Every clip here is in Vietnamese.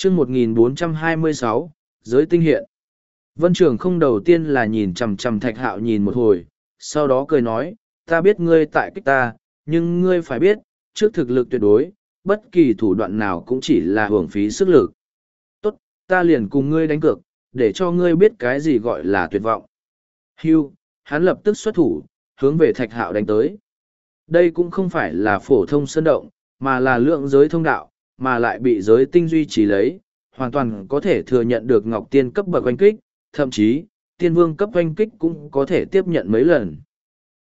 chương 1426, giới tinh hiện. Vân trưởng không đầu tiên là nhìn chằm chằm Thạch Hạo nhìn một hồi, sau đó cười nói, ta biết ngươi tại kích ta, nhưng ngươi phải biết, trước thực lực tuyệt đối, bất kỳ thủ đoạn nào cũng chỉ là hưởng phí sức lực. Tốt, ta liền cùng ngươi đánh cược, để cho ngươi biết cái gì gọi là tuyệt vọng. Hưu, hắn lập tức xuất thủ, hướng về Thạch Hạo đánh tới. Đây cũng không phải là phổ thông sơn động, mà là lượng giới thông đạo, mà lại bị giới tinh duy trì lấy, hoàn toàn có thể thừa nhận được Ngọc Tiên cấp bậc oanh kích, thậm chí, Tiên Vương cấp oanh kích cũng có thể tiếp nhận mấy lần.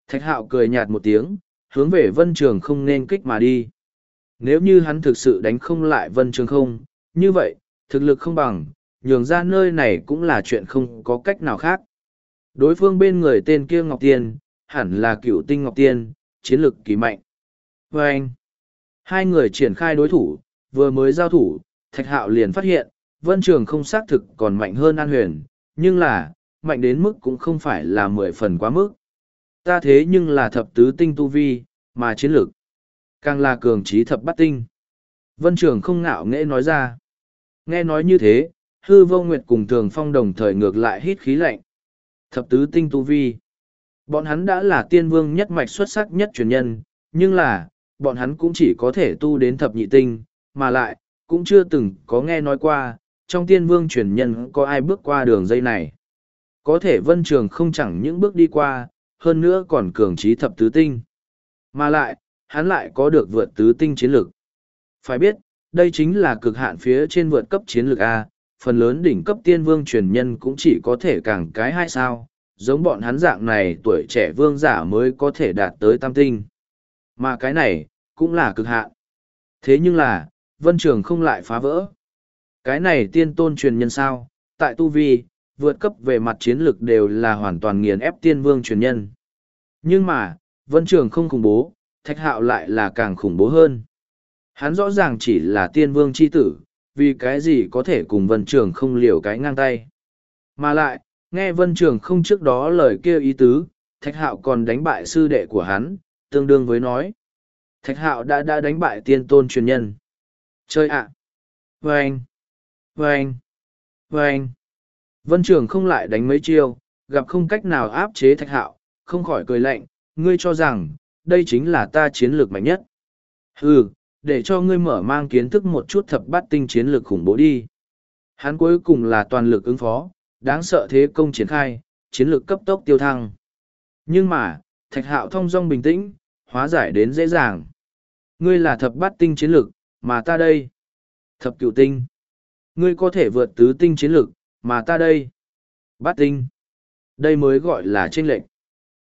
Thạch Hạo cười nhạt một tiếng, hướng về Vân Trường không nên kích mà đi. Nếu như hắn thực sự đánh không lại Vân Trường không, như vậy, thực lực không bằng, nhường ra nơi này cũng là chuyện không có cách nào khác. Đối phương bên người tên kia Ngọc Tiên, hẳn là cựu tinh Ngọc Tiên, chiến lực kỳ mạnh. anh vâng. Hai người triển khai đối thủ, vừa mới giao thủ, Thạch Hạo liền phát hiện, Vân Trường không xác thực còn mạnh hơn An Huyền, nhưng là, mạnh đến mức cũng không phải là mười phần quá mức. Ta thế nhưng là thập tứ tinh tu vi, mà chiến lược càng là cường trí thập bát tinh. Vân Trường không ngạo nghễ nói ra. Nghe nói như thế, hư vô nguyệt cùng thường phong đồng thời ngược lại hít khí lạnh. Thập tứ tinh tu vi. Bọn hắn đã là tiên vương nhất mạch xuất sắc nhất truyền nhân, nhưng là, bọn hắn cũng chỉ có thể tu đến thập nhị tinh, mà lại, cũng chưa từng có nghe nói qua, trong tiên vương truyền nhân có ai bước qua đường dây này. Có thể vân trường không chẳng những bước đi qua, hơn nữa còn cường trí thập tứ tinh. Mà lại, hắn lại có được vượt tứ tinh chiến lược. Phải biết, đây chính là cực hạn phía trên vượt cấp chiến lược A, phần lớn đỉnh cấp tiên vương truyền nhân cũng chỉ có thể càng cái hai sao, giống bọn hắn dạng này tuổi trẻ vương giả mới có thể đạt tới tam tinh. Mà cái này, cũng là cực hạn. Thế nhưng là, vân trường không lại phá vỡ. Cái này tiên tôn truyền nhân sao, tại tu vi, vượt cấp về mặt chiến lược đều là hoàn toàn nghiền ép tiên vương truyền nhân. Nhưng mà, vân trường không khủng bố, thạch hạo lại là càng khủng bố hơn. Hắn rõ ràng chỉ là tiên vương chi tử, vì cái gì có thể cùng vân trường không liều cái ngang tay. Mà lại, nghe vân trường không trước đó lời kêu ý tứ, thạch hạo còn đánh bại sư đệ của hắn, tương đương với nói. Thạch hạo đã đã đánh bại tiên tôn truyền nhân. Chơi ạ! À. Vâng! Vâng! Vâng! Vân Trường không lại đánh mấy chiêu, gặp không cách nào áp chế thạch hạo, không khỏi cười lạnh, ngươi cho rằng, đây chính là ta chiến lược mạnh nhất. Ừ, để cho ngươi mở mang kiến thức một chút thập bát tinh chiến lược khủng bố đi. Hắn cuối cùng là toàn lực ứng phó, đáng sợ thế công triển khai, chiến lược cấp tốc tiêu thăng. Nhưng mà, thạch hạo thông dong bình tĩnh, hóa giải đến dễ dàng. Ngươi là thập bát tinh chiến lược, mà ta đây. Thập cửu tinh. Ngươi có thể vượt tứ tinh chiến lực, mà ta đây. Bát tinh. Đây mới gọi là chênh lệnh.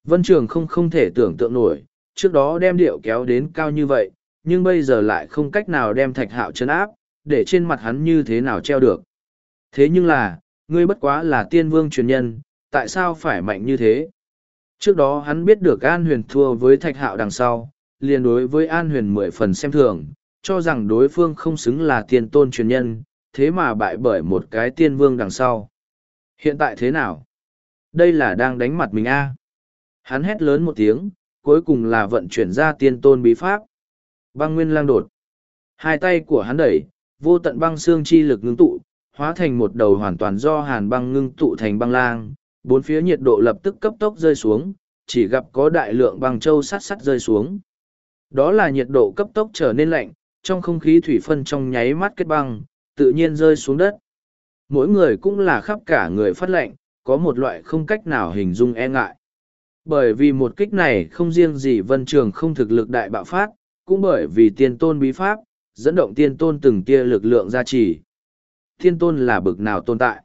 Vân Trường không không thể tưởng tượng nổi, trước đó đem điệu kéo đến cao như vậy, nhưng bây giờ lại không cách nào đem thạch hạo chấn áp, để trên mặt hắn như thế nào treo được. Thế nhưng là, ngươi bất quá là tiên vương truyền nhân, tại sao phải mạnh như thế? Trước đó hắn biết được An Huyền thua với Thạch Hạo đằng sau, liền đối với An Huyền mười phần xem thường, cho rằng đối phương không xứng là tiên tôn truyền nhân, thế mà bại bởi một cái tiên vương đằng sau. Hiện tại thế nào? Đây là đang đánh mặt mình a à? Hắn hét lớn một tiếng, cuối cùng là vận chuyển ra tiên tôn bí pháp. Băng nguyên lang đột. Hai tay của hắn đẩy, vô tận băng xương chi lực ngưng tụ, hóa thành một đầu hoàn toàn do hàn băng ngưng tụ thành băng lang. Bốn phía nhiệt độ lập tức cấp tốc rơi xuống, chỉ gặp có đại lượng băng châu sắt sắt rơi xuống. Đó là nhiệt độ cấp tốc trở nên lạnh, trong không khí thủy phân trong nháy mắt kết băng, tự nhiên rơi xuống đất. Mỗi người cũng là khắp cả người phát lệnh, có một loại không cách nào hình dung e ngại. Bởi vì một kích này không riêng gì vân trường không thực lực đại bạo phát, cũng bởi vì tiên tôn bí pháp, dẫn động tiên tôn từng tia lực lượng gia trì. Tiên tôn là bực nào tồn tại?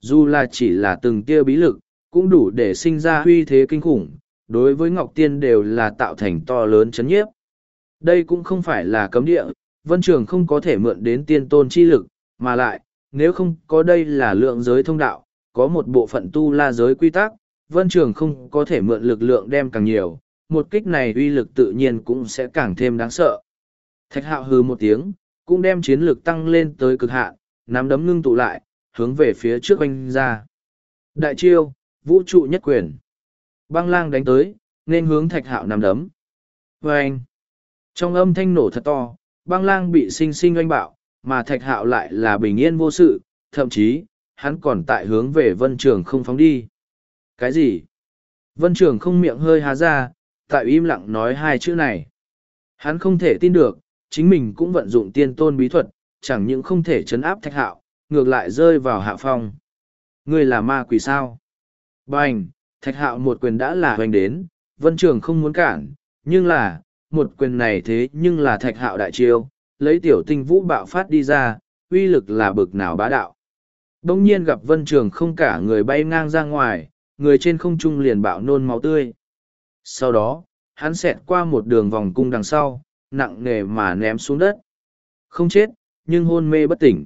Dù là chỉ là từng tia bí lực, cũng đủ để sinh ra huy thế kinh khủng, đối với Ngọc Tiên đều là tạo thành to lớn chấn nhiếp. Đây cũng không phải là cấm địa, vân trường không có thể mượn đến tiên tôn chi lực, mà lại, nếu không có đây là lượng giới thông đạo, có một bộ phận tu la giới quy tắc, vân trường không có thể mượn lực lượng đem càng nhiều, một kích này uy lực tự nhiên cũng sẽ càng thêm đáng sợ. Thạch hạo hừ một tiếng, cũng đem chiến lực tăng lên tới cực hạn, nắm đấm ngưng tụ lại, hướng về phía trước oanh ra. Đại chiêu, vũ trụ nhất quyền. Băng lang đánh tới, nên hướng thạch hạo nắm đấm. Vâng anh! Trong âm thanh nổ thật to, băng lang bị sinh sinh oanh bạo, mà thạch hạo lại là bình yên vô sự, thậm chí, hắn còn tại hướng về vân trường không phóng đi. Cái gì? Vân trường không miệng hơi há ra, tại im lặng nói hai chữ này. Hắn không thể tin được, chính mình cũng vận dụng tiên tôn bí thuật, chẳng những không thể chấn áp thạch hạo, ngược lại rơi vào hạ phong. Ngươi là ma quỷ sao? Bành, thạch hạo một quyền đã là hoành đến, vân trường không muốn cản, nhưng là, một quyền này thế nhưng là thạch hạo đại chiêu, lấy tiểu tinh vũ bạo phát đi ra, uy lực là bực nào bá đạo. Đông nhiên gặp vân trường không cả người bay ngang ra ngoài, người trên không trung liền bạo nôn máu tươi. Sau đó, hắn xẹt qua một đường vòng cung đằng sau, nặng nề mà ném xuống đất. Không chết, nhưng hôn mê bất tỉnh.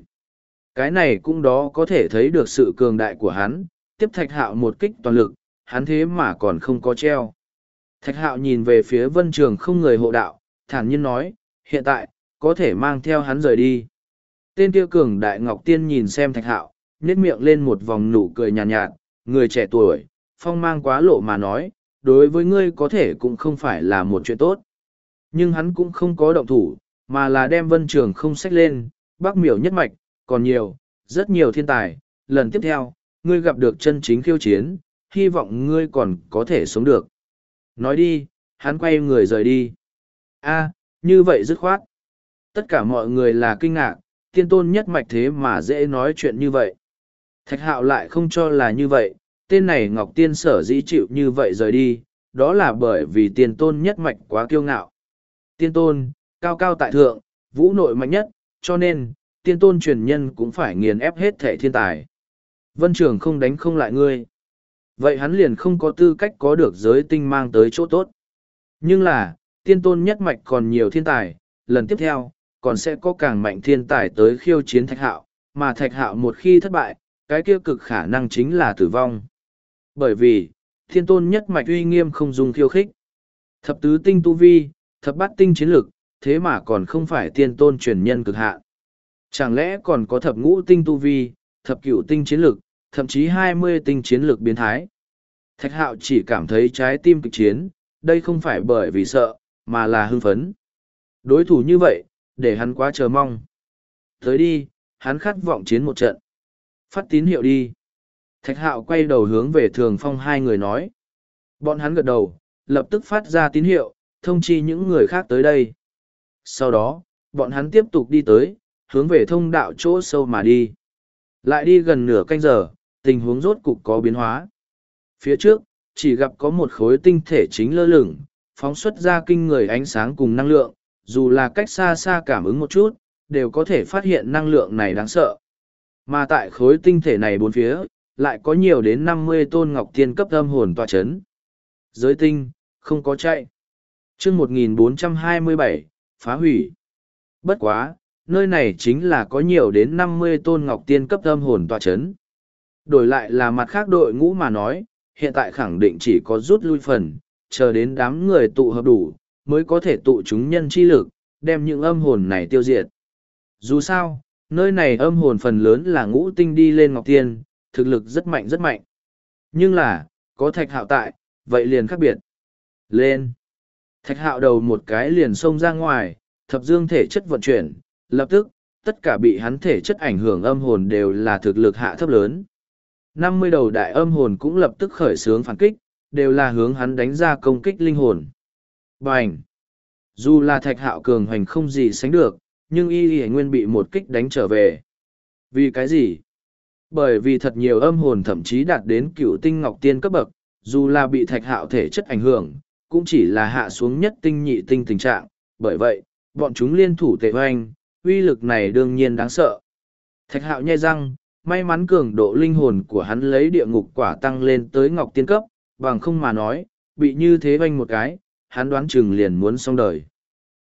Cái này cũng đó có thể thấy được sự cường đại của hắn, tiếp thạch hạo một kích toàn lực, hắn thế mà còn không có treo. Thạch hạo nhìn về phía vân trường không người hộ đạo, thản nhiên nói, hiện tại, có thể mang theo hắn rời đi. Tên tiêu cường đại ngọc tiên nhìn xem thạch hạo, nhếch miệng lên một vòng nụ cười nhàn nhạt, nhạt, người trẻ tuổi, phong mang quá lộ mà nói, đối với ngươi có thể cũng không phải là một chuyện tốt. Nhưng hắn cũng không có động thủ, mà là đem vân trường không sách lên, bác miểu nhất mạch, còn nhiều, rất nhiều thiên tài, lần tiếp theo, ngươi gặp được chân chính khiêu chiến, hy vọng ngươi còn có thể sống được. Nói đi, hắn quay người rời đi. a như vậy dứt khoát. Tất cả mọi người là kinh ngạc, tiên tôn nhất mạch thế mà dễ nói chuyện như vậy. Thạch hạo lại không cho là như vậy, tên này Ngọc Tiên sở dĩ chịu như vậy rời đi, đó là bởi vì tiên tôn nhất mạch quá kiêu ngạo. Tiên tôn, cao cao tại thượng, vũ nội mạnh nhất, cho nên, tiên tôn truyền nhân cũng phải nghiền ép hết thể thiên tài. Vân trường không đánh không lại ngươi. Vậy hắn liền không có tư cách có được giới tinh mang tới chỗ tốt. Nhưng là, tiên tôn nhất mạch còn nhiều thiên tài, lần tiếp theo, còn sẽ có càng mạnh thiên tài tới khiêu chiến thạch hạo, mà thạch hạo một khi thất bại, cái kia cực khả năng chính là tử vong. Bởi vì, thiên tôn nhất mạch uy nghiêm không dùng khiêu khích. Thập tứ tinh tu vi, thập bát tinh chiến lực, thế mà còn không phải tiên tôn truyền nhân cực hạn. Chẳng lẽ còn có thập ngũ tinh tu vi, thập cửu tinh chiến lực, thậm chí hai mươi tinh chiến lược biến thái. Thạch hạo chỉ cảm thấy trái tim kịch chiến, đây không phải bởi vì sợ, mà là hưng phấn. Đối thủ như vậy, để hắn quá chờ mong. Tới đi, hắn khát vọng chiến một trận. Phát tín hiệu đi. Thạch hạo quay đầu hướng về thường phong hai người nói. Bọn hắn gật đầu, lập tức phát ra tín hiệu, thông chi những người khác tới đây. Sau đó, bọn hắn tiếp tục đi tới, hướng về thông đạo chỗ sâu mà đi. Lại đi gần nửa canh giờ, tình huống rốt cục có biến hóa. Phía trước, chỉ gặp có một khối tinh thể chính lơ lửng, phóng xuất ra kinh người ánh sáng cùng năng lượng, dù là cách xa xa cảm ứng một chút, đều có thể phát hiện năng lượng này đáng sợ. Mà tại khối tinh thể này bốn phía, lại có nhiều đến năm mươi tôn ngọc tiên cấp âm hồn tòa chấn. Giới tinh, không có chạy. chương 1427, phá hủy. Bất quá, nơi này chính là có nhiều đến năm mươi tôn ngọc tiên cấp âm hồn tòa chấn đổi lại là mặt khác đội ngũ mà nói, hiện tại khẳng định chỉ có rút lui phần, chờ đến đám người tụ hợp đủ, mới có thể tụ chúng nhân chi lực, đem những âm hồn này tiêu diệt. Dù sao, nơi này âm hồn phần lớn là ngũ tinh đi lên Ngọc Tiên, thực lực rất mạnh rất mạnh. Nhưng là, có thạch hạo tại, vậy liền khác biệt. Lên! Thạch hạo đầu một cái liền xông ra ngoài, thập dương thể chất vận chuyển, lập tức, tất cả bị hắn thể chất ảnh hưởng âm hồn đều là thực lực hạ thấp lớn năm mươi đầu đại âm hồn cũng lập tức khởi xướng phản kích đều là hướng hắn đánh ra công kích linh hồn b ảnh dù là thạch hạo cường hành không gì sánh được nhưng y y nguyên bị một kích đánh trở về vì cái gì bởi vì thật nhiều âm hồn thậm chí đạt đến cựu tinh ngọc tiên cấp bậc dù là bị thạch hạo thể chất ảnh hưởng cũng chỉ là hạ xuống nhất tinh nhị tinh tình trạng bởi vậy bọn chúng liên thủ tệ hoanh uy lực này đương nhiên đáng sợ thạch hạo nhai răng may mắn cường độ linh hồn của hắn lấy địa ngục quả tăng lên tới ngọc tiên cấp, bằng không mà nói, bị như thế vanh một cái, hắn đoán chừng liền muốn xong đời.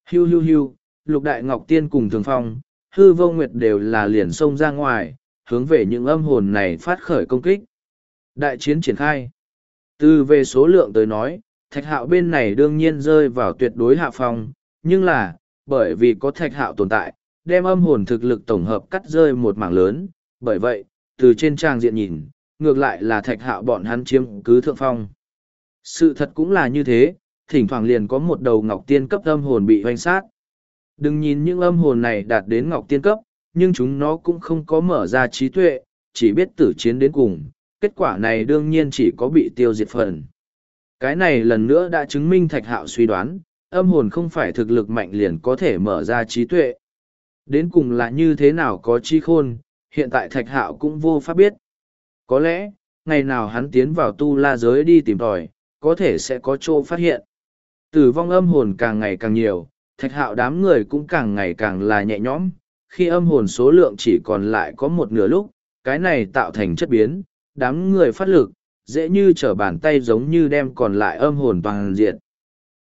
Hiu hiu hiu, lục đại ngọc tiên cùng thường phong, hư vô nguyệt đều là liền xông ra ngoài, hướng về những âm hồn này phát khởi công kích. Đại chiến triển khai. Từ về số lượng tới nói, thạch hạo bên này đương nhiên rơi vào tuyệt đối hạ phong, nhưng là, bởi vì có thạch hạo tồn tại, đem âm hồn thực lực tổng hợp cắt rơi một mảng lớn, bởi vậy, từ trên trang diện nhìn, ngược lại là thạch hạo bọn hắn chiếm cứ thượng phong. Sự thật cũng là như thế, thỉnh thoảng liền có một đầu ngọc tiên cấp âm hồn bị hoanh sát. Đừng nhìn những âm hồn này đạt đến ngọc tiên cấp, nhưng chúng nó cũng không có mở ra trí tuệ, chỉ biết tử chiến đến cùng, kết quả này đương nhiên chỉ có bị tiêu diệt phần. Cái này lần nữa đã chứng minh thạch hạo suy đoán, âm hồn không phải thực lực mạnh liền có thể mở ra trí tuệ. Đến cùng là như thế nào có trí khôn, hiện tại thạch hạo cũng vô pháp biết có lẽ ngày nào hắn tiến vào tu la giới đi tìm tòi có thể sẽ có chỗ phát hiện tử vong âm hồn càng ngày càng nhiều thạch hạo đám người cũng càng ngày càng là nhẹ nhõm khi âm hồn số lượng chỉ còn lại có một nửa lúc cái này tạo thành chất biến đám người phát lực dễ như t r ở bàn tay giống như đem còn lại âm hồn toàn diện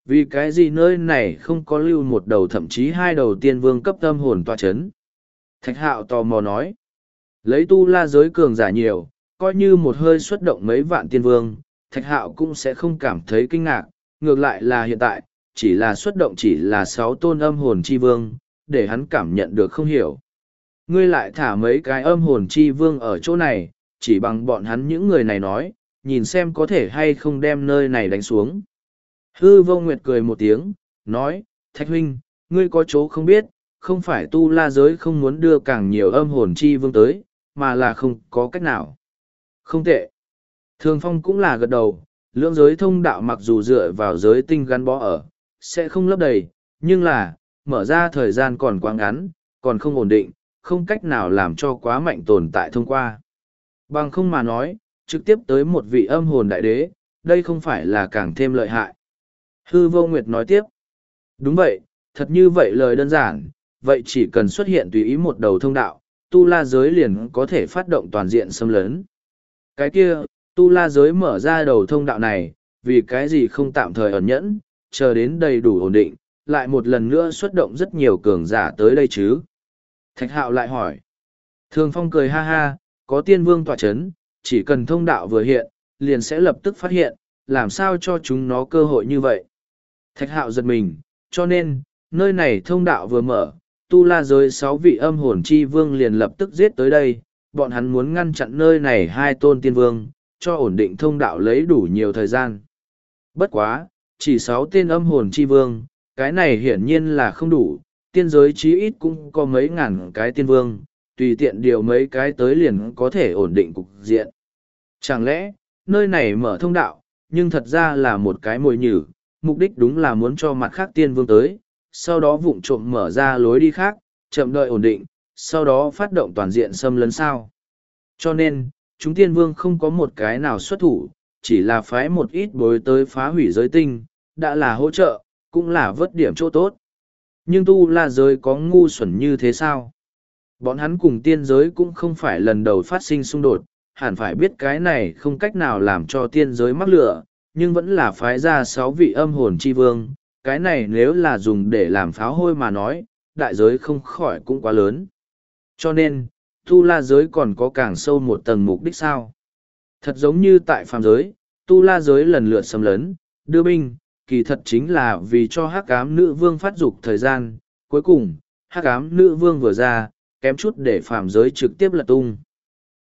vì cái gì nơi này không có lưu một đầu thậm chí hai đầu tiên vương cấp âm hồn toa c h ấ n thạch hạo tò mò nói Lấy tu la giới cường giả nhiều, coi như một hơi xuất động mấy vạn tiên vương, thạch hạo cũng sẽ không cảm thấy kinh ngạc, ngược lại là hiện tại, chỉ là xuất động chỉ là sáu tôn âm hồn chi vương, để hắn cảm nhận được không hiểu. Ngươi lại thả mấy cái âm hồn chi vương ở chỗ này, chỉ bằng bọn hắn những người này nói, nhìn xem có thể hay không đem nơi này đánh xuống. Hư vô nguyệt cười một tiếng, nói, Thạch huynh, ngươi có chỗ không biết, không phải tu la giới không muốn đưa càng nhiều âm hồn chi vương tới, mà là không có cách nào. Không tệ. Thường Phong cũng là gật đầu, lưỡng giới thông đạo mặc dù dựa vào giới tinh gắn bó ở, sẽ không lấp đầy, nhưng là, mở ra thời gian còn quá ngắn, còn không ổn định, không cách nào làm cho quá mạnh tồn tại thông qua. Bằng không mà nói, trực tiếp tới một vị âm hồn đại đế, đây không phải là càng thêm lợi hại. Hư vô nguyệt nói tiếp. Đúng vậy, thật như vậy lời đơn giản, vậy chỉ cần xuất hiện tùy ý một đầu thông đạo, tu la giới liền có thể phát động toàn diện xâm lấn. Cái kia, tu la giới mở ra đầu thông đạo này, vì cái gì không tạm thời ẩn nhẫn, chờ đến đầy đủ ổn định, lại một lần nữa xuất động rất nhiều cường giả tới đây chứ. Thạch hạo lại hỏi. Thường phong cười ha ha, có tiên vương tỏa chấn, chỉ cần thông đạo vừa hiện, liền sẽ lập tức phát hiện, làm sao cho chúng nó cơ hội như vậy. Thạch hạo giật mình, cho nên, nơi này thông đạo vừa mở, tu la giới sáu vị âm hồn chi vương liền lập tức giết tới đây, bọn hắn muốn ngăn chặn nơi này hai tôn tiên vương, cho ổn định thông đạo lấy đủ nhiều thời gian. Bất quá, chỉ sáu tên âm hồn chi vương, cái này hiển nhiên là không đủ, tiên giới chí ít cũng có mấy ngàn cái tiên vương, tùy tiện điều mấy cái tới liền có thể ổn định cục diện. Chẳng lẽ, nơi này mở thông đạo, nhưng thật ra là một cái mồi nhử, mục đích đúng là muốn cho mặt khác tiên vương tới, sau đó vụng trộm mở ra lối đi khác, chậm đợi ổn định, sau đó phát động toàn diện xâm lấn sao. Cho nên, chúng tiên vương không có một cái nào xuất thủ, chỉ là phái một ít bối tới phá hủy giới tinh, đã là hỗ trợ, cũng là vớt điểm chỗ tốt. Nhưng tu la giới có ngu xuẩn như thế sao? Bọn hắn cùng tiên giới cũng không phải lần đầu phát sinh xung đột, hẳn phải biết cái này không cách nào làm cho tiên giới mắc lửa, nhưng vẫn là phái ra sáu vị âm hồn chi vương, cái này nếu là dùng để làm pháo hôi mà nói, đại giới không khỏi cũng quá lớn. Cho nên, tu la giới còn có càng sâu một tầng mục đích sao. Thật giống như tại phàm giới, tu la giới lần lượt xâm lấn, đưa binh, kỳ thật chính là vì cho hắc ám nữ vương phát dục thời gian, cuối cùng, hắc ám nữ vương vừa ra, kém chút để phàm giới trực tiếp lật tung.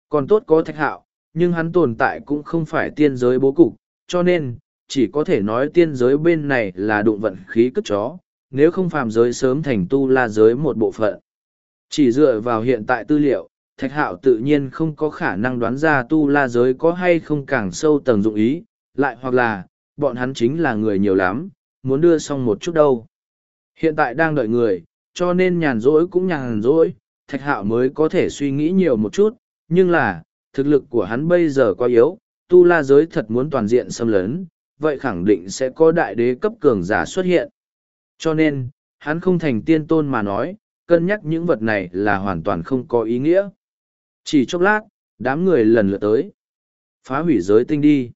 Còn tốt có thạch hạo, nhưng hắn tồn tại cũng không phải tiên giới bố cục, cho nên, chỉ có thể nói tiên giới bên này là đụng vận khí cất chó, nếu không phàm giới sớm thành tu la giới một bộ phận. Chỉ dựa vào hiện tại tư liệu, thạch hạo tự nhiên không có khả năng đoán ra tu la giới có hay không càng sâu tầng dụng ý, lại hoặc là, bọn hắn chính là người nhiều lắm, muốn đưa xong một chút đâu. Hiện tại đang đợi người, cho nên nhàn rỗi cũng nhàn rỗi, thạch hạo mới có thể suy nghĩ nhiều một chút, nhưng là, thực lực của hắn bây giờ quá yếu, tu la giới thật muốn toàn diện xâm lấn, vậy khẳng định sẽ có đại đế cấp cường giả xuất hiện. Cho nên, hắn không thành tiên tôn mà nói, cân nhắc những vật này là hoàn toàn không có ý nghĩa. Chỉ chốc lát, đám người lần lượt tới. Phá hủy giới tinh đi.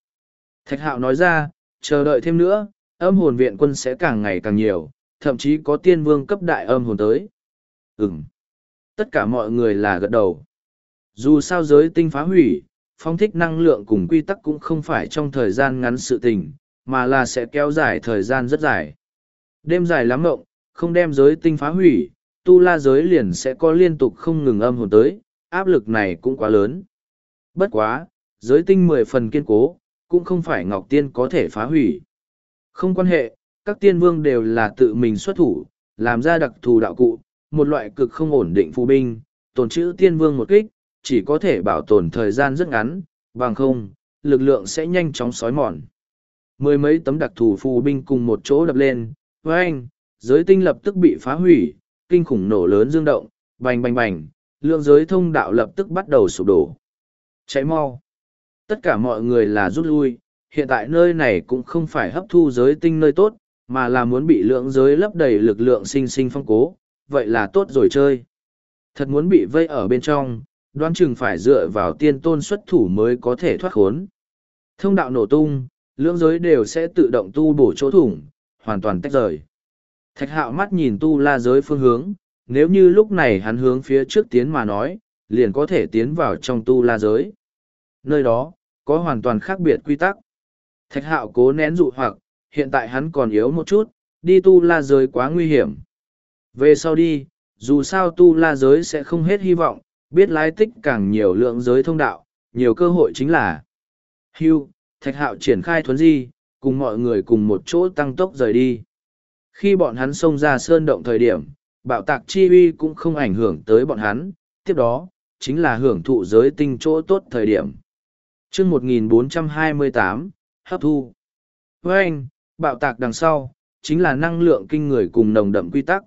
Thạch hạo nói ra, chờ đợi thêm nữa, âm hồn viện quân sẽ càng ngày càng nhiều, thậm chí có tiên vương cấp đại âm hồn tới. Ừm. Tất cả mọi người là gật đầu. Dù sao giới tinh phá hủy, phong thích năng lượng cùng quy tắc cũng không phải trong thời gian ngắn sự tình, mà là sẽ kéo dài thời gian rất dài. Đêm dài lắm mộng, không đem giới tinh phá hủy, tu la giới liền sẽ có liên tục không ngừng âm hồn tới, áp lực này cũng quá lớn. Bất quá, giới tinh mười phần kiên cố, cũng không phải Ngọc Tiên có thể phá hủy. Không quan hệ, các tiên vương đều là tự mình xuất thủ, làm ra đặc thù đạo cụ, một loại cực không ổn định phù binh, tồn chữ tiên vương một kích, chỉ có thể bảo tồn thời gian rất ngắn, bằng không, lực lượng sẽ nhanh chóng sói mòn. Mười mấy tấm đặc thù phù binh cùng một chỗ đập lên, với giới tinh lập tức bị phá hủy, kinh khủng nổ lớn dương động, bành bành bành, lượng giới thông đạo lập tức bắt đầu sụp đổ. Cháy mau. Tất cả mọi người là rút lui, hiện tại nơi này cũng không phải hấp thu giới tinh nơi tốt, mà là muốn bị lượng giới lấp đầy lực lượng sinh sinh phong cố, vậy là tốt rồi chơi. Thật muốn bị vây ở bên trong, đoán chừng phải dựa vào tiên tôn xuất thủ mới có thể thoát khốn. Thông đạo nổ tung, lưỡng giới đều sẽ tự động tu bổ chỗ thủng, hoàn toàn tách rời. Thạch hạo mắt nhìn tu la giới phương hướng, nếu như lúc này hắn hướng phía trước tiến mà nói, liền có thể tiến vào trong tu la giới. Nơi đó, có hoàn toàn khác biệt quy tắc. Thạch hạo cố nén dụ hoặc, hiện tại hắn còn yếu một chút, đi tu la giới quá nguy hiểm. Về sau đi, dù sao tu la giới sẽ không hết hy vọng, Biết lái tích càng nhiều lượng giới thông đạo, nhiều cơ hội chính là Hưu, Thạch Hạo triển khai thuấn di, cùng mọi người cùng một chỗ tăng tốc rời đi. Khi bọn hắn xông ra sơn động thời điểm, bạo tạc chi uy cũng không ảnh hưởng tới bọn hắn, tiếp đó, chính là hưởng thụ giới tinh chỗ tốt thời điểm. chương 1428, hấp thu. Với anh, bạo tạc đằng sau, chính là năng lượng kinh người cùng nồng đậm quy tắc.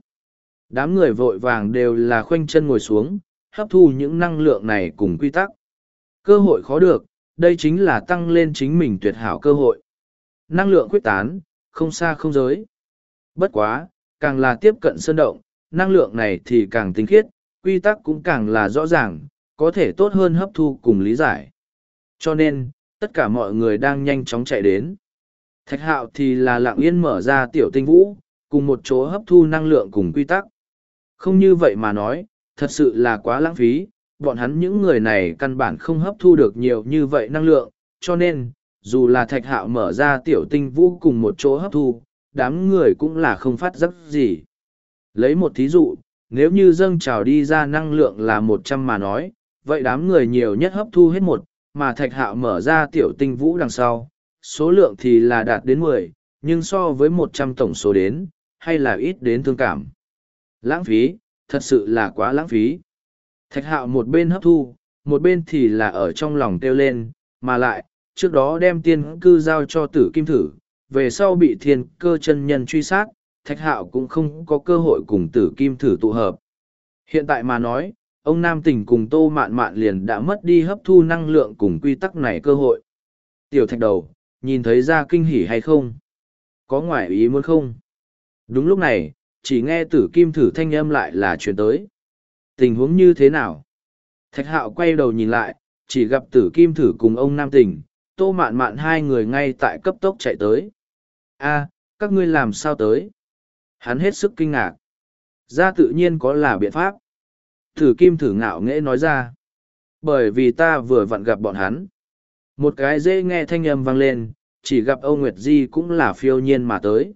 Đám người vội vàng đều là khoanh chân ngồi xuống, hấp thu những năng lượng này cùng quy tắc. Cơ hội khó được, đây chính là tăng lên chính mình tuyệt hảo cơ hội. Năng lượng quyết tán, không xa không giới. Bất quá, càng là tiếp cận sơn động, năng lượng này thì càng tinh khiết, quy tắc cũng càng là rõ ràng, có thể tốt hơn hấp thu cùng lý giải. Cho nên, tất cả mọi người đang nhanh chóng chạy đến. Thạch hạo thì là lặng yên mở ra tiểu tinh vũ, cùng một chỗ hấp thu năng lượng cùng quy tắc. Không như vậy mà nói, thật sự là quá lãng phí, bọn hắn những người này căn bản không hấp thu được nhiều như vậy năng lượng, cho nên, dù là thạch hạo mở ra tiểu tinh vũ cùng một chỗ hấp thu, đám người cũng là không phát giấc gì. Lấy một thí dụ, nếu như dâng trào đi ra năng lượng là một trăm mà nói, vậy đám người nhiều nhất hấp thu hết một, mà thạch hạo mở ra tiểu tinh vũ đằng sau, số lượng thì là đạt đến mười, nhưng so với một trăm tổng số đến, hay là ít đến thương cảm. Lãng phí, thật sự là quá lãng phí. Thạch hạo một bên hấp thu, một bên thì là ở trong lòng kêu lên, mà lại, trước đó đem tiên cư giao cho tử kim thử, về sau bị thiên cơ chân nhân truy sát, thạch hạo cũng không có cơ hội cùng tử kim thử tụ hợp. Hiện tại mà nói, ông Nam Tỉnh cùng Tô Mạn Mạn liền đã mất đi hấp thu năng lượng cùng quy tắc này cơ hội. Tiểu thạch đầu, nhìn thấy ra kinh hỉ hay không? Có ngoại ý muốn không? Đúng lúc này, chỉ nghe tử kim thử thanh âm lại là chuyển tới. Tình huống như thế nào? Thạch hạo quay đầu nhìn lại, chỉ gặp tử kim thử cùng ông Nam Tình, tô mạn mạn hai người ngay tại cấp tốc chạy tới. a các ngươi làm sao tới? Hắn hết sức kinh ngạc. Ra tự nhiên có là biện pháp. Thử kim thử ngạo nghễ nói ra. Bởi vì ta vừa vặn gặp bọn hắn. Một cái dễ nghe thanh âm vang lên, chỉ gặp Âu Nguyệt Di cũng là phiêu nhiên mà tới.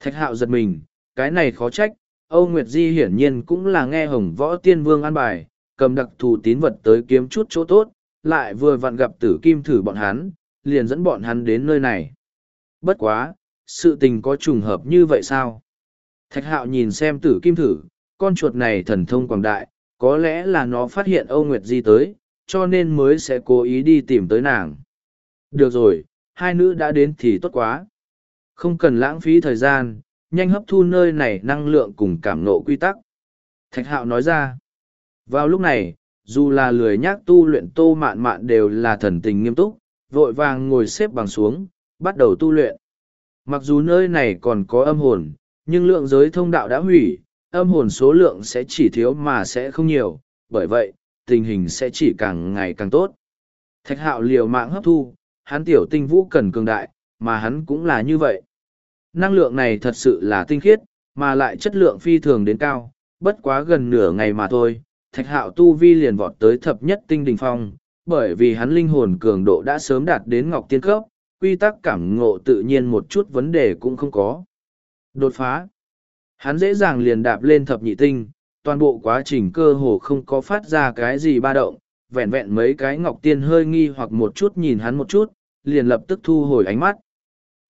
Thạch hạo giật mình, cái này khó trách, Âu Nguyệt Di hiển nhiên cũng là nghe Hồng Võ Tiên Vương an bài, cầm đặc thù tín vật tới kiếm chút chỗ tốt, lại vừa vặn gặp tử kim thử bọn hắn, liền dẫn bọn hắn đến nơi này. Bất quá, sự tình có trùng hợp như vậy sao? Thạch hạo nhìn xem tử kim thử, con chuột này thần thông quảng đại, có lẽ là nó phát hiện Âu Nguyệt Di tới, cho nên mới sẽ cố ý đi tìm tới nàng. Được rồi, hai nữ đã đến thì tốt quá. Không cần lãng phí thời gian, nhanh hấp thu nơi này năng lượng cùng cảm nộ quy tắc. Thạch hạo nói ra, vào lúc này, dù là lười nhác tu luyện tô mạn mạn đều là thần tình nghiêm túc, vội vàng ngồi xếp bằng xuống, bắt đầu tu luyện. Mặc dù nơi này còn có âm hồn, nhưng lượng giới thông đạo đã hủy, âm hồn số lượng sẽ chỉ thiếu mà sẽ không nhiều, bởi vậy, tình hình sẽ chỉ càng ngày càng tốt. Thạch hạo liều mạng hấp thu, hắn tiểu tinh vũ cần cường đại, mà hắn cũng là như vậy. Năng lượng này thật sự là tinh khiết, mà lại chất lượng phi thường đến cao, bất quá gần nửa ngày mà thôi, thạch hạo tu vi liền vọt tới thập nhất tinh đình phong, bởi vì hắn linh hồn cường độ đã sớm đạt đến ngọc tiên cấp, quy tắc cảm ngộ tự nhiên một chút vấn đề cũng không có. Đột phá. Hắn dễ dàng liền đạp lên thập nhị tinh, toàn bộ quá trình cơ hồ không có phát ra cái gì ba động, vẹn vẹn mấy cái ngọc tiên hơi nghi hoặc một chút nhìn hắn một chút, liền lập tức thu hồi ánh mắt.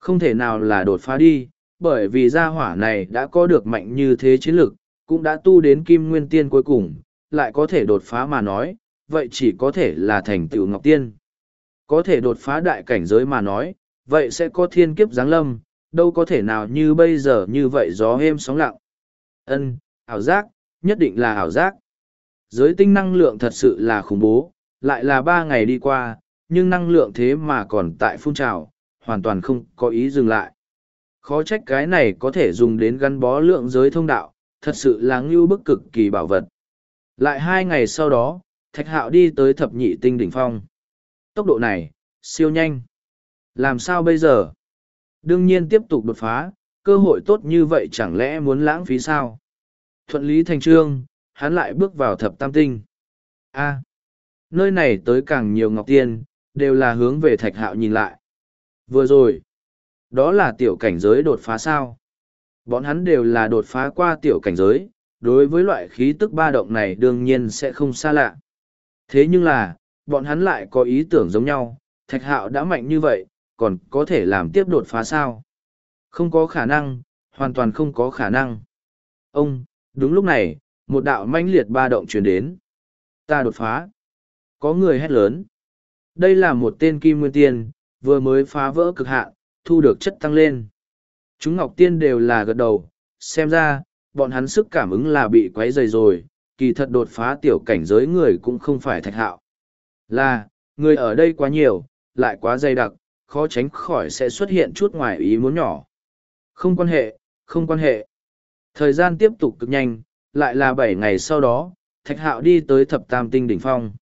Không thể nào là đột phá đi, bởi vì gia hỏa này đã có được mạnh như thế chiến lực, cũng đã tu đến kim nguyên tiên cuối cùng, lại có thể đột phá mà nói, vậy chỉ có thể là thành tựu ngọc tiên. Có thể đột phá đại cảnh giới mà nói, vậy sẽ có thiên kiếp giáng lâm, đâu có thể nào như bây giờ như vậy gió êm sóng lặng. Ân, ảo giác, nhất định là ảo giác. Giới tinh năng lượng thật sự là khủng bố, lại là ba ngày đi qua, nhưng năng lượng thế mà còn tại phun trào, hoàn toàn không có ý dừng lại. Khó trách cái này có thể dùng đến gắn bó lượng giới thông đạo, thật sự là ngưu bức cực kỳ bảo vật. Lại hai ngày sau đó, Thạch Hạo đi tới thập nhị tinh đỉnh phong. Tốc độ này, siêu nhanh. Làm sao bây giờ? Đương nhiên tiếp tục đột phá, cơ hội tốt như vậy chẳng lẽ muốn lãng phí sao? Thuận lý thành trương, hắn lại bước vào thập tam tinh. A, nơi này tới càng nhiều ngọc tiên, đều là hướng về Thạch Hạo nhìn lại. Vừa rồi, đó là tiểu cảnh giới đột phá sao. Bọn hắn đều là đột phá qua tiểu cảnh giới, đối với loại khí tức ba động này đương nhiên sẽ không xa lạ. Thế nhưng là, bọn hắn lại có ý tưởng giống nhau, thạch hạo đã mạnh như vậy, còn có thể làm tiếp đột phá sao? Không có khả năng, hoàn toàn không có khả năng. Ông, đúng lúc này, một đạo manh liệt ba động truyền đến. Ta đột phá. Có người hét lớn. Đây là một tên kim nguyên tiên, vừa mới phá vỡ cực hạn, thu được chất tăng lên. Chúng Ngọc Tiên đều là gật đầu, xem ra, bọn hắn sức cảm ứng là bị quấy dày rồi, kỳ thật đột phá tiểu cảnh giới người cũng không phải thạch hạo. Là, người ở đây quá nhiều, lại quá dày đặc, khó tránh khỏi sẽ xuất hiện chút ngoài ý muốn nhỏ. Không quan hệ, không quan hệ. Thời gian tiếp tục cực nhanh, lại là bảy ngày sau đó, thạch hạo đi tới thập tam tinh đỉnh phong.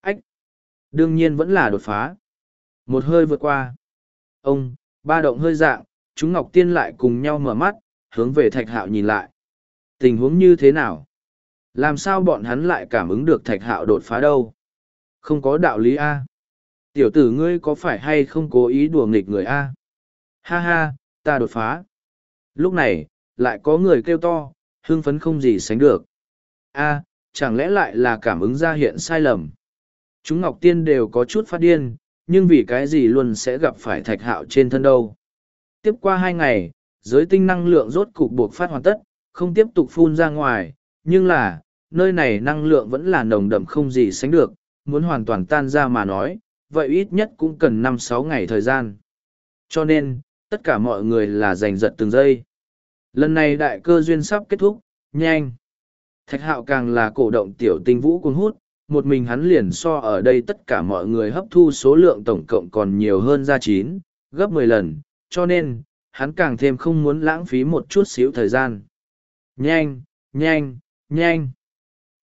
Ách! Đương nhiên vẫn là đột phá một hơi vượt qua ông ba động hơi dạng chúng ngọc tiên lại cùng nhau mở mắt hướng về thạch hạo nhìn lại tình huống như thế nào làm sao bọn hắn lại cảm ứng được thạch hạo đột phá đâu không có đạo lý a tiểu tử ngươi có phải hay không cố ý đùa nghịch người a ha ha ta đột phá lúc này lại có người kêu to hưng phấn không gì sánh được a chẳng lẽ lại là cảm ứng ra hiện sai lầm chúng ngọc tiên đều có chút phát điên nhưng vì cái gì luôn sẽ gặp phải thạch hạo trên thân đâu. Tiếp qua hai ngày, giới tinh năng lượng rốt cục buộc phát hoàn tất, không tiếp tục phun ra ngoài, nhưng là, nơi này năng lượng vẫn là nồng đậm không gì sánh được, muốn hoàn toàn tan ra mà nói, vậy ít nhất cũng cần năm sáu ngày thời gian. Cho nên, tất cả mọi người là giành giật từng giây. Lần này đại cơ duyên sắp kết thúc, nhanh. Thạch hạo càng là cổ động tiểu tinh vũ cuốn hút, một mình hắn liền so ở đây tất cả mọi người hấp thu số lượng tổng cộng còn nhiều hơn ra chín gấp mười lần cho nên hắn càng thêm không muốn lãng phí một chút xíu thời gian nhanh nhanh nhanh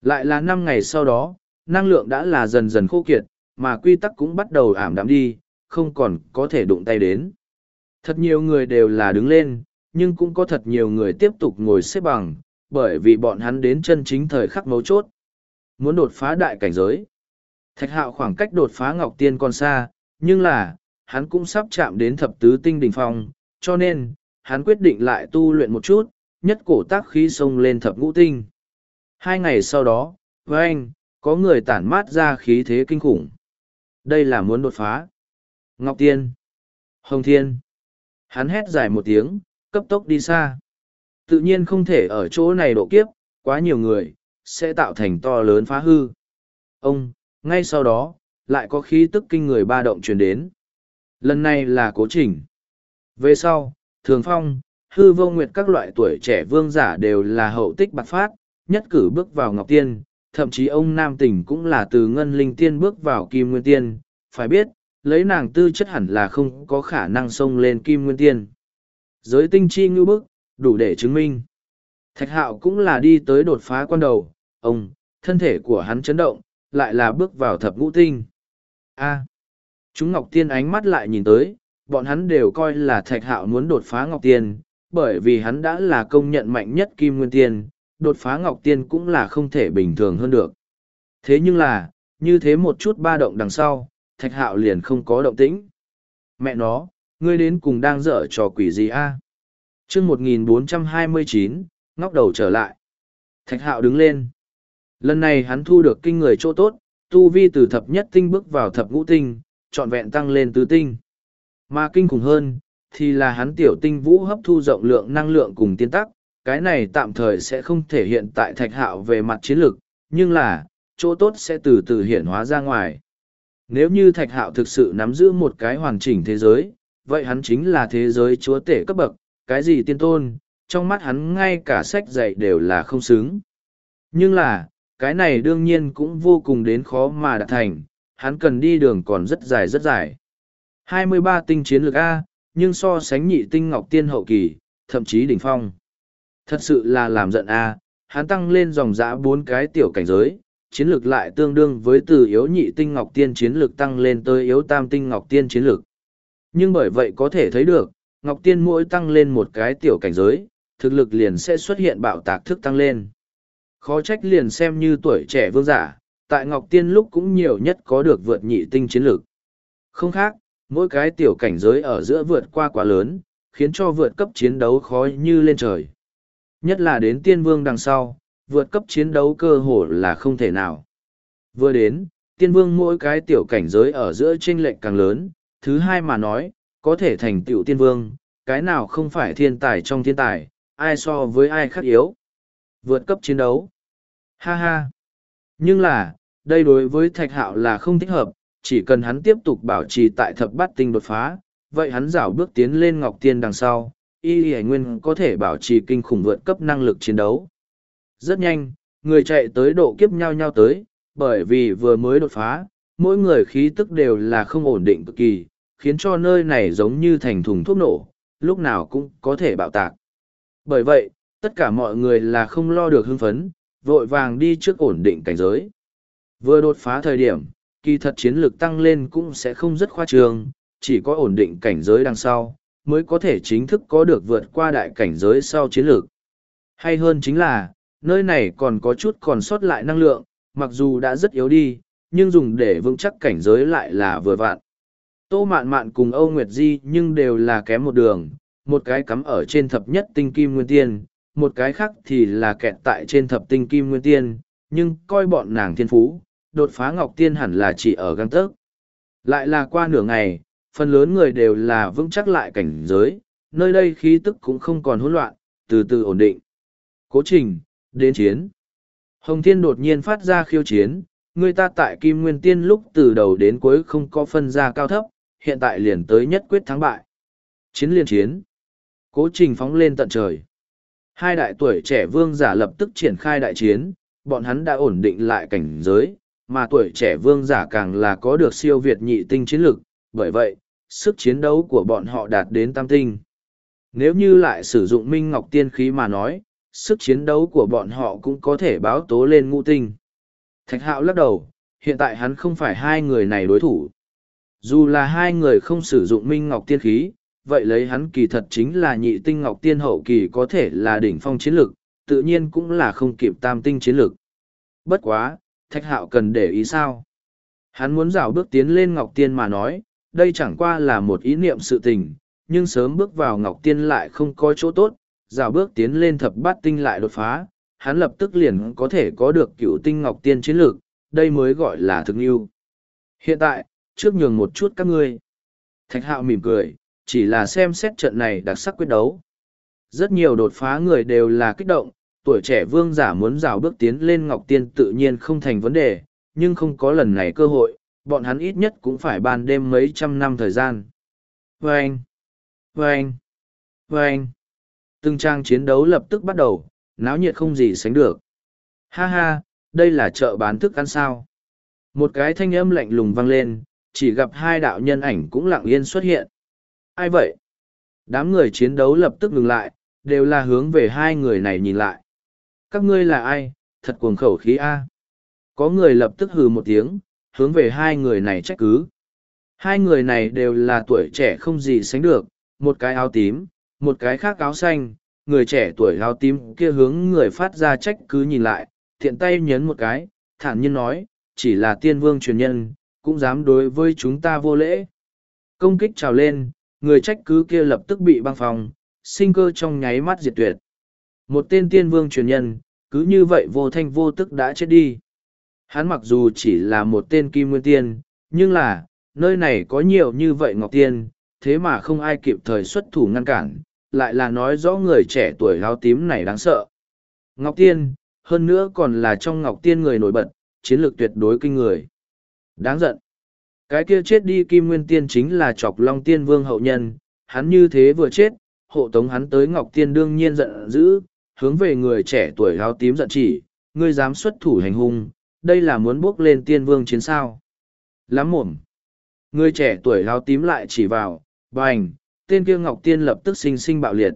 lại là năm ngày sau đó năng lượng đã là dần dần khô kiệt mà quy tắc cũng bắt đầu ảm đạm đi không còn có thể đụng tay đến thật nhiều người đều là đứng lên nhưng cũng có thật nhiều người tiếp tục ngồi xếp bằng bởi vì bọn hắn đến chân chính thời khắc mấu chốt muốn đột phá đại cảnh giới. Thạch hạo khoảng cách đột phá Ngọc Tiên còn xa, nhưng là, hắn cũng sắp chạm đến thập tứ tinh đỉnh phong, cho nên, hắn quyết định lại tu luyện một chút, nhất cổ tác khí xông lên thập ngũ tinh. Hai ngày sau đó, với anh, có người tản mát ra khí thế kinh khủng. Đây là muốn đột phá. Ngọc Tiên. Hồng Thiên. Hắn hét dài một tiếng, cấp tốc đi xa. Tự nhiên không thể ở chỗ này độ kiếp, quá nhiều người, sẽ tạo thành to lớn phá hư. Ông, ngay sau đó, lại có khí tức kinh người ba động truyền đến. Lần này là cố trình. Về sau, thường phong, hư vô nguyệt các loại tuổi trẻ vương giả đều là hậu tích bạc phát, nhất cử bước vào ngọc tiên, thậm chí ông nam tỉnh cũng là từ ngân linh tiên bước vào kim nguyên tiên. Phải biết, lấy nàng tư chất hẳn là không có khả năng xông lên kim nguyên tiên. Giới tinh chi ngư bức, đủ để chứng minh. Thạch hạo cũng là đi tới đột phá quan đầu, ông, thân thể của hắn chấn động, lại là bước vào thập ngũ tinh. A. À. chúng Ngọc Tiên ánh mắt lại nhìn tới, bọn hắn đều coi là Thạch Hạo muốn đột phá Ngọc Tiên, bởi vì hắn đã là công nhận mạnh nhất Kim Nguyên Tiên, đột phá Ngọc Tiên cũng là không thể bình thường hơn được. Thế nhưng là, như thế một chút ba động đằng sau, Thạch Hạo liền không có động tĩnh. Mẹ nó, ngươi đến cùng đang dở trò quỷ gì a? Chương một nghìn bốn trăm hai mươi chín, ngóc đầu trở lại. Thạch Hạo đứng lên. Lần này hắn thu được kinh người chỗ tốt, tu vi từ thập nhất tinh bước vào thập ngũ tinh, trọn vẹn tăng lên tứ tinh. Mà kinh khủng hơn, thì là hắn tiểu tinh vũ hấp thu rộng lượng năng lượng cùng tiên tắc, cái này tạm thời sẽ không thể hiện tại thạch hạo về mặt chiến lược, nhưng là, chỗ tốt sẽ từ từ hiển hóa ra ngoài. Nếu như thạch hạo thực sự nắm giữ một cái hoàn chỉnh thế giới, vậy hắn chính là thế giới chúa tể cấp bậc, cái gì tiên tôn, trong mắt hắn ngay cả sách dạy đều là không xứng. Nhưng là, cái này đương nhiên cũng vô cùng đến khó mà đạt thành, hắn cần đi đường còn rất dài rất dài. 23 tinh chiến lược A, nhưng so sánh nhị tinh ngọc tiên hậu kỳ, thậm chí đỉnh phong. Thật sự là làm giận A, hắn tăng lên dòng dã bốn cái tiểu cảnh giới, chiến lược lại tương đương với từ yếu nhị tinh ngọc tiên chiến lược tăng lên tới yếu tam tinh ngọc tiên chiến lược. Nhưng bởi vậy có thể thấy được, ngọc tiên mỗi tăng lên một cái tiểu cảnh giới, thực lực liền sẽ xuất hiện bạo tạc thức tăng lên. Khó trách liền xem như tuổi trẻ vương giả, tại Ngọc Tiên lúc cũng nhiều nhất có được vượt nhị tinh chiến lược. Không khác, mỗi cái tiểu cảnh giới ở giữa vượt qua quá lớn, khiến cho vượt cấp chiến đấu khó như lên trời. Nhất là đến tiên vương đằng sau, vượt cấp chiến đấu cơ hồ là không thể nào. Vừa đến, tiên vương mỗi cái tiểu cảnh giới ở giữa chênh lệch càng lớn, thứ hai mà nói, có thể thành tiểu tiên vương, cái nào không phải thiên tài trong thiên tài, ai so với ai khác yếu. Vượt cấp chiến đấu. Ha ha. Nhưng là, đây đối với thạch hạo là không thích hợp, chỉ cần hắn tiếp tục bảo trì tại thập bát tinh đột phá, vậy hắn rảo bước tiến lên ngọc tiên đằng sau, y hải nguyên có thể bảo trì kinh khủng vượt cấp năng lực chiến đấu. Rất nhanh, người chạy tới độ kiếp nhau nhau tới, bởi vì vừa mới đột phá, mỗi người khí tức đều là không ổn định cực kỳ, khiến cho nơi này giống như thành thùng thuốc nổ, lúc nào cũng có thể bạo tạc. Bởi vậy, Tất cả mọi người là không lo được hưng phấn, vội vàng đi trước ổn định cảnh giới. Vừa đột phá thời điểm, kỳ thật chiến lược tăng lên cũng sẽ không rất khoa trương, chỉ có ổn định cảnh giới đằng sau, mới có thể chính thức có được vượt qua đại cảnh giới sau chiến lược. Hay hơn chính là, nơi này còn có chút còn sót lại năng lượng, mặc dù đã rất yếu đi, nhưng dùng để vững chắc cảnh giới lại là vừa vạn. Tô Mạn Mạn cùng Âu Nguyệt Di nhưng đều là kém một đường, một cái cắm ở trên thập nhất tinh kim nguyên tiên, một cái khác thì là kẹt tại trên thập tinh kim nguyên tiên, nhưng coi bọn nàng thiên phú, đột phá ngọc tiên hẳn là chỉ ở găng tớc. Lại là qua nửa ngày, phần lớn người đều là vững chắc lại cảnh giới, nơi đây khí tức cũng không còn hỗn loạn, từ từ ổn định. Cố trình, đến chiến. Hồng Thiên đột nhiên phát ra khiêu chiến, người ta tại Kim Nguyên Tiên lúc từ đầu đến cuối không có phân ra cao thấp, hiện tại liền tới nhất quyết thắng bại. Chiến liên chiến. Cố trình phóng lên tận trời. Hai đại tuổi trẻ vương giả lập tức triển khai đại chiến, bọn hắn đã ổn định lại cảnh giới, mà tuổi trẻ vương giả càng là có được siêu việt nhị tinh chiến lực, bởi vậy, sức chiến đấu của bọn họ đạt đến tam tinh. Nếu như lại sử dụng Minh Ngọc Tiên Khí mà nói, sức chiến đấu của bọn họ cũng có thể báo tố lên ngũ tinh. Thạch Hạo lắc đầu, hiện tại hắn không phải hai người này đối thủ. Dù là hai người không sử dụng Minh Ngọc Tiên Khí, vậy lấy hắn kỳ thật chính là nhị tinh ngọc tiên hậu kỳ có thể là đỉnh phong chiến lực, tự nhiên cũng là không kịp tam tinh chiến lực. Bất quá, thạch hạo cần để ý sao? Hắn muốn rào bước tiến lên ngọc tiên mà nói, đây chẳng qua là một ý niệm sự tình, nhưng sớm bước vào ngọc tiên lại không có chỗ tốt, rào bước tiến lên thập bát tinh lại đột phá, hắn lập tức liền có thể có được cửu tinh ngọc tiên chiến lược, đây mới gọi là thực yêu. Hiện tại, trước nhường một chút các ngươi. Thạch hạo mỉm cười, chỉ là xem xét trận này đặc sắc quyết đấu. Rất nhiều đột phá người đều là kích động, tuổi trẻ vương giả muốn rào bước tiến lên Ngọc Tiên tự nhiên không thành vấn đề, nhưng không có lần này cơ hội, bọn hắn ít nhất cũng phải ban đêm mấy trăm năm thời gian. Vâng! Vâng! Vâng! Từng trang chiến đấu lập tức bắt đầu, náo nhiệt không gì sánh được. Ha ha, đây là chợ bán thức ăn sao. Một cái thanh âm lạnh lùng vang lên, chỉ gặp hai đạo nhân ảnh cũng lặng yên xuất hiện. Ai vậy? Đám người chiến đấu lập tức ngừng lại, đều là hướng về hai người này nhìn lại. Các ngươi là ai? Thật cuồng khẩu khí A. Có người lập tức hừ một tiếng, hướng về hai người này trách cứ. Hai người này đều là tuổi trẻ không gì sánh được, một cái áo tím, một cái khác áo xanh, người trẻ tuổi áo tím kia hướng người phát ra trách cứ nhìn lại, thiện tay nhấn một cái, thản nhiên nói, chỉ là tiên vương truyền nhân, cũng dám đối với chúng ta vô lễ. Công kích trào lên, Người trách cứ kia lập tức bị băng phong, sinh cơ trong nháy mắt diệt tuyệt. Một tên tiên vương truyền nhân, cứ như vậy vô thanh vô tức đã chết đi. Hắn mặc dù chỉ là một tên kim nguyên tiên, nhưng là, nơi này có nhiều như vậy ngọc tiên, thế mà không ai kịp thời xuất thủ ngăn cản, lại là nói rõ người trẻ tuổi áo tím này đáng sợ. Ngọc tiên, hơn nữa còn là trong ngọc tiên người nổi bật, chiến lược tuyệt đối kinh người. Đáng giận. Cái kia chết đi Kim Nguyên Tiên chính là chọc Long Tiên Vương hậu nhân, hắn như thế vừa chết, hộ tống hắn tới Ngọc Tiên đương nhiên giận dữ, hướng về người trẻ tuổi háo tím giận chỉ, ngươi dám xuất thủ hành hung, đây là muốn bước lên Tiên Vương chiến sao. Lắm mồm. Người trẻ tuổi háo tím lại chỉ vào, bành, tên kia Ngọc Tiên lập tức sinh sinh bạo liệt.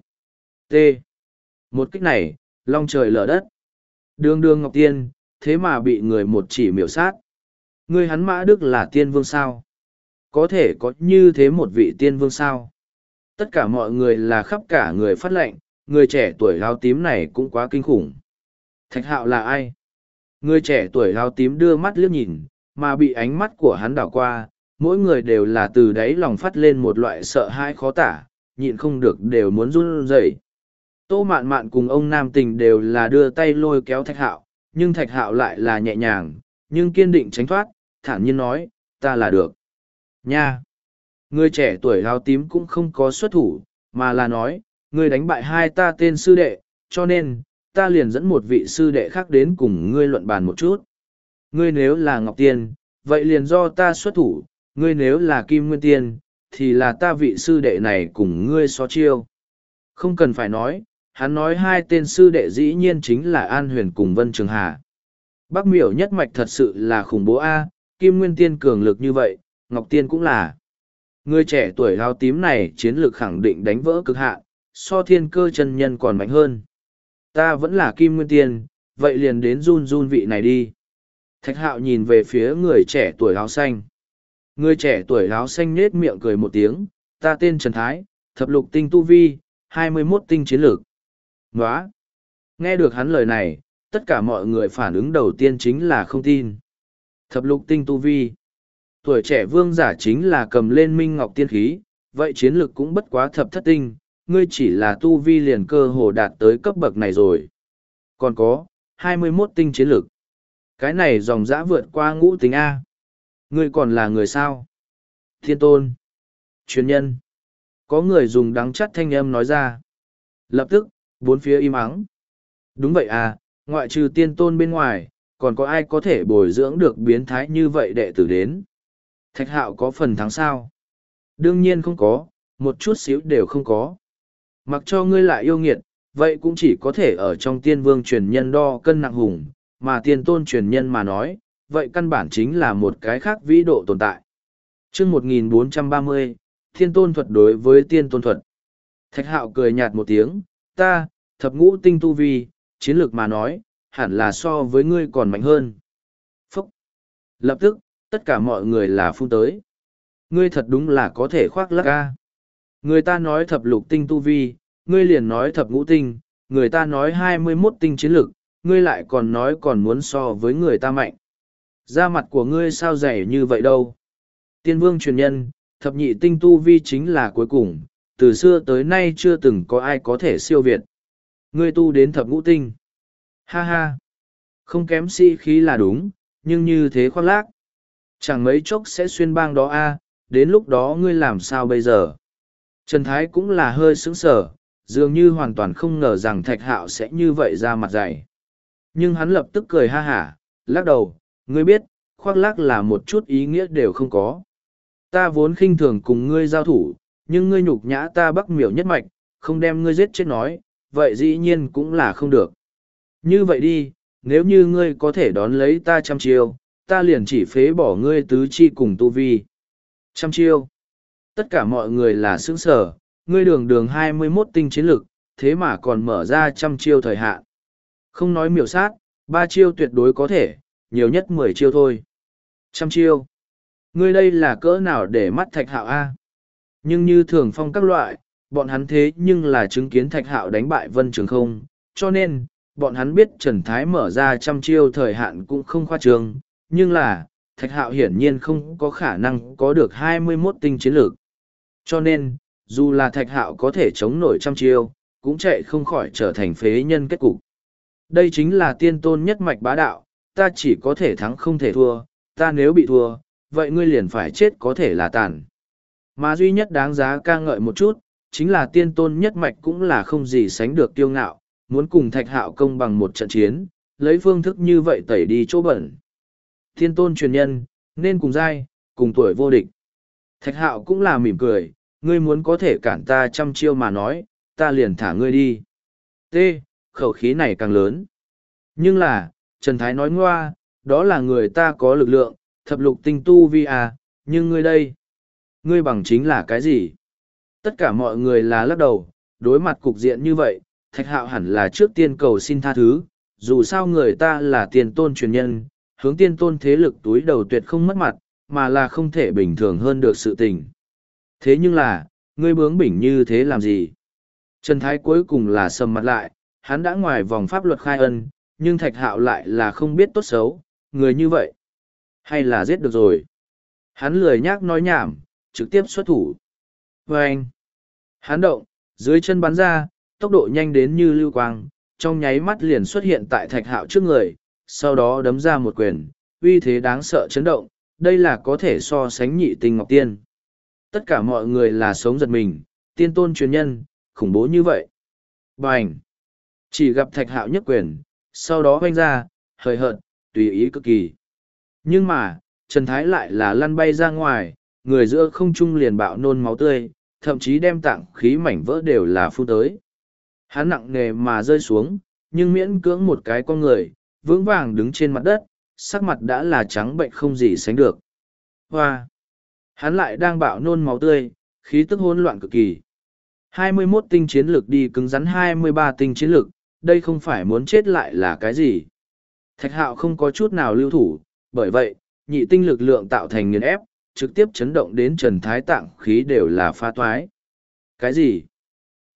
T. Một kích này, long trời lở đất. đương đương Ngọc Tiên, thế mà bị người một chỉ miểu sát. Ngươi hắn mã đức là tiên vương sao? Có thể có như thế một vị tiên vương sao? Tất cả mọi người là khắp cả người phát lệnh, người trẻ tuổi lao tím này cũng quá kinh khủng. Thạch hạo là ai? Người trẻ tuổi lao tím đưa mắt liếc nhìn, mà bị ánh mắt của hắn đảo qua, mỗi người đều là từ đáy lòng phát lên một loại sợ hãi khó tả, nhịn không được đều muốn run rẩy. Tô mạn mạn cùng ông Nam Tình đều là đưa tay lôi kéo Thạch Hạo, nhưng Thạch Hạo lại là nhẹ nhàng, nhưng kiên định tránh thoát, thản nhiên nói, ta là được. Nha! Người trẻ tuổi áo tím cũng không có xuất thủ, mà là nói, ngươi đánh bại hai ta tên sư đệ, cho nên, ta liền dẫn một vị sư đệ khác đến cùng ngươi luận bàn một chút. Ngươi nếu là Ngọc Tiên, vậy liền do ta xuất thủ, ngươi nếu là Kim Nguyên Tiên, thì là ta vị sư đệ này cùng ngươi so chiêu. Không cần phải nói, hắn nói hai tên sư đệ dĩ nhiên chính là An Huyền cùng Vân Trường Hà. Bác miểu nhất mạch thật sự là khủng bố A, Kim Nguyên Tiên cường lực như vậy, Ngọc Tiên cũng là. Người trẻ tuổi háo tím này chiến lược khẳng định đánh vỡ cực hạn, so thiên cơ chân nhân còn mạnh hơn. Ta vẫn là Kim Nguyên Tiên, vậy liền đến run run vị này đi. Thạch hạo nhìn về phía người trẻ tuổi áo xanh. Người trẻ tuổi áo xanh nết miệng cười một tiếng, ta tên Trần Thái, thập lục tinh tu vi, hai mươi mốt tinh chiến lược. Nóa! Nghe được hắn lời này, tất cả mọi người phản ứng đầu tiên chính là không tin. Thập lục tinh tu vi. Tuổi trẻ vương giả chính là cầm lên minh ngọc tiên khí, vậy chiến lực cũng bất quá thập thất tinh, ngươi chỉ là tu vi liền cơ hồ đạt tới cấp bậc này rồi. Còn có, hai mươi 21 tinh chiến lực. Cái này dòng dã vượt qua ngũ tính A. Ngươi còn là người sao? Thiên tôn. Chuyên nhân. Có người dùng đắng chắt thanh âm nói ra. Lập tức, bốn phía im ắng. Đúng vậy à, ngoại trừ tiên tôn bên ngoài, còn có ai có thể bồi dưỡng được biến thái như vậy đệ tử đến. Thạch hạo có phần thắng sao? Đương nhiên không có, một chút xíu đều không có. Mặc cho ngươi lại yêu nghiệt, vậy cũng chỉ có thể ở trong tiên vương truyền nhân đo cân nặng hùng, mà tiên tôn truyền nhân mà nói, vậy căn bản chính là một cái khác vĩ độ tồn tại. chương một nghìn bốn trăm ba mươi thiên tôn thuật đối với tiên tôn thuật. Thạch hạo cười nhạt một tiếng, ta, thập ngũ tinh tu vi, chiến lược mà nói, hẳn là so với ngươi còn mạnh hơn. Phúc! Lập tức, tất cả mọi người là phun tới. Ngươi thật đúng là có thể khoác lắc ca. Người ta nói thập lục tinh tu vi, ngươi liền nói thập ngũ tinh, người ta nói hai mươi 21 tinh chiến lược, ngươi lại còn nói còn muốn so với người ta mạnh. Da mặt của ngươi sao dày như vậy đâu. Tiên vương truyền nhân, thập nhị tinh tu vi chính là cuối cùng, từ xưa tới nay chưa từng có ai có thể siêu việt. Ngươi tu đến thập ngũ tinh. Ha ha. Không kém sĩ si khí là đúng, nhưng như thế khoác lác. Chẳng mấy chốc sẽ xuyên bang đó a à, đến lúc đó ngươi làm sao bây giờ? Trần Thái cũng là hơi sững sờ, dường như hoàn toàn không ngờ rằng Thạch Hạo sẽ như vậy ra mặt dày. Nhưng hắn lập tức cười ha hả, lắc đầu, ngươi biết, khoác lác là một chút ý nghĩa đều không có. Ta vốn khinh thường cùng ngươi giao thủ, nhưng ngươi nhục nhã ta bắc miểu nhất mạch, không đem ngươi giết chết nói, vậy dĩ nhiên cũng là không được. Như vậy đi, nếu như ngươi có thể đón lấy ta trăm chiêu, ta liền chỉ phế bỏ ngươi tứ chi cùng tu vi. Trăm chiêu. Tất cả mọi người là sướng sở, ngươi đường đường hai mươi 21 tinh chiến lực, thế mà còn mở ra trăm chiêu thời hạn. Không nói miểu sát, ba chiêu tuyệt đối có thể, nhiều nhất mười chiêu thôi. Trăm chiêu. Ngươi đây là cỡ nào để mắt thạch hạo A. Nhưng như thường phong các loại, bọn hắn thế nhưng là chứng kiến thạch hạo đánh bại vân trường không cho nên bọn hắn biết trần thái mở ra trăm chiêu thời hạn cũng không khoa trương nhưng là thạch hạo hiển nhiên không có khả năng có được hai mươi 21 tinh chiến lược cho nên dù là thạch hạo có thể chống nổi trăm chiêu cũng chạy không khỏi trở thành phế nhân kết cục đây chính là tiên tôn nhất mạch bá đạo ta chỉ có thể thắng không thể thua ta nếu bị thua vậy ngươi liền phải chết có thể là tàn mà duy nhất đáng giá ca ngợi một chút chính là tiên tôn nhất mạch cũng là không gì sánh được kiêu ngạo, muốn cùng thạch hạo công bằng một trận chiến, lấy phương thức như vậy tẩy đi chỗ bẩn. Tiên tôn truyền nhân, nên cùng giai, cùng tuổi vô địch. Thạch hạo cũng là mỉm cười, ngươi muốn có thể cản ta trăm chiêu mà nói, ta liền thả ngươi đi. T. Khẩu khí này càng lớn. Nhưng là, Trần Thái nói ngoa, đó là người ta có lực lượng, thập lục tinh tu vi à, nhưng ngươi đây, ngươi bằng chính là cái gì? Tất cả mọi người là lắc đầu, đối mặt cục diện như vậy, thạch hạo hẳn là trước tiên cầu xin tha thứ, dù sao người ta là tiền tôn truyền nhân, hướng tiên tôn thế lực túi đầu tuyệt không mất mặt, mà là không thể bình thường hơn được sự tình. Thế nhưng là, ngươi bướng bỉnh như thế làm gì? Trần Thái cuối cùng là sầm mặt lại, hắn đã ngoài vòng pháp luật khai ân, nhưng thạch hạo lại là không biết tốt xấu, người như vậy. Hay là giết được rồi? Hắn lười nhác nói nhảm, trực tiếp xuất thủ. Và anh, hán động, dưới chân bắn ra, tốc độ nhanh đến như lưu quang, trong nháy mắt liền xuất hiện tại thạch hạo trước người, sau đó đấm ra một quyền, uy thế đáng sợ chấn động, đây là có thể so sánh nhị tinh ngọc tiên. Tất cả mọi người là sống giật mình, tiên tôn truyền nhân, khủng bố như vậy. Bành! Chỉ gặp thạch hạo nhất quyền, sau đó hoanh ra, hời hợt, tùy ý cực kỳ. Nhưng mà, Trần Thái lại là lăn bay ra ngoài, người giữa không trung liền bạo nôn máu tươi, thậm chí đem tạng khí mảnh vỡ đều là phun tới. Hắn nặng nề mà rơi xuống, nhưng miễn cưỡng một cái con người, vững vàng đứng trên mặt đất, sắc mặt đã là trắng bệnh không gì sánh được. Hoa! Hắn lại đang bạo nôn máu tươi, khí tức hỗn loạn cực kỳ. 21 tinh chiến lực đi cứng rắn 23 tinh chiến lực, đây không phải muốn chết lại là cái gì. Thạch hạo không có chút nào lưu thủ, bởi vậy, nhị tinh lực lượng tạo thành nghiền ép, trực tiếp chấn động đến trần thái tạng khí đều là pha toái. Cái gì?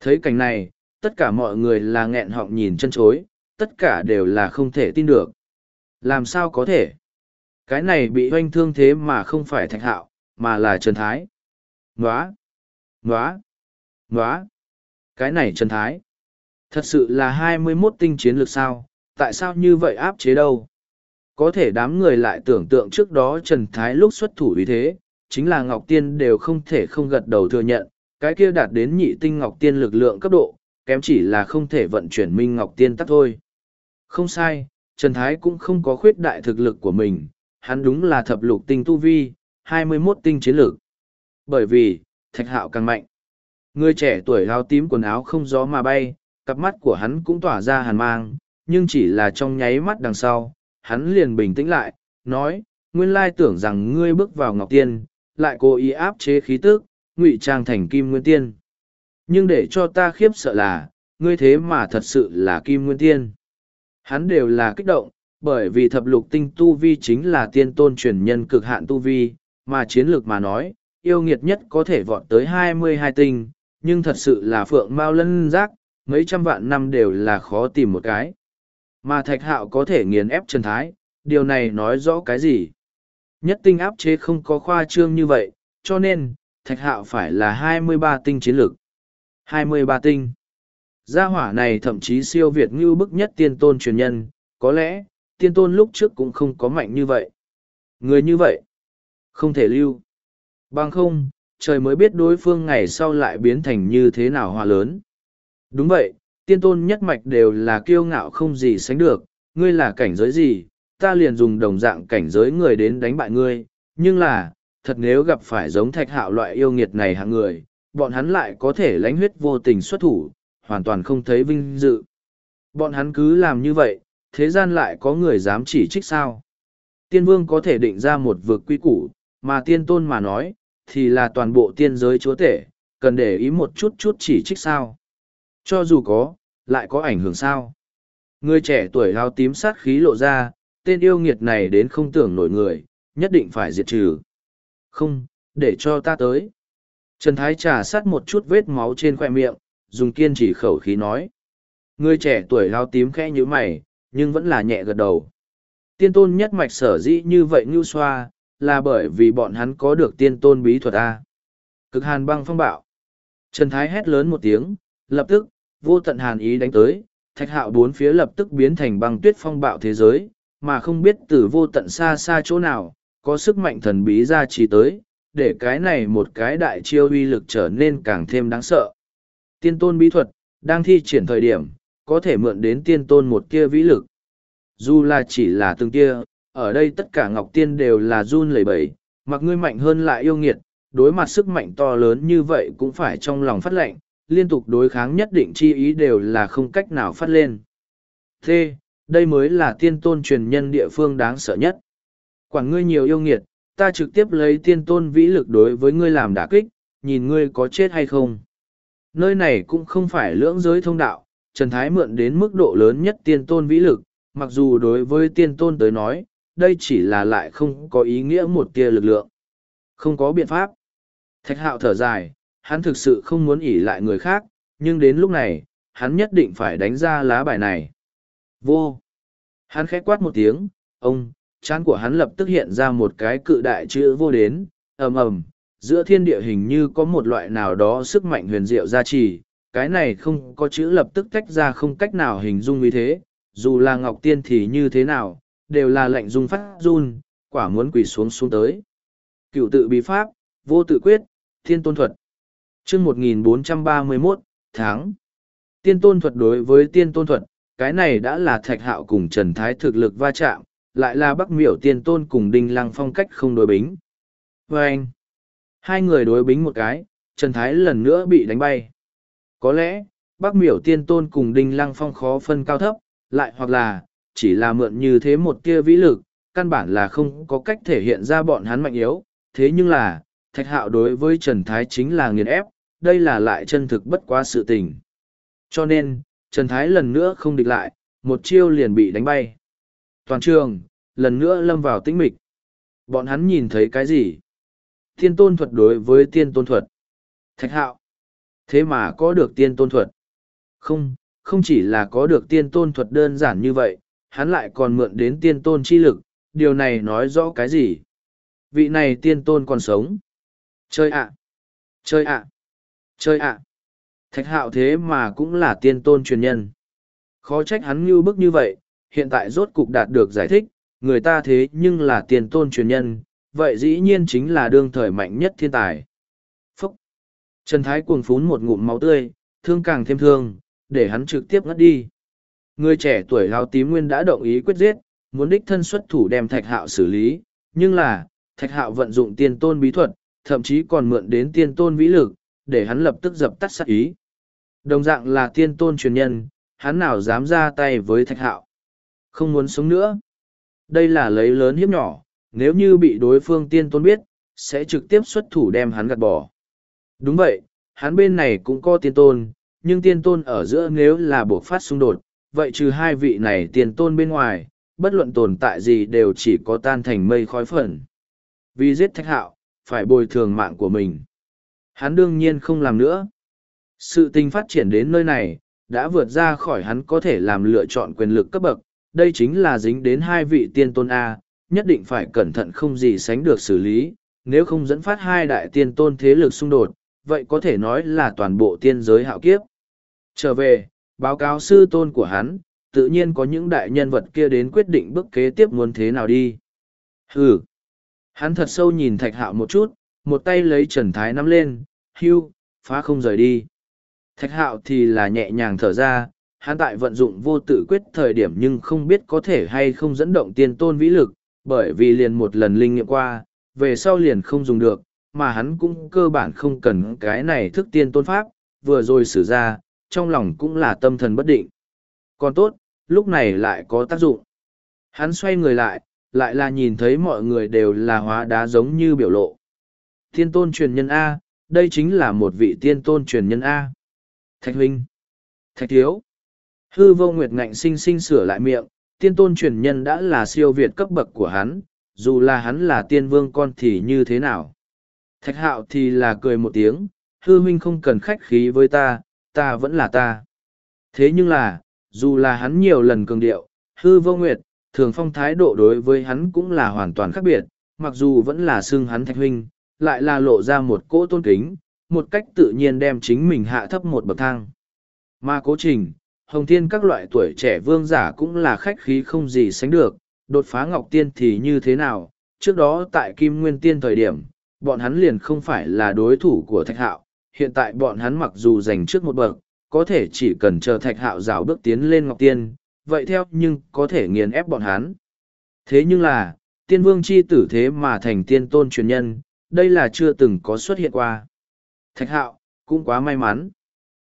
Thấy cảnh này, tất cả mọi người là nghẹn họng nhìn chân chối, tất cả đều là không thể tin được. Làm sao có thể? Cái này bị hoanh thương thế mà không phải thạch hạo, mà là Trần Thái. Nóa! Nóa! Nóa! Cái này Trần Thái! Thật sự là hai mươi 21 tinh chiến lược sao, tại sao như vậy áp chế đâu? có thể đám người lại tưởng tượng trước đó Trần Thái lúc xuất thủ vì thế, chính là Ngọc Tiên đều không thể không gật đầu thừa nhận, cái kia đạt đến nhị tinh Ngọc Tiên lực lượng cấp độ, kém chỉ là không thể vận chuyển Minh Ngọc Tiên tắc thôi. Không sai, Trần Thái cũng không có khuyết đại thực lực của mình, hắn đúng là thập lục tinh tu vi, hai mươi 21 tinh chiến lực. Bởi vì, thạch hạo càng mạnh. Người trẻ tuổi áo tím quần áo không gió mà bay, cặp mắt của hắn cũng tỏa ra hàn mang, nhưng chỉ là trong nháy mắt đằng sau, hắn liền bình tĩnh lại, nói, nguyên lai tưởng rằng ngươi bước vào Ngọc Tiên, lại cố ý áp chế khí tức, ngụy trang thành Kim Nguyên Tiên. Nhưng để cho ta khiếp sợ là, ngươi thế mà thật sự là Kim Nguyên Tiên. Hắn đều là kích động, bởi vì thập lục tinh tu vi chính là tiên tôn truyền nhân cực hạn tu vi, mà chiến lược mà nói, yêu nghiệt nhất có thể vọt tới hai mươi hai tinh, nhưng thật sự là phượng mau lân rác, mấy trăm vạn năm đều là khó tìm một cái. Mà Thạch Hạo có thể nghiền ép Trần Thái, điều này nói rõ cái gì? Nhất tinh áp chế không có khoa trương như vậy, cho nên, Thạch Hạo phải là hai mươi ba tinh chiến lược. hai mươi ba tinh. Gia hỏa này thậm chí siêu việt như bức nhất tiên tôn truyền nhân, có lẽ, tiên tôn lúc trước cũng không có mạnh như vậy. Người như vậy, không thể lưu. Bằng không, trời mới biết đối phương ngày sau lại biến thành như thế nào hoa lớn. Đúng vậy, tiên tôn nhất mạch đều là kiêu ngạo không gì sánh được, ngươi là cảnh giới gì, ta liền dùng đồng dạng cảnh giới người đến đánh bại ngươi, nhưng là, thật nếu gặp phải giống thạch hạo loại yêu nghiệt này hạng người, bọn hắn lại có thể lãnh huyết vô tình xuất thủ, hoàn toàn không thấy vinh dự. Bọn hắn cứ làm như vậy, thế gian lại có người dám chỉ trích sao. Tiên vương có thể định ra một vực quy củ, mà tiên tôn mà nói, thì là toàn bộ tiên giới chúa thể, cần để ý một chút chút chỉ trích sao. Cho dù có, lại có ảnh hưởng sao? Người trẻ tuổi lao tím sát khí lộ ra, tên yêu nghiệt này đến không tưởng nổi người, nhất định phải diệt trừ. Không, để cho ta tới. Trần Thái trà sát một chút vết máu trên khoe miệng, dùng kiên trì khẩu khí nói. Người trẻ tuổi lao tím khẽ như mày, nhưng vẫn là nhẹ gật đầu. Tiên tôn nhất mạch sở dĩ như vậy như xoa, là bởi vì bọn hắn có được tiên tôn bí thuật A. Cực hàn băng phong bạo. Trần Thái hét lớn một tiếng, lập tức, vô tận hàn ý đánh tới thạch hạo bốn phía lập tức biến thành băng tuyết phong bạo thế giới mà không biết từ vô tận xa xa chỗ nào có sức mạnh thần bí ra trì tới để cái này một cái đại chiêu uy lực trở nên càng thêm đáng sợ tiên tôn bí thuật đang thi triển thời điểm có thể mượn đến tiên tôn một tia vĩ lực dù là chỉ là từng tia ở đây tất cả ngọc tiên đều là run lẩy bẩy mặc ngươi mạnh hơn lại yêu nghiệt đối mặt sức mạnh to lớn như vậy cũng phải trong lòng phát lệnh liên tục đối kháng nhất định chi ý đều là không cách nào phát lên. Thế, đây mới là tiên tôn truyền nhân địa phương đáng sợ nhất. Quản ngươi nhiều yêu nghiệt, ta trực tiếp lấy tiên tôn vĩ lực đối với ngươi làm đả kích, nhìn ngươi có chết hay không. Nơi này cũng không phải lưỡng giới thông đạo, Trần Thái mượn đến mức độ lớn nhất tiên tôn vĩ lực, mặc dù đối với tiên tôn tới nói, đây chỉ là lại không có ý nghĩa một tia lực lượng. Không có biện pháp. Thạch hạo thở dài, hắn thực sự không muốn ỉ lại người khác, nhưng đến lúc này, hắn nhất định phải đánh ra lá bài này. Vô! Hắn khẽ quát một tiếng, ông, chán của hắn lập tức hiện ra một cái cự đại chữ vô đến, ầm ầm, giữa thiên địa hình như có một loại nào đó sức mạnh huyền diệu gia trì, cái này không có chữ lập tức tách ra không cách nào hình dung như thế, dù là Ngọc Tiên thì như thế nào, đều là lệnh dung phát run, quả muốn quỳ xuống xuống tới. Cựu tự bí pháp, vô tự quyết, thiên tôn thuật, chương một nghìn bốn trăm ba mươi mốt tháng tiên tôn thuật đối với tiên tôn thuật cái này đã là thạch hạo cùng trần thái thực lực va chạm lại là bắc miểu tiên tôn cùng đinh lăng phong cách không đối bính vê anh hai người đối bính một cái trần thái lần nữa bị đánh bay có lẽ bắc miểu tiên tôn cùng đinh lăng phong khó phân cao thấp lại hoặc là chỉ là mượn như thế một tia vĩ lực căn bản là không có cách thể hiện ra bọn hắn mạnh yếu thế nhưng là thạch hạo đối với trần thái chính là nghiền ép đây là lại chân thực bất quá sự tình. Cho nên, Trần Thái lần nữa không địch lại, một chiêu liền bị đánh bay. Toàn trường, lần nữa lâm vào tĩnh mịch. Bọn hắn nhìn thấy cái gì? Tiên tôn thuật đối với tiên tôn thuật. Thạch hạo. Thế mà có được tiên tôn thuật. Không, không chỉ là có được tiên tôn thuật đơn giản như vậy, hắn lại còn mượn đến tiên tôn chi lực, điều này nói rõ cái gì? Vị này tiên tôn còn sống. Chơi ạ! À. Chơi ạ! Chơi ạ! thạch hạo thế mà cũng là tiên tôn truyền nhân. Khó trách hắn như bức như vậy, hiện tại rốt cục đạt được giải thích, người ta thế nhưng là tiên tôn truyền nhân, vậy dĩ nhiên chính là đương thời mạnh nhất thiên tài. Phúc! Trần Thái cuồng phún một ngụm máu tươi, thương càng thêm thương, để hắn trực tiếp ngất đi. Người trẻ tuổi lao tím nguyên đã động ý quyết giết, muốn đích thân xuất thủ đem thạch hạo xử lý, nhưng là, thạch hạo vận dụng tiên tôn bí thuật, thậm chí còn mượn đến tiên tôn vĩ lực, để hắn lập tức dập tắt sát ý. Đồng dạng là tiên tôn truyền nhân, hắn nào dám ra tay với thạch hạo. Không muốn sống nữa. Đây là lấy lớn hiếp nhỏ, nếu như bị đối phương tiên tôn biết, sẽ trực tiếp xuất thủ đem hắn gạt bỏ. Đúng vậy, hắn bên này cũng có tiên tôn, nhưng tiên tôn ở giữa nếu là buộc phát xung đột, vậy trừ hai vị này tiên tôn bên ngoài, bất luận tồn tại gì đều chỉ có tan thành mây khói phần. Vì giết thạch hạo, phải bồi thường mạng của mình. Hắn đương nhiên không làm nữa. Sự tình phát triển đến nơi này, đã vượt ra khỏi hắn có thể làm lựa chọn quyền lực cấp bậc, đây chính là dính đến hai vị tiên tôn A, nhất định phải cẩn thận không gì sánh được xử lý, nếu không dẫn phát hai đại tiên tôn thế lực xung đột, vậy có thể nói là toàn bộ tiên giới hạo kiếp. Trở về, báo cáo sư tôn của hắn, tự nhiên có những đại nhân vật kia đến quyết định bước kế tiếp muốn thế nào đi. Hừ. Hắn thật sâu nhìn thạch hạo một chút, một tay lấy Trần Thái nắm lên, hưu, phá không rời đi. Thạch hạo thì là nhẹ nhàng thở ra, hắn tại vận dụng vô tự quyết thời điểm nhưng không biết có thể hay không dẫn động tiên tôn vĩ lực, bởi vì liền một lần linh nghiệm qua, về sau liền không dùng được, mà hắn cũng cơ bản không cần cái này thức tiên tôn pháp, vừa rồi xử ra, trong lòng cũng là tâm thần bất định. Còn tốt, lúc này lại có tác dụng. Hắn xoay người lại, lại là nhìn thấy mọi người đều là hóa đá giống như biểu lộ. Tiên tôn truyền nhân A, đây chính là một vị tiên tôn truyền nhân A. Thạch huynh, thạch thiếu, hư vô nguyệt ngạnh sinh sinh sửa lại miệng, tiên tôn truyền nhân đã là siêu việt cấp bậc của hắn, dù là hắn là tiên vương con thì như thế nào. Thạch hạo thì là cười một tiếng, hư huynh không cần khách khí với ta, ta vẫn là ta. Thế nhưng là, dù là hắn nhiều lần cường điệu, hư vô nguyệt, thường phong thái độ đối với hắn cũng là hoàn toàn khác biệt, mặc dù vẫn là xưng hắn thạch huynh, lại là lộ ra một cỗ tôn kính, một cách tự nhiên đem chính mình hạ thấp một bậc thang. Mà cố trình, hồng thiên các loại tuổi trẻ vương giả cũng là khách khí không gì sánh được, đột phá ngọc tiên thì như thế nào, trước đó tại kim nguyên tiên thời điểm, bọn hắn liền không phải là đối thủ của thạch hạo, hiện tại bọn hắn mặc dù giành trước một bậc, có thể chỉ cần chờ thạch hạo rào bước tiến lên ngọc tiên, vậy theo nhưng có thể nghiền ép bọn hắn. Thế nhưng là, tiên vương chi tử thế mà thành tiên tôn truyền nhân, đây là chưa từng có xuất hiện qua. Thạch hạo, cũng quá may mắn.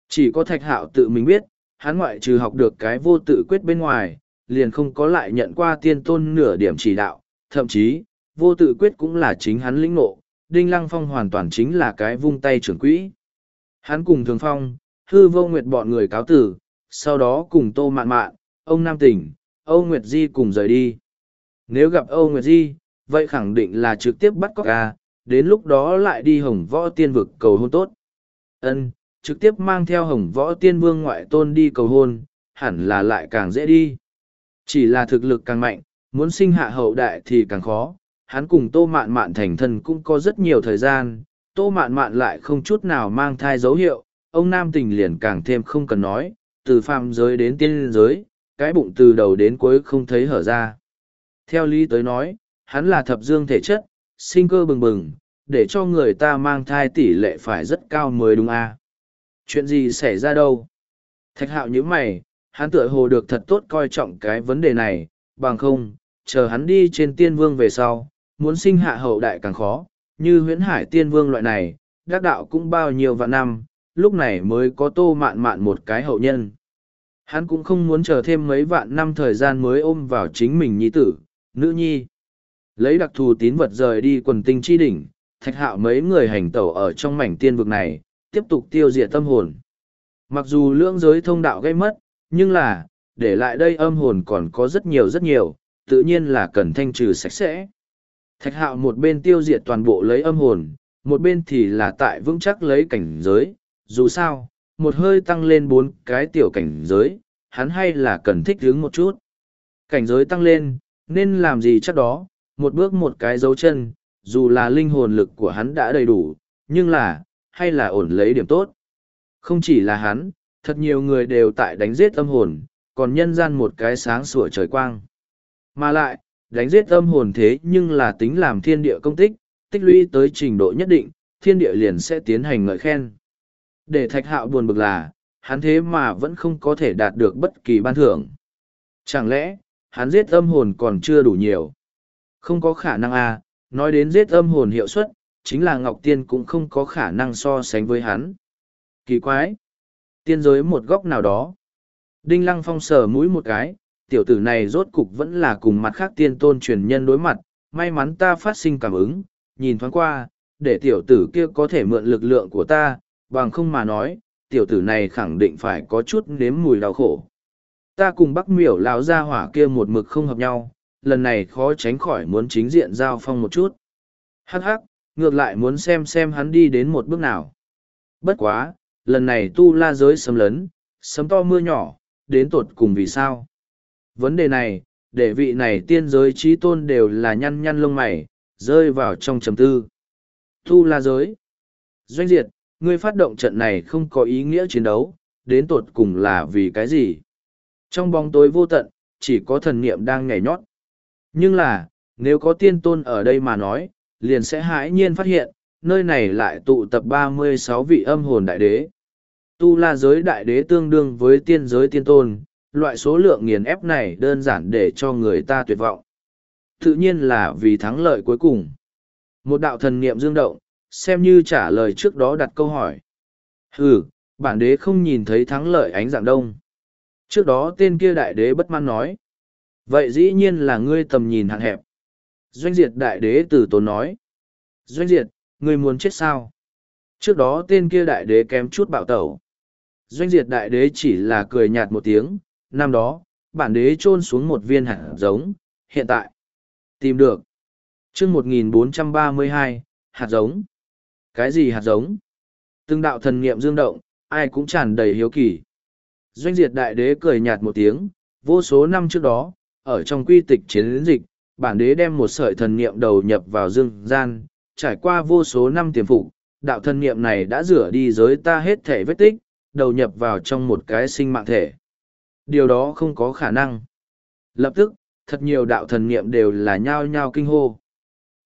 Chỉ có thạch hạo tự mình biết, hắn ngoại trừ học được cái vô tự quyết bên ngoài, liền không có lại nhận qua tiên tôn nửa điểm chỉ đạo, thậm chí, vô tự quyết cũng là chính hắn lĩnh ngộ, Đinh Lăng Phong hoàn toàn chính là cái vung tay trưởng quỹ. Hắn cùng Thường Phong, hư vô nguyệt bọn người cáo tử, sau đó cùng Tô Mạn Mạn, ông Nam Tỉnh, Âu Nguyệt Di cùng rời đi. Nếu gặp Âu Nguyệt Di, vậy khẳng định là trực tiếp bắt cóc ca, đến lúc đó lại đi hồng võ tiên vực cầu hôn tốt. Ân, trực tiếp mang theo hồng võ tiên vương ngoại tôn đi cầu hôn, hẳn là lại càng dễ đi. Chỉ là thực lực càng mạnh, muốn sinh hạ hậu đại thì càng khó, hắn cùng tô mạn mạn thành thân cũng có rất nhiều thời gian, tô mạn mạn lại không chút nào mang thai dấu hiệu, ông nam tình liền càng thêm không cần nói, từ phàm giới đến tiên giới, cái bụng từ đầu đến cuối không thấy hở ra. Theo lý tới nói, hắn là thập dương thể chất, sinh cơ bừng bừng, để cho người ta mang thai tỷ lệ phải rất cao mới đúng à. Chuyện gì xảy ra đâu? Thạch hạo như mày, hắn tựa hồ được thật tốt coi trọng cái vấn đề này, bằng không, chờ hắn đi trên tiên vương về sau, muốn sinh hạ hậu đại càng khó, như huyễn hải tiên vương loại này, đắc đạo cũng bao nhiêu vạn năm, lúc này mới có tô mạn mạn một cái hậu nhân. Hắn cũng không muốn chờ thêm mấy vạn năm thời gian mới ôm vào chính mình nhi tử, nữ nhi. Lấy đặc thù tín vật rời đi quần tinh chi đỉnh, thạch hạo mấy người hành tẩu ở trong mảnh tiên vực này, tiếp tục tiêu diệt tâm hồn. Mặc dù lưỡng giới thông đạo gây mất, nhưng là, để lại đây âm hồn còn có rất nhiều rất nhiều, tự nhiên là cần thanh trừ sạch sẽ. Thạch hạo một bên tiêu diệt toàn bộ lấy âm hồn, một bên thì là tại vững chắc lấy cảnh giới, dù sao, một hơi tăng lên bốn cái tiểu cảnh giới, hắn hay là cần thích hướng một chút. Cảnh giới tăng lên, nên làm gì chắc đó, một bước một cái dấu chân, dù là linh hồn lực của hắn đã đầy đủ, nhưng là, hay là ổn lấy điểm tốt. Không chỉ là hắn, thật nhiều người đều tại đánh giết âm hồn, còn nhân gian một cái sáng sủa trời quang. Mà lại, đánh giết âm hồn thế nhưng là tính làm thiên địa công tích, tích lũy tới trình độ nhất định, thiên địa liền sẽ tiến hành ngợi khen. Để thạch hạo buồn bực là, hắn thế mà vẫn không có thể đạt được bất kỳ ban thưởng. Chẳng lẽ, hắn giết âm hồn còn chưa đủ nhiều. Không có khả năng à, nói đến giết âm hồn hiệu suất, chính là Ngọc Tiên cũng không có khả năng so sánh với hắn. Kỳ quái! Tiên giới một góc nào đó. Đinh Lăng Phong sờ mũi một cái, tiểu tử này rốt cục vẫn là cùng mặt khác tiên tôn truyền nhân đối mặt, may mắn ta phát sinh cảm ứng, nhìn thoáng qua, để tiểu tử kia có thể mượn lực lượng của ta, bằng không mà nói, tiểu tử này khẳng định phải có chút nếm mùi đau khổ. Ta cùng Bắc Miểu lão gia hỏa kia một mực không hợp nhau, lần này khó tránh khỏi muốn chính diện giao phong một chút. Hắc hắc, ngược lại muốn xem xem hắn đi đến một bước nào. Bất quá, lần này tu la giới sấm lớn, sấm to mưa nhỏ, đến tột cùng vì sao? Vấn đề này, để vị này tiên giới trí tôn đều là nhăn nhăn lông mày, rơi vào trong trầm tư. Tu la giới. Doanh diệt, ngươi phát động trận này không có ý nghĩa chiến đấu, đến tột cùng là vì cái gì? Trong bóng tối vô tận, chỉ có thần niệm đang nhảy nhót. Nhưng là, nếu có tiên tôn ở đây mà nói, liền sẽ hãi nhiên phát hiện, nơi này lại tụ tập ba mươi sáu vị âm hồn đại đế. Tu la giới đại đế tương đương với tiên giới tiên tôn, loại số lượng nghiền ép này đơn giản để cho người ta tuyệt vọng. Tự nhiên là vì thắng lợi cuối cùng. Một đạo thần niệm dương động, xem như trả lời trước đó đặt câu hỏi. Ừ, bản đế không nhìn thấy thắng lợi ánh dạng đông. Trước đó tên kia đại đế bất mãn nói. Vậy dĩ nhiên là ngươi tầm nhìn hạn hẹp. Doanh diệt đại đế từ tốn nói. Doanh diệt, ngươi muốn chết sao? Trước đó tên kia đại đế kém chút bạo tẩu. Doanh diệt đại đế chỉ là cười nhạt một tiếng. Năm đó, bản đế trôn xuống một viên hạt giống. Hiện tại, tìm được. chương 1432, hạt giống. Cái gì hạt giống? Từng đạo thần niệm dương động, ai cũng tràn đầy hiếu kỳ. Doanh diệt đại đế cười nhạt một tiếng, vô số năm trước đó, ở trong quy tịch chiến dịch, bản đế đem một sợi thần niệm đầu nhập vào dương gian, trải qua vô số năm tiềm phục, đạo thần niệm này đã rửa đi giới ta hết thể vết tích, đầu nhập vào trong một cái sinh mạng thể. Điều đó không có khả năng. Lập tức, thật nhiều đạo thần niệm đều là nhao nhao kinh hô.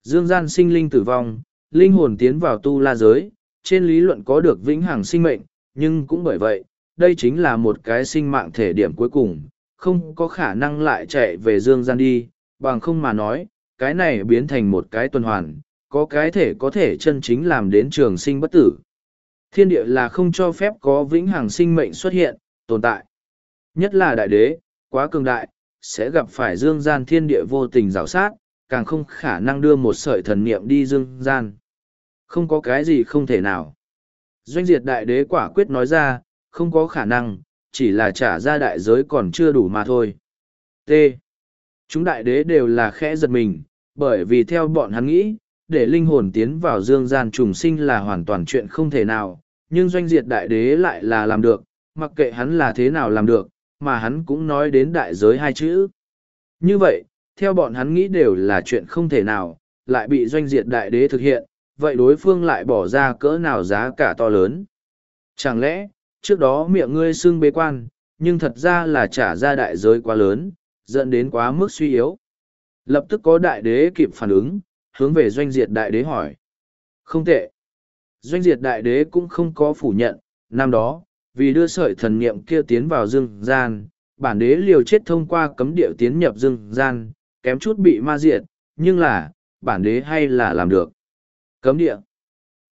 Dương gian sinh linh tử vong, linh hồn tiến vào tu la giới, trên lý luận có được vĩnh hằng sinh mệnh, nhưng cũng bởi vậy, đây chính là một cái sinh mạng thể điểm cuối cùng, không có khả năng lại chạy về dương gian đi, bằng không mà nói, cái này biến thành một cái tuần hoàn, có cái thể có thể chân chính làm đến trường sinh bất tử. Thiên địa là không cho phép có vĩnh hằng sinh mệnh xuất hiện, tồn tại. Nhất là đại đế, quá cường đại, sẽ gặp phải dương gian thiên địa vô tình rào sát, càng không khả năng đưa một sợi thần niệm đi dương gian. Không có cái gì không thể nào. Doanh diệt đại đế quả quyết nói ra, không có khả năng, chỉ là trả ra đại giới còn chưa đủ mà thôi. T. Chúng đại đế đều là khẽ giật mình, bởi vì theo bọn hắn nghĩ, để linh hồn tiến vào dương gian trùng sinh là hoàn toàn chuyện không thể nào, nhưng doanh diệt đại đế lại là làm được, mặc kệ hắn là thế nào làm được, mà hắn cũng nói đến đại giới hai chữ. Như vậy, theo bọn hắn nghĩ đều là chuyện không thể nào, lại bị doanh diệt đại đế thực hiện, vậy đối phương lại bỏ ra cỡ nào giá cả to lớn. Chẳng lẽ, trước đó miệng ngươi xưng bế quan, nhưng thật ra là trả ra đại giới quá lớn, dẫn đến quá mức suy yếu. Lập tức có đại đế kịp phản ứng, hướng về doanh diệt đại đế hỏi. Không tệ. Doanh diệt đại đế cũng không có phủ nhận, năm đó, vì đưa sợi thần niệm kia tiến vào dương gian, bản đế liều chết thông qua cấm điệu tiến nhập dương gian, kém chút bị ma diệt, nhưng là, bản đế hay là làm được. Cấm địa.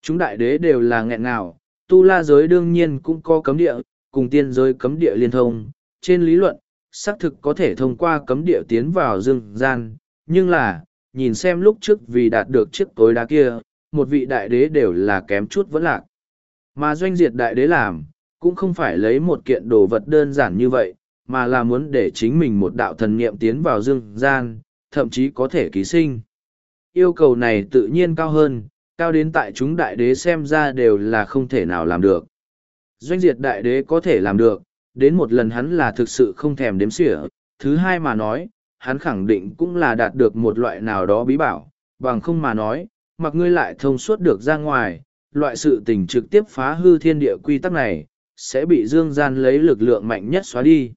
Chúng đại đế đều là nghẹn ngào, tu la giới đương nhiên cũng có cấm địa, cùng tiên giới cấm địa liên thông, trên lý luận, xác thực có thể thông qua cấm địa tiến vào dương gian, nhưng là, nhìn xem lúc trước vì đạt được chiếc tối đá kia, một vị đại đế đều là kém chút vẫn lạc. Mà doanh diệt đại đế làm, cũng không phải lấy một kiện đồ vật đơn giản như vậy, mà là muốn để chính mình một đạo thần nghiệm tiến vào dương gian, thậm chí có thể ký sinh. Yêu cầu này tự nhiên cao hơn, cao đến tại chúng đại đế xem ra đều là không thể nào làm được. Doanh diệt đại đế có thể làm được, đến một lần hắn là thực sự không thèm đếm xỉa, thứ hai mà nói, hắn khẳng định cũng là đạt được một loại nào đó bí bảo, bằng không mà nói, mặc ngươi lại thông suốt được ra ngoài, loại sự tình trực tiếp phá hư thiên địa quy tắc này, sẽ bị dương gian lấy lực lượng mạnh nhất xóa đi.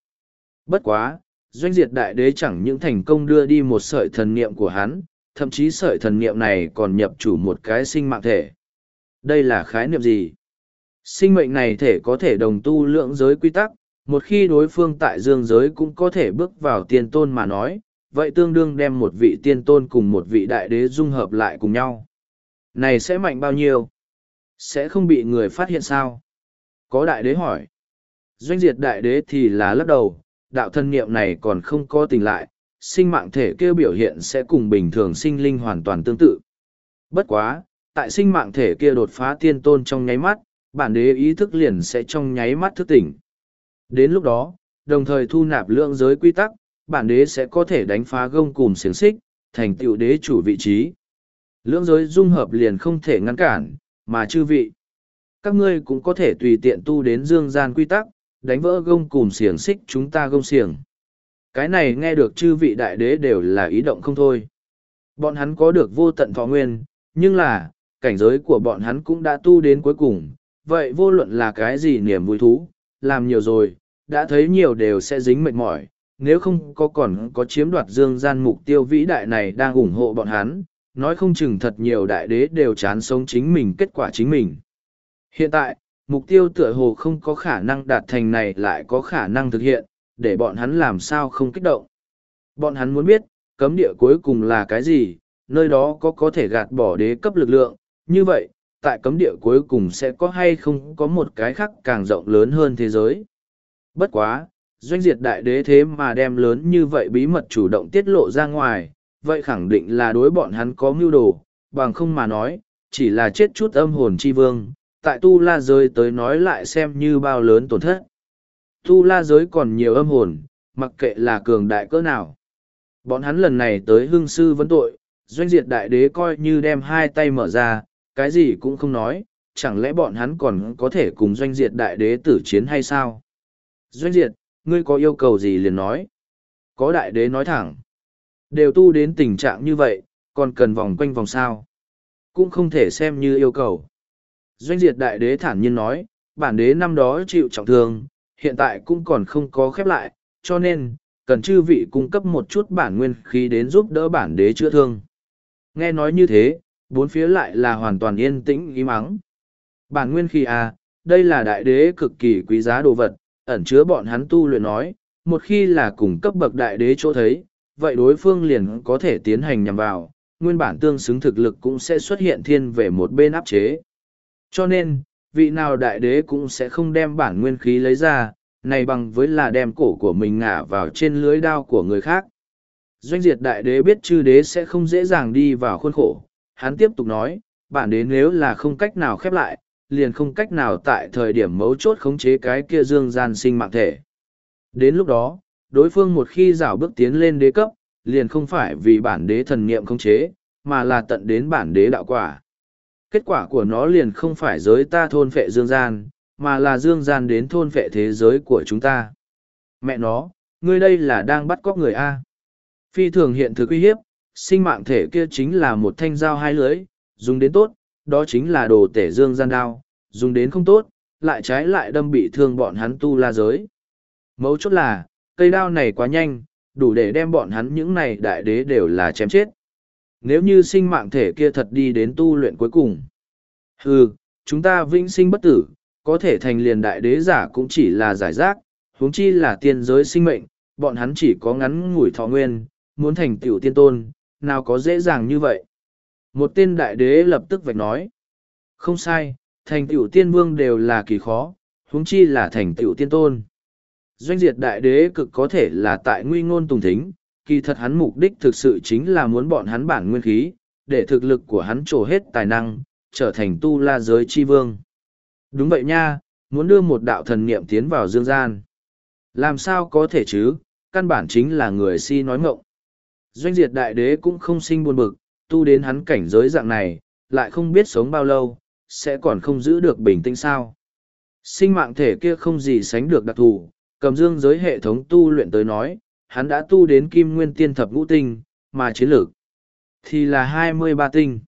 Bất quá, doanh diệt đại đế chẳng những thành công đưa đi một sợi thần niệm của hắn, thậm chí sợi thần niệm này còn nhập chủ một cái sinh mạng thể. Đây là khái niệm gì? Sinh mệnh này thể có thể đồng tu lượng giới quy tắc, một khi đối phương tại dương giới cũng có thể bước vào tiên tôn mà nói, vậy tương đương đem một vị tiên tôn cùng một vị đại đế dung hợp lại cùng nhau. Này sẽ mạnh bao nhiêu? Sẽ không bị người phát hiện sao? Có đại đế hỏi. Doanh diệt đại đế thì là lắc đầu, đạo thân niệm này còn không có tỉnh lại, sinh mạng thể kia biểu hiện sẽ cùng bình thường sinh linh hoàn toàn tương tự. Bất quá, tại sinh mạng thể kia đột phá tiên tôn trong nháy mắt, bản đế ý thức liền sẽ trong nháy mắt thức tỉnh. Đến lúc đó, đồng thời thu nạp lượng giới quy tắc, bản đế sẽ có thể đánh phá gông cùng xiềng xích, thành tựu đế chủ vị trí. Lượng giới dung hợp liền không thể ngăn cản, mà chư vị. Các ngươi cũng có thể tùy tiện tu đến dương gian quy tắc, đánh vỡ gông cùng xiềng xích chúng ta gông xiềng. Cái này nghe được chư vị đại đế đều là ý động không thôi. Bọn hắn có được vô tận thọ nguyên, nhưng là, cảnh giới của bọn hắn cũng đã tu đến cuối cùng, vậy vô luận là cái gì niềm vui thú, làm nhiều rồi, đã thấy nhiều đều sẽ dính mệt mỏi, nếu không có còn có chiếm đoạt dương gian mục tiêu vĩ đại này đang ủng hộ bọn hắn, nói không chừng thật nhiều đại đế đều chán sống chính mình kết quả chính mình. Hiện tại, mục tiêu tựa hồ không có khả năng đạt thành này lại có khả năng thực hiện, để bọn hắn làm sao không kích động. Bọn hắn muốn biết, cấm địa cuối cùng là cái gì, nơi đó có có thể gạt bỏ đế cấp lực lượng, như vậy, tại cấm địa cuối cùng sẽ có hay không có một cái khác càng rộng lớn hơn thế giới. Bất quá, doanh diệt đại đế thế mà đem lớn như vậy bí mật chủ động tiết lộ ra ngoài, vậy khẳng định là đối bọn hắn có mưu đồ, bằng không mà nói, chỉ là chết chút âm hồn chi vương, tại tu la rơi tới nói lại xem như bao lớn tổn thất. Tu la giới còn nhiều âm hồn, mặc kệ là cường đại cỡ nào. Bọn hắn lần này tới hương sư vấn tội, doanh diệt đại đế coi như đem hai tay mở ra, cái gì cũng không nói, chẳng lẽ bọn hắn còn có thể cùng doanh diệt đại đế tử chiến hay sao? Doanh diệt, ngươi có yêu cầu gì liền nói. Có đại đế nói thẳng. Đều tu đến tình trạng như vậy, còn cần vòng quanh vòng sao. Cũng không thể xem như yêu cầu. Doanh diệt đại đế thản nhiên nói, bản đế năm đó chịu trọng thương, hiện tại cũng còn không có khép lại, cho nên, cần chư vị cung cấp một chút bản nguyên khí đến giúp đỡ bản đế chữa thương. Nghe nói như thế, bốn phía lại là hoàn toàn yên tĩnh im ắng. Bản nguyên khí à, đây là đại đế cực kỳ quý giá đồ vật, ẩn chứa bọn hắn tu luyện nói, một khi là cung cấp bậc đại đế chỗ thấy, vậy đối phương liền có thể tiến hành nhằm vào, nguyên bản tương xứng thực lực cũng sẽ xuất hiện thiên về một bên áp chế. Cho nên, vị nào đại đế cũng sẽ không đem bản nguyên khí lấy ra, này bằng với là đem cổ của mình ngả vào trên lưới đao của người khác. Doanh diệt đại đế biết chư đế sẽ không dễ dàng đi vào khuôn khổ, hắn tiếp tục nói, bản đế nếu là không cách nào khép lại, liền không cách nào tại thời điểm mấu chốt khống chế cái kia dương gian sinh mạng thể. Đến lúc đó, đối phương một khi rảo bước tiến lên đế cấp, liền không phải vì bản đế thần niệm khống chế, mà là tận đến bản đế đạo quả kết quả của nó liền không phải giới ta thôn phệ dương gian, mà là dương gian đến thôn phệ thế giới của chúng ta. Mẹ nó, ngươi đây là đang bắt cóc người A. Phi thường hiện thực uy hiếp, sinh mạng thể kia chính là một thanh dao hai lưỡi, dùng đến tốt, đó chính là đồ tể dương gian đao, dùng đến không tốt, lại trái lại đâm bị thương bọn hắn tu la giới. Mấu chốt là, cây đao này quá nhanh, đủ để đem bọn hắn những này đại đế đều là chém chết nếu như sinh mạng thể kia thật đi đến tu luyện cuối cùng. Hừ, chúng ta vĩnh sinh bất tử, có thể thành liền đại đế giả cũng chỉ là giải rác, huống chi là tiên giới sinh mệnh, bọn hắn chỉ có ngắn ngủi thọ nguyên, muốn thành tiểu tiên tôn, nào có dễ dàng như vậy. Một tên đại đế lập tức vạch nói. Không sai, thành tiểu tiên vương đều là kỳ khó, huống chi là thành tiểu tiên tôn. Doanh diệt đại đế cực có thể là tại nguy ngôn tùng thính, kỳ thật hắn mục đích thực sự chính là muốn bọn hắn bản nguyên khí, để thực lực của hắn trổ hết tài năng, trở thành tu la giới chi vương. Đúng vậy nha, muốn đưa một đạo thần niệm tiến vào dương gian. Làm sao có thể chứ, căn bản chính là người si nói ngộng. Doanh diệt đại đế cũng không sinh buồn bực, tu đến hắn cảnh giới dạng này, lại không biết sống bao lâu, sẽ còn không giữ được bình tĩnh sao. Sinh mạng thể kia không gì sánh được đặc thù, cầm dương giới hệ thống tu luyện tới nói, hắn đã tu đến kim nguyên tiên thập ngũ tinh, mà chiến lược thì là hai mươi ba tinh.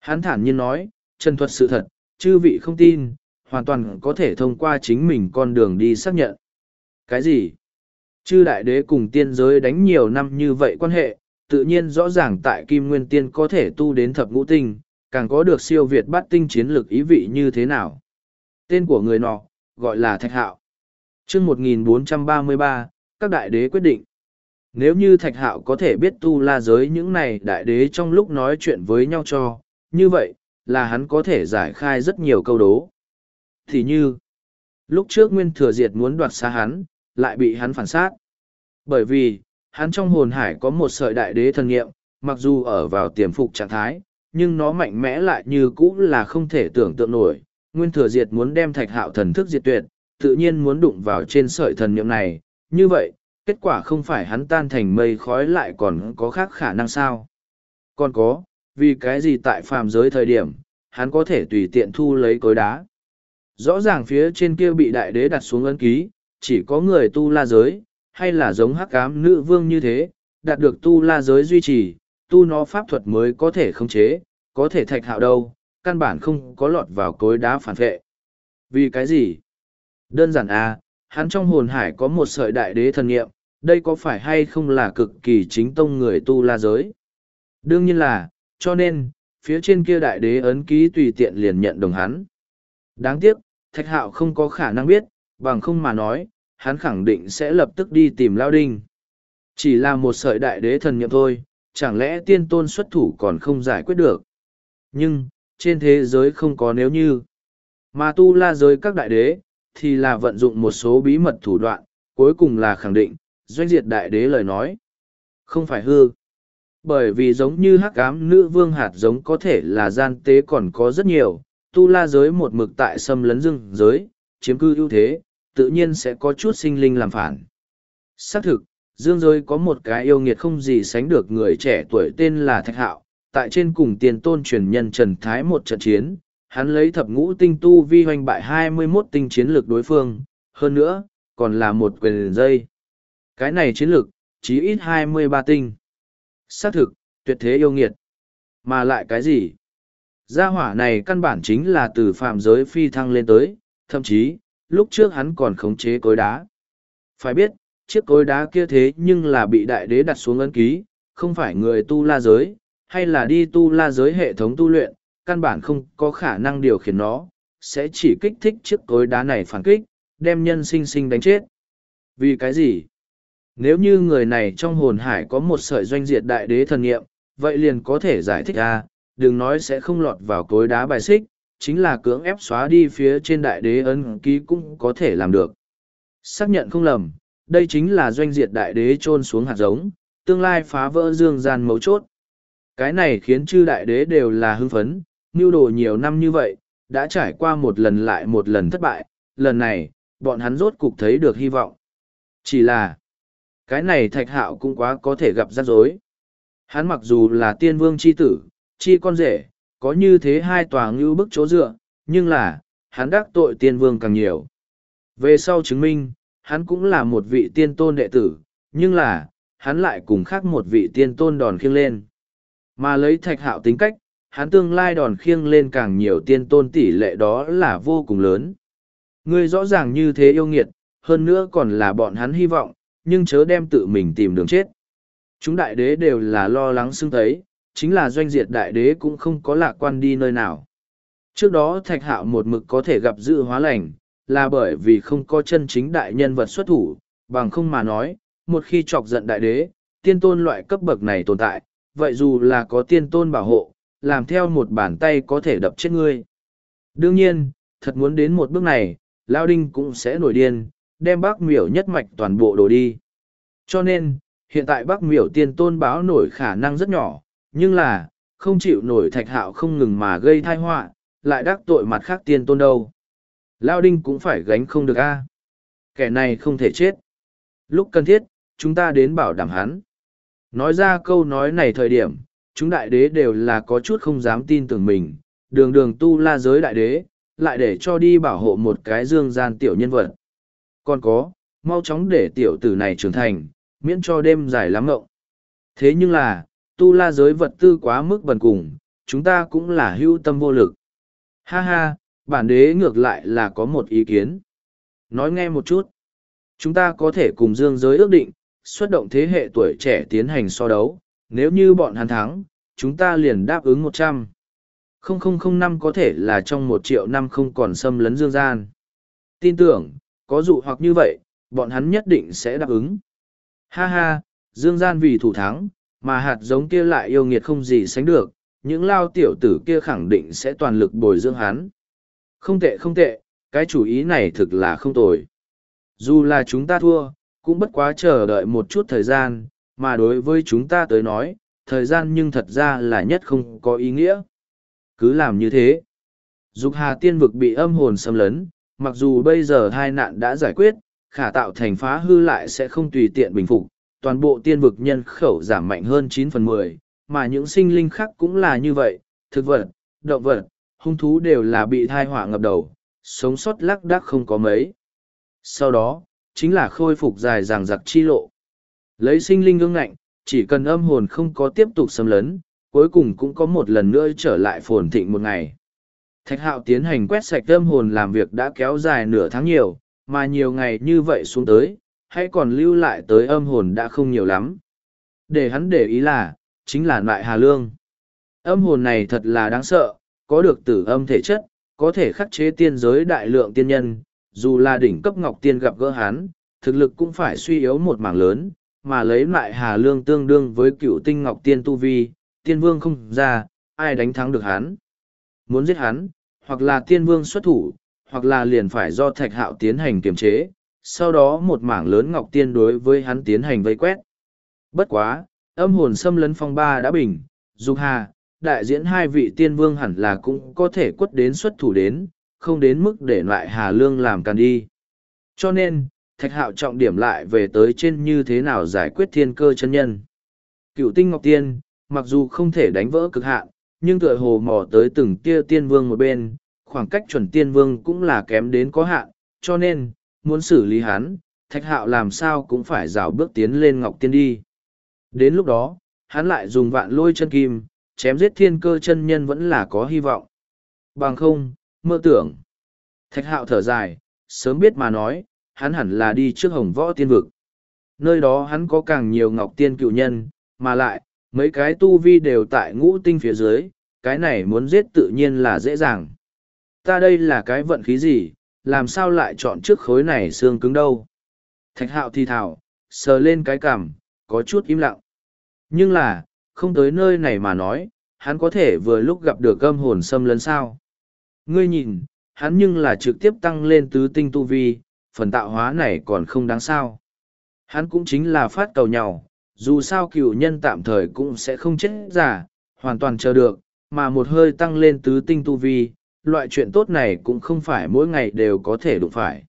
Hắn thản nhiên nói, chân thuật sự thật, chư vị không tin, hoàn toàn có thể thông qua chính mình con đường đi xác nhận. Cái gì? Chư đại đế cùng tiên giới đánh nhiều năm như vậy quan hệ, tự nhiên rõ ràng tại kim nguyên tiên có thể tu đến thập ngũ tinh, càng có được siêu việt bát tinh chiến lược ý vị như thế nào. Tên của người nọ, gọi là Thạch Hạo. chương ba các đại đế quyết định. Nếu như Thạch Hạo có thể biết tu la giới những này đại đế trong lúc nói chuyện với nhau cho, như vậy, là hắn có thể giải khai rất nhiều câu đố. Thì như, lúc trước Nguyên Thừa Diệt muốn đoạt xa hắn, lại bị hắn phản sát. Bởi vì, hắn trong hồn hải có một sợi đại đế thần nghiệm, mặc dù ở vào tiềm phục trạng thái, nhưng nó mạnh mẽ lại như cũ là không thể tưởng tượng nổi. Nguyên Thừa Diệt muốn đem Thạch Hạo thần thức diệt tuyệt, tự nhiên muốn đụng vào trên sợi thần niệm này, như vậy, kết quả không phải hắn tan thành mây khói lại còn có khác khả năng sao. Còn có, vì cái gì tại phàm giới thời điểm, hắn có thể tùy tiện thu lấy cối đá. Rõ ràng phía trên kia bị đại đế đặt xuống ấn ký, chỉ có người tu la giới, hay là giống hắc cám nữ vương như thế, đạt được tu la giới duy trì, tu nó pháp thuật mới có thể khống chế, có thể thạch hạo đâu, căn bản không có lọt vào cối đá phản vệ. Vì cái gì? Đơn giản à, hắn trong hồn hải có một sợi đại đế thần nghiệm, đây có phải hay không là cực kỳ chính tông người tu la giới? Đương nhiên là, cho nên, phía trên kia đại đế ấn ký tùy tiện liền nhận đồng hắn. Đáng tiếc, Thạch Hạo không có khả năng biết, bằng không mà nói, hắn khẳng định sẽ lập tức đi tìm Lao Đinh. Chỉ là một sợi đại đế thần nhậm thôi, chẳng lẽ tiên tôn xuất thủ còn không giải quyết được. Nhưng, trên thế giới không có nếu như. Mà tu la giới các đại đế, thì là vận dụng một số bí mật thủ đoạn, cuối cùng là khẳng định, doanh diệt đại đế lời nói. Không phải hư. Bởi vì giống như hắc ám nữ vương hạt giống có thể là gian tế còn có rất nhiều, tu la giới một mực tại xâm lấn Dương giới, chiếm cư ưu thế, tự nhiên sẽ có chút sinh linh làm phản. Xác thực, dương giới có một cái yêu nghiệt không gì sánh được người trẻ tuổi tên là Thạch Hạo, tại trên cùng tiền tôn truyền nhân Trần Thái một trận chiến, hắn lấy thập ngũ tinh tu vi hoành bại hai mươi 21 tinh chiến lược đối phương, hơn nữa, còn là một quyền dây. Cái này chiến lược, chí ít hai mươi ba tinh. Xác thực, tuyệt thế yêu nghiệt. Mà lại cái gì? Gia hỏa này căn bản chính là từ phạm giới phi thăng lên tới, thậm chí, lúc trước hắn còn khống chế cối đá. Phải biết, chiếc cối đá kia thế nhưng là bị đại đế đặt xuống ấn ký, không phải người tu la giới, hay là đi tu la giới hệ thống tu luyện, căn bản không có khả năng điều khiển nó, sẽ chỉ kích thích chiếc cối đá này phản kích, đem nhân sinh sinh đánh chết. Vì cái gì? nếu như người này trong hồn hải có một sợi doanh diệt đại đế thần nghiệm, vậy liền có thể giải thích ra, à, đừng nói sẽ không lọt vào cối đá bài xích, chính là cưỡng ép xóa đi phía trên đại đế ấn ký cũng có thể làm được. Xác nhận không lầm, đây chính là doanh diệt đại đế trôn xuống hạt giống, tương lai phá vỡ dương gian mấu chốt. Cái này khiến chư đại đế đều là hưng phấn, nưu đồ nhiều năm như vậy, đã trải qua một lần lại một lần thất bại, lần này, bọn hắn rốt cục thấy được hy vọng. Chỉ là, cái này thạch hạo cũng quá có thể gặp rắc rối. Hắn mặc dù là tiên vương chi tử, chi con rể, có như thế hai tòa ngưu bức chỗ dựa, nhưng là, hắn đắc tội tiên vương càng nhiều. Về sau chứng minh, hắn cũng là một vị tiên tôn đệ tử, nhưng là, hắn lại cùng khác một vị tiên tôn đòn khiêng lên. Mà lấy thạch hạo tính cách, hắn tương lai đòn khiêng lên càng nhiều tiên tôn tỷ lệ đó là vô cùng lớn. Ngươi rõ ràng như thế yêu nghiệt, hơn nữa còn là bọn hắn hy vọng, nhưng chớ đem tự mình tìm đường chết. Chúng đại đế đều là lo lắng xưng thấy, chính là doanh diệt đại đế cũng không có lạc quan đi nơi nào. Trước đó thạch hạo một mực có thể gặp dự hóa lành, là bởi vì không có chân chính đại nhân vật xuất thủ, bằng không mà nói, một khi chọc giận đại đế, tiên tôn loại cấp bậc này tồn tại, vậy dù là có tiên tôn bảo hộ, làm theo một bàn tay có thể đập chết ngươi. Đương nhiên, thật muốn đến một bước này, Lao Đinh cũng sẽ nổi điên, đem bác miểu nhất mạch toàn bộ đổ đi. Cho nên, hiện tại bác miểu tiên tôn báo nổi khả năng rất nhỏ, nhưng là, không chịu nổi thạch hạo không ngừng mà gây thai họa lại đắc tội mặt khác tiên tôn đâu. Lao đinh cũng phải gánh không được a à. Kẻ này không thể chết. Lúc cần thiết, chúng ta đến bảo đảm hắn. Nói ra câu nói này thời điểm, chúng đại đế đều là có chút không dám tin tưởng mình, đường đường tu la giới đại đế, lại để cho đi bảo hộ một cái dương gian tiểu nhân vật còn có, mau chóng để tiểu tử này trưởng thành, miễn cho đêm dài lắm ngộng. Thế nhưng là, tu la giới vật tư quá mức bần cùng, chúng ta cũng là hưu tâm vô lực. Ha ha, bản đế ngược lại là có một ý kiến. Nói nghe một chút. Chúng ta có thể cùng dương giới ước định, xuất động thế hệ tuổi trẻ tiến hành so đấu, nếu như bọn hắn thắng, chúng ta liền đáp ứng một trăm không không không năm có thể là trong một triệu năm không còn xâm lấn dương gian. Tin tưởng, có dụ hoặc như vậy, bọn hắn nhất định sẽ đáp ứng. Ha ha, dương gian vì thủ thắng, mà hạt giống kia lại yêu nghiệt không gì sánh được, những lao tiểu tử kia khẳng định sẽ toàn lực bồi dưỡng hắn. Không tệ không tệ, cái chủ ý này thực là không tồi. Dù là chúng ta thua, cũng bất quá chờ đợi một chút thời gian, mà đối với chúng ta tới nói, thời gian nhưng thật ra là nhất không có ý nghĩa. Cứ làm như thế. Dục hà tiên vực bị âm hồn xâm lấn, mặc dù bây giờ hai nạn đã giải quyết, khả tạo thành phá hư lại sẽ không tùy tiện bình phục, toàn bộ tiên vực nhân khẩu giảm mạnh hơn chín phần mười, mà những sinh linh khác cũng là như vậy, thực vật, động vật, hung thú đều là bị thai họa ngập đầu, sống sót lác đác không có mấy. Sau đó, chính là khôi phục dài dàng giặc chi lộ. Lấy sinh linh ương ngạnh, chỉ cần âm hồn không có tiếp tục xâm lấn, cuối cùng cũng có một lần nữa trở lại phồn thịnh một ngày. Thạch hạo tiến hành quét sạch tâm hồn làm việc đã kéo dài nửa tháng nhiều, mà nhiều ngày như vậy xuống tới, hãy còn lưu lại tới âm hồn đã không nhiều lắm. Để hắn để ý là, chính là loại hà lương. Âm hồn này thật là đáng sợ, có được tử âm thể chất, có thể khắc chế tiên giới đại lượng tiên nhân, dù là đỉnh cấp ngọc tiên gặp gỡ hắn, thực lực cũng phải suy yếu một mảng lớn, mà lấy lại hà lương tương đương với cựu tinh ngọc tiên tu vi, tiên vương không ra, ai đánh thắng được hắn. Muốn giết hắn, hoặc là tiên vương xuất thủ, hoặc là liền phải do thạch hạo tiến hành kiềm chế, sau đó một mảng lớn ngọc tiên đối với hắn tiến hành vây quét. Bất quá, âm hồn xâm lấn phong ba đã bình, dục hà, đại diễn hai vị tiên vương hẳn là cũng có thể quất đến xuất thủ đến, không đến mức để lại hà lương làm càn đi. Cho nên, thạch hạo trọng điểm lại về tới trên như thế nào giải quyết thiên cơ chân nhân. Cựu tinh ngọc tiên, mặc dù không thể đánh vỡ cực hạn, nhưng tựa hồ mò tới từng tia tiên vương một bên, khoảng cách chuẩn tiên vương cũng là kém đến có hạn, cho nên, muốn xử lý hắn, thạch hạo làm sao cũng phải rào bước tiến lên ngọc tiên đi. Đến lúc đó, hắn lại dùng vạn lôi chân kim, chém giết thiên cơ chân nhân vẫn là có hy vọng. Bằng không, mơ tưởng. Thạch hạo thở dài, sớm biết mà nói, hắn hẳn là đi trước hồng võ tiên vực. Nơi đó hắn có càng nhiều ngọc tiên cựu nhân, mà lại, Mấy cái tu vi đều tại ngũ tinh phía dưới, cái này muốn giết tự nhiên là dễ dàng. Ta đây là cái vận khí gì, làm sao lại chọn trước khối này xương cứng đâu. Thạch hạo thì thảo, sờ lên cái cằm, có chút im lặng. Nhưng là, không tới nơi này mà nói, hắn có thể vừa lúc gặp được gâm hồn xâm lấn sao. Ngươi nhìn, hắn nhưng là trực tiếp tăng lên tứ tinh tu vi, phần tạo hóa này còn không đáng sao. Hắn cũng chính là phát cầu nhau, dù sao cựu nhân tạm thời cũng sẽ không chết giả hoàn toàn chờ được mà một hơi tăng lên tứ tinh tu vi loại chuyện tốt này cũng không phải mỗi ngày đều có thể đụng phải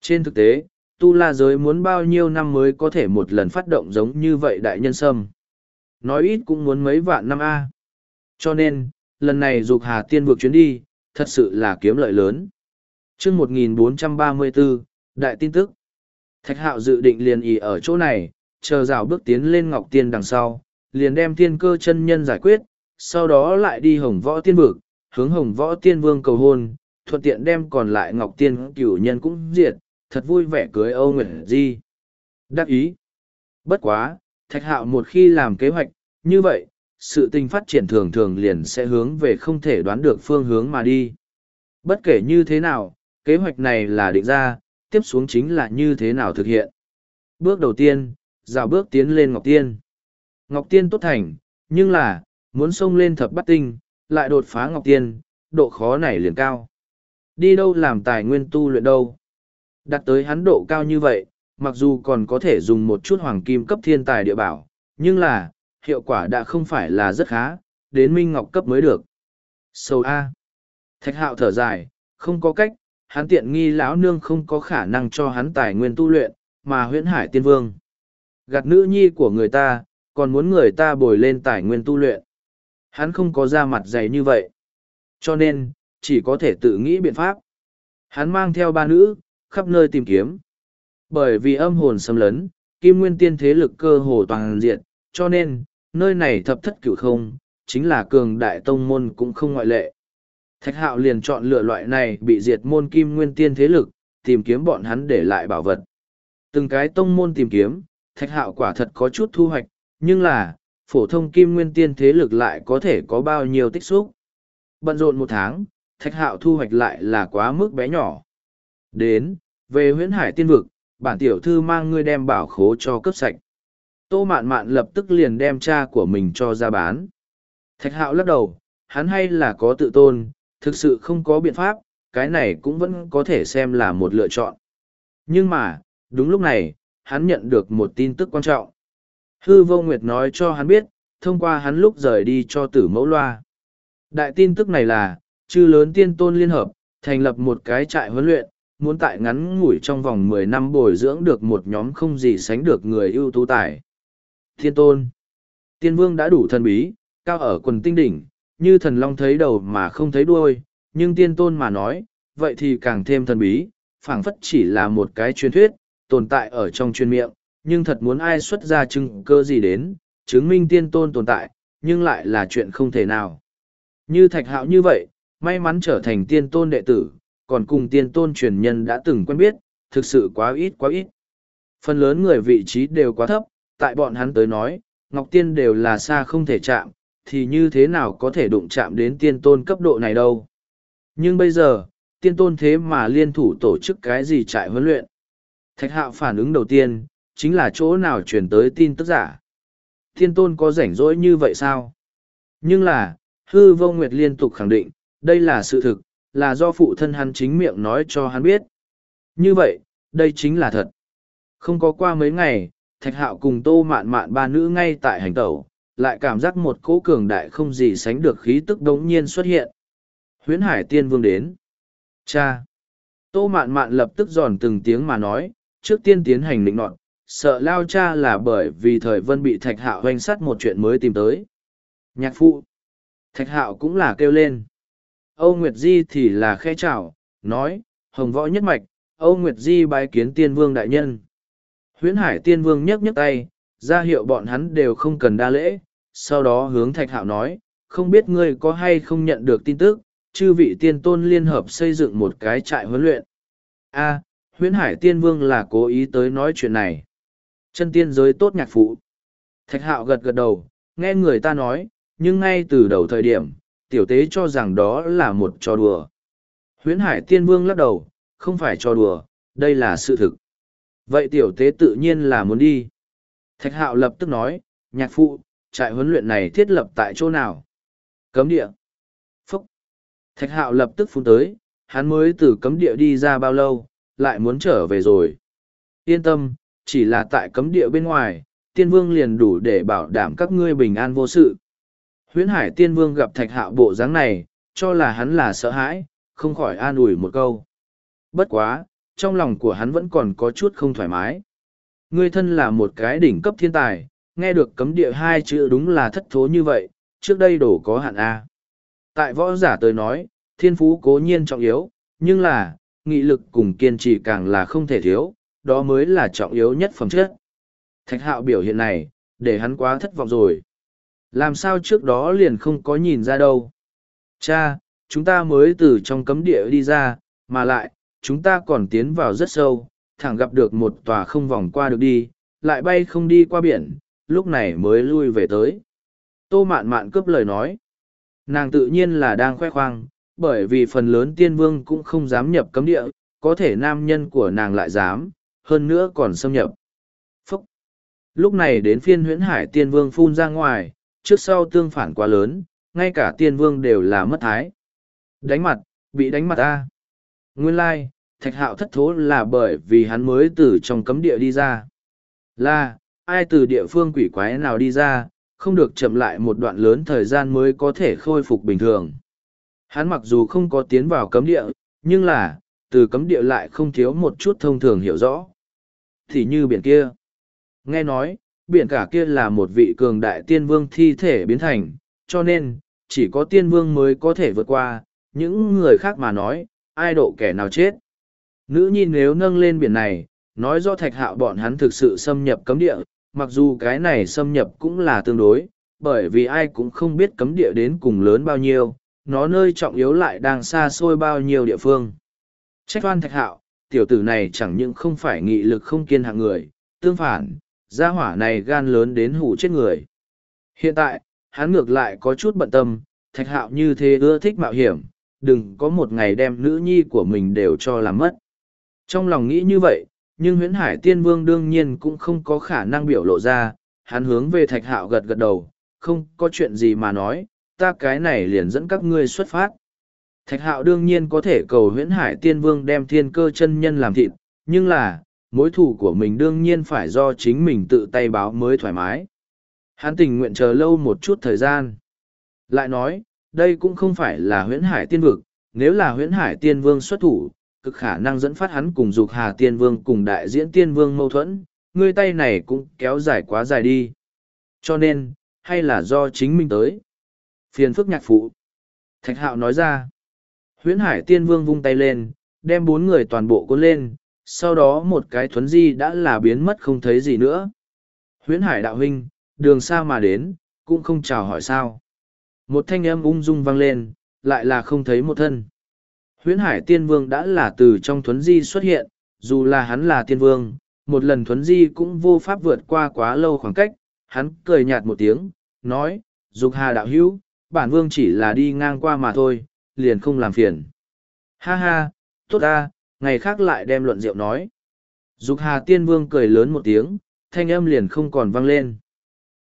trên thực tế tu la giới muốn bao nhiêu năm mới có thể một lần phát động giống như vậy đại nhân sâm nói ít cũng muốn mấy vạn năm a cho nên lần này dục hà tiên vượt chuyến đi thật sự là kiếm lợi lớn chương 1434 đại tin tức thạch hạo dự định liền ý ở chỗ này chờ rào bước tiến lên ngọc tiên đằng sau, liền đem thiên cơ chân nhân giải quyết, sau đó lại đi hồng võ tiên vực, hướng hồng võ tiên vương cầu hôn, thuận tiện đem còn lại ngọc tiên cửu nhân cũng diệt, thật vui vẻ cưới Âu Nguyệt Di. Đắc ý. Bất quá, thạch hạo một khi làm kế hoạch, như vậy, sự tình phát triển thường thường liền sẽ hướng về không thể đoán được phương hướng mà đi. Bất kể như thế nào, kế hoạch này là định ra, tiếp xuống chính là như thế nào thực hiện. Bước đầu tiên, rào bước tiến lên Ngọc Tiên. Ngọc Tiên tốt thành, nhưng là, muốn xông lên thập bát tinh, lại đột phá Ngọc Tiên, độ khó này liền cao. Đi đâu làm tài nguyên tu luyện đâu. Đặt tới hắn độ cao như vậy, mặc dù còn có thể dùng một chút hoàng kim cấp thiên tài địa bảo, nhưng là, hiệu quả đã không phải là rất khá, đến Minh Ngọc cấp mới được. Sầu A. Thạch hạo thở dài, không có cách, hắn tiện nghi lão nương không có khả năng cho hắn tài nguyên tu luyện, mà huyễn hải tiên vương. Gạt nữ nhi của người ta, còn muốn người ta bồi lên tài nguyên tu luyện. Hắn không có da mặt dày như vậy. Cho nên, chỉ có thể tự nghĩ biện pháp. Hắn mang theo ba nữ, khắp nơi tìm kiếm. Bởi vì âm hồn xâm lấn, kim nguyên tiên thế lực cơ hồ toàn diện, cho nên, nơi này thập thất cửu không, chính là cường đại tông môn cũng không ngoại lệ. Thạch hạo liền chọn lựa loại này bị diệt môn kim nguyên tiên thế lực, tìm kiếm bọn hắn để lại bảo vật. Từng cái tông môn tìm kiếm, thạch hạo quả thật có chút thu hoạch, nhưng là, phổ thông kim nguyên tiên thế lực lại có thể có bao nhiêu tích xúc. Bận rộn một tháng, thạch hạo thu hoạch lại là quá mức bé nhỏ. Đến, về huyễn hải tiên vực, bản tiểu thư mang ngươi đem bảo khố cho cấp sạch. Tô mạn mạn lập tức liền đem cha của mình cho ra bán. Thạch hạo lắc đầu, hắn hay là có tự tôn, thực sự không có biện pháp, cái này cũng vẫn có thể xem là một lựa chọn. Nhưng mà, đúng lúc này, hắn nhận được một tin tức quan trọng. Hư vô nguyệt nói cho hắn biết, thông qua hắn lúc rời đi cho tử mẫu loa. Đại tin tức này là, chư lớn tiên tôn liên hợp, thành lập một cái trại huấn luyện, muốn tại ngắn ngủi trong vòng mười năm bồi dưỡng được một nhóm không gì sánh được người ưu tú tài. Thiên tôn Tiên vương đã đủ thần bí, cao ở quần tinh đỉnh, như thần long thấy đầu mà không thấy đuôi, nhưng tiên tôn mà nói, vậy thì càng thêm thần bí, phảng phất chỉ là một cái truyền thuyết, tồn tại ở trong chuyên miệng, nhưng thật muốn ai xuất ra chứng cơ gì đến, chứng minh tiên tôn tồn tại, nhưng lại là chuyện không thể nào. Như thạch hạo như vậy, may mắn trở thành tiên tôn đệ tử, còn cùng tiên tôn truyền nhân đã từng quen biết, thực sự quá ít quá ít. Phần lớn người vị trí đều quá thấp, tại bọn hắn tới nói, Ngọc Tiên đều là xa không thể chạm, thì như thế nào có thể đụng chạm đến tiên tôn cấp độ này đâu. Nhưng bây giờ, tiên tôn thế mà liên thủ tổ chức cái gì trại huấn luyện, Thạch hạo phản ứng đầu tiên, chính là chỗ nào truyền tới tin tức giả. Thiên tôn có rảnh rỗi như vậy sao? Nhưng là, hư vô nguyệt liên tục khẳng định, đây là sự thực, là do phụ thân hắn chính miệng nói cho hắn biết. Như vậy, đây chính là thật. Không có qua mấy ngày, thạch hạo cùng tô mạn mạn ba nữ ngay tại hành tẩu, lại cảm giác một cỗ cường đại không gì sánh được khí tức đống nhiên xuất hiện. Huyễn hải tiên vương đến. Cha! Tô mạn mạn lập tức giòn từng tiếng mà nói, trước tiên tiến hành định nọt, sợ lao cha là bởi vì thời vân bị thạch hạo hoành sắt một chuyện mới tìm tới. Nhạc phụ, thạch hạo cũng là kêu lên. Âu Nguyệt Di thì là khe chào, nói, hồng võ nhất mạch, Âu Nguyệt Di bái kiến tiên vương đại nhân. Huyễn hải tiên vương nhấc nhấc tay, ra hiệu bọn hắn đều không cần đa lễ, sau đó hướng thạch hạo nói, không biết ngươi có hay không nhận được tin tức, chư vị tiên tôn liên hợp xây dựng một cái trại huấn luyện. A, huyễn hải tiên vương là cố ý tới nói chuyện này chân tiên giới tốt nhạc phụ thạch hạo gật gật đầu nghe người ta nói nhưng ngay từ đầu thời điểm tiểu tế cho rằng đó là một trò đùa huyễn hải tiên vương lắc đầu không phải trò đùa đây là sự thực vậy tiểu tế tự nhiên là muốn đi thạch hạo lập tức nói nhạc phụ trại huấn luyện này thiết lập tại chỗ nào cấm địa phúc thạch hạo lập tức phun tới hắn mới từ cấm địa đi ra bao lâu lại muốn trở về rồi. Yên tâm, chỉ là tại cấm địa bên ngoài, tiên vương liền đủ để bảo đảm các ngươi bình an vô sự. Huyễn hải tiên vương gặp thạch hạo bộ dáng này, cho là hắn là sợ hãi, không khỏi an ủi một câu. Bất quá, trong lòng của hắn vẫn còn có chút không thoải mái. Ngươi thân là một cái đỉnh cấp thiên tài, nghe được cấm địa hai chữ đúng là thất thố như vậy, trước đây đổ có hạn A. Tại võ giả tới nói, thiên phú cố nhiên trọng yếu, nhưng là, nghị lực cùng kiên trì càng là không thể thiếu, đó mới là trọng yếu nhất phẩm chất. Thạch hạo biểu hiện này, để hắn quá thất vọng rồi. Làm sao trước đó liền không có nhìn ra đâu. Cha, chúng ta mới từ trong cấm địa đi ra, mà lại, chúng ta còn tiến vào rất sâu, thẳng gặp được một tòa không vòng qua được đi, lại bay không đi qua biển, lúc này mới lui về tới. Tô mạn mạn cướp lời nói. Nàng tự nhiên là đang khoe khoang, bởi vì phần lớn tiên vương cũng không dám nhập cấm địa, có thể nam nhân của nàng lại dám, hơn nữa còn xâm nhập. Phúc! Lúc này đến phiên huyễn hải tiên vương phun ra ngoài, trước sau tương phản quá lớn, ngay cả tiên vương đều là mất thái. Đánh mặt, bị đánh mặt ta. Nguyên lai, thạch hạo thất thố là bởi vì hắn mới từ trong cấm địa đi ra. Là, ai từ địa phương quỷ quái nào đi ra, không được chậm lại một đoạn lớn thời gian mới có thể khôi phục bình thường. Hắn mặc dù không có tiến vào cấm địa, nhưng là, từ cấm địa lại không thiếu một chút thông thường hiểu rõ. Thì như biển kia. Nghe nói, biển cả kia là một vị cường đại tiên vương thi thể biến thành, cho nên, chỉ có tiên vương mới có thể vượt qua, những người khác mà nói, ai độ kẻ nào chết. Nữ nhi nếu nâng lên biển này, nói do thạch hạo bọn hắn thực sự xâm nhập cấm địa, mặc dù cái này xâm nhập cũng là tương đối, bởi vì ai cũng không biết cấm địa đến cùng lớn bao nhiêu, nó nơi trọng yếu lại đang xa xôi bao nhiêu địa phương. Trách oan thạch hạo, tiểu tử này chẳng những không phải nghị lực không kiên hạng người, tương phản, gia hỏa này gan lớn đến hủ chết người. Hiện tại, hắn ngược lại có chút bận tâm, thạch hạo như thế ưa thích mạo hiểm, đừng có một ngày đem nữ nhi của mình đều cho làm mất. Trong lòng nghĩ như vậy, nhưng huyễn hải tiên vương đương nhiên cũng không có khả năng biểu lộ ra, hắn hướng về thạch hạo gật gật đầu, không có chuyện gì mà nói, ta cái này liền dẫn các ngươi xuất phát. Thạch hạo đương nhiên có thể cầu huyễn hải tiên vương đem thiên cơ chân nhân làm thịt, nhưng là, mối thủ của mình đương nhiên phải do chính mình tự tay báo mới thoải mái. Hắn tình nguyện chờ lâu một chút thời gian. Lại nói, đây cũng không phải là huyễn hải tiên vực, nếu là huyễn hải tiên vương xuất thủ, cực khả năng dẫn phát hắn cùng dục hà tiên vương cùng đại diễn tiên vương mâu thuẫn, ngươi tay này cũng kéo dài quá dài đi. Cho nên, hay là do chính mình tới phiền phức nhạc phụ. Thạch hạo nói ra. Huyễn hải tiên vương vung tay lên, đem bốn người toàn bộ cuốn lên, sau đó một cái thuấn di đã là biến mất không thấy gì nữa. Huyễn hải đạo huynh, đường xa mà đến, cũng không chào hỏi sao. Một thanh âm ung dung vang lên, lại là không thấy một thân. Huyễn hải tiên vương đã là từ trong thuấn di xuất hiện, dù là hắn là tiên vương, một lần thuấn di cũng vô pháp vượt qua quá lâu khoảng cách, hắn cười nhạt một tiếng, nói, Dục Hà đạo hữu, bản vương chỉ là đi ngang qua mà thôi, liền không làm phiền. Ha ha, tốt ta, ngày khác lại đem luận rượu nói. Dục Hà Tiên Vương cười lớn một tiếng, thanh âm liền không còn vang lên.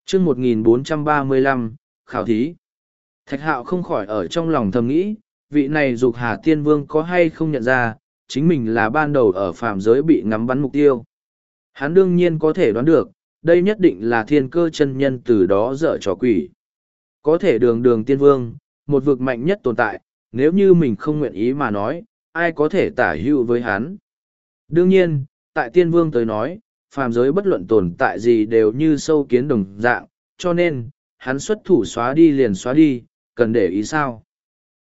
chương 1435, Khảo Thí. Thạch Hạo không khỏi ở trong lòng thầm nghĩ, vị này Dục Hà Tiên Vương có hay không nhận ra, chính mình là ban đầu ở phạm giới bị ngắm bắn mục tiêu. Hắn đương nhiên có thể đoán được, đây nhất định là thiên cơ chân nhân từ đó dở trò quỷ. Có thể đường đường tiên vương, một vực mạnh nhất tồn tại, nếu như mình không nguyện ý mà nói, ai có thể tả hữu với hắn. Đương nhiên, tại tiên vương tới nói, phàm giới bất luận tồn tại gì đều như sâu kiến đồng dạng, cho nên, hắn xuất thủ xóa đi liền xóa đi, cần để ý sao.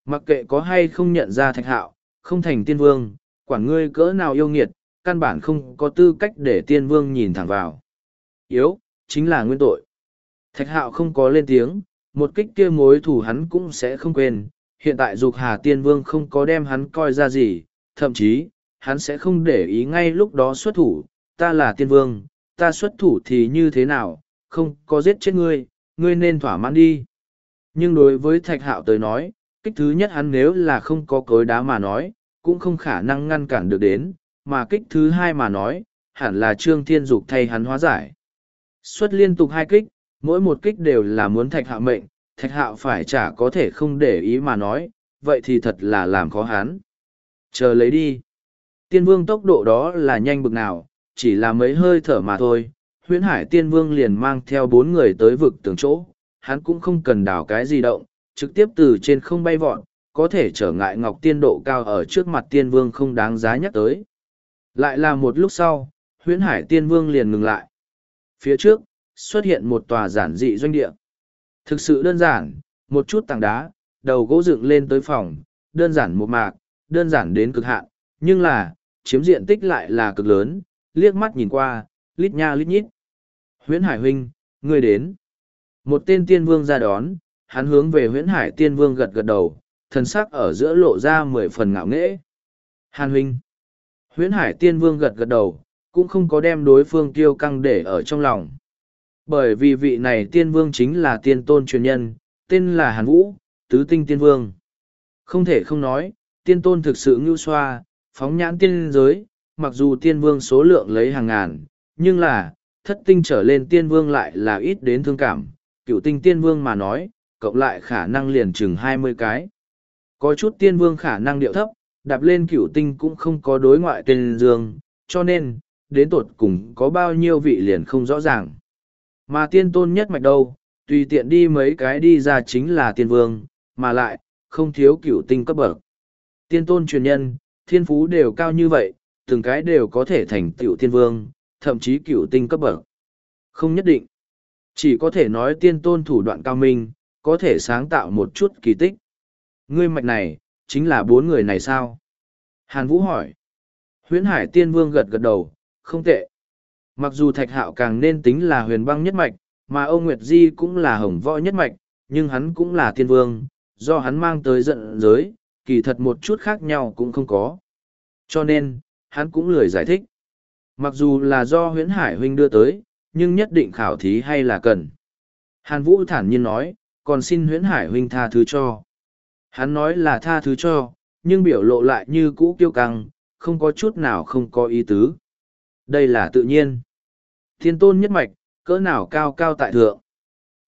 Mặc kệ có hay không nhận ra thạch hạo, không thành tiên vương, quản ngươi cỡ nào yêu nghiệt, căn bản không có tư cách để tiên vương nhìn thẳng vào. Yếu, chính là nguyên tội. Thạch hạo không có lên tiếng, một kích kia mối thủ hắn cũng sẽ không quên. Hiện tại dục Hà Tiên Vương không có đem hắn coi ra gì, thậm chí, hắn sẽ không để ý ngay lúc đó xuất thủ. Ta là Tiên Vương, ta xuất thủ thì như thế nào, không có giết chết ngươi, ngươi nên thỏa mãn đi. Nhưng đối với Thạch Hạo tới nói, kích thứ nhất hắn nếu là không có cối đá mà nói, cũng không khả năng ngăn cản được đến, mà kích thứ hai mà nói, hẳn là Trương Thiên Dục thay hắn hóa giải. Xuất liên tục hai kích, mỗi một kích đều là muốn thạch hạo mệnh, thạch hạo phải chả có thể không để ý mà nói, vậy thì thật là làm khó hắn. Chờ lấy đi. Tiên vương tốc độ đó là nhanh bực nào, chỉ là mấy hơi thở mà thôi. Huyễn hải tiên vương liền mang theo bốn người tới vực tường chỗ, hắn cũng không cần đào cái gì động, trực tiếp từ trên không bay vọt, có thể trở ngại ngọc tiên độ cao ở trước mặt tiên vương không đáng giá nhắc tới. Lại là một lúc sau, huyễn hải tiên vương liền ngừng lại. Phía trước, xuất hiện một tòa giản dị doanh địa. Thực sự đơn giản, một chút tảng đá, đầu gỗ dựng lên tới phòng, đơn giản một mạc, đơn giản đến cực hạn, nhưng là, chiếm diện tích lại là cực lớn, liếc mắt nhìn qua, lít nha lít nhít. Huyễn Hải huynh, ngươi đến. Một tên tiên vương ra đón, hắn hướng về Huyễn Hải tiên vương gật gật đầu, thần sắc ở giữa lộ ra mười phần ngạo nghễ. Hàn huynh. Huyễn Hải tiên vương gật gật đầu, cũng không có đem đối phương tiêu căng để ở trong lòng. Bởi vì vị này tiên vương chính là tiên tôn truyền nhân, tên là Hàn Vũ, tứ tinh tiên vương. Không thể không nói, tiên tôn thực sự ngưu xoa, phóng nhãn tiên giới, mặc dù tiên vương số lượng lấy hàng ngàn, nhưng là, thất tinh trở lên tiên vương lại là ít đến thương cảm, cựu tinh tiên vương mà nói, cộng lại khả năng liền chừng hai mươi cái. Có chút tiên vương khả năng điệu thấp, đạp lên cựu tinh cũng không có đối ngoại tên dương, cho nên, đến tột cùng có bao nhiêu vị liền không rõ ràng. Mà tiên tôn nhất mạch đâu, tùy tiện đi mấy cái đi ra chính là tiên vương, mà lại, không thiếu cửu tinh cấp bậc. Tiên tôn truyền nhân, thiên phú đều cao như vậy, từng cái đều có thể thành tiểu tiên vương, thậm chí cửu tinh cấp bậc. Không nhất định. Chỉ có thể nói tiên tôn thủ đoạn cao minh, có thể sáng tạo một chút kỳ tích. Ngươi mạch này, chính là bốn người này sao? Hàn Vũ hỏi. Huyễn Hải Tiên Vương gật gật đầu, không tệ. Mặc dù Thạch Hạo càng nên tính là huyền băng nhất mạch, mà Âu Nguyệt Di cũng là hồng võ nhất mạch, nhưng hắn cũng là thiên vương, do hắn mang tới giận giới, kỳ thật một chút khác nhau cũng không có. Cho nên, hắn cũng lười giải thích. Mặc dù là do huyễn hải huynh đưa tới, nhưng nhất định khảo thí hay là cần. Hàn Vũ thản nhiên nói, còn xin huyễn hải huynh tha thứ cho. Hắn nói là tha thứ cho, nhưng biểu lộ lại như cũ kiêu căng, không có chút nào không có ý tứ. Đây là tự nhiên. Thiên tôn nhất mạch, cỡ nào cao cao tại thượng.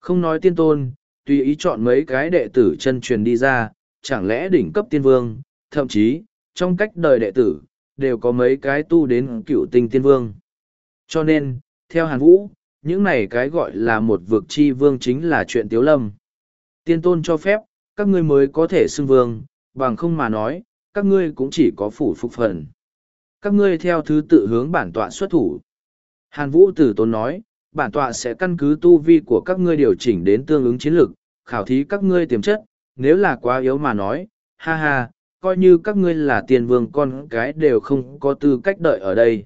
Không nói tiên tôn, tùy ý chọn mấy cái đệ tử chân truyền đi ra, chẳng lẽ đỉnh cấp tiên vương, thậm chí, trong cách đời đệ tử, đều có mấy cái tu đến cựu tinh tiên vương. Cho nên, theo Hàn Vũ, những này cái gọi là một vực chi vương chính là chuyện tiếu lâm. Tiên tôn cho phép, các ngươi mới có thể xưng vương, bằng không mà nói, các ngươi cũng chỉ có phủ phục phần. Các ngươi theo thứ tự hướng bản tọa xuất thủ, Hàn Vũ Tử Tôn nói, bản tọa sẽ căn cứ tu vi của các ngươi điều chỉnh đến tương ứng chiến lược, khảo thí các ngươi tiềm chất, nếu là quá yếu mà nói, ha ha, coi như các ngươi là tiền vương con cái đều không có tư cách đợi ở đây.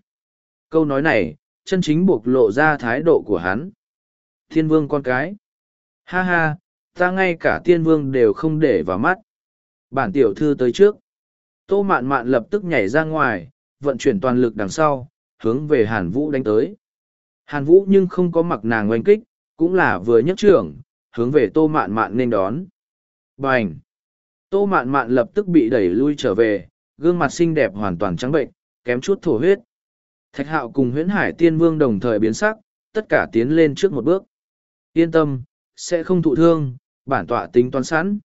Câu nói này, chân chính buộc lộ ra thái độ của hắn. Thiên vương con cái. Ha ha, ta ngay cả tiên vương đều không để vào mắt. Bản tiểu thư tới trước. Tô mạn mạn lập tức nhảy ra ngoài, vận chuyển toàn lực đằng sau, hướng về Hàn Vũ đánh tới. Hàn Vũ nhưng không có mặc nàng oanh kích, cũng là vừa nhất trưởng, hướng về Tô Mạn Mạn nên đón. Bành! Tô Mạn Mạn lập tức bị đẩy lui trở về, gương mặt xinh đẹp hoàn toàn trắng bệnh, kém chút thổ huyết. Thạch Hạo cùng Huyễn Hải Tiên Vương đồng thời biến sắc, tất cả tiến lên trước một bước. Yên tâm, sẽ không thụ thương, bản tọa tính toán sẵn.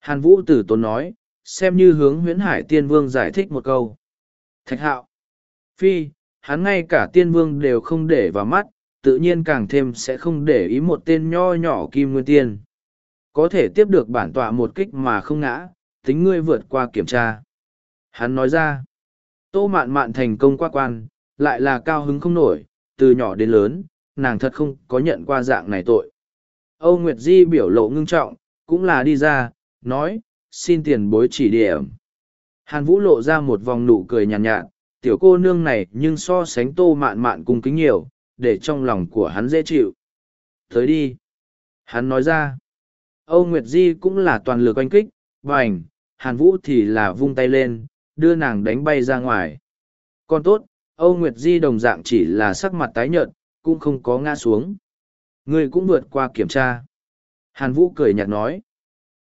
Hàn Vũ Tử Tốn nói, xem như hướng Huyễn Hải Tiên Vương giải thích một câu. Thạch Hạo, Phi, hắn ngay cả tiên vương đều không để vào mắt, tự nhiên càng thêm sẽ không để ý một tên nho nhỏ kim nguyên tiên. Có thể tiếp được bản tọa một kích mà không ngã, tính ngươi vượt qua kiểm tra. Hắn nói ra, tô mạn mạn thành công qua quan, lại là cao hứng không nổi, từ nhỏ đến lớn, nàng thật không có nhận qua dạng này tội. Âu Nguyệt Di biểu lộ ngưng trọng, cũng là đi ra, nói, xin tiền bối chỉ điểm. Hàn Vũ lộ ra một vòng nụ cười nhàn nhạt, nhạt, tiểu cô nương này nhưng so sánh tô mạn mạn cung kính nhiều để trong lòng của hắn dễ chịu tới đi hắn nói ra âu nguyệt di cũng là toàn lược oanh kích và ảnh hàn vũ thì là vung tay lên đưa nàng đánh bay ra ngoài còn tốt âu nguyệt di đồng dạng chỉ là sắc mặt tái nhợt cũng không có ngã xuống ngươi cũng vượt qua kiểm tra hàn vũ cười nhạt nói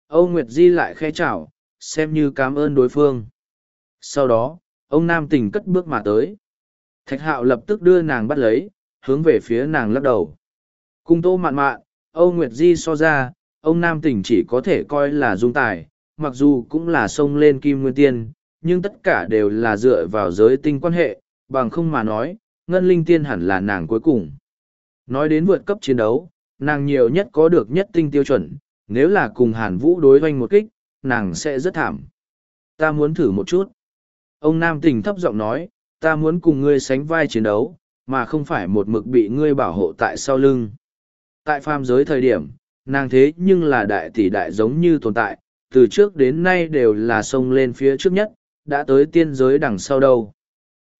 âu nguyệt di lại khe chảo xem như cảm ơn đối phương sau đó Ông nam tình cất bước mà tới. Thạch hạo lập tức đưa nàng bắt lấy, hướng về phía nàng lắc đầu. Cung tô mạn mạn, Âu Nguyệt Di so ra, ông nam tình chỉ có thể coi là dung tài, mặc dù cũng là sông lên kim nguyên tiên, nhưng tất cả đều là dựa vào giới tinh quan hệ, bằng không mà nói, ngân linh tiên hẳn là nàng cuối cùng. Nói đến vượt cấp chiến đấu, nàng nhiều nhất có được nhất tinh tiêu chuẩn, nếu là cùng hàn vũ đối doanh một kích, nàng sẽ rất thảm. Ta muốn thử một chút. Ông Nam Tình thấp giọng nói, ta muốn cùng ngươi sánh vai chiến đấu, mà không phải một mực bị ngươi bảo hộ tại sau lưng. Tại phàm giới thời điểm, nàng thế nhưng là đại tỷ đại giống như tồn tại, từ trước đến nay đều là xông lên phía trước nhất, đã tới tiên giới đằng sau đâu.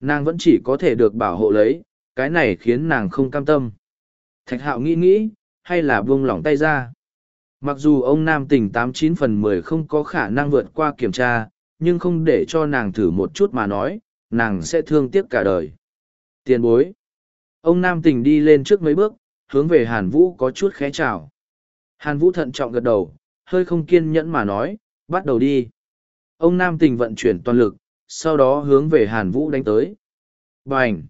Nàng vẫn chỉ có thể được bảo hộ lấy, cái này khiến nàng không cam tâm. Thạch hạo nghĩ nghĩ, hay là buông lỏng tay ra. Mặc dù ông nam tỉnh tám chín phần mười không có khả năng vượt qua kiểm tra, nhưng không để cho nàng thử một chút mà nói, nàng sẽ thương tiếc cả đời. Tiền bối. Ông Nam Tình đi lên trước mấy bước, hướng về Hàn Vũ có chút khẽ chào. Hàn Vũ thận trọng gật đầu, hơi không kiên nhẫn mà nói, bắt đầu đi. Ông Nam Tình vận chuyển toàn lực, sau đó hướng về Hàn Vũ đánh tới. Bành!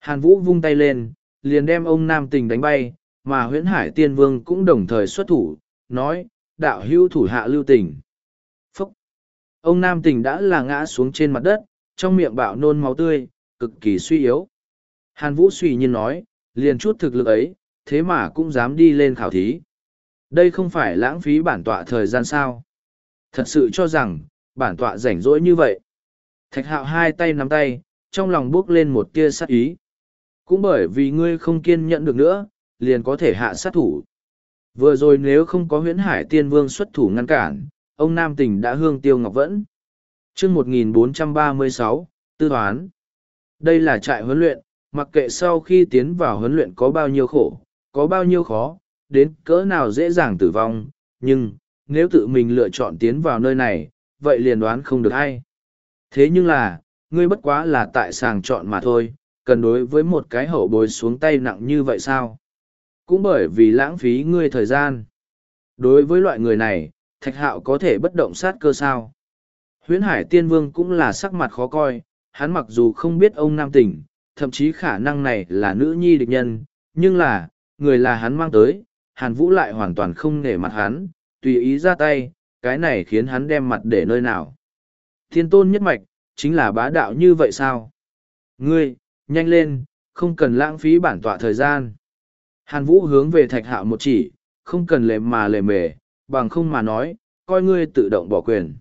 Hàn Vũ vung tay lên, liền đem ông Nam Tình đánh bay, mà huyễn hải tiên vương cũng đồng thời xuất thủ, nói, đạo hưu thủ hạ lưu tình. Ông Nam Tình đã là ngã xuống trên mặt đất, trong miệng bạo nôn máu tươi, cực kỳ suy yếu. Hàn Vũ suy nhiên nói, liền chút thực lực ấy, thế mà cũng dám đi lên khảo thí. Đây không phải lãng phí bản tọa thời gian sao. Thật sự cho rằng, bản tọa rảnh rỗi như vậy. Thạch hạo hai tay nắm tay, trong lòng bước lên một tia sát ý. Cũng bởi vì ngươi không kiên nhẫn được nữa, liền có thể hạ sát thủ. Vừa rồi nếu không có huyễn hải tiên vương xuất thủ ngăn cản, ông nam tỉnh đã hương tiêu ngọc vẫn. chương 1436, tư Hoán. Đây là trại huấn luyện, mặc kệ sau khi tiến vào huấn luyện có bao nhiêu khổ, có bao nhiêu khó, đến cỡ nào dễ dàng tử vong, nhưng, nếu tự mình lựa chọn tiến vào nơi này, vậy liền đoán không được hay. Thế nhưng là, ngươi bất quá là tại sàng chọn mà thôi, cần đối với một cái hậu bối xuống tay nặng như vậy sao? Cũng bởi vì lãng phí ngươi thời gian. Đối với loại người này, thạch hạo có thể bất động sát cơ sao huyễn hải tiên vương cũng là sắc mặt khó coi hắn mặc dù không biết ông nam tỉnh thậm chí khả năng này là nữ nhi địch nhân nhưng là người là hắn mang tới hàn vũ lại hoàn toàn không nể mặt hắn tùy ý ra tay cái này khiến hắn đem mặt để nơi nào thiên tôn nhất mạch chính là bá đạo như vậy sao ngươi nhanh lên không cần lãng phí bản tọa thời gian hàn vũ hướng về thạch hạo một chỉ không cần lề mà lề mề bằng không mà nói, coi ngươi tự động bỏ quyền.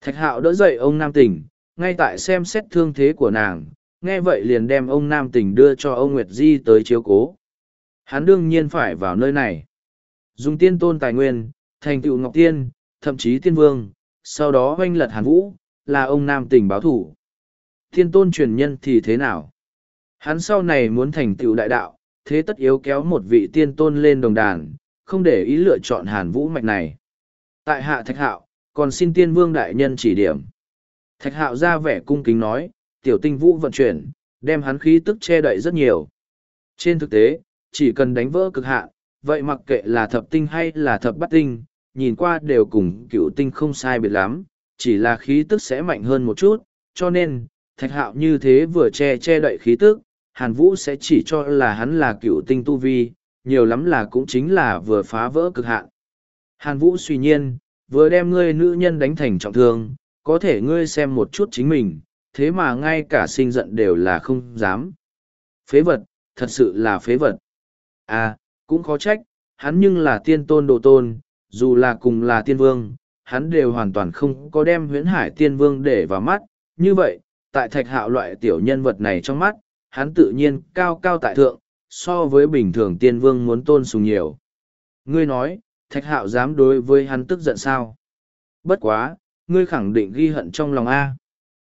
Thạch hạo đỡ dậy ông Nam Tình, ngay tại xem xét thương thế của nàng, nghe vậy liền đem ông Nam Tình đưa cho ông Nguyệt Di tới chiếu cố. Hắn đương nhiên phải vào nơi này. Dùng tiên tôn tài nguyên, thành tựu Ngọc Tiên, thậm chí Tiên Vương, sau đó oanh lật Hàn Vũ, là ông Nam Tình báo thủ. Tiên tôn truyền nhân thì thế nào? Hắn sau này muốn thành tựu đại đạo, thế tất yếu kéo một vị tiên tôn lên đồng đàn, không để ý lựa chọn hàn vũ mạch này. Tại hạ thạch hạo, còn xin tiên vương đại nhân chỉ điểm. Thạch hạo ra vẻ cung kính nói, tiểu tinh vũ vận chuyển, đem hắn khí tức che đậy rất nhiều. Trên thực tế, chỉ cần đánh vỡ cực hạn, vậy mặc kệ là thập tinh hay là thập bát tinh, nhìn qua đều cùng cựu tinh không sai biệt lắm, chỉ là khí tức sẽ mạnh hơn một chút, cho nên, thạch hạo như thế vừa che che đậy khí tức, Hàn Vũ sẽ chỉ cho là hắn là cựu tinh tu vi, nhiều lắm là cũng chính là vừa phá vỡ cực hạn. Hàn Vũ suy nhiên, vừa đem ngươi nữ nhân đánh thành trọng thương, có thể ngươi xem một chút chính mình, thế mà ngay cả sinh giận đều là không dám. Phế vật, thật sự là phế vật. À, cũng khó trách, hắn nhưng là tiên tôn độ tôn, dù là cùng là tiên vương, hắn đều hoàn toàn không có đem huyễn hải tiên vương để vào mắt. Như vậy, tại thạch hạo loại tiểu nhân vật này trong mắt, hắn tự nhiên cao cao tại thượng, so với bình thường tiên vương muốn tôn sùng nhiều. Ngươi nói, thạch hạo dám đối với hắn tức giận sao? Bất quá, ngươi khẳng định ghi hận trong lòng A.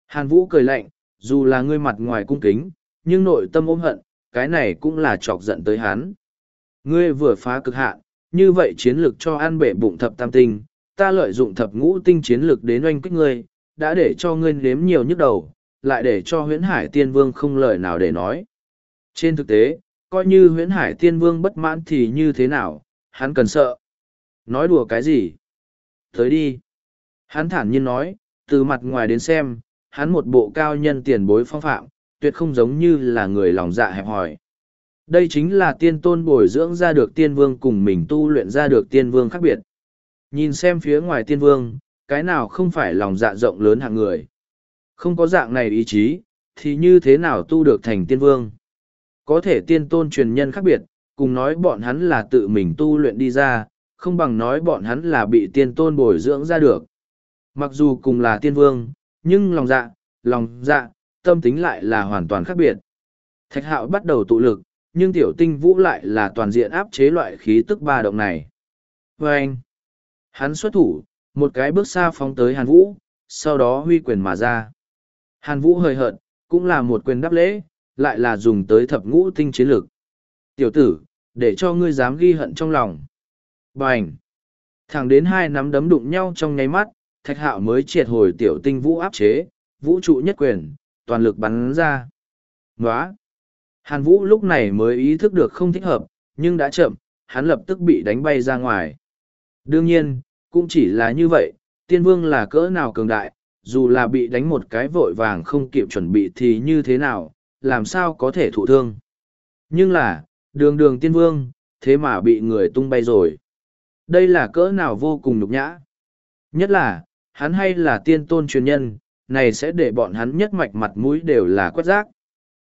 Hàn Vũ cười lạnh, dù là ngươi mặt ngoài cung kính, nhưng nội tâm ôm hận, cái này cũng là chọc giận tới hắn. Ngươi vừa phá cực hạn, như vậy chiến lược cho an bể bụng thập tam tinh, ta lợi dụng thập ngũ tinh chiến lược đến oanh kích ngươi, đã để cho ngươi nếm nhiều nhức đầu, lại để cho huyễn hải tiên vương không lời nào để nói. Trên thực tế, coi như huyễn hải tiên vương bất mãn thì như thế nào, hắn cần sợ. Nói đùa cái gì? Tới đi. Hắn thản nhiên nói, từ mặt ngoài đến xem, hắn một bộ cao nhân tiền bối phong phạm, tuyệt không giống như là người lòng dạ hẹp hòi. Đây chính là tiên tôn bồi dưỡng ra được tiên vương cùng mình tu luyện ra được tiên vương khác biệt. Nhìn xem phía ngoài tiên vương, cái nào không phải lòng dạ rộng lớn hạng người. Không có dạng này ý chí, thì như thế nào tu được thành tiên vương có thể tiên tôn truyền nhân khác biệt, cùng nói bọn hắn là tự mình tu luyện đi ra, không bằng nói bọn hắn là bị tiên tôn bồi dưỡng ra được. Mặc dù cùng là tiên vương, nhưng lòng dạ, lòng dạ, tâm tính lại là hoàn toàn khác biệt. Thạch hạo bắt đầu tụ lực, nhưng tiểu tinh vũ lại là toàn diện áp chế loại khí tức ba động này. vâng hắn xuất thủ, một cái bước xa phóng tới hàn vũ, sau đó huy quyền mà ra. Hàn vũ hơi hợt, cũng là một quyền đáp lễ, lại là dùng tới thập ngũ tinh chiến lực. Tiểu tử, để cho ngươi dám ghi hận trong lòng. Bành! Thẳng đến hai nắm đấm đụng nhau trong nháy mắt, thạch hạo mới triệt hồi tiểu tinh vũ áp chế, vũ trụ nhất quyền, toàn lực bắn ra. Nóa! Hàn vũ lúc này mới ý thức được không thích hợp, nhưng đã chậm, hắn lập tức bị đánh bay ra ngoài. Đương nhiên, cũng chỉ là như vậy, tiên vương là cỡ nào cường đại, dù là bị đánh một cái vội vàng không kịp chuẩn bị thì như thế nào, làm sao có thể thụ thương. Nhưng là, đường đường tiên vương, thế mà bị người tung bay rồi. Đây là cỡ nào vô cùng nhục nhã. Nhất là, hắn hay là tiên tôn truyền nhân, này sẽ để bọn hắn nhất mạch mặt mũi đều là quất giác.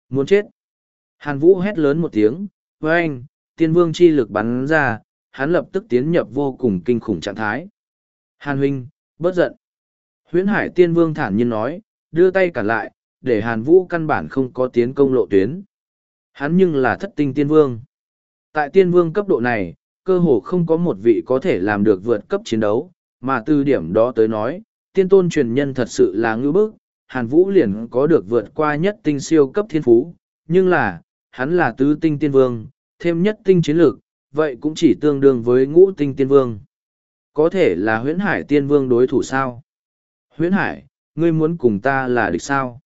Muốn chết. Hàn Vũ hét lớn một tiếng, với anh, tiên vương chi lực bắn ra, hắn lập tức tiến nhập vô cùng kinh khủng trạng thái. Hàn huynh, bớt giận. Huyễn hải tiên vương thản nhiên nói, đưa tay cản lại, để Hàn Vũ căn bản không có tiến công lộ tuyến. Hắn nhưng là thất tinh tiên vương. Tại tiên vương cấp độ này, cơ hồ không có một vị có thể làm được vượt cấp chiến đấu, mà từ điểm đó tới nói, tiên tôn truyền nhân thật sự là ngữ bức, Hàn Vũ liền có được vượt qua nhất tinh siêu cấp thiên phú, nhưng là, hắn là tứ tinh tiên vương, thêm nhất tinh chiến lược, vậy cũng chỉ tương đương với ngũ tinh tiên vương. Có thể là huyễn hải tiên vương đối thủ sao? Huyễn hải, ngươi muốn cùng ta là địch sao?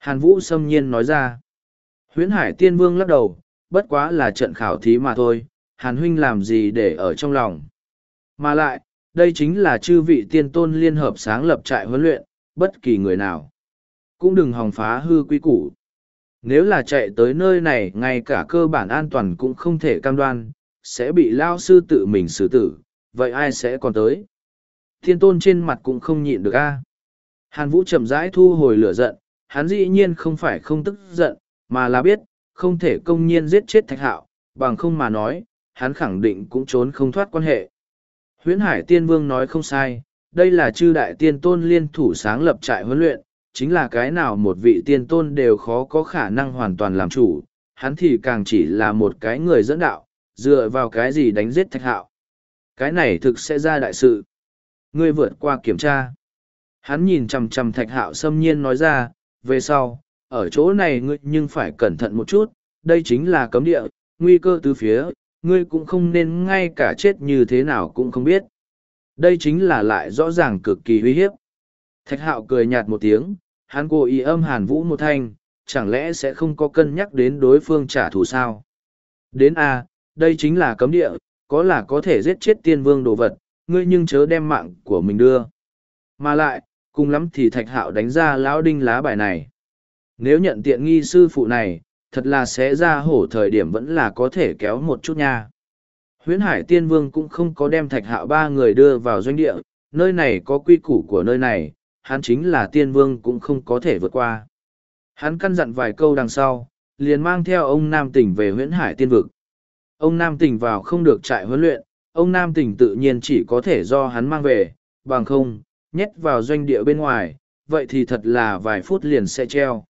Hàn Vũ xâm nhiên nói ra. Huyễn Hải Tiên Vương lắc đầu, bất quá là trận khảo thí mà thôi, Hàn Huynh làm gì để ở trong lòng. Mà lại, đây chính là chư vị tiên tôn liên hợp sáng lập trại huấn luyện, bất kỳ người nào. Cũng đừng hòng phá hư quý củ. Nếu là chạy tới nơi này ngay cả cơ bản an toàn cũng không thể cam đoan, sẽ bị lao sư tự mình xử tử, vậy ai sẽ còn tới? Thiên tôn trên mặt cũng không nhịn được a. Hàn Vũ chậm rãi thu hồi lửa giận, hắn dĩ nhiên không phải không tức giận, mà là biết, không thể công nhiên giết chết thạch hạo, bằng không mà nói, hắn khẳng định cũng trốn không thoát quan hệ. Huyễn Hải Tiên Vương nói không sai, đây là chư đại tiên tôn liên thủ sáng lập trại huấn luyện, chính là cái nào một vị tiên tôn đều khó có khả năng hoàn toàn làm chủ, hắn thì càng chỉ là một cái người dẫn đạo, dựa vào cái gì đánh giết thạch hạo. Cái này thực sẽ ra đại sự. Ngươi vượt qua kiểm tra. Hắn nhìn chằm chằm thạch hạo xâm nhiên nói ra, về sau, ở chỗ này ngươi nhưng phải cẩn thận một chút, đây chính là cấm địa, nguy cơ từ phía, ngươi cũng không nên ngay cả chết như thế nào cũng không biết. Đây chính là lại rõ ràng cực kỳ uy hiếp. Thạch hạo cười nhạt một tiếng, hắn cố ý âm hàn vũ một thanh, chẳng lẽ sẽ không có cân nhắc đến đối phương trả thù sao? Đến a, đây chính là cấm địa, có là có thể giết chết tiên vương đồ vật, ngươi nhưng chớ đem mạng của mình đưa. Mà lại, cùng lắm thì thạch hạo đánh ra lão đinh lá bài này nếu nhận tiện nghi sư phụ này thật là sẽ ra hổ thời điểm vẫn là có thể kéo một chút nha huyễn hải tiên vương cũng không có đem thạch hạo ba người đưa vào doanh địa nơi này có quy củ của nơi này hắn chính là tiên vương cũng không có thể vượt qua hắn căn dặn vài câu đằng sau liền mang theo ông nam tỉnh về huyễn hải tiên vực ông nam tỉnh vào không được trại huấn luyện ông nam tỉnh tự nhiên chỉ có thể do hắn mang về bằng không nhét vào doanh địa bên ngoài, vậy thì thật là vài phút liền sẽ treo.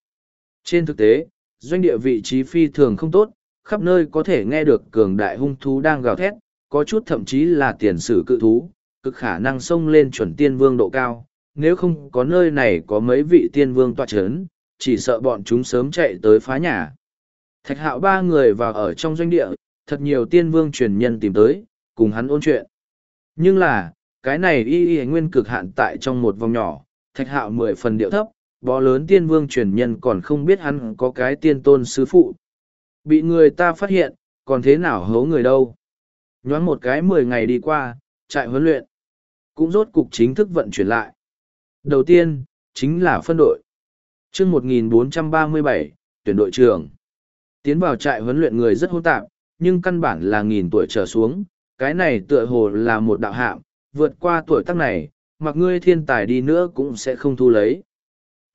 Trên thực tế, doanh địa vị trí phi thường không tốt, khắp nơi có thể nghe được cường đại hung thú đang gào thét, có chút thậm chí là tiền sử cự thú, cực khả năng xông lên chuẩn tiên vương độ cao. Nếu không có nơi này có mấy vị tiên vương tọa chấn, chỉ sợ bọn chúng sớm chạy tới phá nhà. Thạch hạo ba người vào ở trong doanh địa, thật nhiều tiên vương truyền nhân tìm tới, cùng hắn ôn chuyện. Nhưng là, cái này y y nguyên cực hạn tại trong một vòng nhỏ, thạch hạo mười phần điệu thấp, bó lớn tiên vương truyền nhân còn không biết hắn có cái tiên tôn sứ phụ. Bị người ta phát hiện, còn thế nào hấu người đâu. Nhoáng một cái mười ngày đi qua, trại huấn luyện, cũng rốt cục chính thức vận chuyển lại. Đầu tiên, chính là phân đội. chương 1437, tuyển đội trưởng. Tiến vào trại huấn luyện người rất hôn tạp, nhưng căn bản là nghìn tuổi trở xuống, cái này tựa hồ là một đạo hạm, vượt qua tuổi tác này, mặc ngươi thiên tài đi nữa cũng sẽ không thu lấy.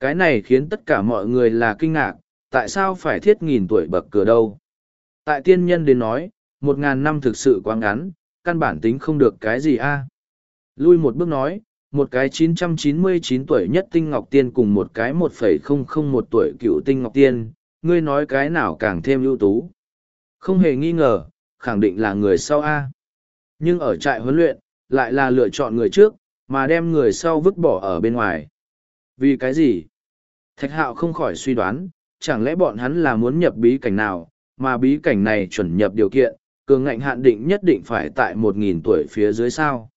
Cái này khiến tất cả mọi người là kinh ngạc, tại sao phải thiết nghìn tuổi bậc cửa đâu? Tại tiên nhân đến nói, một ngàn năm thực sự quá ngắn, căn bản tính không được cái gì a. Lui một bước nói, một cái chín chín trăm mươi chín tuổi nhất tinh ngọc tiên cùng một cái một phẩy không không một tuổi cựu tinh ngọc tiên, ngươi nói cái nào càng thêm ưu tú. Không hề nghi ngờ, khẳng định là người sau A. Nhưng ở trại huấn luyện, lại là lựa chọn người trước, mà đem người sau vứt bỏ ở bên ngoài. Vì cái gì? Thạch hạo không khỏi suy đoán, chẳng lẽ bọn hắn là muốn nhập bí cảnh nào, mà bí cảnh này chuẩn nhập điều kiện, cường ngạnh hạn định nhất định phải tại 1.000 tuổi phía dưới sao.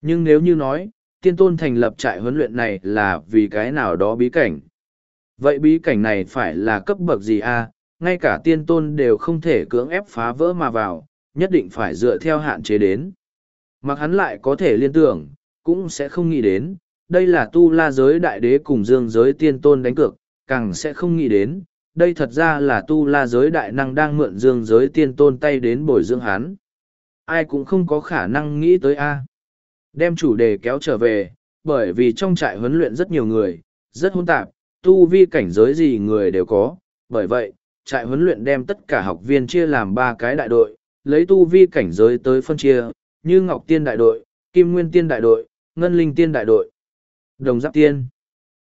Nhưng nếu như nói, tiên tôn thành lập trại huấn luyện này là vì cái nào đó bí cảnh. Vậy bí cảnh này phải là cấp bậc gì a? ngay cả tiên tôn đều không thể cưỡng ép phá vỡ mà vào, nhất định phải dựa theo hạn chế đến. Mặc hắn lại có thể liên tưởng, cũng sẽ không nghĩ đến, đây là tu la giới đại đế cùng dương giới tiên tôn đánh cược, càng sẽ không nghĩ đến, đây thật ra là tu la giới đại năng đang mượn dương giới tiên tôn tay đến bồi dưỡng hắn. Ai cũng không có khả năng nghĩ tới a. Đem chủ đề kéo trở về, bởi vì trong trại huấn luyện rất nhiều người, rất hỗn tạp, tu vi cảnh giới gì người đều có, bởi vậy, trại huấn luyện đem tất cả học viên chia làm ba cái đại đội, lấy tu vi cảnh giới tới phân chia, như Ngọc Tiên Đại đội, Kim Nguyên Tiên Đại đội, Ngân Linh Tiên Đại đội, Đồng Giáp Tiên.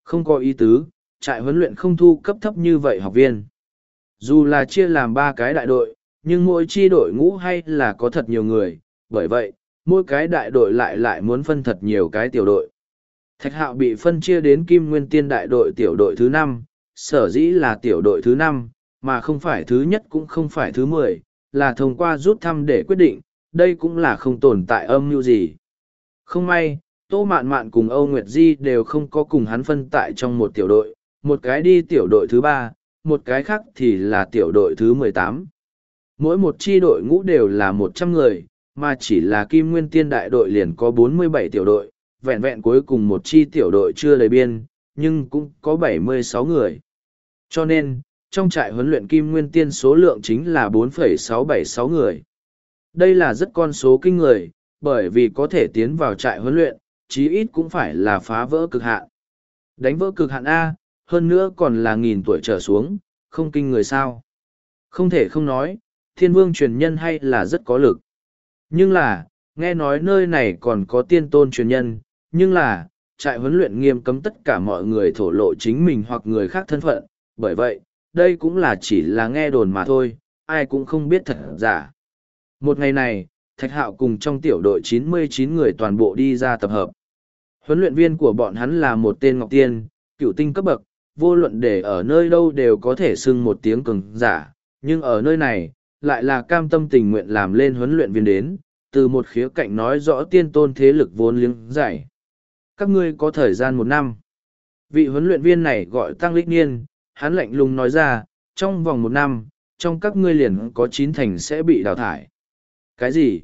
Không có ý tứ, trại huấn luyện không thu cấp thấp như vậy học viên. Dù là chia làm ba cái đại đội, nhưng mỗi chi đội ngũ hay là có thật nhiều người, bởi vậy, mỗi cái đại đội lại lại muốn phân thật nhiều cái tiểu đội. Thạch hạo bị phân chia đến Kim Nguyên Tiên Đại đội tiểu đội thứ năm, sở dĩ là tiểu đội thứ năm, mà không phải thứ nhất cũng không phải thứ mười, là thông qua rút thăm để quyết định, đây cũng là không tồn tại âm mưu gì. Không may, Tô Mạn Mạn cùng Âu Nguyệt Di đều không có cùng hắn phân tại trong một tiểu đội, một cái đi tiểu đội thứ ba, một cái khác thì là tiểu đội thứ mười tám. Mỗi một chi đội ngũ đều là một trăm người, mà chỉ là Kim Nguyên Tiên Đại đội liền có bốn mươi bảy tiểu đội, vẹn vẹn cuối cùng một chi tiểu đội chưa đầy biên, nhưng cũng có bảy mươi sáu người. Cho nên, trong trại huấn luyện Kim Nguyên Tiên số lượng chính là 4,676 người. Đây là rất con số kinh người, bởi vì có thể tiến vào trại huấn luyện, chí ít cũng phải là phá vỡ cực hạn. Đánh vỡ cực hạn A, hơn nữa còn là nghìn tuổi trở xuống, không kinh người sao. Không thể không nói, thiên vương truyền nhân hay là rất có lực. Nhưng là, nghe nói nơi này còn có tiên tôn truyền nhân, nhưng là, trại huấn luyện nghiêm cấm tất cả mọi người thổ lộ chính mình hoặc người khác thân phận, bởi vậy, đây cũng là chỉ là nghe đồn mà thôi, ai cũng không biết thật giả. Một ngày này, Thạch Hạo cùng trong tiểu đội 99 người toàn bộ đi ra tập hợp. Huấn luyện viên của bọn hắn là một tên Ngọc Tiên, cựu tinh cấp bậc, vô luận để ở nơi đâu đều có thể xưng một tiếng cường giả, nhưng ở nơi này, lại là cam tâm tình nguyện làm lên huấn luyện viên đến, từ một khía cạnh nói rõ tiên tôn thế lực vốn liếng giải. Các ngươi có thời gian một năm. Vị huấn luyện viên này gọi Tăng Lích Niên, hắn lạnh lùng nói ra, trong vòng một năm, trong các ngươi liền có chín thành sẽ bị đào thải. Cái gì?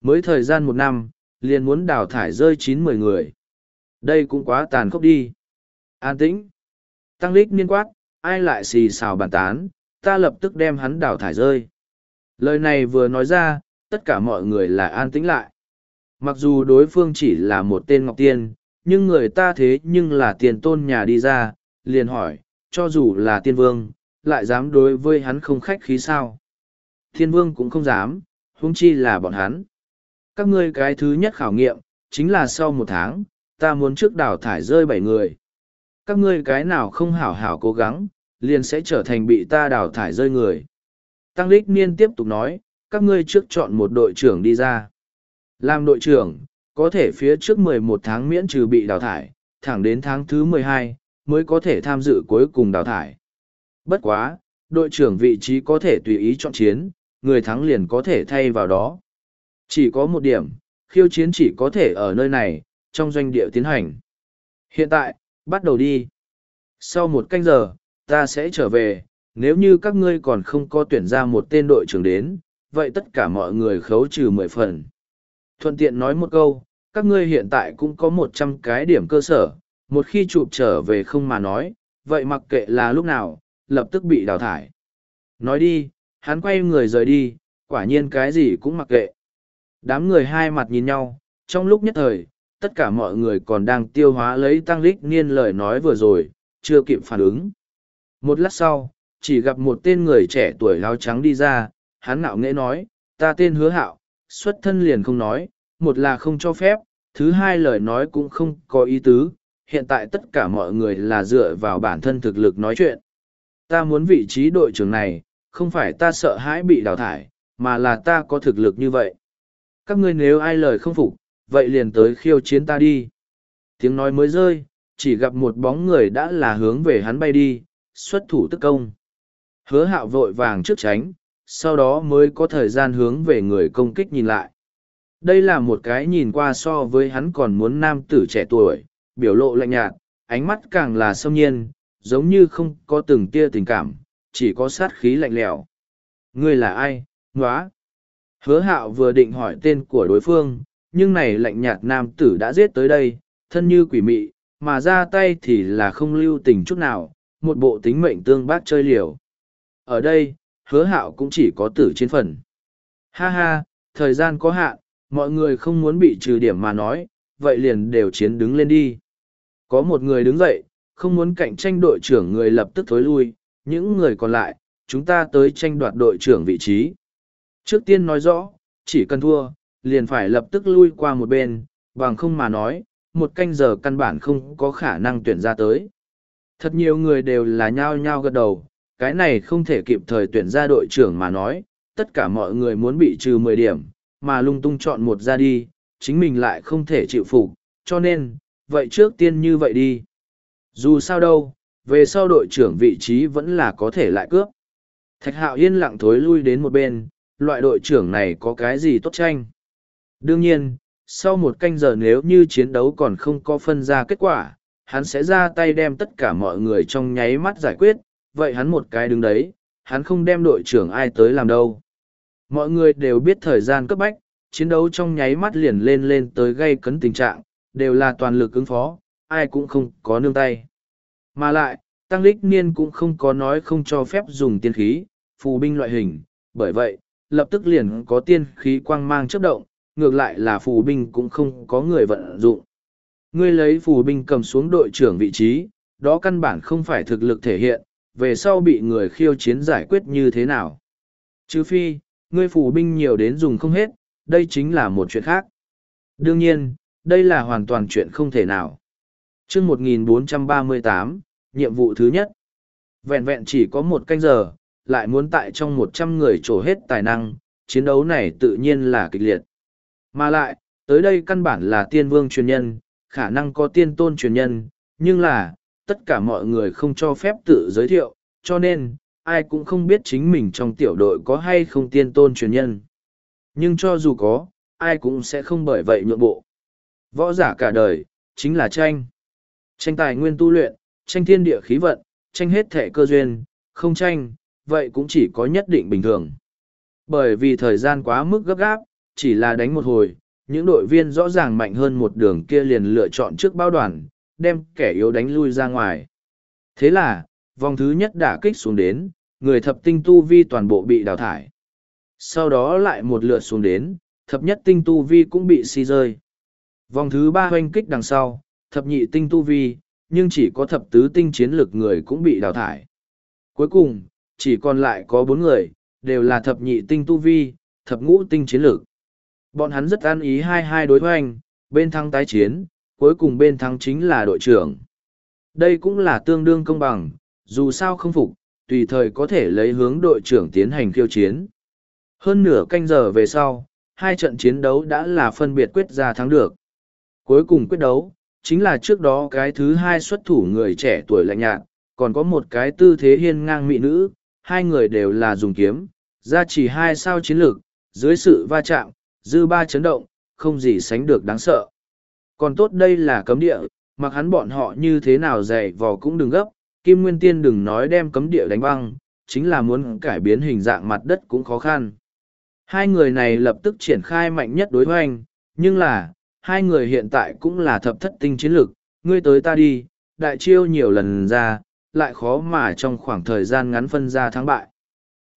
Mới thời gian một năm, liền muốn đào thải rơi chín mười người. Đây cũng quá tàn khốc đi. An tĩnh. Tăng lích niên quát, ai lại xì xào bàn tán, ta lập tức đem hắn đào thải rơi. Lời này vừa nói ra, tất cả mọi người là an tĩnh lại. Mặc dù đối phương chỉ là một tên Ngọc Tiên, nhưng người ta thế nhưng là tiền tôn nhà đi ra, liền hỏi, cho dù là tiên vương, lại dám đối với hắn không khách khí sao. Thiên vương cũng không dám, huống chi là bọn hắn. Các ngươi cái thứ nhất khảo nghiệm, chính là sau một tháng, ta muốn trước đảo thải rơi bảy người. Các ngươi cái nào không hảo hảo cố gắng, liền sẽ trở thành bị ta đảo thải rơi người. Tăng Lích Niên tiếp tục nói, các ngươi trước chọn một đội trưởng đi ra. Làm đội trưởng, có thể phía trước 11 tháng miễn trừ bị đào thải, thẳng đến tháng thứ 12, mới có thể tham dự cuối cùng đào thải. Bất quá, đội trưởng vị trí có thể tùy ý chọn chiến, người thắng liền có thể thay vào đó. Chỉ có một điểm, khiêu chiến chỉ có thể ở nơi này, trong doanh địa tiến hành. Hiện tại, bắt đầu đi. Sau một canh giờ, ta sẽ trở về, nếu như các ngươi còn không có tuyển ra một tên đội trưởng đến, vậy tất cả mọi người khấu trừ mười phần. Thuận tiện nói một câu, các ngươi hiện tại cũng có một trăm cái điểm cơ sở, một khi chụp trở về không mà nói, vậy mặc kệ là lúc nào, lập tức bị đào thải. Nói đi, hắn quay người rời đi, quả nhiên cái gì cũng mặc kệ. Đám người hai mặt nhìn nhau, trong lúc nhất thời, tất cả mọi người còn đang tiêu hóa lấy tăng lích niên lời nói vừa rồi, chưa kịp phản ứng. Một lát sau, chỉ gặp một tên người trẻ tuổi áo trắng đi ra, hắn ngạo nghễ nói, ta tên hứa hạo, xuất thân liền không nói, một là không cho phép, thứ hai lời nói cũng không có ý tứ, hiện tại tất cả mọi người là dựa vào bản thân thực lực nói chuyện. Ta muốn vị trí đội trưởng này, không phải ta sợ hãi bị đào thải, mà là ta có thực lực như vậy. Các ngươi nếu ai lời không phục, vậy liền tới khiêu chiến ta đi. Tiếng nói mới rơi, chỉ gặp một bóng người đã là hướng về hắn bay đi, xuất thủ tức công. Hứa hạo vội vàng trước tránh, sau đó mới có thời gian hướng về người công kích nhìn lại. Đây là một cái nhìn qua so với hắn còn muốn nam tử trẻ tuổi, biểu lộ lạnh nhạt, ánh mắt càng là sâm nhiên, giống như không có từng tia tình cảm, chỉ có sát khí lạnh lẽo. Ngươi là ai? Nóa! Hứa hạo vừa định hỏi tên của đối phương, nhưng này lạnh nhạt nam tử đã giết tới đây, thân như quỷ mị, mà ra tay thì là không lưu tình chút nào, một bộ tính mệnh tương bác chơi liều. Ở đây, hứa hạo cũng chỉ có tử trên phần. Ha ha, thời gian có hạn, mọi người không muốn bị trừ điểm mà nói, vậy liền đều chiến đứng lên đi. Có một người đứng dậy, không muốn cạnh tranh đội trưởng người lập tức thối lui, những người còn lại, chúng ta tới tranh đoạt đội trưởng vị trí. Trước tiên nói rõ, chỉ cần thua, liền phải lập tức lui qua một bên, bằng không mà nói, một canh giờ căn bản không có khả năng tuyển ra tới. Thật nhiều người đều là nhao nhao gật đầu, cái này không thể kịp thời tuyển ra đội trưởng mà nói, tất cả mọi người muốn bị trừ mười điểm, mà lung tung chọn một ra đi, chính mình lại không thể chịu phục, cho nên, vậy trước tiên như vậy đi. Dù sao đâu, về sau đội trưởng vị trí vẫn là có thể lại cướp. Thạch hạo yên lặng thối lui đến một bên, loại đội trưởng này có cái gì tốt tranh. Đương nhiên, sau một canh giờ nếu như chiến đấu còn không có phân ra kết quả, hắn sẽ ra tay đem tất cả mọi người trong nháy mắt giải quyết, vậy hắn một cái đứng đấy, hắn không đem đội trưởng ai tới làm đâu. Mọi người đều biết thời gian cấp bách, chiến đấu trong nháy mắt liền lên lên tới gây cấn tình trạng, đều là toàn lực ứng phó, ai cũng không có nương tay. Mà lại, Tăng Lích Niên cũng không có nói không cho phép dùng tiên khí, phù binh loại hình, bởi vậy, lập tức liền có tiên khí quang mang chấp động, ngược lại là phù binh cũng không có người vận dụng. Ngươi lấy phù binh cầm xuống đội trưởng vị trí, đó căn bản không phải thực lực thể hiện, về sau bị người khiêu chiến giải quyết như thế nào. Chứ phi, ngươi phù binh nhiều đến dùng không hết, đây chính là một chuyện khác. Đương nhiên, đây là hoàn toàn chuyện không thể nào chương 1438, nhiệm vụ thứ nhất. Vẹn vẹn chỉ có một canh giờ, lại muốn tại trong một trăm người trổ hết tài năng, chiến đấu này tự nhiên là kịch liệt. Mà lại, tới đây căn bản là tiên vương truyền nhân, khả năng có tiên tôn truyền nhân, nhưng là, tất cả mọi người không cho phép tự giới thiệu, cho nên, ai cũng không biết chính mình trong tiểu đội có hay không tiên tôn truyền nhân. Nhưng cho dù có, ai cũng sẽ không bởi vậy nhượng bộ. Võ giả cả đời, chính là tranh. Tranh tài nguyên tu luyện, tranh thiên địa khí vận, tranh hết thể cơ duyên, không tranh, vậy cũng chỉ có nhất định bình thường. Bởi vì thời gian quá mức gấp gáp, chỉ là đánh một hồi, những đội viên rõ ràng mạnh hơn một đường kia liền lựa chọn trước bao đoàn, đem kẻ yếu đánh lui ra ngoài. Thế là, vòng thứ nhất đả kích xuống đến, người thập tinh tu vi toàn bộ bị đào thải. Sau đó lại một lượt xuống đến, thập nhất tinh tu vi cũng bị si rơi. Vòng thứ ba hoanh kích đằng sau, thập nhị tinh tu vi, nhưng chỉ có thập tứ tinh chiến lực người cũng bị đào thải. Cuối cùng, chỉ còn lại có bốn người, đều là thập nhị tinh tu vi, thập ngũ tinh chiến lực. Bọn hắn rất an ý hai hai đối hoành, bên thắng tái chiến, cuối cùng bên thắng chính là đội trưởng. Đây cũng là tương đương công bằng, dù sao không phục, tùy thời có thể lấy hướng đội trưởng tiến hành khiêu chiến. Hơn nửa canh giờ về sau, hai trận chiến đấu đã là phân biệt quyết ra thắng được. Cuối cùng quyết đấu, chính là trước đó cái thứ hai xuất thủ người trẻ tuổi lạnh nhạt, còn có một cái tư thế hiên ngang mỹ nữ, hai người đều là dùng kiếm, ra chỉ hai sao chiến lược, dưới sự va chạm, dư ba chấn động, không gì sánh được đáng sợ. Còn tốt đây là cấm địa, mặc hắn bọn họ như thế nào dày vò cũng đừng gấp, Kim Nguyên Tiên đừng nói đem cấm địa đánh băng, chính là muốn cải biến hình dạng mặt đất cũng khó khăn. Hai người này lập tức triển khai mạnh nhất đối hoành, nhưng là, hai người hiện tại cũng là thập thất tinh chiến lực, ngươi tới ta đi, đại chiêu nhiều lần ra, lại khó mà trong khoảng thời gian ngắn phân ra thắng bại.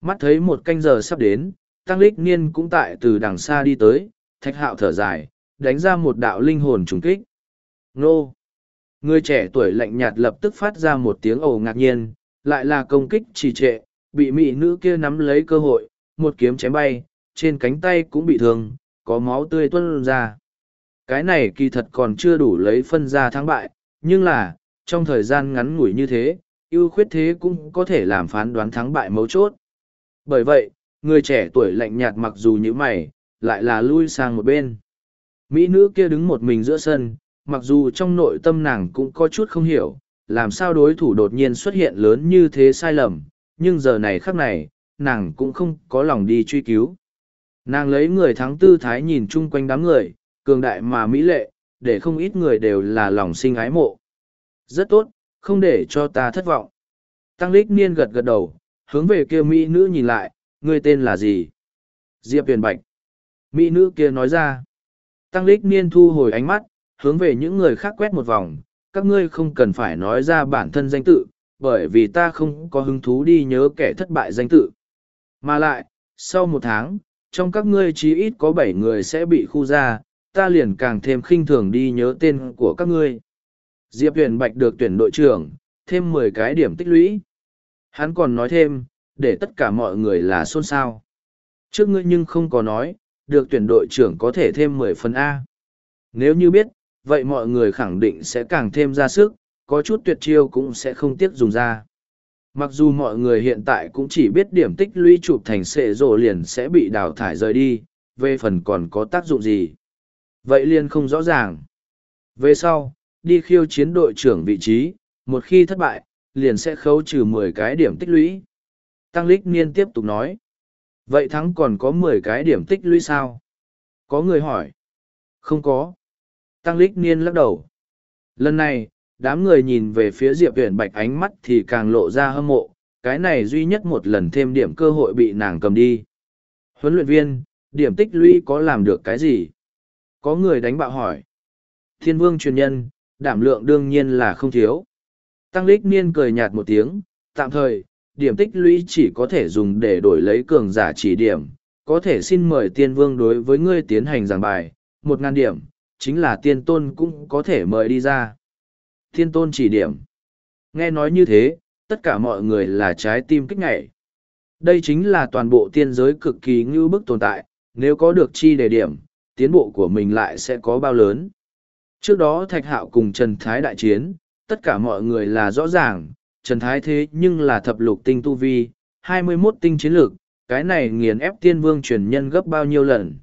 Mắt thấy một canh giờ sắp đến, Tăng Lích Niên cũng tại từ đằng xa đi tới, thạch hạo thở dài, đánh ra một đạo linh hồn trùng kích. Nô! Người trẻ tuổi lạnh nhạt lập tức phát ra một tiếng ồ ngạc nhiên, lại là công kích trì trệ, bị mỹ nữ kia nắm lấy cơ hội, một kiếm chém bay, trên cánh tay cũng bị thương, có máu tươi tuôn ra cái này kỳ thật còn chưa đủ lấy phân ra thắng bại, nhưng là, trong thời gian ngắn ngủi như thế, ưu khuyết thế cũng có thể làm phán đoán thắng bại mấu chốt. Bởi vậy, người trẻ tuổi lạnh nhạt mặc dù như mày, lại là lui sang một bên. Mỹ nữ kia đứng một mình giữa sân, mặc dù trong nội tâm nàng cũng có chút không hiểu, làm sao đối thủ đột nhiên xuất hiện lớn như thế sai lầm, nhưng giờ này khắc này, nàng cũng không có lòng đi truy cứu. Nàng lấy người thắng tư thái nhìn chung quanh đám người, cường đại mà mỹ lệ, để không ít người đều là lòng sinh ái mộ. Rất tốt, không để cho ta thất vọng. Tăng lích niên gật gật đầu, hướng về kia mỹ nữ nhìn lại, ngươi tên là gì? Diệp Huyền Bạch. Mỹ nữ kia nói ra. Tăng lích niên thu hồi ánh mắt, hướng về những người khác quét một vòng, các ngươi không cần phải nói ra bản thân danh tự, bởi vì ta không có hứng thú đi nhớ kẻ thất bại danh tự. Mà lại, sau một tháng, trong các ngươi chí ít có bảy người sẽ bị khu ra, ta liền càng thêm khinh thường đi nhớ tên của các ngươi. Diệp Huyền Bạch được tuyển đội trưởng, thêm mười cái điểm tích lũy. Hắn còn nói thêm, để tất cả mọi người là xôn xao. Trước ngươi nhưng không có nói, được tuyển đội trưởng có thể thêm mười phần A. Nếu như biết, vậy mọi người khẳng định sẽ càng thêm ra sức, có chút tuyệt chiêu cũng sẽ không tiếc dùng ra. Mặc dù mọi người hiện tại cũng chỉ biết điểm tích lũy chụp thành sệ rồ liền sẽ bị đào thải rời đi, về phần còn có tác dụng gì vậy liền không rõ ràng về sau đi khiêu chiến đội trưởng vị trí một khi thất bại liền sẽ khấu trừ mười cái điểm tích lũy tăng lích niên tiếp tục nói vậy thắng còn có mười cái điểm tích lũy sao có người hỏi không có tăng lích niên lắc đầu lần này đám người nhìn về phía diệp huyền bạch ánh mắt thì càng lộ ra hâm mộ cái này duy nhất một lần thêm điểm cơ hội bị nàng cầm đi huấn luyện viên điểm tích lũy có làm được cái gì có người đánh bạo hỏi. Thiên vương truyền nhân, đảm lượng đương nhiên là không thiếu. Tăng lích niên cười nhạt một tiếng, tạm thời, điểm tích lũy chỉ có thể dùng để đổi lấy cường giả chỉ điểm. Có thể xin mời tiên vương đối với ngươi tiến hành giảng bài, một ngàn điểm, chính là tiên tôn cũng có thể mời đi ra. thiên tôn chỉ điểm. Nghe nói như thế, tất cả mọi người là trái tim kích ngậy. Đây chính là toàn bộ tiên giới cực kỳ ngưu bức tồn tại, nếu có được chi đề điểm, tiến bộ của mình lại sẽ có bao lớn. Trước đó Thạch Hạo cùng Trần Thái đại chiến, tất cả mọi người là rõ ràng, Trần Thái thế nhưng là thập lục tinh tu vi, hai mươi 21 tinh chiến lược, cái này nghiền ép tiên vương truyền nhân gấp bao nhiêu lần.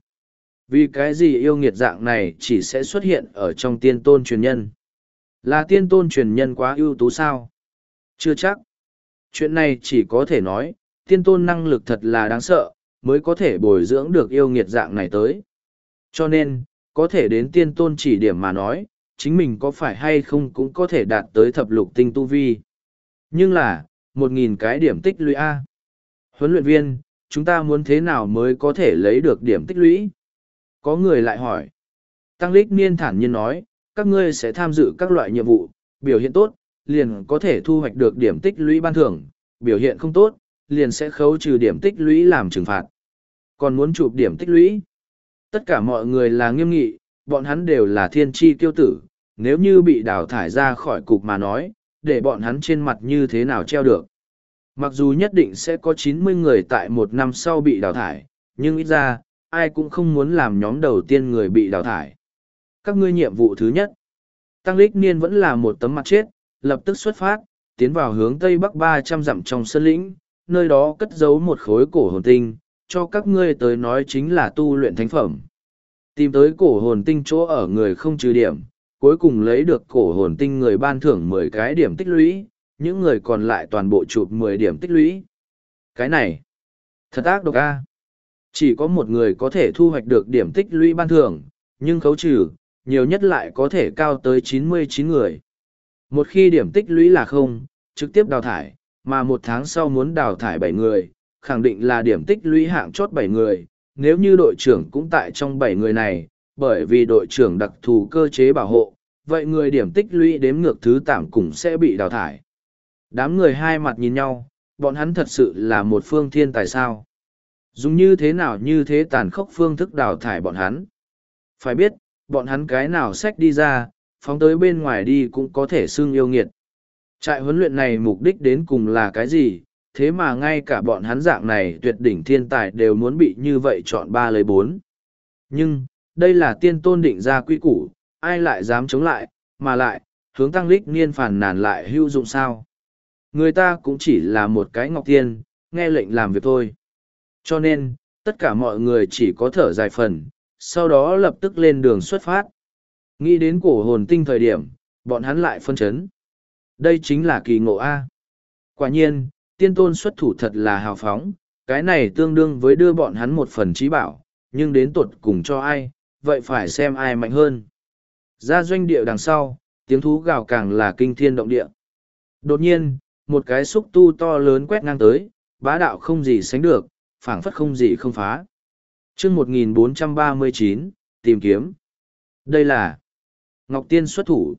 Vì cái gì yêu nghiệt dạng này chỉ sẽ xuất hiện ở trong tiên tôn truyền nhân. Là tiên tôn truyền nhân quá ưu tú sao? Chưa chắc. Chuyện này chỉ có thể nói, tiên tôn năng lực thật là đáng sợ, mới có thể bồi dưỡng được yêu nghiệt dạng này tới. Cho nên, có thể đến tiên tôn chỉ điểm mà nói, chính mình có phải hay không cũng có thể đạt tới thập lục tinh tu vi. Nhưng là, một nghìn cái điểm tích lũy A. Huấn luyện viên, chúng ta muốn thế nào mới có thể lấy được điểm tích lũy? Có người lại hỏi. Tăng Lích Niên thản nhiên nói, các ngươi sẽ tham dự các loại nhiệm vụ, biểu hiện tốt, liền có thể thu hoạch được điểm tích lũy ban thưởng, biểu hiện không tốt, liền sẽ khấu trừ điểm tích lũy làm trừng phạt. Còn muốn chụp điểm tích lũy? Tất cả mọi người là nghiêm nghị, bọn hắn đều là thiên tri tiêu tử, nếu như bị đào thải ra khỏi cục mà nói, để bọn hắn trên mặt như thế nào treo được. Mặc dù nhất định sẽ có 90 người tại một năm sau bị đào thải, nhưng ít ra, ai cũng không muốn làm nhóm đầu tiên người bị đào thải. Các ngươi nhiệm vụ thứ nhất, Tăng Lích Niên vẫn là một tấm mặt chết, lập tức xuất phát, tiến vào hướng Tây Bắc 300 dặm trong sân lĩnh, nơi đó cất giấu một khối cổ hồn tinh, cho các ngươi tới nói chính là tu luyện thánh phẩm. Tìm tới cổ hồn tinh chỗ ở người không trừ điểm, cuối cùng lấy được cổ hồn tinh người ban thưởng mười cái điểm tích lũy, những người còn lại toàn bộ chụp mười điểm tích lũy. Cái này, thật ác độc a. Chỉ có một người có thể thu hoạch được điểm tích lũy ban thưởng, nhưng khấu trừ, nhiều nhất lại có thể cao tới chín mươi chín người. Một khi điểm tích lũy là không, trực tiếp đào thải, mà một tháng sau muốn đào thải bảy người, khẳng định là điểm tích lũy hạng chót bảy người, nếu như đội trưởng cũng tại trong bảy người này, bởi vì đội trưởng đặc thù cơ chế bảo hộ, vậy người điểm tích lũy đếm ngược thứ tạm cũng sẽ bị đào thải. Đám người hai mặt nhìn nhau, bọn hắn thật sự là một phương thiên tài sao. Dùng như thế nào như thế tàn khốc phương thức đào thải bọn hắn. Phải biết, bọn hắn cái nào sách đi ra, phóng tới bên ngoài đi cũng có thể xưng yêu nghiệt. Trại huấn luyện này mục đích đến cùng là cái gì, thế mà ngay cả bọn hắn dạng này tuyệt đỉnh thiên tài đều muốn bị như vậy chọn ba lấy bốn. Nhưng, đây là tiên tôn định ra quy củ, ai lại dám chống lại, mà lại, hướng tăng lích niên phản nàn lại hưu dụng sao. Người ta cũng chỉ là một cái ngọc tiên, nghe lệnh làm việc thôi. Cho nên, tất cả mọi người chỉ có thở dài phần, sau đó lập tức lên đường xuất phát. Nghĩ đến cổ hồn tinh thời điểm, bọn hắn lại phân chấn. Đây chính là kỳ ngộ A. Quả nhiên, tiên tôn xuất thủ thật là hào phóng, cái này tương đương với đưa bọn hắn một phần trí bảo, nhưng đến tuột cùng cho ai, vậy phải xem ai mạnh hơn. Ra doanh địa đằng sau, tiếng thú gào càng là kinh thiên động địa. Đột nhiên, một cái xúc tu to lớn quét ngang tới, bá đạo không gì sánh được, phảng phất không gì không phá. chương 1439, tìm kiếm. Đây là Ngọc Tiên xuất thủ.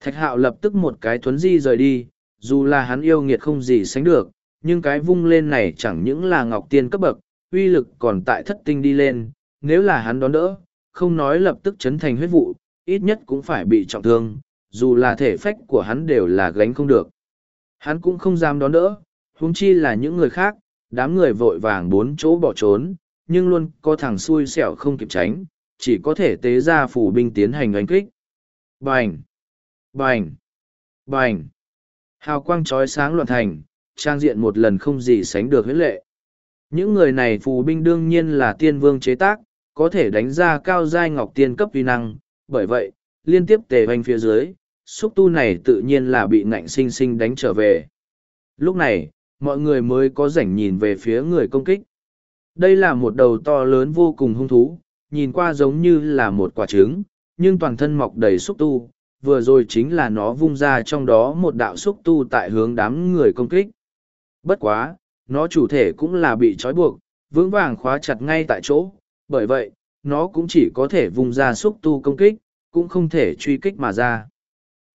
Thạch hạo lập tức một cái thuấn di rời đi, dù là hắn yêu nghiệt không gì sánh được, nhưng cái vung lên này chẳng những là ngọc tiên cấp bậc, uy lực còn tại thất tinh đi lên, nếu là hắn đón đỡ, không nói lập tức chấn thành huyết vụ, ít nhất cũng phải bị trọng thương, dù là thể phách của hắn đều là gánh không được. Hắn cũng không dám đón đỡ, huống chi là những người khác, đám người vội vàng bốn chỗ bỏ trốn, nhưng luôn có thằng xui xẻo không kịp tránh, chỉ có thể tế ra phủ binh tiến hành đánh kích. Bành! Bành! Bành! Hào quang trói sáng loạn thành, trang diện một lần không gì sánh được huyết lệ. Những người này phù binh đương nhiên là tiên vương chế tác, có thể đánh ra cao giai ngọc tiên cấp vi năng, bởi vậy, liên tiếp tề hoành phía dưới, xúc tu này tự nhiên là bị ngạnh sinh sinh đánh trở về. Lúc này, mọi người mới có rảnh nhìn về phía người công kích. Đây là một đầu to lớn vô cùng hung thú, nhìn qua giống như là một quả trứng, nhưng toàn thân mọc đầy xúc tu, vừa rồi chính là nó vung ra trong đó một đạo xúc tu tại hướng đám người công kích. Bất quá, nó chủ thể cũng là bị trói buộc, vững vàng khóa chặt ngay tại chỗ, bởi vậy, nó cũng chỉ có thể vung ra xúc tu công kích, cũng không thể truy kích mà ra.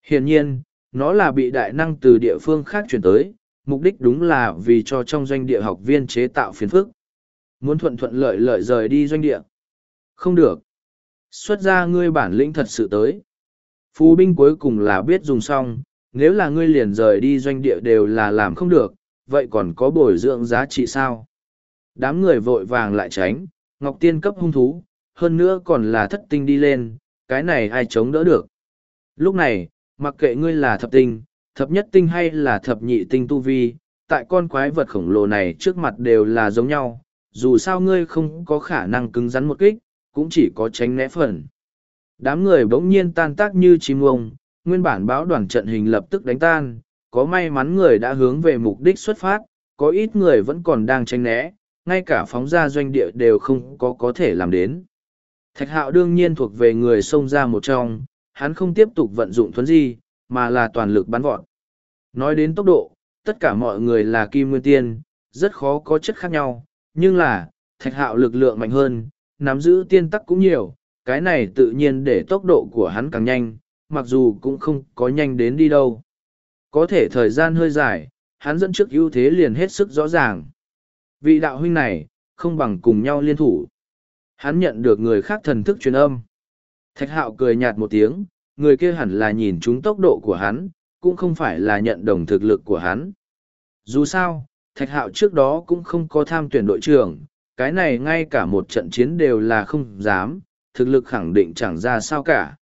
Hiển nhiên, nó là bị đại năng từ địa phương khác chuyển tới, mục đích đúng là vì cho trong doanh địa học viên chế tạo phiền phức. Muốn thuận thuận lợi lợi rời đi doanh địa. Không được. Xuất ra ngươi bản lĩnh thật sự tới. Phù binh cuối cùng là biết dùng xong, nếu là ngươi liền rời đi doanh địa đều là làm không được, vậy còn có bồi dưỡng giá trị sao? Đám người vội vàng lại tránh, Ngọc Tiên cấp hung thú, hơn nữa còn là thất tinh đi lên, cái này ai chống đỡ được. Lúc này, mặc kệ ngươi là thập tinh, thập nhất tinh hay là thập nhị tinh tu vi, tại con quái vật khổng lồ này trước mặt đều là giống nhau, dù sao ngươi không có khả năng cứng rắn một kích, cũng chỉ có tránh né phần. Đám người bỗng nhiên tan tác như chim ông, nguyên bản báo đoàn trận hình lập tức đánh tan, có may mắn người đã hướng về mục đích xuất phát, có ít người vẫn còn đang tranh né, ngay cả phóng ra doanh địa đều không có có thể làm đến. Thạch hạo đương nhiên thuộc về người xông ra một trong, hắn không tiếp tục vận dụng thuấn di, mà là toàn lực bắn vọt. Nói đến tốc độ, tất cả mọi người là kim nguyên tiên, rất khó có chất khác nhau, nhưng là, thạch hạo lực lượng mạnh hơn, nắm giữ tiên tắc cũng nhiều, cái này tự nhiên để tốc độ của hắn càng nhanh, mặc dù cũng không có nhanh đến đi đâu. Có thể thời gian hơi dài, hắn dẫn trước ưu thế liền hết sức rõ ràng. Vị đạo huynh này, không bằng cùng nhau liên thủ. Hắn nhận được người khác thần thức truyền âm. Thạch hạo cười nhạt một tiếng, người kia hẳn là nhìn trúng tốc độ của hắn, cũng không phải là nhận đồng thực lực của hắn. Dù sao, thạch hạo trước đó cũng không có tham tuyển đội trưởng, cái này ngay cả một trận chiến đều là không dám, thực lực khẳng định chẳng ra sao cả.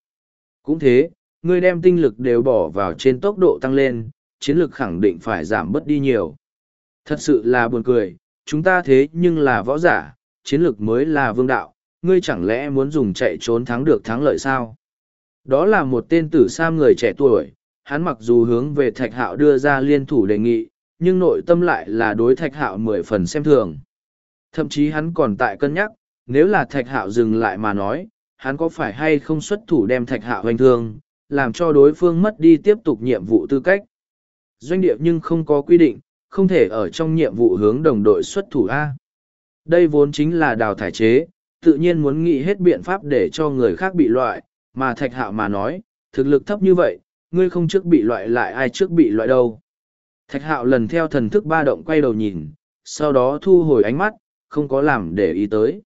Cũng thế, ngươi đem tinh lực đều bỏ vào trên tốc độ tăng lên, chiến lực khẳng định phải giảm bớt đi nhiều. Thật sự là buồn cười, chúng ta thế nhưng là võ giả, chiến lực mới là vương đạo, ngươi chẳng lẽ muốn dùng chạy trốn thắng được thắng lợi sao? Đó là một tên tử sam người trẻ tuổi, hắn mặc dù hướng về thạch hạo đưa ra liên thủ đề nghị, nhưng nội tâm lại là đối thạch hạo mười phần xem thường. Thậm chí hắn còn tại cân nhắc, nếu là thạch hạo dừng lại mà nói hắn có phải hay không xuất thủ đem thạch hạo hoành thương làm cho đối phương mất đi tiếp tục nhiệm vụ tư cách doanh địa nhưng không có quy định không thể ở trong nhiệm vụ hướng đồng đội xuất thủ a đây vốn chính là đào thải chế tự nhiên muốn nghĩ hết biện pháp để cho người khác bị loại mà thạch hạo mà nói thực lực thấp như vậy ngươi không trước bị loại lại ai trước bị loại đâu thạch hạo lần theo thần thức ba động quay đầu nhìn sau đó thu hồi ánh mắt không có làm để ý tới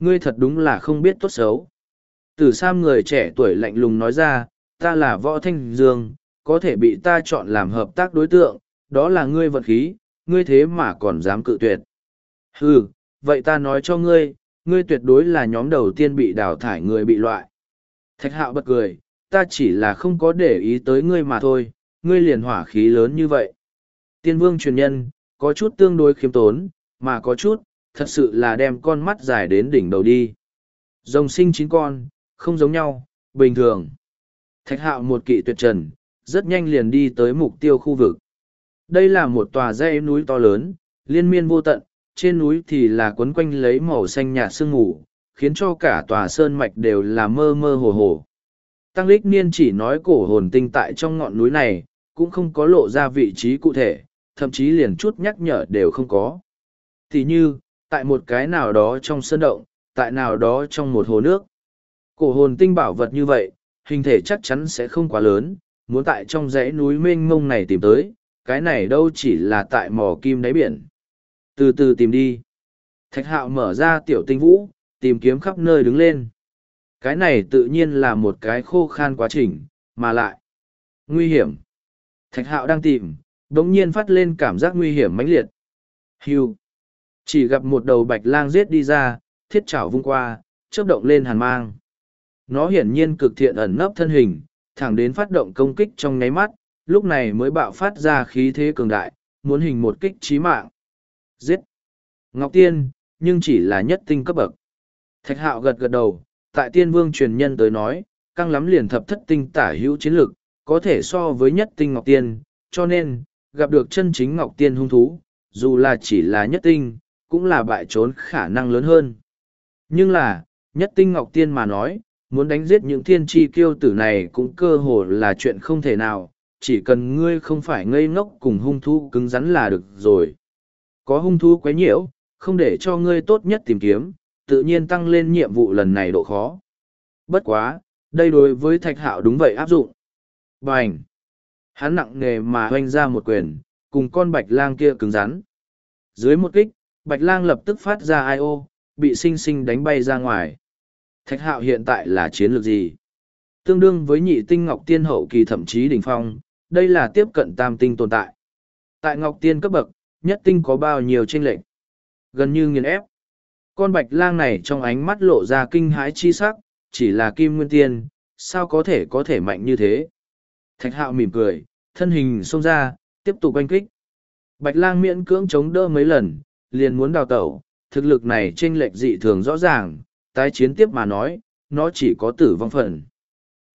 ngươi thật đúng là không biết tốt xấu. Tử Sam người trẻ tuổi lạnh lùng nói ra, ta là võ thanh dương, có thể bị ta chọn làm hợp tác đối tượng, đó là ngươi vận khí, ngươi thế mà còn dám cự tuyệt. Hừ, vậy ta nói cho ngươi, ngươi tuyệt đối là nhóm đầu tiên bị đào thải người bị loại. Thạch hạo bật cười, ta chỉ là không có để ý tới ngươi mà thôi, ngươi liền hỏa khí lớn như vậy. Tiên vương truyền nhân, có chút tương đối khiêm tốn, mà có chút, thật sự là đem con mắt dài đến đỉnh đầu đi. Rồng sinh chín con, không giống nhau, bình thường. Thạch hạo một kỵ tuyệt trần, rất nhanh liền đi tới mục tiêu khu vực. Đây là một tòa dãy núi to lớn, liên miên vô tận, trên núi thì là quấn quanh lấy màu xanh nhạt sương mù, khiến cho cả tòa sơn mạch đều là mơ mơ hồ hồ. Tăng Lích Niên chỉ nói cổ hồn tinh tại trong ngọn núi này, cũng không có lộ ra vị trí cụ thể, thậm chí liền chút nhắc nhở đều không có. Thì như, tại một cái nào đó trong sơn động, tại nào đó trong một hồ nước. Cổ hồn tinh bảo vật như vậy, hình thể chắc chắn sẽ không quá lớn, muốn tại trong dãy núi mênh mông này tìm tới, cái này đâu chỉ là tại mỏ kim đáy biển. Từ từ tìm đi. Thạch hạo mở ra tiểu tinh vũ, tìm kiếm khắp nơi đứng lên. Cái này tự nhiên là một cái khô khan quá trình, mà lại. Nguy hiểm. Thạch hạo đang tìm, đống nhiên phát lên cảm giác nguy hiểm mãnh liệt. Hưu. Chỉ gặp một đầu bạch lang giết đi ra, thiết chảo vung qua, chớp động lên hàn mang. Nó hiển nhiên cực thiện ẩn nấp thân hình, thẳng đến phát động công kích trong nháy mắt, lúc này mới bạo phát ra khí thế cường đại, muốn hình một kích chí mạng. Giết! Ngọc Tiên, nhưng chỉ là nhất tinh cấp bậc. Thạch Hạo gật gật đầu, tại Tiên Vương truyền nhân tới nói, căng lắm liền thập thất tinh tả hữu chiến lực, có thể so với nhất tinh Ngọc Tiên, cho nên, gặp được chân chính Ngọc Tiên hung thú, dù là chỉ là nhất tinh, cũng là bại trốn khả năng lớn hơn. Nhưng là, nhất tinh Ngọc Tiên mà nói, muốn đánh giết những thiên tri kiêu tử này cũng cơ hồ là chuyện không thể nào, chỉ cần ngươi không phải ngây ngốc cùng hung thú cứng rắn là được rồi. Có hung thú quấy nhiễu, không để cho ngươi tốt nhất tìm kiếm, tự nhiên tăng lên nhiệm vụ lần này độ khó. Bất quá, đây đối với thạch hạo đúng vậy áp dụng. Bành! Hắn nặng nghề mà hoanh ra một quyền, cùng con bạch lang kia cứng rắn. Dưới một kích, Bạch lang lập tức phát ra ai ô, bị sinh sinh đánh bay ra ngoài. Thạch hạo hiện tại là chiến lược gì? Tương đương với nhị tinh ngọc tiên hậu kỳ thậm chí đỉnh phong, đây là tiếp cận tam tinh tồn tại. Tại ngọc tiên cấp bậc, nhất tinh có bao nhiêu tranh lệch? Gần như nghiền ép. Con bạch lang này trong ánh mắt lộ ra kinh hãi chi sắc, chỉ là kim nguyên tiên, sao có thể có thể mạnh như thế? Thạch hạo mỉm cười, thân hình xông ra, tiếp tục oanh kích. Bạch lang miễn cưỡng chống đỡ mấy lần, liền muốn đào tẩu, thực lực này chênh lệch dị thường rõ ràng, tái chiến tiếp mà nói, nó chỉ có tử vong phần.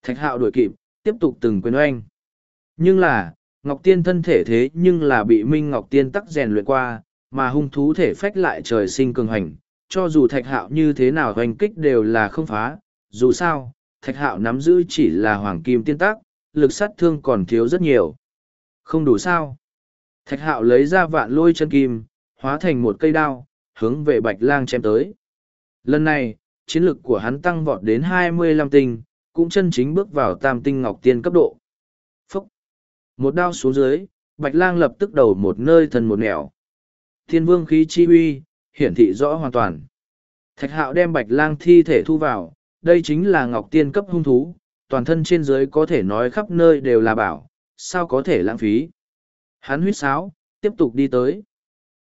Thạch hạo đuổi kịp, tiếp tục từng quyền oanh. Nhưng là, Ngọc Tiên thân thể thế nhưng là bị Minh Ngọc Tiên tắc rèn luyện qua, mà hung thú thể phách lại trời sinh cường hành, cho dù thạch hạo như thế nào hoành kích đều là không phá, dù sao, thạch hạo nắm giữ chỉ là hoàng kim tiên tắc, lực sát thương còn thiếu rất nhiều. Không đủ sao. Thạch hạo lấy ra vạn lôi chân kim, hóa thành một cây đao, hướng về Bạch Lang chém tới. Lần này, chiến lực của hắn tăng vọt đến 25 tinh, cũng chân chính bước vào tam tinh ngọc tiên cấp độ. Phúc! Một đao xuống dưới, Bạch Lang lập tức đầu một nơi thần một nẻo. Thiên vương khí chi uy, hiển thị rõ hoàn toàn. Thạch hạo đem Bạch Lang thi thể thu vào, đây chính là ngọc tiên cấp hung thú, toàn thân trên dưới có thể nói khắp nơi đều là bảo, sao có thể lãng phí. Hắn huyết sáo, tiếp tục đi tới.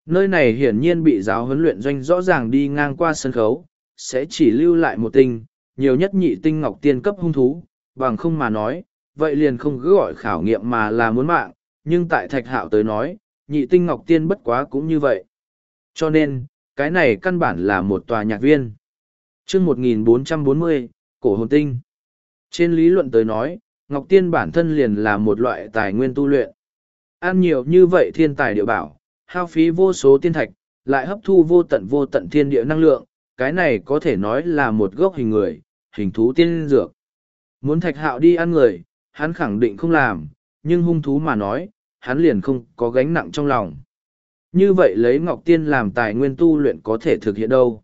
Nơi này hiển nhiên bị giáo huấn luyện doanh rõ ràng đi ngang qua sân khấu, sẽ chỉ lưu lại một tinh, nhiều nhất nhị tinh ngọc tiên cấp hung thú, bằng không mà nói, vậy liền không cứ gọi khảo nghiệm mà là muốn mạng, nhưng tại thạch hạo tới nói, nhị tinh ngọc tiên bất quá cũng như vậy. Cho nên, cái này căn bản là một tòa nhạc viên. chương 1440, Cổ Hồn Tinh. Trên lý luận tới nói, Ngọc Tiên bản thân liền là một loại tài nguyên tu luyện. Ăn nhiều như vậy thiên tài địa bảo, hao phí vô số tiên thạch, lại hấp thu vô tận vô tận thiên địa năng lượng, cái này có thể nói là một gốc hình người, hình thú tiên dược. Muốn thạch hạo đi ăn người, hắn khẳng định không làm, nhưng hung thú mà nói, hắn liền không có gánh nặng trong lòng. Như vậy lấy ngọc tiên làm tài nguyên tu luyện có thể thực hiện đâu.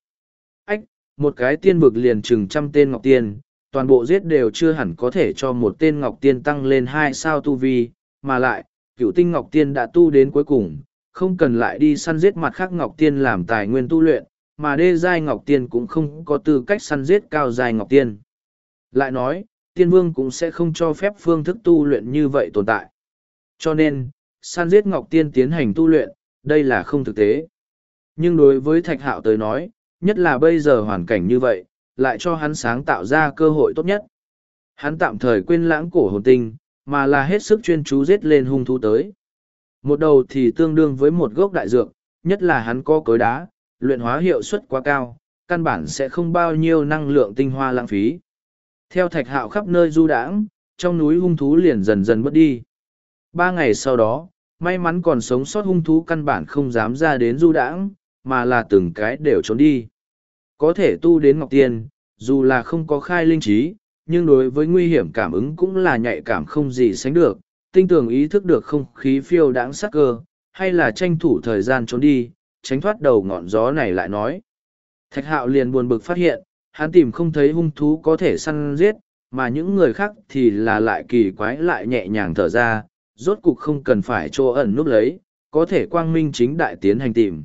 Ách, một cái tiên bực liền chừng trăm tên ngọc tiên, toàn bộ giết đều chưa hẳn có thể cho một tên ngọc tiên tăng lên hai sao tu vi, mà lại, cửu tinh ngọc tiên đã tu đến cuối cùng, không cần lại đi săn giết mặt khác ngọc tiên làm tài nguyên tu luyện mà đê giai ngọc tiên cũng không có tư cách săn giết cao giai ngọc tiên lại nói tiên vương cũng sẽ không cho phép phương thức tu luyện như vậy tồn tại cho nên săn giết ngọc tiên tiến hành tu luyện đây là không thực tế nhưng đối với thạch hạo tới nói nhất là bây giờ hoàn cảnh như vậy lại cho hắn sáng tạo ra cơ hội tốt nhất hắn tạm thời quên lãng cổ hồn tinh mà là hết sức chuyên chú giết lên hung thú tới một đầu thì tương đương với một gốc đại dược, nhất là hắn có cối đá, luyện hóa hiệu suất quá cao, căn bản sẽ không bao nhiêu năng lượng tinh hoa lãng phí. Theo thạch hạo khắp nơi du đãng, trong núi hung thú liền dần dần mất đi. Ba ngày sau đó, may mắn còn sống sót hung thú căn bản không dám ra đến du đãng, mà là từng cái đều trốn đi. Có thể tu đến Ngọc Tiên, dù là không có khai linh trí, nhưng đối với nguy hiểm cảm ứng cũng là nhạy cảm không gì sánh được, tinh tường ý thức được không khí phiêu đáng sắc cơ, hay là tranh thủ thời gian trốn đi, tránh thoát đầu ngọn gió này lại nói. Thạch hạo liền buồn bực phát hiện, hắn tìm không thấy hung thú có thể săn giết, mà những người khác thì là lại kỳ quái lại nhẹ nhàng thở ra, rốt cục không cần phải trô ẩn núp lấy, có thể quang minh chính đại tiến hành tìm.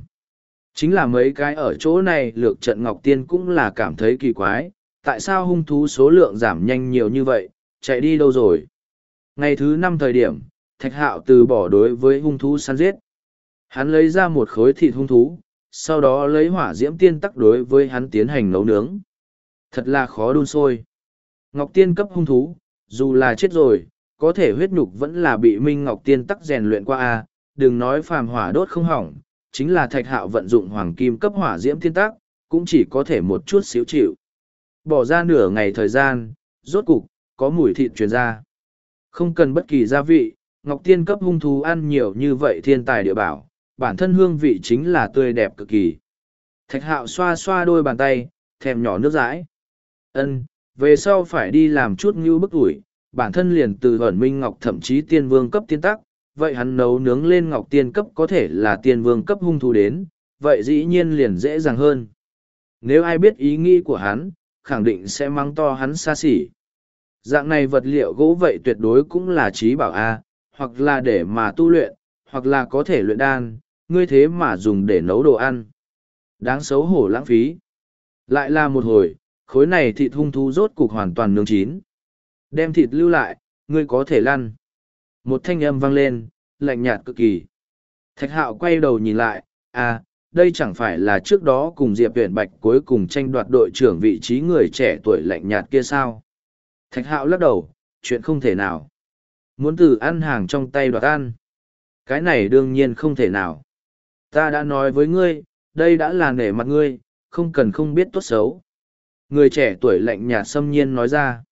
Chính là mấy cái ở chỗ này lược trận Ngọc Tiên cũng là cảm thấy kỳ quái, tại sao hung thú số lượng giảm nhanh nhiều như vậy, chạy đi đâu rồi? Ngày thứ năm thời điểm, thạch hạo từ bỏ đối với hung thú săn giết. Hắn lấy ra một khối thịt hung thú, sau đó lấy hỏa diễm tiên tắc đối với hắn tiến hành nấu nướng. Thật là khó đun sôi. Ngọc tiên cấp hung thú, dù là chết rồi, có thể huyết nhục vẫn là bị minh ngọc tiên tắc rèn luyện qua a, đừng nói phàm hỏa đốt không hỏng, chính là thạch hạo vận dụng hoàng kim cấp hỏa diễm tiên tắc, cũng chỉ có thể một chút xíu chịu. Bỏ ra nửa ngày thời gian, rốt cục, có mùi thịt truyền ra. Không cần bất kỳ gia vị, Ngọc Tiên cấp hung thú ăn nhiều như vậy thiên tài địa bảo, bản thân hương vị chính là tươi đẹp cực kỳ. Thạch hạo xoa xoa đôi bàn tay, thèm nhỏ nước rãi. Ân, về sau phải đi làm chút ngưu bức ủi, bản thân liền từ ẩn minh ngọc thậm chí tiên vương cấp tiên tắc, vậy hắn nấu nướng lên ngọc tiên cấp có thể là tiên vương cấp hung thú đến, vậy dĩ nhiên liền dễ dàng hơn. Nếu ai biết ý nghĩ của hắn, khẳng định sẽ mang to hắn xa xỉ. Dạng này vật liệu gỗ vậy tuyệt đối cũng là trí bảo A, hoặc là để mà tu luyện, hoặc là có thể luyện đan, ngươi thế mà dùng để nấu đồ ăn. Đáng xấu hổ lãng phí. Lại là một hồi, khối này thịt hung thú rốt cục hoàn toàn nương chín. Đem thịt lưu lại, ngươi có thể lăn. Một thanh âm vang lên, lạnh nhạt cực kỳ. Thạch hạo quay đầu nhìn lại, à, đây chẳng phải là trước đó cùng Diệp Viễn Bạch cuối cùng tranh đoạt đội trưởng vị trí người trẻ tuổi lạnh nhạt kia sao? Thạch hạo lắc đầu, chuyện không thể nào. Muốn từ ăn hàng trong tay đoạt ăn. Cái này đương nhiên không thể nào. Ta đã nói với ngươi, đây đã là nể mặt ngươi, không cần không biết tốt xấu. Người trẻ tuổi lạnh nhạt xâm nhiên nói ra.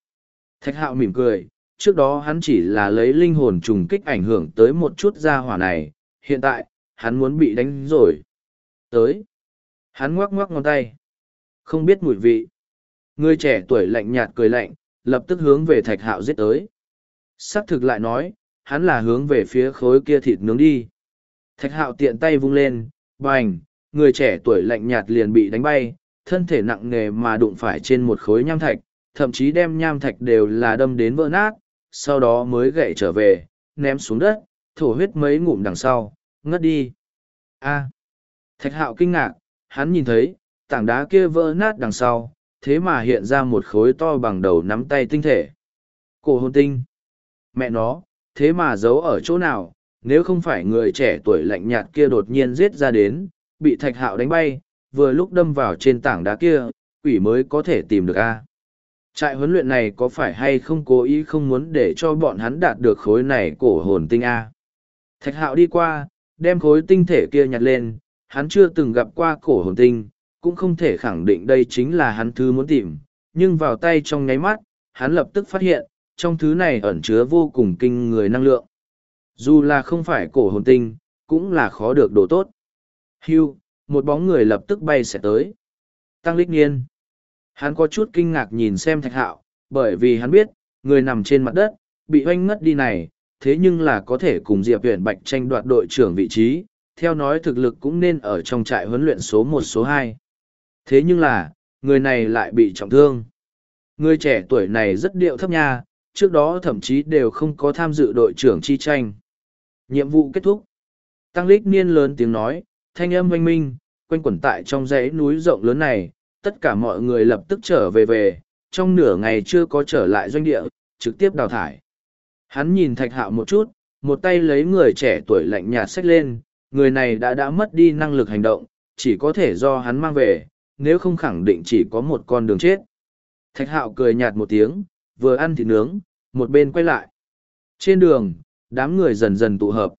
Thạch hạo mỉm cười, trước đó hắn chỉ là lấy linh hồn trùng kích ảnh hưởng tới một chút gia hỏa này, hiện tại, hắn muốn bị đánh rồi. Tới. Hắn ngoắc ngoắc ngón tay. Không biết mùi vị. Người trẻ tuổi lạnh nhạt cười lạnh, lập tức hướng về thạch hạo giết tới. Sắc thực lại nói, hắn là hướng về phía khối kia thịt nướng đi. Thạch hạo tiện tay vung lên, bành, người trẻ tuổi lạnh nhạt liền bị đánh bay, thân thể nặng nề mà đụng phải trên một khối nham thạch, thậm chí đem nham thạch đều là đâm đến vỡ nát, sau đó mới gậy trở về, ném xuống đất, thổ huyết mấy ngụm đằng sau, ngất đi. A. Thạch hạo kinh ngạc, hắn nhìn thấy, tảng đá kia vỡ nát đằng sau, thế mà hiện ra một khối to bằng đầu nắm tay tinh thể. Cổ hồn tinh. Mẹ nó, thế mà giấu ở chỗ nào, nếu không phải người trẻ tuổi lạnh nhạt kia đột nhiên giết ra đến, bị thạch hạo đánh bay, vừa lúc đâm vào trên tảng đá kia, quỷ mới có thể tìm được a. Trại huấn luyện này có phải hay không cố ý không muốn để cho bọn hắn đạt được khối này cổ hồn tinh a? Thạch hạo đi qua, đem khối tinh thể kia nhặt lên, hắn chưa từng gặp qua cổ hồn tinh, cũng không thể khẳng định đây chính là hắn thứ muốn tìm, nhưng vào tay trong nháy mắt, hắn lập tức phát hiện, trong thứ này ẩn chứa vô cùng kinh người năng lượng. Dù là không phải cổ hồn tinh, cũng là khó được đồ tốt. Hưu, một bóng người lập tức bay sẽ tới. Tăng Lích Niên. Hắn có chút kinh ngạc nhìn xem Thạch Hạo, bởi vì hắn biết, người nằm trên mặt đất, bị oanh ngất đi này, thế nhưng là có thể cùng Diệp Huyền Bạch tranh đoạt đội trưởng vị trí, theo nói thực lực cũng nên ở trong trại huấn luyện số một số hai Thế nhưng là, người này lại bị trọng thương. Người trẻ tuổi này rất điệu thấp nha, trước đó thậm chí đều không có tham dự đội trưởng chi tranh. Nhiệm vụ kết thúc. Tăng lích niên lớn tiếng nói, thanh âm oanh minh, quanh quẩn tại trong dãy núi rộng lớn này, tất cả mọi người lập tức trở về về, trong nửa ngày chưa có trở lại doanh địa, trực tiếp đào thải. Hắn nhìn thạch hạo một chút, một tay lấy người trẻ tuổi lạnh nhạt xách lên, người này đã đã mất đi năng lực hành động, chỉ có thể do hắn mang về, nếu không khẳng định chỉ có một con đường chết. Thạch hạo cười nhạt một tiếng, vừa ăn thịt nướng, một bên quay lại. Trên đường, đám người dần dần tụ hợp.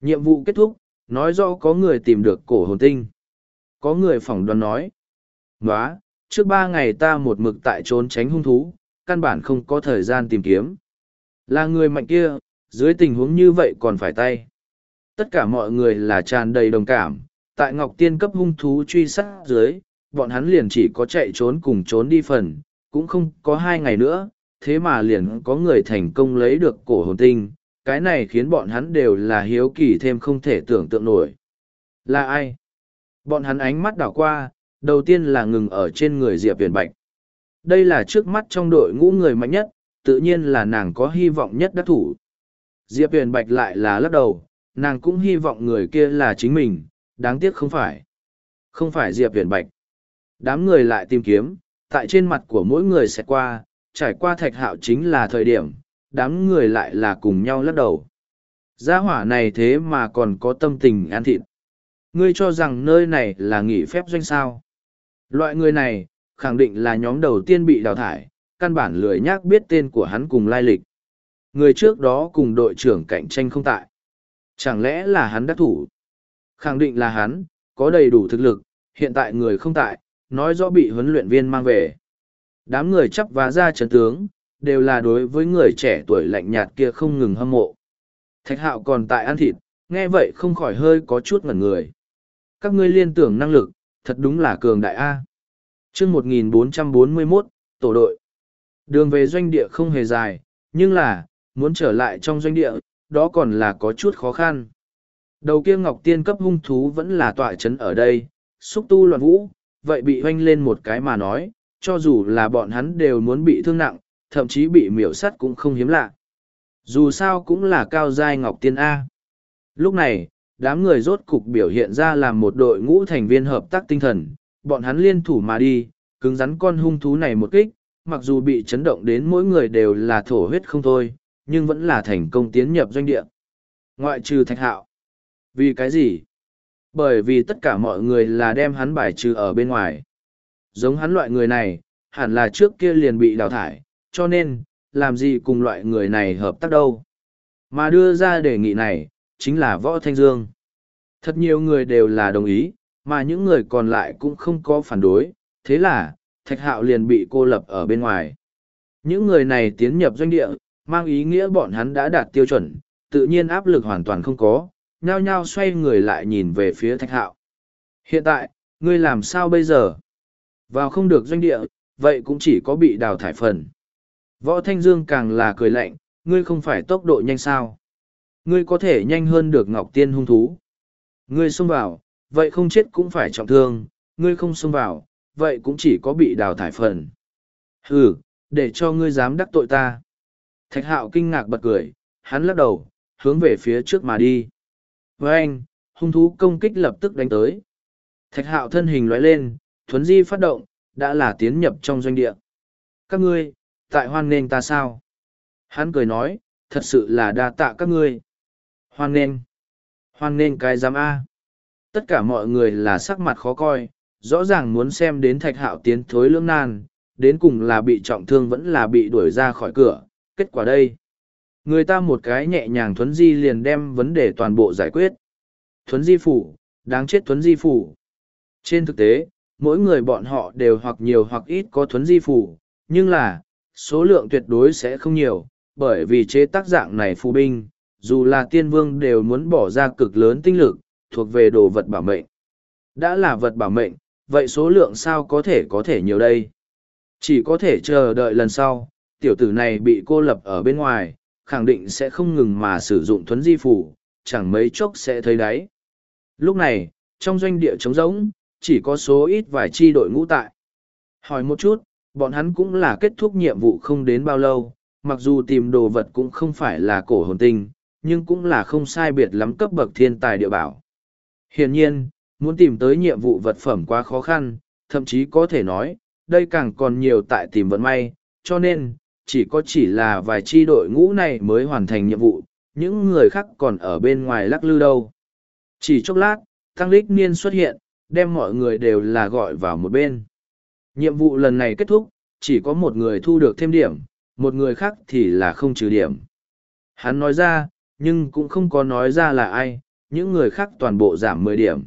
Nhiệm vụ kết thúc, nói rõ có người tìm được cổ hồn tinh. Có người phỏng đoán nói. Nóa, trước ba ngày ta một mực tại trốn tránh hung thú, căn bản không có thời gian tìm kiếm. Là người mạnh kia, dưới tình huống như vậy còn phải tay. Tất cả mọi người là tràn đầy đồng cảm, tại Ngọc Tiên cấp hung thú truy sát dưới, bọn hắn liền chỉ có chạy trốn cùng trốn đi phần, cũng không có hai ngày nữa, thế mà liền có người thành công lấy được cổ hồn tinh, cái này khiến bọn hắn đều là hiếu kỳ thêm không thể tưởng tượng nổi. Là ai? Bọn hắn ánh mắt đảo qua, đầu tiên là ngừng ở trên người Diệp Viễn Bạch. Đây là trước mắt trong đội ngũ người mạnh nhất, tự nhiên là nàng có hy vọng nhất đắc thủ. Diệp Viễn Bạch lại là lắc đầu, nàng cũng hy vọng người kia là chính mình, đáng tiếc không phải. Không phải Diệp Viễn Bạch. Đám người lại tìm kiếm, tại trên mặt của mỗi người sẽ qua, trải qua thạch hạo chính là thời điểm, đám người lại là cùng nhau lắc đầu. Gia hỏa này thế mà còn có tâm tình ăn thịt. Ngươi cho rằng nơi này là nghỉ phép doanh sao. Loại người này, khẳng định là nhóm đầu tiên bị đào thải, căn bản lười nhác biết tên của hắn cùng lai lịch. Người trước đó cùng đội trưởng cạnh tranh không tại. Chẳng lẽ là hắn đắc thủ? Khẳng định là hắn, có đầy đủ thực lực, hiện tại người không tại, nói rõ bị huấn luyện viên mang về. Đám người chấp vá ra chấn tướng, đều là đối với người trẻ tuổi lạnh nhạt kia không ngừng hâm mộ. Thạch hạo còn tại ăn thịt, nghe vậy không khỏi hơi có chút ngẩn người. Các ngươi liên tưởng năng lực, thật đúng là cường đại A. chương 1441, tổ đội. Đường về doanh địa không hề dài, nhưng là, muốn trở lại trong doanh địa, đó còn là có chút khó khăn. Đầu kia ngọc tiên cấp hung thú vẫn là tọa chấn ở đây, xúc tu loạn vũ, vậy bị hoanh lên một cái mà nói, cho dù là bọn hắn đều muốn bị thương nặng, thậm chí bị miểu sắt cũng không hiếm lạ. Dù sao cũng là cao giai ngọc tiên A. Lúc này, đám người rốt cục biểu hiện ra là một đội ngũ thành viên hợp tác tinh thần, bọn hắn liên thủ mà đi, cứng rắn con hung thú này một kích, mặc dù bị chấn động đến mỗi người đều là thổ huyết không thôi, nhưng vẫn là thành công tiến nhập doanh địa. Ngoại trừ thạch hạo. Vì cái gì? bởi vì tất cả mọi người là đem hắn bài trừ ở bên ngoài. Giống hắn loại người này, hẳn là trước kia liền bị đào thải, cho nên, làm gì cùng loại người này hợp tác đâu. Mà đưa ra đề nghị này, chính là Võ Thanh Dương. Thật nhiều người đều là đồng ý, mà những người còn lại cũng không có phản đối, thế là, Thạch Hạo liền bị cô lập ở bên ngoài. Những người này tiến nhập doanh địa, mang ý nghĩa bọn hắn đã đạt tiêu chuẩn, tự nhiên áp lực hoàn toàn không có, nhao nhao xoay người lại nhìn về phía thạch hạo. Hiện tại, ngươi làm sao bây giờ? Vào không được doanh địa, vậy cũng chỉ có bị đào thải phần. Võ Thanh Dương càng là cười lạnh, ngươi không phải tốc độ nhanh sao? Ngươi có thể nhanh hơn được Ngọc Tiên hung thú. Ngươi xông vào, vậy không chết cũng phải trọng thương, ngươi không xông vào, vậy cũng chỉ có bị đào thải phần. Hừ, để cho ngươi dám đắc tội ta. Thạch hạo kinh ngạc bật cười, hắn lắc đầu, hướng về phía trước mà đi với anh hung thú công kích lập tức đánh tới thạch hạo thân hình loại lên thuấn di phát động đã là tiến nhập trong doanh địa các ngươi tại hoan nghênh ta sao hắn cười nói thật sự là đa tạ các ngươi hoan nghênh hoan nghênh cái giám a tất cả mọi người là sắc mặt khó coi rõ ràng muốn xem đến thạch hạo tiến thối lưỡng nan đến cùng là bị trọng thương vẫn là bị đuổi ra khỏi cửa kết quả đây người ta một cái nhẹ nhàng thuấn di liền đem vấn đề toàn bộ giải quyết thuấn di phủ đáng chết thuấn di phủ trên thực tế mỗi người bọn họ đều hoặc nhiều hoặc ít có thuấn di phủ nhưng là số lượng tuyệt đối sẽ không nhiều bởi vì chế tác dạng này phù binh dù là tiên vương đều muốn bỏ ra cực lớn tinh lực thuộc về đồ vật bảo mệnh đã là vật bảo mệnh vậy số lượng sao có thể có thể nhiều đây chỉ có thể chờ đợi lần sau tiểu tử này bị cô lập ở bên ngoài khẳng định sẽ không ngừng mà sử dụng thuấn di phủ, chẳng mấy chốc sẽ thấy đáy. Lúc này, trong doanh địa trống rỗng, chỉ có số ít vài chi đội ngũ tại. Hỏi một chút, bọn hắn cũng là kết thúc nhiệm vụ không đến bao lâu, mặc dù tìm đồ vật cũng không phải là cổ hồn tinh, nhưng cũng là không sai biệt lắm cấp bậc thiên tài địa bảo. Hiển nhiên, muốn tìm tới nhiệm vụ vật phẩm quá khó khăn, thậm chí có thể nói, đây càng còn nhiều tại tìm vận may, cho nên, chỉ có chỉ là vài chi đội ngũ này mới hoàn thành nhiệm vụ, những người khác còn ở bên ngoài lắc lư đâu. Chỉ chốc lát, Tăng Lích Niên xuất hiện, đem mọi người đều là gọi vào một bên. Nhiệm vụ lần này kết thúc, chỉ có một người thu được thêm điểm, một người khác thì là không trừ điểm. Hắn nói ra, nhưng cũng không có nói ra là ai, những người khác toàn bộ giảm mười điểm.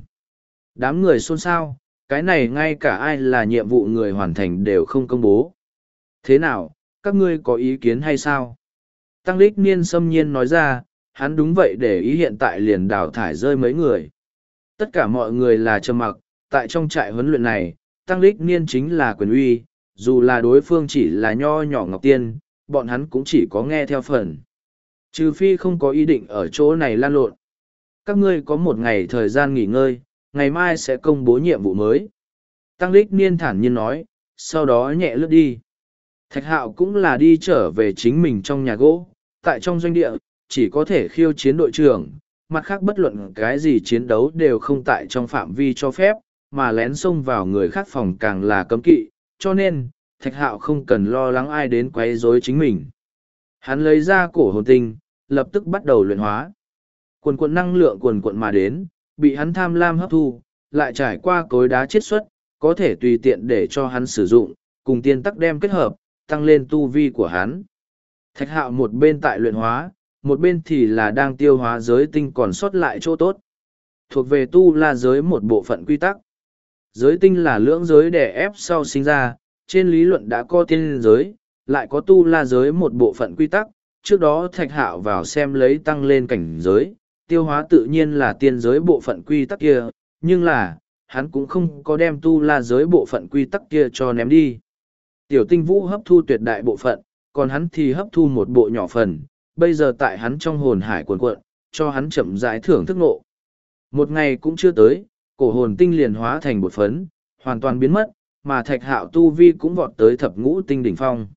Đám người xôn xao, cái này ngay cả ai là nhiệm vụ người hoàn thành đều không công bố. Thế nào, các ngươi có ý kiến hay sao? Tăng lích niên xâm nhiên nói ra, hắn đúng vậy để ý hiện tại liền đào thải rơi mấy người. Tất cả mọi người là trầm mặc, tại trong trại huấn luyện này, Tăng lích niên chính là quyền uy, dù là đối phương chỉ là nho nhỏ ngọc tiên, bọn hắn cũng chỉ có nghe theo phần. Trừ phi không có ý định ở chỗ này lan lộn. Các ngươi có một ngày thời gian nghỉ ngơi, ngày mai sẽ công bố nhiệm vụ mới. Tăng lích niên thản nhiên nói, sau đó nhẹ lướt đi. Thạch hạo cũng là đi trở về chính mình trong nhà gỗ, tại trong doanh địa, chỉ có thể khiêu chiến đội trưởng, mặt khác bất luận cái gì chiến đấu đều không tại trong phạm vi cho phép, mà lén xông vào người khác phòng càng là cấm kỵ, cho nên, thạch hạo không cần lo lắng ai đến quấy rối chính mình. Hắn lấy ra cổ hồn tinh, lập tức bắt đầu luyện hóa. Quần quần năng lượng quần quần mà đến, bị hắn tham lam hấp thu, lại trải qua cối đá chiết xuất, có thể tùy tiện để cho hắn sử dụng, cùng tiên tắc đem kết hợp, tăng lên tu vi của hắn. Thạch hạo một bên tại luyện hóa, một bên thì là đang tiêu hóa giới tinh còn sót lại chỗ tốt. Thuộc về tu là giới một bộ phận quy tắc. Giới tinh là lưỡng giới đẻ ép sau sinh ra, trên lý luận đã có tiên giới, lại có tu là giới một bộ phận quy tắc. Trước đó thạch hạo vào xem lấy tăng lên cảnh giới, tiêu hóa tự nhiên là tiên giới bộ phận quy tắc kia, nhưng là, hắn cũng không có đem tu là giới bộ phận quy tắc kia cho ném đi. Tiểu tinh vũ hấp thu tuyệt đại bộ phận, còn hắn thì hấp thu một bộ nhỏ phần, bây giờ tại hắn trong hồn hải cuồn cuộn, cho hắn chậm rãi thưởng thức ngộ. Một ngày cũng chưa tới, cổ hồn tinh liền hóa thành bột phấn, hoàn toàn biến mất, mà thạch hạo tu vi cũng vọt tới thập ngũ tinh đỉnh phong.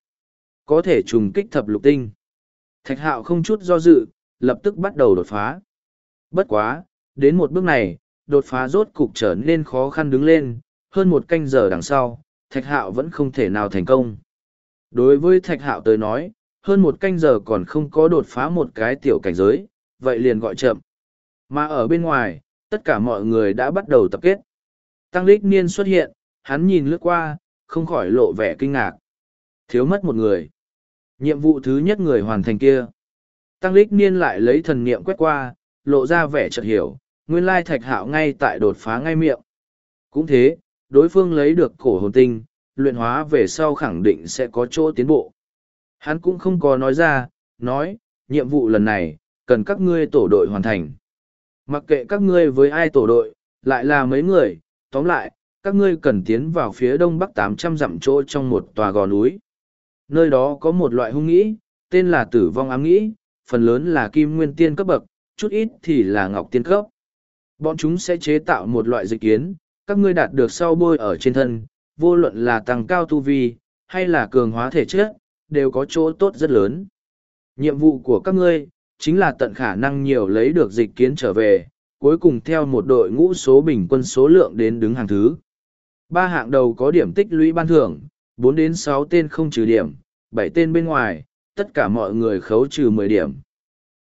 Có thể trùng kích thập lục tinh. Thạch hạo không chút do dự, lập tức bắt đầu đột phá. Bất quá, đến một bước này, đột phá rốt cục trở nên khó khăn đứng lên, hơn một canh giờ đằng sau, thạch hạo vẫn không thể nào thành công đối với thạch hạo tới nói hơn một canh giờ còn không có đột phá một cái tiểu cảnh giới vậy liền gọi chậm mà ở bên ngoài tất cả mọi người đã bắt đầu tập kết tăng lích niên xuất hiện hắn nhìn lướt qua không khỏi lộ vẻ kinh ngạc thiếu mất một người nhiệm vụ thứ nhất người hoàn thành kia tăng lích niên lại lấy thần niệm quét qua lộ ra vẻ chợt hiểu nguyên lai thạch hạo ngay tại đột phá ngay miệng cũng thế đối phương lấy được cổ hồn tinh, luyện hóa về sau khẳng định sẽ có chỗ tiến bộ. Hắn cũng không có nói ra, nói, nhiệm vụ lần này, cần các ngươi tổ đội hoàn thành. Mặc kệ các ngươi với ai tổ đội, lại là mấy người, tóm lại, các ngươi cần tiến vào phía đông bắc tám trăm dặm chỗ trong một tòa gò núi. Nơi đó có một loại hung nghĩ, tên là tử vong ám nghĩ, phần lớn là kim nguyên tiên cấp bậc, chút ít thì là ngọc tiên cấp. Bọn chúng sẽ chế tạo một loại dịch kiến, các ngươi đạt được sau bôi ở trên thân, vô luận là tăng cao tu vi, hay là cường hóa thể chất, đều có chỗ tốt rất lớn. Nhiệm vụ của các ngươi, chính là tận khả năng nhiều lấy được dịch kiến trở về, cuối cùng theo một đội ngũ số bình quân số lượng đến đứng hàng thứ. Ba hạng đầu có điểm tích lũy ban thưởng, bốn đến sáu tên không trừ điểm, bảy tên bên ngoài, tất cả mọi người khấu trừ mười điểm.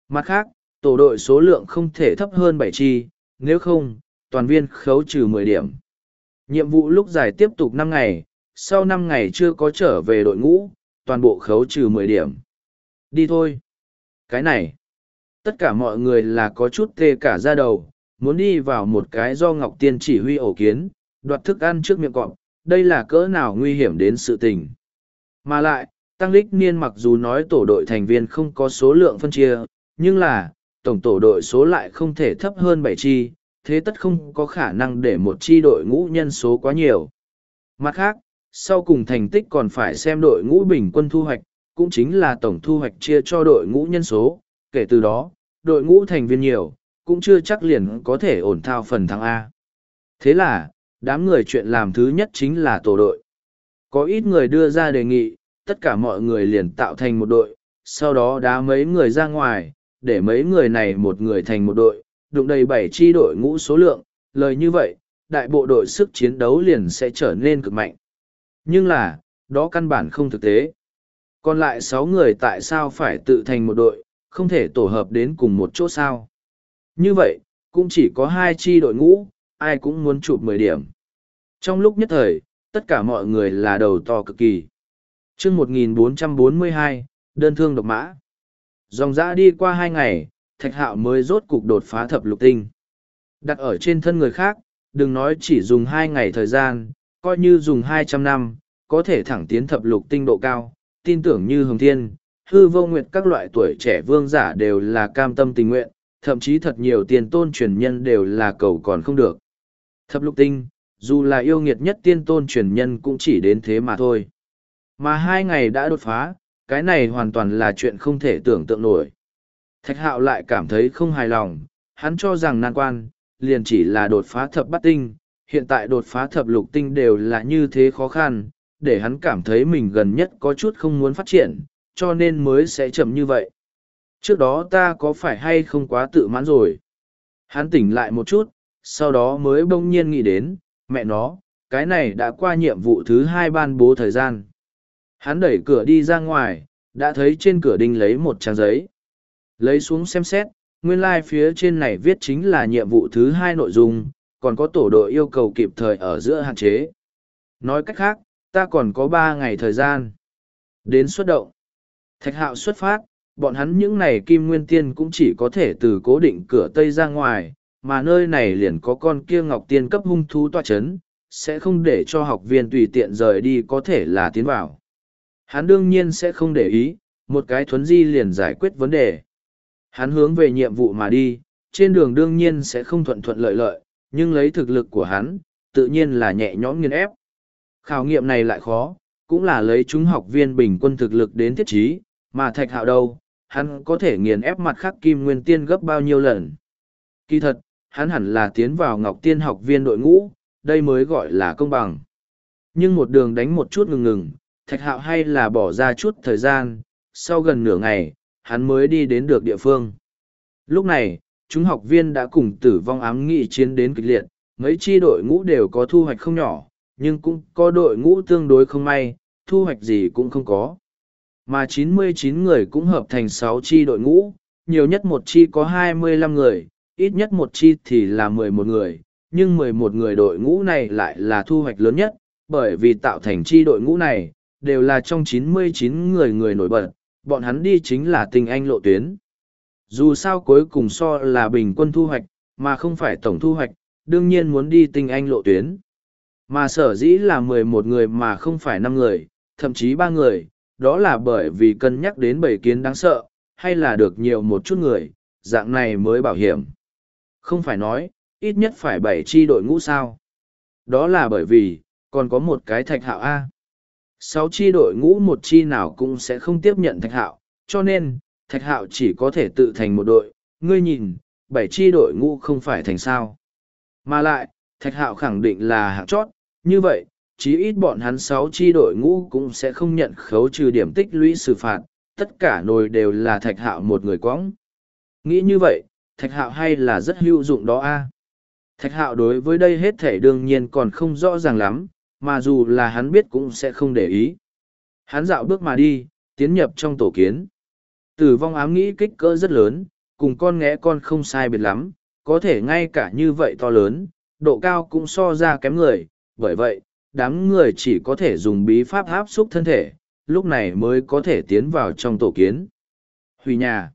Mặt khác, tổ đội số lượng không thể thấp hơn bảy chi, nếu không, toàn viên khấu trừ mười điểm. Nhiệm vụ lúc giải tiếp tục năm ngày, sau năm ngày chưa có trở về đội ngũ, toàn bộ khấu trừ mười điểm. Đi thôi. Cái này, tất cả mọi người là có chút tê cả ra đầu, muốn đi vào một cái do Ngọc Tiên chỉ huy ổ kiến, đoạt thức ăn trước miệng cọp, đây là cỡ nào nguy hiểm đến sự tình. Mà lại, Tăng Lích Niên mặc dù nói tổ đội thành viên không có số lượng phân chia, nhưng là, tổng tổ đội số lại không thể thấp hơn bảy chi, thế tất không có khả năng để một chi đội ngũ nhân số quá nhiều. Mặt khác, sau cùng thành tích còn phải xem đội ngũ bình quân thu hoạch, cũng chính là tổng thu hoạch chia cho đội ngũ nhân số, kể từ đó, đội ngũ thành viên nhiều, cũng chưa chắc liền có thể ổn thao phần thắng A. Thế là, đám người chuyện làm thứ nhất chính là tổ đội. Có ít người đưa ra đề nghị, tất cả mọi người liền tạo thành một đội, sau đó đá mấy người ra ngoài, để mấy người này một người thành một đội, đụng đầy bảy chi đội ngũ số lượng, lời như vậy, đại bộ đội sức chiến đấu liền sẽ trở nên cực mạnh. Nhưng là, đó căn bản không thực tế. Còn lại sáu người tại sao phải tự thành một đội, không thể tổ hợp đến cùng một chỗ sao? Như vậy, cũng chỉ có hai chi đội ngũ, ai cũng muốn chụp mười điểm. Trong lúc nhất thời, tất cả mọi người là đầu to cực kỳ. Trước 1442, đơn thương độc mã. Dòng dã đi qua hai ngày, thạch hạo mới rốt cục đột phá thập lục tinh đặt ở trên thân người khác đừng nói chỉ dùng hai ngày thời gian coi như dùng hai trăm năm có thể thẳng tiến thập lục tinh độ cao tin tưởng như hồng thiên hư vô nguyệt các loại tuổi trẻ vương giả đều là cam tâm tình nguyện thậm chí thật nhiều tiền tôn truyền nhân đều là cầu còn không được thập lục tinh dù là yêu nghiệt nhất tiên tôn truyền nhân cũng chỉ đến thế mà thôi mà hai ngày đã đột phá cái này hoàn toàn là chuyện không thể tưởng tượng nổi Thạch hạo lại cảm thấy không hài lòng, hắn cho rằng nan quan, liền chỉ là đột phá thập bát tinh, hiện tại đột phá thập lục tinh đều là như thế khó khăn, để hắn cảm thấy mình gần nhất có chút không muốn phát triển, cho nên mới sẽ chậm như vậy. Trước đó ta có phải hay không quá tự mãn rồi? Hắn tỉnh lại một chút, sau đó mới bỗng nhiên nghĩ đến, mẹ nó, cái này đã qua nhiệm vụ thứ hai ban bố thời gian. Hắn đẩy cửa đi ra ngoài, đã thấy trên cửa đinh lấy một trang giấy. Lấy xuống xem xét, nguyên lai phía trên này viết chính là nhiệm vụ thứ hai nội dung, còn có tổ đội yêu cầu kịp thời ở giữa hạn chế. Nói cách khác, ta còn có ba ngày thời gian. Đến xuất động. Thạch hạo xuất phát, bọn hắn những này kim nguyên tiên cũng chỉ có thể từ cố định cửa Tây ra ngoài, mà nơi này liền có con kia ngọc tiên cấp hung thú tọa chấn, sẽ không để cho học viên tùy tiện rời đi có thể là tiến vào. Hắn đương nhiên sẽ không để ý, một cái thuấn di liền giải quyết vấn đề. Hắn hướng về nhiệm vụ mà đi, trên đường đương nhiên sẽ không thuận thuận lợi lợi, nhưng lấy thực lực của hắn, tự nhiên là nhẹ nhõm nghiên ép. Khảo nghiệm này lại khó, cũng là lấy chúng học viên bình quân thực lực đến thiết chí, mà thạch hạo đâu, hắn có thể nghiền ép mặt khắc kim nguyên tiên gấp bao nhiêu lần. Kỳ thật, hắn hẳn là tiến vào ngọc tiên học viên đội ngũ, đây mới gọi là công bằng. Nhưng một đường đánh một chút ngừng ngừng, thạch hạo hay là bỏ ra chút thời gian, sau gần nửa ngày, hắn mới đi đến được địa phương. Lúc này, chúng học viên đã cùng tử vong ám nghị chiến đến kịch liệt, mấy chi đội ngũ đều có thu hoạch không nhỏ, nhưng cũng có đội ngũ tương đối không may, thu hoạch gì cũng không có. Mà 99 người cũng hợp thành 6 chi đội ngũ, nhiều nhất một chi có 25 người, ít nhất một chi thì là 11 người, nhưng 11 người đội ngũ này lại là thu hoạch lớn nhất, bởi vì tạo thành chi đội ngũ này, đều là trong 99 người người nổi bật, Bọn hắn đi chính là tình anh lộ tuyến. Dù sao cuối cùng so là bình quân thu hoạch, mà không phải tổng thu hoạch, đương nhiên muốn đi tình anh lộ tuyến. Mà sở dĩ là mười một người mà không phải năm người, thậm chí ba người, đó là bởi vì cân nhắc đến bảy kiến đáng sợ, hay là được nhiều một chút người, dạng này mới bảo hiểm. Không phải nói, ít nhất phải bảy chi đội ngũ sao. Đó là bởi vì, còn có một cái thạch hạo A sáu chi đội ngũ một chi nào cũng sẽ không tiếp nhận thạch hạo cho nên thạch hạo chỉ có thể tự thành một đội ngươi nhìn bảy chi đội ngũ không phải thành sao mà lại thạch hạo khẳng định là hạng chót như vậy chí ít bọn hắn sáu chi đội ngũ cũng sẽ không nhận khấu trừ điểm tích lũy xử phạt tất cả nồi đều là thạch hạo một người quõng nghĩ như vậy thạch hạo hay là rất hữu dụng đó a thạch hạo đối với đây hết thể đương nhiên còn không rõ ràng lắm mà dù là hắn biết cũng sẽ không để ý. Hắn dạo bước mà đi, tiến nhập trong tổ kiến. Tử vong ám nghĩ kích cỡ rất lớn, cùng con ngẽ con không sai biệt lắm, có thể ngay cả như vậy to lớn, độ cao cũng so ra kém người, bởi vậy, đám người chỉ có thể dùng bí pháp áp xúc thân thể, lúc này mới có thể tiến vào trong tổ kiến. Hủy nhà.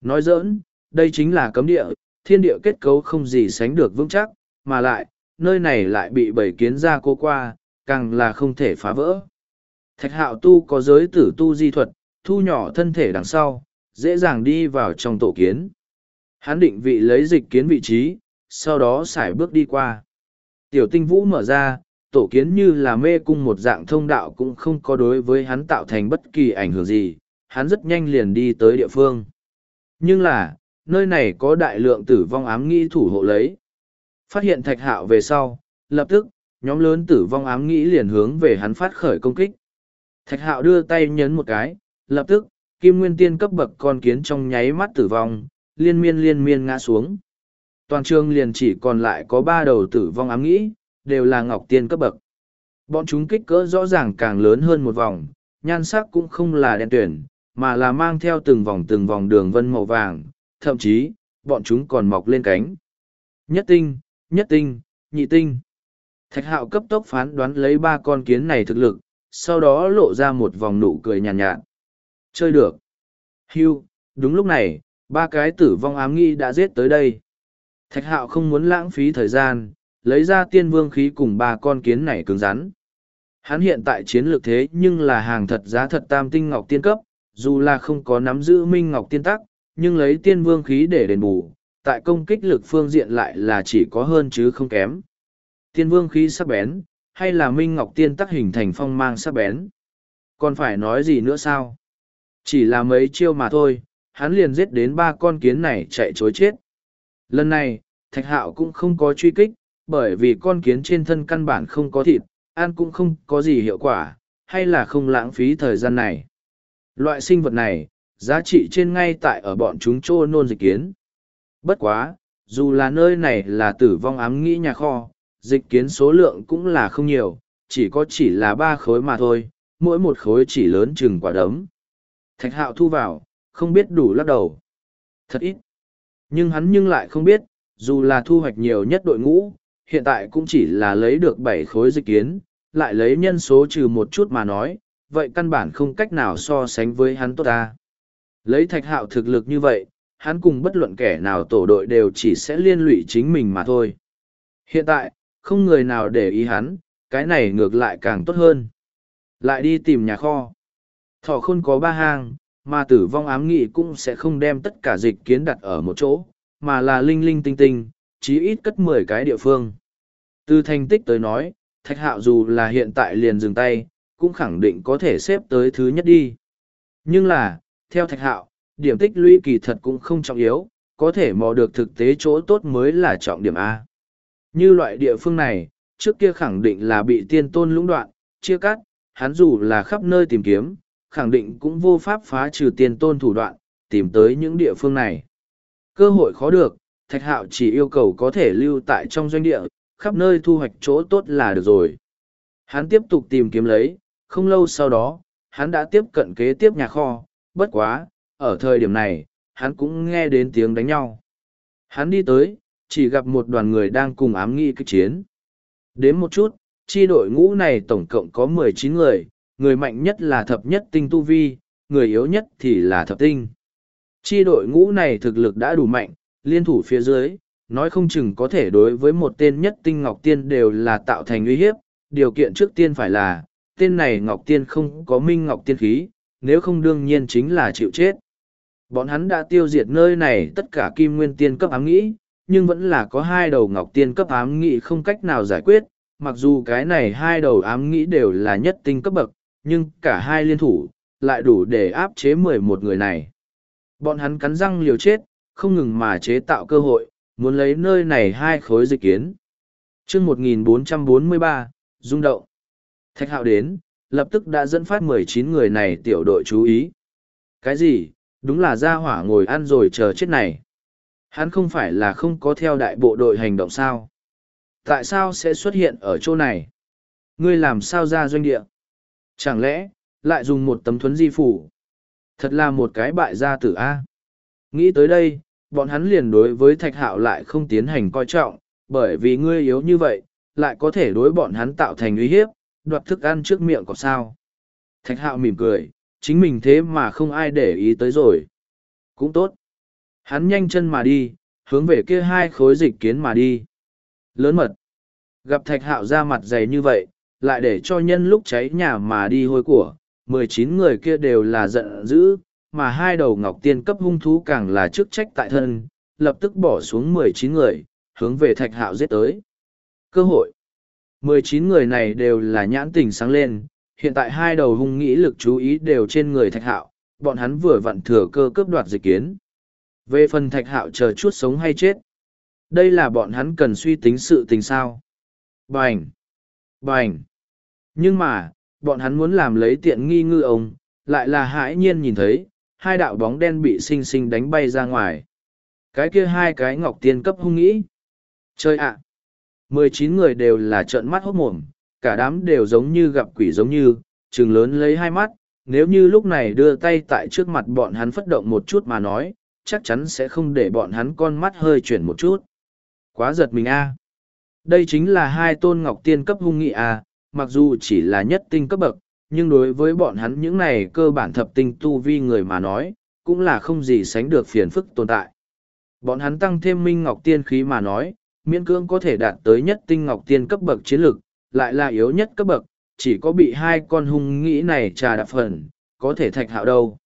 Nói giỡn, đây chính là cấm địa, thiên địa kết cấu không gì sánh được vững chắc, mà lại, nơi này lại bị bầy kiến gia cố qua, càng là không thể phá vỡ. Thạch hạo tu có giới tử tu di thuật, thu nhỏ thân thể đằng sau, dễ dàng đi vào trong tổ kiến. Hắn định vị lấy dịch kiến vị trí, sau đó xài bước đi qua. Tiểu tinh vũ mở ra, tổ kiến như là mê cung một dạng thông đạo cũng không có đối với hắn tạo thành bất kỳ ảnh hưởng gì, hắn rất nhanh liền đi tới địa phương. Nhưng là, nơi này có đại lượng tử vong ám nghi thủ hộ lấy, Phát hiện thạch hạo về sau, lập tức, nhóm lớn tử vong ám nghĩ liền hướng về hắn phát khởi công kích. Thạch hạo đưa tay nhấn một cái, lập tức, kim nguyên tiên cấp bậc con kiến trong nháy mắt tử vong, liên miên liên miên ngã xuống. Toàn trường liền chỉ còn lại có ba đầu tử vong ám nghĩ, đều là ngọc tiên cấp bậc. Bọn chúng kích cỡ rõ ràng càng lớn hơn một vòng, nhan sắc cũng không là đen tuyển, mà là mang theo từng vòng từng vòng đường vân màu vàng, thậm chí, bọn chúng còn mọc lên cánh. Nhất tinh, nhất tinh, nhị tinh. Thạch hạo cấp tốc phán đoán lấy ba con kiến này thực lực, sau đó lộ ra một vòng nụ cười nhàn nhạt, nhạt. Chơi được. Hưu, đúng lúc này, ba cái tử vong ám nghi đã giết tới đây. Thạch hạo không muốn lãng phí thời gian, lấy ra tiên vương khí cùng ba con kiến này cứng rắn. Hắn hiện tại chiến lược thế nhưng là hàng thật giá thật tam tinh ngọc tiên cấp, dù là không có nắm giữ minh ngọc tiên tắc, nhưng lấy tiên vương khí để đền bù, tại công kích lực phương diện lại là chỉ có hơn chứ không kém. Thiên vương khí sắc bén, hay là Minh Ngọc Tiên tắc hình thành phong mang sắc bén. Còn phải nói gì nữa sao? Chỉ là mấy chiêu mà thôi, hắn liền giết đến ba con kiến này chạy chối chết. Lần này, Thạch Hạo cũng không có truy kích, bởi vì con kiến trên thân căn bản không có thịt, ăn cũng không có gì hiệu quả, hay là không lãng phí thời gian này. Loại sinh vật này, giá trị trên ngay tại ở bọn chúng trô nôn dịch kiến. Bất quá, dù là nơi này là tử vong ám nghĩ nhà kho, dịch kiến số lượng cũng là không nhiều, chỉ có chỉ là ba khối mà thôi, mỗi một khối chỉ lớn chừng quả đấm. Thạch hạo thu vào, không biết đủ lắc đầu. Thật ít. Nhưng hắn nhưng lại không biết, dù là thu hoạch nhiều nhất đội ngũ, hiện tại cũng chỉ là lấy được bảy khối dịch kiến, lại lấy nhân số trừ một chút mà nói, vậy căn bản không cách nào so sánh với hắn tốt ta. Lấy thạch hạo thực lực như vậy, hắn cùng bất luận kẻ nào tổ đội đều chỉ sẽ liên lụy chính mình mà thôi. Hiện tại, không người nào để ý hắn, cái này ngược lại càng tốt hơn. Lại đi tìm nhà kho. Thỏ khôn có ba hang, mà tử vong ám nghị cũng sẽ không đem tất cả dịch kiến đặt ở một chỗ, mà là linh linh tinh tinh, chí ít cất mười cái địa phương. Từ thành tích tới nói, thạch hạo dù là hiện tại liền dừng tay, cũng khẳng định có thể xếp tới thứ nhất đi. Nhưng là, theo thạch hạo, điểm tích lũy kỳ thật cũng không trọng yếu, có thể mò được thực tế chỗ tốt mới là trọng điểm A. Như loại địa phương này, trước kia khẳng định là bị tiên tôn lũng đoạn, chia cắt, hắn dù là khắp nơi tìm kiếm, khẳng định cũng vô pháp phá trừ tiên tôn thủ đoạn, tìm tới những địa phương này. Cơ hội khó được, Thạch Hạo chỉ yêu cầu có thể lưu tại trong doanh địa, khắp nơi thu hoạch chỗ tốt là được rồi. Hắn tiếp tục tìm kiếm lấy, không lâu sau đó, hắn đã tiếp cận kế tiếp nhà kho, bất quá, ở thời điểm này, hắn cũng nghe đến tiếng đánh nhau. Hắn đi tới, chỉ gặp một đoàn người đang cùng ám nghi kích chiến. Đến một chút, chi đội ngũ này tổng cộng có mười chín người, người mạnh nhất là thập nhất tinh tu vi, người yếu nhất thì là thập tinh. Chi đội ngũ này thực lực đã đủ mạnh, liên thủ phía dưới, nói không chừng có thể đối với một tên nhất tinh Ngọc Tiên đều là tạo thành uy hiếp, điều kiện trước tiên phải là, tên này Ngọc Tiên không có minh Ngọc Tiên khí, nếu không đương nhiên chính là chịu chết. Bọn hắn đã tiêu diệt nơi này tất cả kim nguyên tiên cấp ám nghĩ, nhưng vẫn là có hai đầu ngọc tiên cấp ám nghĩ không cách nào giải quyết, mặc dù cái này hai đầu ám nghĩ đều là nhất tinh cấp bậc, nhưng cả hai liên thủ, lại đủ để áp chế mười một người này. Bọn hắn cắn răng liều chết, không ngừng mà chế tạo cơ hội, muốn lấy nơi này hai khối dịch kiến. chương ba rung động. Thạch hạo đến, lập tức đã dẫn phát mười chín người này tiểu đội chú ý. Cái gì, Đúng là ra hỏa ngồi ăn rồi chờ chết này. Hắn không phải là không có theo đại bộ đội hành động sao? Tại sao sẽ xuất hiện ở chỗ này? Ngươi làm sao ra doanh địa? Chẳng lẽ, lại dùng một tấm thuấn di phủ? Thật là một cái bại gia tử A. Nghĩ tới đây, bọn hắn liền đối với thạch hạo lại không tiến hành coi trọng, bởi vì ngươi yếu như vậy, lại có thể đối bọn hắn tạo thành uy hiếp, đoạt thức ăn trước miệng có sao. Thạch hạo mỉm cười, chính mình thế mà không ai để ý tới rồi. Cũng tốt. Hắn nhanh chân mà đi, hướng về kia hai khối dịch kiến mà đi. Lớn mật. Gặp thạch hạo ra mặt dày như vậy, lại để cho nhân lúc cháy nhà mà đi hôi của, mười chín người kia đều là giận dữ, mà hai đầu ngọc tiên cấp hung thú càng là chức trách tại thân, lập tức bỏ xuống mười chín người, hướng về thạch hạo giết tới. Cơ hội. mười chín người này đều là nhãn tình sáng lên, hiện tại hai đầu hung nghĩ lực chú ý đều trên người thạch hạo bọn hắn vừa vặn thừa cơ cướp đoạt dịch kiến về phần thạch hạo chờ chút sống hay chết đây là bọn hắn cần suy tính sự tình sao bành bành nhưng mà bọn hắn muốn làm lấy tiện nghi ngư ông lại là hãi nhiên nhìn thấy hai đạo bóng đen bị sinh sinh đánh bay ra ngoài cái kia hai cái ngọc tiên cấp hung nghĩ chơi ạ à. mười chín người đều là trợn mắt hốt mồm cả đám đều giống như gặp quỷ giống như, trừng lớn lấy hai mắt, nếu như lúc này đưa tay tại trước mặt bọn hắn phất động một chút mà nói, chắc chắn sẽ không để bọn hắn con mắt hơi chuyển một chút. Quá giật mình a. À. Đây chính là hai tôn ngọc tiên cấp hung nghị à, mặc dù chỉ là nhất tinh cấp bậc, nhưng đối với bọn hắn những này cơ bản thập tinh tu vi người mà nói, cũng là không gì sánh được phiền phức tồn tại. Bọn hắn tăng thêm minh ngọc tiên khí mà nói, miễn cưỡng có thể đạt tới nhất tinh ngọc tiên cấp bậc chiến lực, lại là yếu nhất cấp bậc, chỉ có bị hai con hung nghĩ này trà đạp phần, có thể thạch hạo đâu.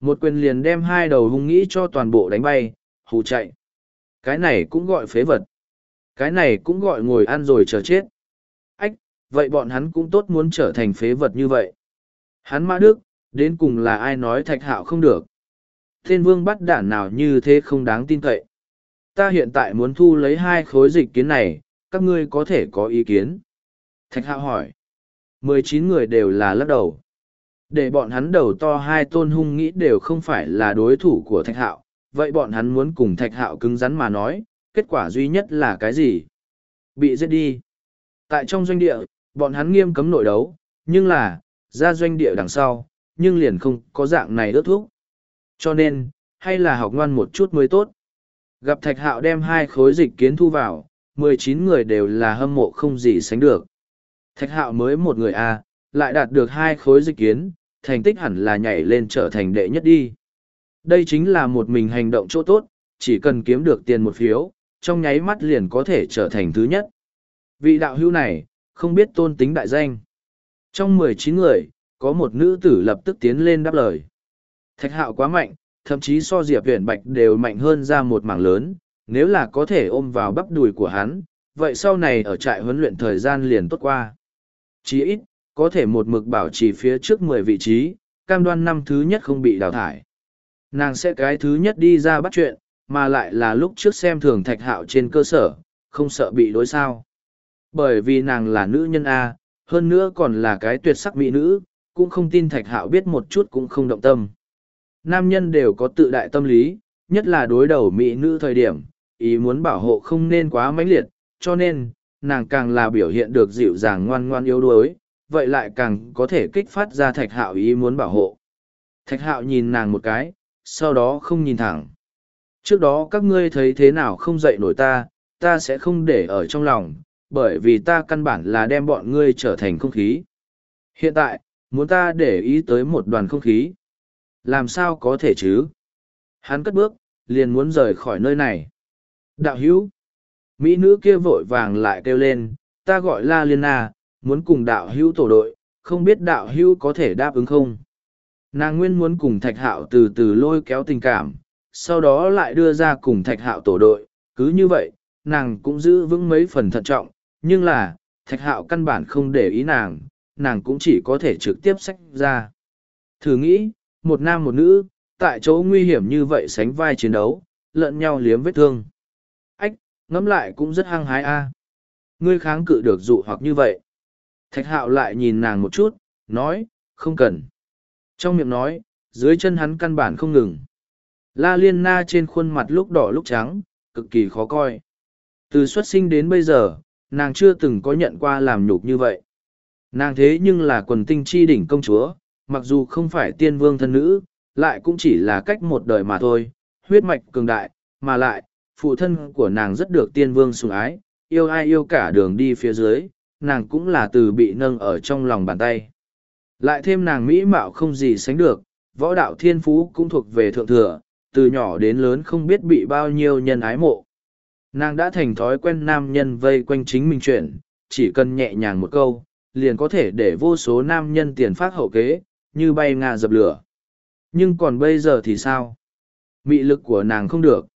Một quyền liền đem hai đầu hung nghĩ cho toàn bộ đánh bay, hù chạy. Cái này cũng gọi phế vật. Cái này cũng gọi ngồi ăn rồi chờ chết. Ách, vậy bọn hắn cũng tốt muốn trở thành phế vật như vậy. Hắn mã đức, đến cùng là ai nói thạch hạo không được. Thiên vương bắt đản nào như thế không đáng tin cậy. Ta hiện tại muốn thu lấy hai khối dịch kiến này, các ngươi có thể có ý kiến. Thạch hạo hỏi. mười chín người đều là lắc đầu. Để bọn hắn đầu to hai tôn hung nghĩ đều không phải là đối thủ của thạch hạo, vậy bọn hắn muốn cùng thạch hạo cứng rắn mà nói, kết quả duy nhất là cái gì? Bị giết đi. Tại trong doanh địa, bọn hắn nghiêm cấm nội đấu, nhưng là, ra doanh địa đằng sau, nhưng liền không có dạng này ước thúc. Cho nên, hay là học ngoan một chút mới tốt. Gặp thạch hạo đem hai khối dịch kiến thu vào, mười chín người đều là hâm mộ không gì sánh được. Thạch hạo mới một người A, à, lại đạt được hai khối dịch kiến, thành tích hẳn là nhảy lên trở thành đệ nhất đi. Đây chính là một mình hành động chỗ tốt, chỉ cần kiếm được tiền một phiếu, trong nháy mắt liền có thể trở thành thứ nhất. Vị đạo hữu này, không biết tôn tính đại danh. Trong mười chín người, có một nữ tử lập tức tiến lên đáp lời. Thạch hạo quá mạnh, thậm chí so diệp huyền bạch đều mạnh hơn ra một mảng lớn, nếu là có thể ôm vào bắp đùi của hắn, vậy sau này ở trại huấn luyện thời gian liền tốt qua chí ít, có thể một mực bảo trì phía trước mười vị trí, cam đoan năm thứ nhất không bị đào thải. Nàng sẽ cái thứ nhất đi ra bắt chuyện, mà lại là lúc trước xem thường thạch hạo trên cơ sở, không sợ bị đối sao. Bởi vì nàng là nữ nhân A, hơn nữa còn là cái tuyệt sắc mỹ nữ, cũng không tin thạch hạo biết một chút cũng không động tâm. Nam nhân đều có tự đại tâm lý, nhất là đối đầu mỹ nữ thời điểm, ý muốn bảo hộ không nên quá mãnh liệt, cho nên, nàng càng là biểu hiện được dịu dàng ngoan ngoan yếu đuối, vậy lại càng có thể kích phát ra thạch hạo ý muốn bảo hộ. Thạch hạo nhìn nàng một cái, sau đó không nhìn thẳng. Trước đó các ngươi thấy thế nào không dậy nổi ta, ta sẽ không để ở trong lòng, bởi vì ta căn bản là đem bọn ngươi trở thành không khí. Hiện tại, muốn ta để ý tới một đoàn không khí. Làm sao có thể chứ? Hắn cất bước, liền muốn rời khỏi nơi này. Đạo hữu, Mỹ nữ kia vội vàng lại kêu lên, ta gọi La Liên Na, muốn cùng đạo hữu tổ đội, không biết đạo hữu có thể đáp ứng không? Nàng nguyên muốn cùng thạch hạo từ từ lôi kéo tình cảm, sau đó lại đưa ra cùng thạch hạo tổ đội, cứ như vậy, nàng cũng giữ vững mấy phần thận trọng, nhưng là, thạch hạo căn bản không để ý nàng, nàng cũng chỉ có thể trực tiếp sách ra. Thử nghĩ, một nam một nữ, tại chỗ nguy hiểm như vậy sánh vai chiến đấu, lẫn nhau liếm vết thương ngẫm lại cũng rất hăng hái a à. ngươi kháng cự được dụ hoặc như vậy thạch hạo lại nhìn nàng một chút nói không cần trong miệng nói dưới chân hắn căn bản không ngừng la liên na trên khuôn mặt lúc đỏ lúc trắng cực kỳ khó coi từ xuất sinh đến bây giờ nàng chưa từng có nhận qua làm nhục như vậy nàng thế nhưng là quần tinh chi đỉnh công chúa mặc dù không phải tiên vương thân nữ lại cũng chỉ là cách một đời mà thôi huyết mạch cường đại mà lại phụ thân của nàng rất được tiên vương sủng ái, yêu ai yêu cả đường đi phía dưới, nàng cũng là từ bị nâng ở trong lòng bàn tay. Lại thêm nàng mỹ mạo không gì sánh được, võ đạo thiên phú cũng thuộc về thượng thừa, từ nhỏ đến lớn không biết bị bao nhiêu nhân ái mộ. Nàng đã thành thói quen nam nhân vây quanh chính mình chuyện, chỉ cần nhẹ nhàng một câu, liền có thể để vô số nam nhân tiền phát hậu kế, như bay ngà dập lửa. Nhưng còn bây giờ thì sao? Mị lực của nàng không được.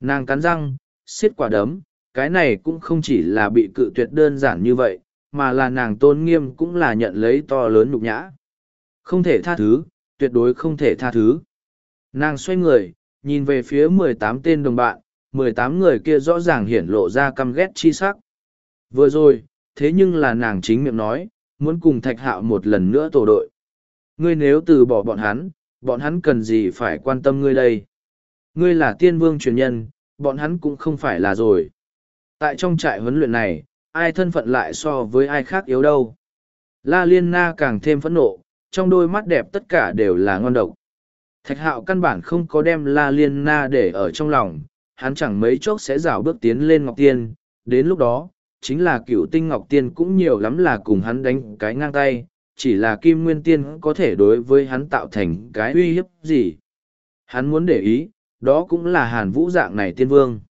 Nàng cắn răng, xiết quả đấm, cái này cũng không chỉ là bị cự tuyệt đơn giản như vậy, mà là nàng tôn nghiêm cũng là nhận lấy to lớn nhục nhã. Không thể tha thứ, tuyệt đối không thể tha thứ. Nàng xoay người, nhìn về phía mười tám tên đồng bạn, mười tám người kia rõ ràng hiển lộ ra căm ghét chi sắc. Vừa rồi, thế nhưng là nàng chính miệng nói, muốn cùng thạch hạo một lần nữa tổ đội. Ngươi nếu từ bỏ bọn hắn, bọn hắn cần gì phải quan tâm ngươi đây? Ngươi là tiên vương truyền nhân, bọn hắn cũng không phải là rồi. Tại trong trại huấn luyện này, ai thân phận lại so với ai khác yếu đâu. La Liên Na càng thêm phẫn nộ, trong đôi mắt đẹp tất cả đều là ngon độc. Thạch hạo căn bản không có đem La Liên Na để ở trong lòng, hắn chẳng mấy chốc sẽ rảo bước tiến lên Ngọc Tiên, đến lúc đó, chính là cựu tinh Ngọc Tiên cũng nhiều lắm là cùng hắn đánh cái ngang tay, chỉ là Kim Nguyên Tiên có thể đối với hắn tạo thành cái uy hiếp gì. Hắn muốn để ý, đó cũng là hàn vũ dạng này tiên vương.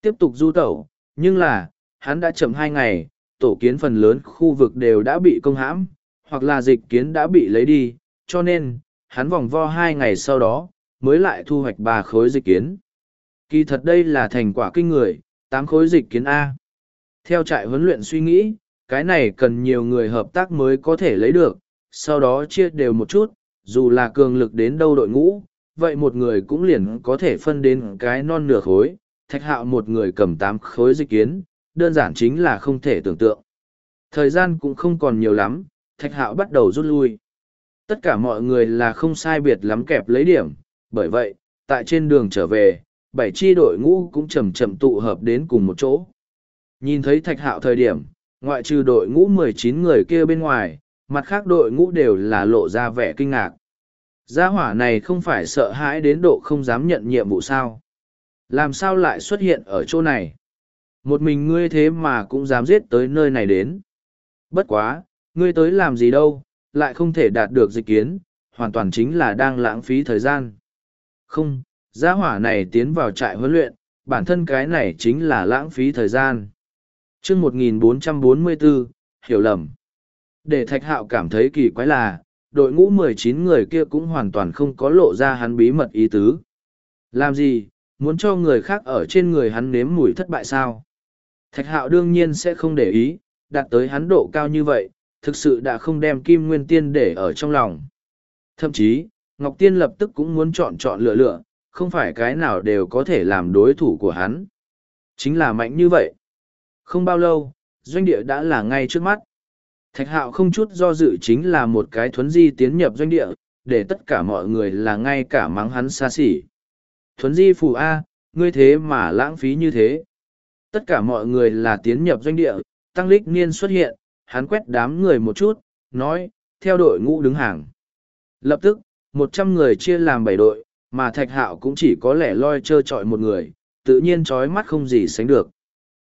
Tiếp tục du tẩu, nhưng là, hắn đã chậm hai ngày, tổ kiến phần lớn khu vực đều đã bị công hãm, hoặc là dịch kiến đã bị lấy đi, cho nên, hắn vòng vo hai ngày sau đó, mới lại thu hoạch ba khối dịch kiến. Kỳ thật đây là thành quả kinh người, tám khối dịch kiến A. Theo trại huấn luyện suy nghĩ, cái này cần nhiều người hợp tác mới có thể lấy được, sau đó chia đều một chút, dù là cường lực đến đâu đội ngũ, vậy một người cũng liền có thể phân đến cái non nửa khối, thạch hạo một người cầm tám khối dịch kiến, đơn giản chính là không thể tưởng tượng. Thời gian cũng không còn nhiều lắm, thạch hạo bắt đầu rút lui. Tất cả mọi người là không sai biệt lắm kẹp lấy điểm, bởi vậy, tại trên đường trở về, bảy tri đội ngũ cũng chầm chậm tụ hợp đến cùng một chỗ. Nhìn thấy thạch hạo thời điểm, ngoại trừ đội ngũ mười chín người kia bên ngoài, mặt khác đội ngũ đều là lộ ra vẻ kinh ngạc. Gia hỏa này không phải sợ hãi đến độ không dám nhận nhiệm vụ sao. Làm sao lại xuất hiện ở chỗ này? Một mình ngươi thế mà cũng dám giết tới nơi này đến. Bất quá, ngươi tới làm gì đâu, lại không thể đạt được dịch kiến, hoàn toàn chính là đang lãng phí thời gian. Không, gia hỏa này tiến vào trại huấn luyện, bản thân cái này chính là lãng phí thời gian. Chương 1444, hiểu lầm. Để thạch hạo cảm thấy kỳ quái là, đội ngũ 19 người kia cũng hoàn toàn không có lộ ra hắn bí mật ý tứ. Làm gì, muốn cho người khác ở trên người hắn nếm mùi thất bại sao? Thạch hạo đương nhiên sẽ không để ý, đạt tới hắn độ cao như vậy, thực sự đã không đem kim nguyên tiên để ở trong lòng. Thậm chí, Ngọc Tiên lập tức cũng muốn chọn chọn lựa lựa, không phải cái nào đều có thể làm đối thủ của hắn. Chính là mạnh như vậy. Không bao lâu, doanh địa đã là ngay trước mắt. Thạch hạo không chút do dự chính là một cái thuấn di tiến nhập doanh địa, để tất cả mọi người là ngay cả mắng hắn xa xỉ. Thuấn di phù A, ngươi thế mà lãng phí như thế. Tất cả mọi người là tiến nhập doanh địa, tăng lích niên xuất hiện, hắn quét đám người một chút, nói, theo đội ngũ đứng hàng. Lập tức, một trăm người chia làm bảy đội, mà thạch hạo cũng chỉ có lẻ loi trơ chọi một người, tự nhiên trói mắt không gì sánh được.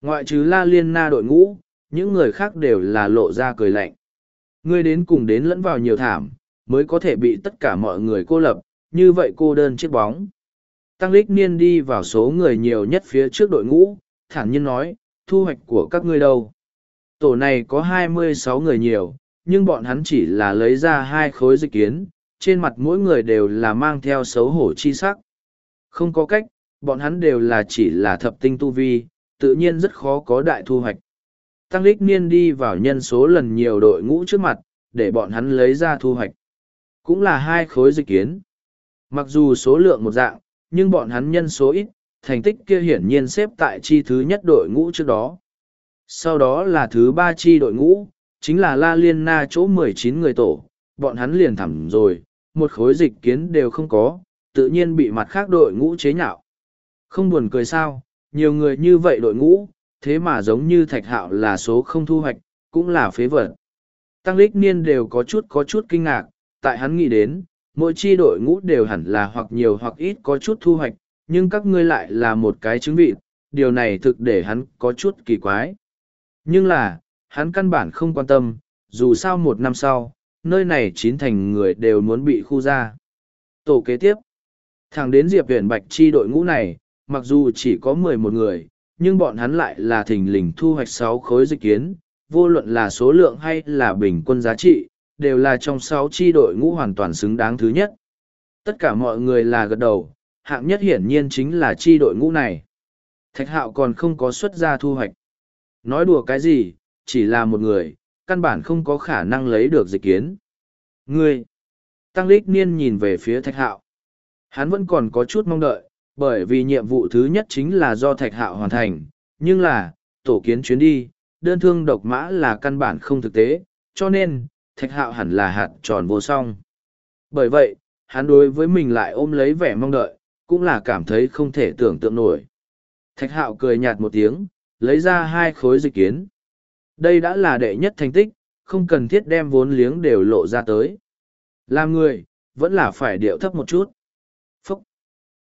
Ngoại trừ La Liên Na đội ngũ, những người khác đều là lộ ra cười lạnh. Ngươi đến cùng đến lẫn vào nhiều thảm, mới có thể bị tất cả mọi người cô lập, như vậy cô đơn chiếc bóng. Tăng Lích Niên đi vào số người nhiều nhất phía trước đội ngũ, thản nhiên nói, thu hoạch của các ngươi đâu. Tổ này có 26 người nhiều, nhưng bọn hắn chỉ là lấy ra hai khối dịch kiến, trên mặt mỗi người đều là mang theo xấu hổ chi sắc. Không có cách, bọn hắn đều là chỉ là thập tinh tu vi, tự nhiên rất khó có đại thu hoạch tăng lích niên đi vào nhân số lần nhiều đội ngũ trước mặt, để bọn hắn lấy ra thu hoạch. Cũng là hai khối dịch kiến. Mặc dù số lượng một dạng, nhưng bọn hắn nhân số ít, thành tích kia hiển nhiên xếp tại chi thứ nhất đội ngũ trước đó. Sau đó là thứ ba chi đội ngũ, chính là La Liên Na chỗ mười chín người tổ, bọn hắn liền thẳm rồi, một khối dịch kiến đều không có, tự nhiên bị mặt khác đội ngũ chế nhạo. Không buồn cười sao, nhiều người như vậy đội ngũ, thế mà giống như thạch hạo là số không thu hoạch, cũng là phế vật. Tăng lích niên đều có chút có chút kinh ngạc, tại hắn nghĩ đến, mỗi chi đội ngũ đều hẳn là hoặc nhiều hoặc ít có chút thu hoạch, nhưng các ngươi lại là một cái chứng vị, điều này thực để hắn có chút kỳ quái. Nhưng là, hắn căn bản không quan tâm, dù sao một năm sau, nơi này chín thành người đều muốn bị khu ra. Tổ kế tiếp, thẳng đến Diệp Huyền Bạch chi đội ngũ này, mặc dù chỉ có mười một người, nhưng bọn hắn lại là thình lình thu hoạch sáu khối dịch kiến, vô luận là số lượng hay là bình quân giá trị, đều là trong sáu tri đội ngũ hoàn toàn xứng đáng thứ nhất. Tất cả mọi người là gật đầu, hạng nhất hiển nhiên chính là tri đội ngũ này. Thạch hạo còn không có xuất ra thu hoạch. Nói đùa cái gì, chỉ là một người, căn bản không có khả năng lấy được dịch kiến. Ngươi! Tăng Lích Niên nhìn về phía Thạch Hạo. Hắn vẫn còn có chút mong đợi, bởi vì nhiệm vụ thứ nhất chính là do thạch hạo hoàn thành nhưng là tổ kiến chuyến đi đơn thương độc mã là căn bản không thực tế cho nên thạch hạo hẳn là hạt tròn vô song bởi vậy hắn đối với mình lại ôm lấy vẻ mong đợi cũng là cảm thấy không thể tưởng tượng nổi thạch hạo cười nhạt một tiếng lấy ra hai khối dịch kiến đây đã là đệ nhất thành tích không cần thiết đem vốn liếng đều lộ ra tới làm người vẫn là phải điệu thấp một chút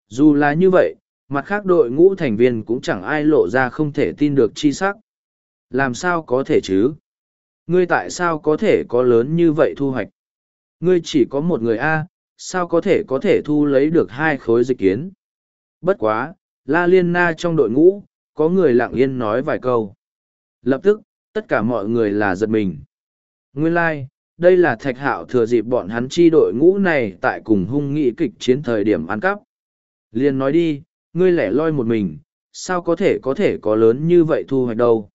dù là như vậy, mặt khác đội ngũ thành viên cũng chẳng ai lộ ra không thể tin được chi sắc. Làm sao có thể chứ? Ngươi tại sao có thể có lớn như vậy thu hoạch? Ngươi chỉ có một người A, sao có thể có thể thu lấy được hai khối dịch kiến? Bất quá, La Liên Na trong đội ngũ, có người lặng yên nói vài câu. Lập tức, tất cả mọi người là giật mình. Nguyên lai, đây là thạch hạo thừa dịp bọn hắn chi đội ngũ này tại cùng hung nghị kịch chiến thời điểm ăn cắp. Liền nói đi, ngươi lẻ loi một mình, sao có thể có thể có lớn như vậy thu hoạch đâu.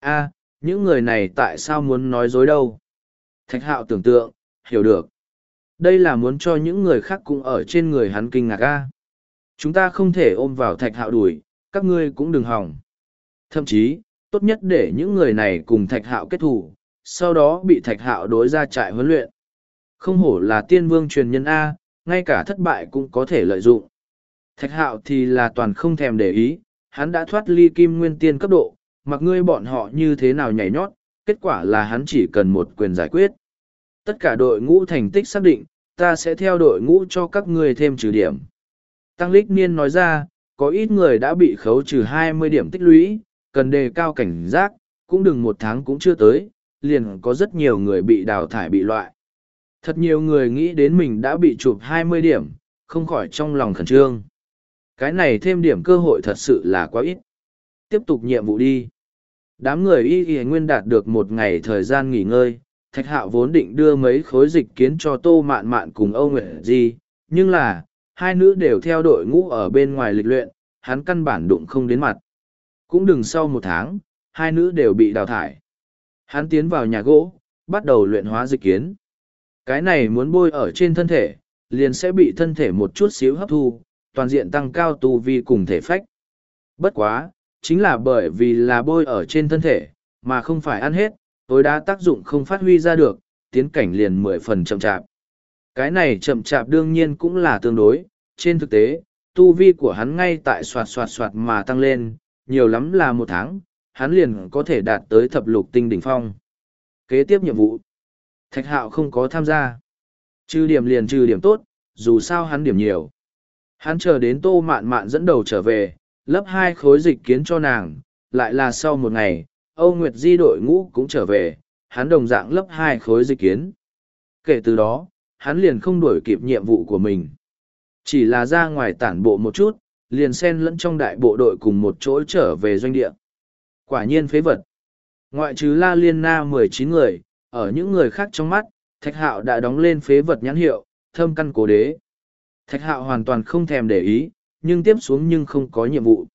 a những người này tại sao muốn nói dối đâu? Thạch hạo tưởng tượng, hiểu được. Đây là muốn cho những người khác cũng ở trên người hắn kinh ngạc a. Chúng ta không thể ôm vào thạch hạo đuổi, các ngươi cũng đừng hỏng. Thậm chí, tốt nhất để những người này cùng thạch hạo kết thủ, sau đó bị thạch hạo đối ra trại huấn luyện. Không hổ là tiên vương truyền nhân A, ngay cả thất bại cũng có thể lợi dụng. Thạch hạo thì là toàn không thèm để ý, hắn đã thoát ly kim nguyên tiên cấp độ, mặc ngươi bọn họ như thế nào nhảy nhót, kết quả là hắn chỉ cần một quyền giải quyết. Tất cả đội ngũ thành tích xác định, ta sẽ theo đội ngũ cho các ngươi thêm trừ điểm. Tăng Lích Niên nói ra, có ít người đã bị khấu trừ 20 điểm tích lũy, cần đề cao cảnh giác, cũng đừng một tháng cũng chưa tới, liền có rất nhiều người bị đào thải bị loại. Thật nhiều người nghĩ đến mình đã bị chụp 20 điểm, không khỏi trong lòng khẩn trương. Cái này thêm điểm cơ hội thật sự là quá ít. Tiếp tục nhiệm vụ đi. Đám người y y nguyên đạt được một ngày thời gian nghỉ ngơi, thạch hạo vốn định đưa mấy khối dịch kiến cho tô mạn mạn cùng âu nguyệt di, nhưng là, hai nữ đều theo đội ngũ ở bên ngoài lịch luyện, hắn căn bản đụng không đến mặt. Cũng đừng sau một tháng, hai nữ đều bị đào thải. Hắn tiến vào nhà gỗ, bắt đầu luyện hóa dịch kiến. Cái này muốn bôi ở trên thân thể, liền sẽ bị thân thể một chút xíu hấp thu, toàn diện tăng cao tu vi cùng thể phách. Bất quá, chính là bởi vì là bôi ở trên thân thể, mà không phải ăn hết, tối đa tác dụng không phát huy ra được, tiến cảnh liền mười phần chậm chạp. Cái này chậm chạp đương nhiên cũng là tương đối, trên thực tế, tu vi của hắn ngay tại soạt soạt soạt mà tăng lên, nhiều lắm là một tháng, hắn liền có thể đạt tới thập lục tinh đỉnh phong. Kế tiếp nhiệm vụ, Thạch Hạo không có tham gia. Trừ điểm liền trừ điểm tốt, dù sao hắn điểm nhiều. Hắn chờ đến tô mạn mạn dẫn đầu trở về, lấp hai khối dịch kiến cho nàng, lại là sau một ngày, Âu Nguyệt Di đội ngũ cũng trở về, hắn đồng dạng lấp hai khối dịch kiến. Kể từ đó, hắn liền không đuổi kịp nhiệm vụ của mình. Chỉ là ra ngoài tản bộ một chút, liền xen lẫn trong đại bộ đội cùng một chỗ trở về doanh địa. Quả nhiên phế vật. Ngoại trừ La Liên Na mười chín người, ở những người khác trong mắt, Thạch Hạo đã đóng lên phế vật nhãn hiệu, thâm căn cố đế. Thạch hạo hoàn toàn không thèm để ý, nhưng tiếp xuống nhưng không có nhiệm vụ.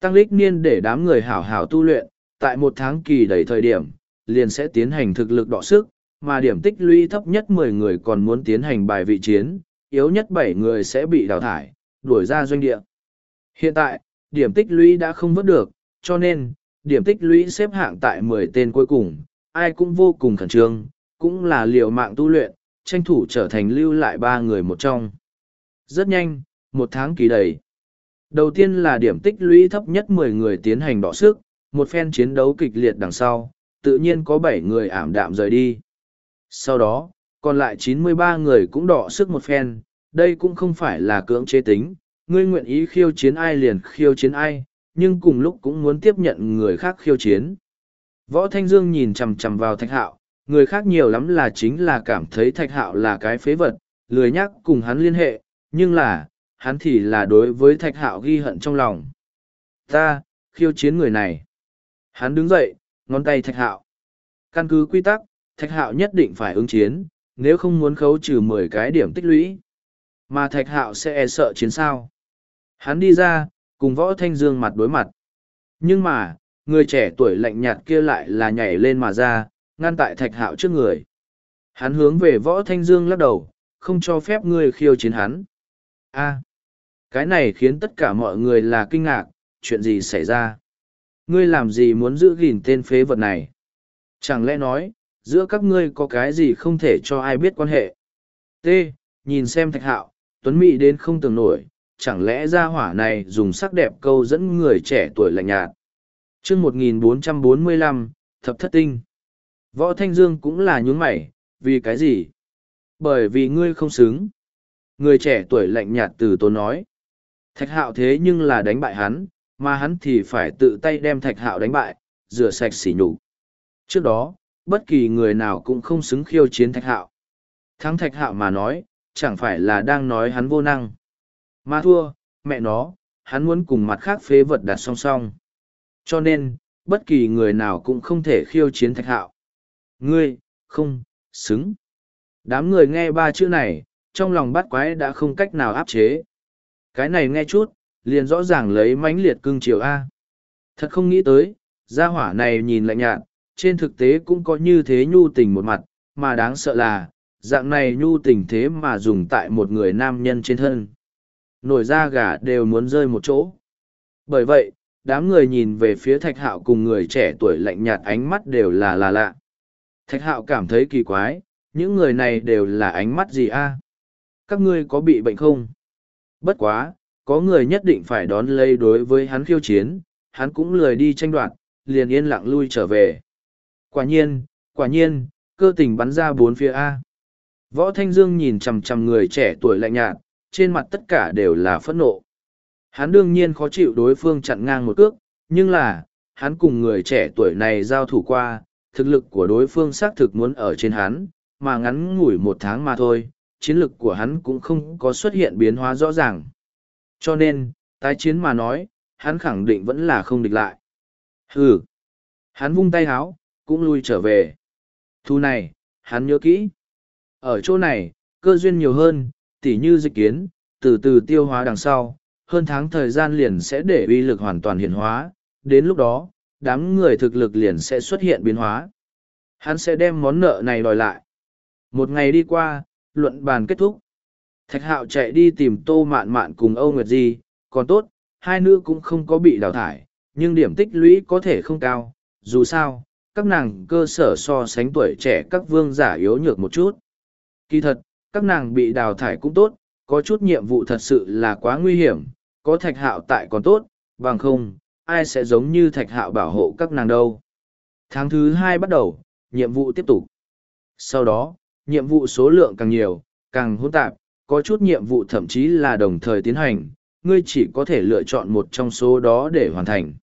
Tăng lích niên để đám người hảo hảo tu luyện, tại một tháng kỳ đầy thời điểm, liền sẽ tiến hành thực lực đọ sức, mà điểm tích lũy thấp nhất 10 người còn muốn tiến hành bài vị chiến, yếu nhất 7 người sẽ bị đào thải, đuổi ra doanh địa. Hiện tại, điểm tích lũy đã không vớt được, cho nên, điểm tích lũy xếp hạng tại 10 tên cuối cùng, ai cũng vô cùng khẩn trương, cũng là liều mạng tu luyện, tranh thủ trở thành lưu lại ba người một trong. Rất nhanh, một tháng kỳ đầy. Đầu tiên là điểm tích lũy thấp nhất 10 người tiến hành đọ sức, một phen chiến đấu kịch liệt đằng sau, tự nhiên có 7 người ảm đạm rời đi. Sau đó, còn lại 93 người cũng đọ sức một phen, đây cũng không phải là cưỡng chế tính, ngươi nguyện ý khiêu chiến ai liền khiêu chiến ai, nhưng cùng lúc cũng muốn tiếp nhận người khác khiêu chiến. Võ Thanh Dương nhìn chằm chằm vào Thạch Hạo, người khác nhiều lắm là chính là cảm thấy Thạch Hạo là cái phế vật, lười nhắc cùng hắn liên hệ, nhưng là hắn thì là đối với thạch hạo ghi hận trong lòng ta khiêu chiến người này hắn đứng dậy ngón tay thạch hạo căn cứ quy tắc thạch hạo nhất định phải ứng chiến nếu không muốn khấu trừ mười cái điểm tích lũy mà thạch hạo sẽ e sợ chiến sao hắn đi ra cùng võ thanh dương mặt đối mặt nhưng mà người trẻ tuổi lạnh nhạt kia lại là nhảy lên mà ra ngăn tại thạch hạo trước người hắn hướng về võ thanh dương lắc đầu không cho phép ngươi khiêu chiến hắn a cái này khiến tất cả mọi người là kinh ngạc chuyện gì xảy ra ngươi làm gì muốn giữ gìn tên phế vật này chẳng lẽ nói giữa các ngươi có cái gì không thể cho ai biết quan hệ t nhìn xem thạch hạo tuấn mỹ đến không tưởng nổi chẳng lẽ ra hỏa này dùng sắc đẹp câu dẫn người trẻ tuổi lạnh nhạt chương một nghìn bốn trăm bốn mươi lăm thập thất tinh võ thanh dương cũng là nhún mày vì cái gì bởi vì ngươi không xứng người trẻ tuổi lạnh nhạt từ tốn nói. Thạch hạo thế nhưng là đánh bại hắn, mà hắn thì phải tự tay đem thạch hạo đánh bại, rửa sạch sỉ nhục. Trước đó, bất kỳ người nào cũng không xứng khiêu chiến thạch hạo. Thắng thạch hạo mà nói, chẳng phải là đang nói hắn vô năng. Mà thua, mẹ nó, hắn muốn cùng mặt khác phế vật đặt song song. Cho nên, bất kỳ người nào cũng không thể khiêu chiến thạch hạo. Ngươi, không, xứng. Đám người nghe ba chữ này, trong lòng bát quái đã không cách nào áp chế. Cái này nghe chút, liền rõ ràng lấy mãnh liệt cưng chiều A. Thật không nghĩ tới, gia hỏa này nhìn lạnh nhạt, trên thực tế cũng có như thế nhu tình một mặt, mà đáng sợ là, dạng này nhu tình thế mà dùng tại một người nam nhân trên thân. Nổi da gà đều muốn rơi một chỗ. Bởi vậy, đám người nhìn về phía thạch hạo cùng người trẻ tuổi lạnh nhạt ánh mắt đều là là lạ. Thạch hạo cảm thấy kỳ quái, những người này đều là ánh mắt gì a? các ngươi có bị bệnh không? Bất quá, có người nhất định phải đón lấy đối với hắn khiêu chiến, hắn cũng lười đi tranh đoạt, liền yên lặng lui trở về. Quả nhiên, quả nhiên, cơ tình bắn ra bốn phía A. Võ Thanh Dương nhìn chằm chằm người trẻ tuổi lạnh nhạt, trên mặt tất cả đều là phẫn nộ. Hắn đương nhiên khó chịu đối phương chặn ngang một cước, nhưng là, hắn cùng người trẻ tuổi này giao thủ qua, thực lực của đối phương xác thực muốn ở trên hắn, mà ngắn ngủi một tháng mà thôi, chiến lực của hắn cũng không có xuất hiện biến hóa rõ ràng. Cho nên, tái chiến mà nói, hắn khẳng định vẫn là không địch lại. Hừ. Hắn vung tay háo, cũng lui trở về. Thu này, hắn nhớ kỹ. Ở chỗ này, cơ duyên nhiều hơn, tỉ như dịch kiến, từ từ tiêu hóa đằng sau, hơn tháng thời gian liền sẽ để uy lực hoàn toàn hiện hóa, đến lúc đó, đám người thực lực liền sẽ xuất hiện biến hóa. Hắn sẽ đem món nợ này đòi lại. Một ngày đi qua, luận bàn kết thúc. Thạch hạo chạy đi tìm tô mạn mạn cùng Âu Nguyệt Di, còn tốt, hai nữ cũng không có bị đào thải, nhưng điểm tích lũy có thể không cao, dù sao, các nàng cơ sở so sánh tuổi trẻ các vương giả yếu nhược một chút. Kỳ thật, các nàng bị đào thải cũng tốt, có chút nhiệm vụ thật sự là quá nguy hiểm, có thạch hạo tại còn tốt, bằng không, ai sẽ giống như thạch hạo bảo hộ các nàng đâu. Tháng thứ hai bắt đầu, nhiệm vụ tiếp tục. Sau đó, nhiệm vụ số lượng càng nhiều, càng hỗn tạp, có chút nhiệm vụ thậm chí là đồng thời tiến hành, ngươi chỉ có thể lựa chọn một trong số đó để hoàn thành.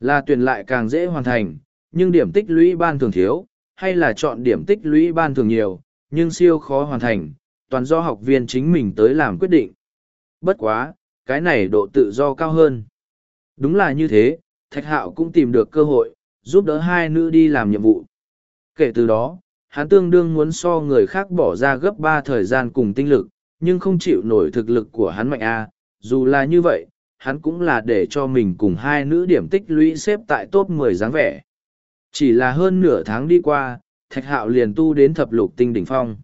Là tuyển lại càng dễ hoàn thành, nhưng điểm tích lũy ban thường thiếu, hay là chọn điểm tích lũy ban thường nhiều, nhưng siêu khó hoàn thành, toàn do học viên chính mình tới làm quyết định. Bất quá, cái này độ tự do cao hơn. Đúng là như thế, Thạch Hạo cũng tìm được cơ hội, giúp đỡ hai nữ đi làm nhiệm vụ. Kể từ đó, hắn tương đương muốn so người khác bỏ ra gấp ba thời gian cùng tinh lực, nhưng không chịu nổi thực lực của hắn mạnh a. Dù là như vậy, hắn cũng là để cho mình cùng hai nữ điểm tích lũy xếp tại top mười dáng vẻ. Chỉ là hơn nửa tháng đi qua, Thạch Hạo liền tu đến thập lục tinh đỉnh phong.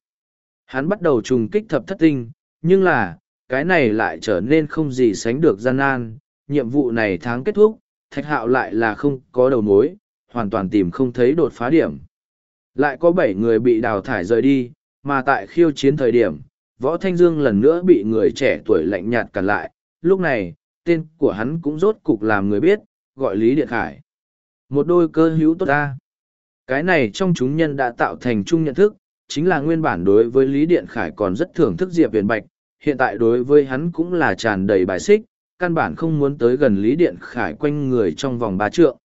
Hắn bắt đầu trùng kích thập thất tinh, nhưng là, cái này lại trở nên không gì sánh được gian nan. Nhiệm vụ này tháng kết thúc, Thạch Hạo lại là không có đầu mối, hoàn toàn tìm không thấy đột phá điểm. Lại có bảy người bị đào thải rời đi, mà tại khiêu chiến thời điểm, Võ Thanh Dương lần nữa bị người trẻ tuổi lạnh nhạt cản lại. Lúc này, tên của hắn cũng rốt cục làm người biết, gọi Lý Điện Khải. Một đôi cơ hữu tốt ta. Cái này trong chúng nhân đã tạo thành chung nhận thức, chính là nguyên bản đối với Lý Điện Khải còn rất thưởng thức Diệp Viễn Bạch, hiện tại đối với hắn cũng là tràn đầy bài xích, căn bản không muốn tới gần Lý Điện Khải quanh người trong vòng ba trượng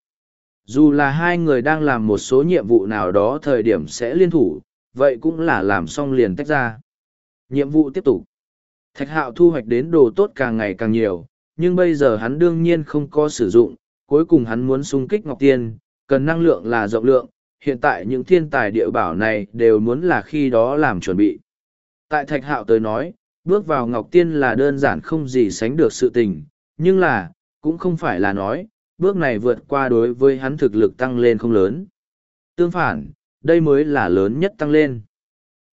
dù là hai người đang làm một số nhiệm vụ nào đó thời điểm sẽ liên thủ vậy cũng là làm xong liền tách ra nhiệm vụ tiếp tục thạch hạo thu hoạch đến đồ tốt càng ngày càng nhiều nhưng bây giờ hắn đương nhiên không có sử dụng cuối cùng hắn muốn sung kích ngọc tiên cần năng lượng là rộng lượng hiện tại những thiên tài địa bảo này đều muốn là khi đó làm chuẩn bị tại thạch hạo tới nói bước vào ngọc tiên là đơn giản không gì sánh được sự tình nhưng là cũng không phải là nói Bước này vượt qua đối với hắn thực lực tăng lên không lớn. Tương phản, đây mới là lớn nhất tăng lên.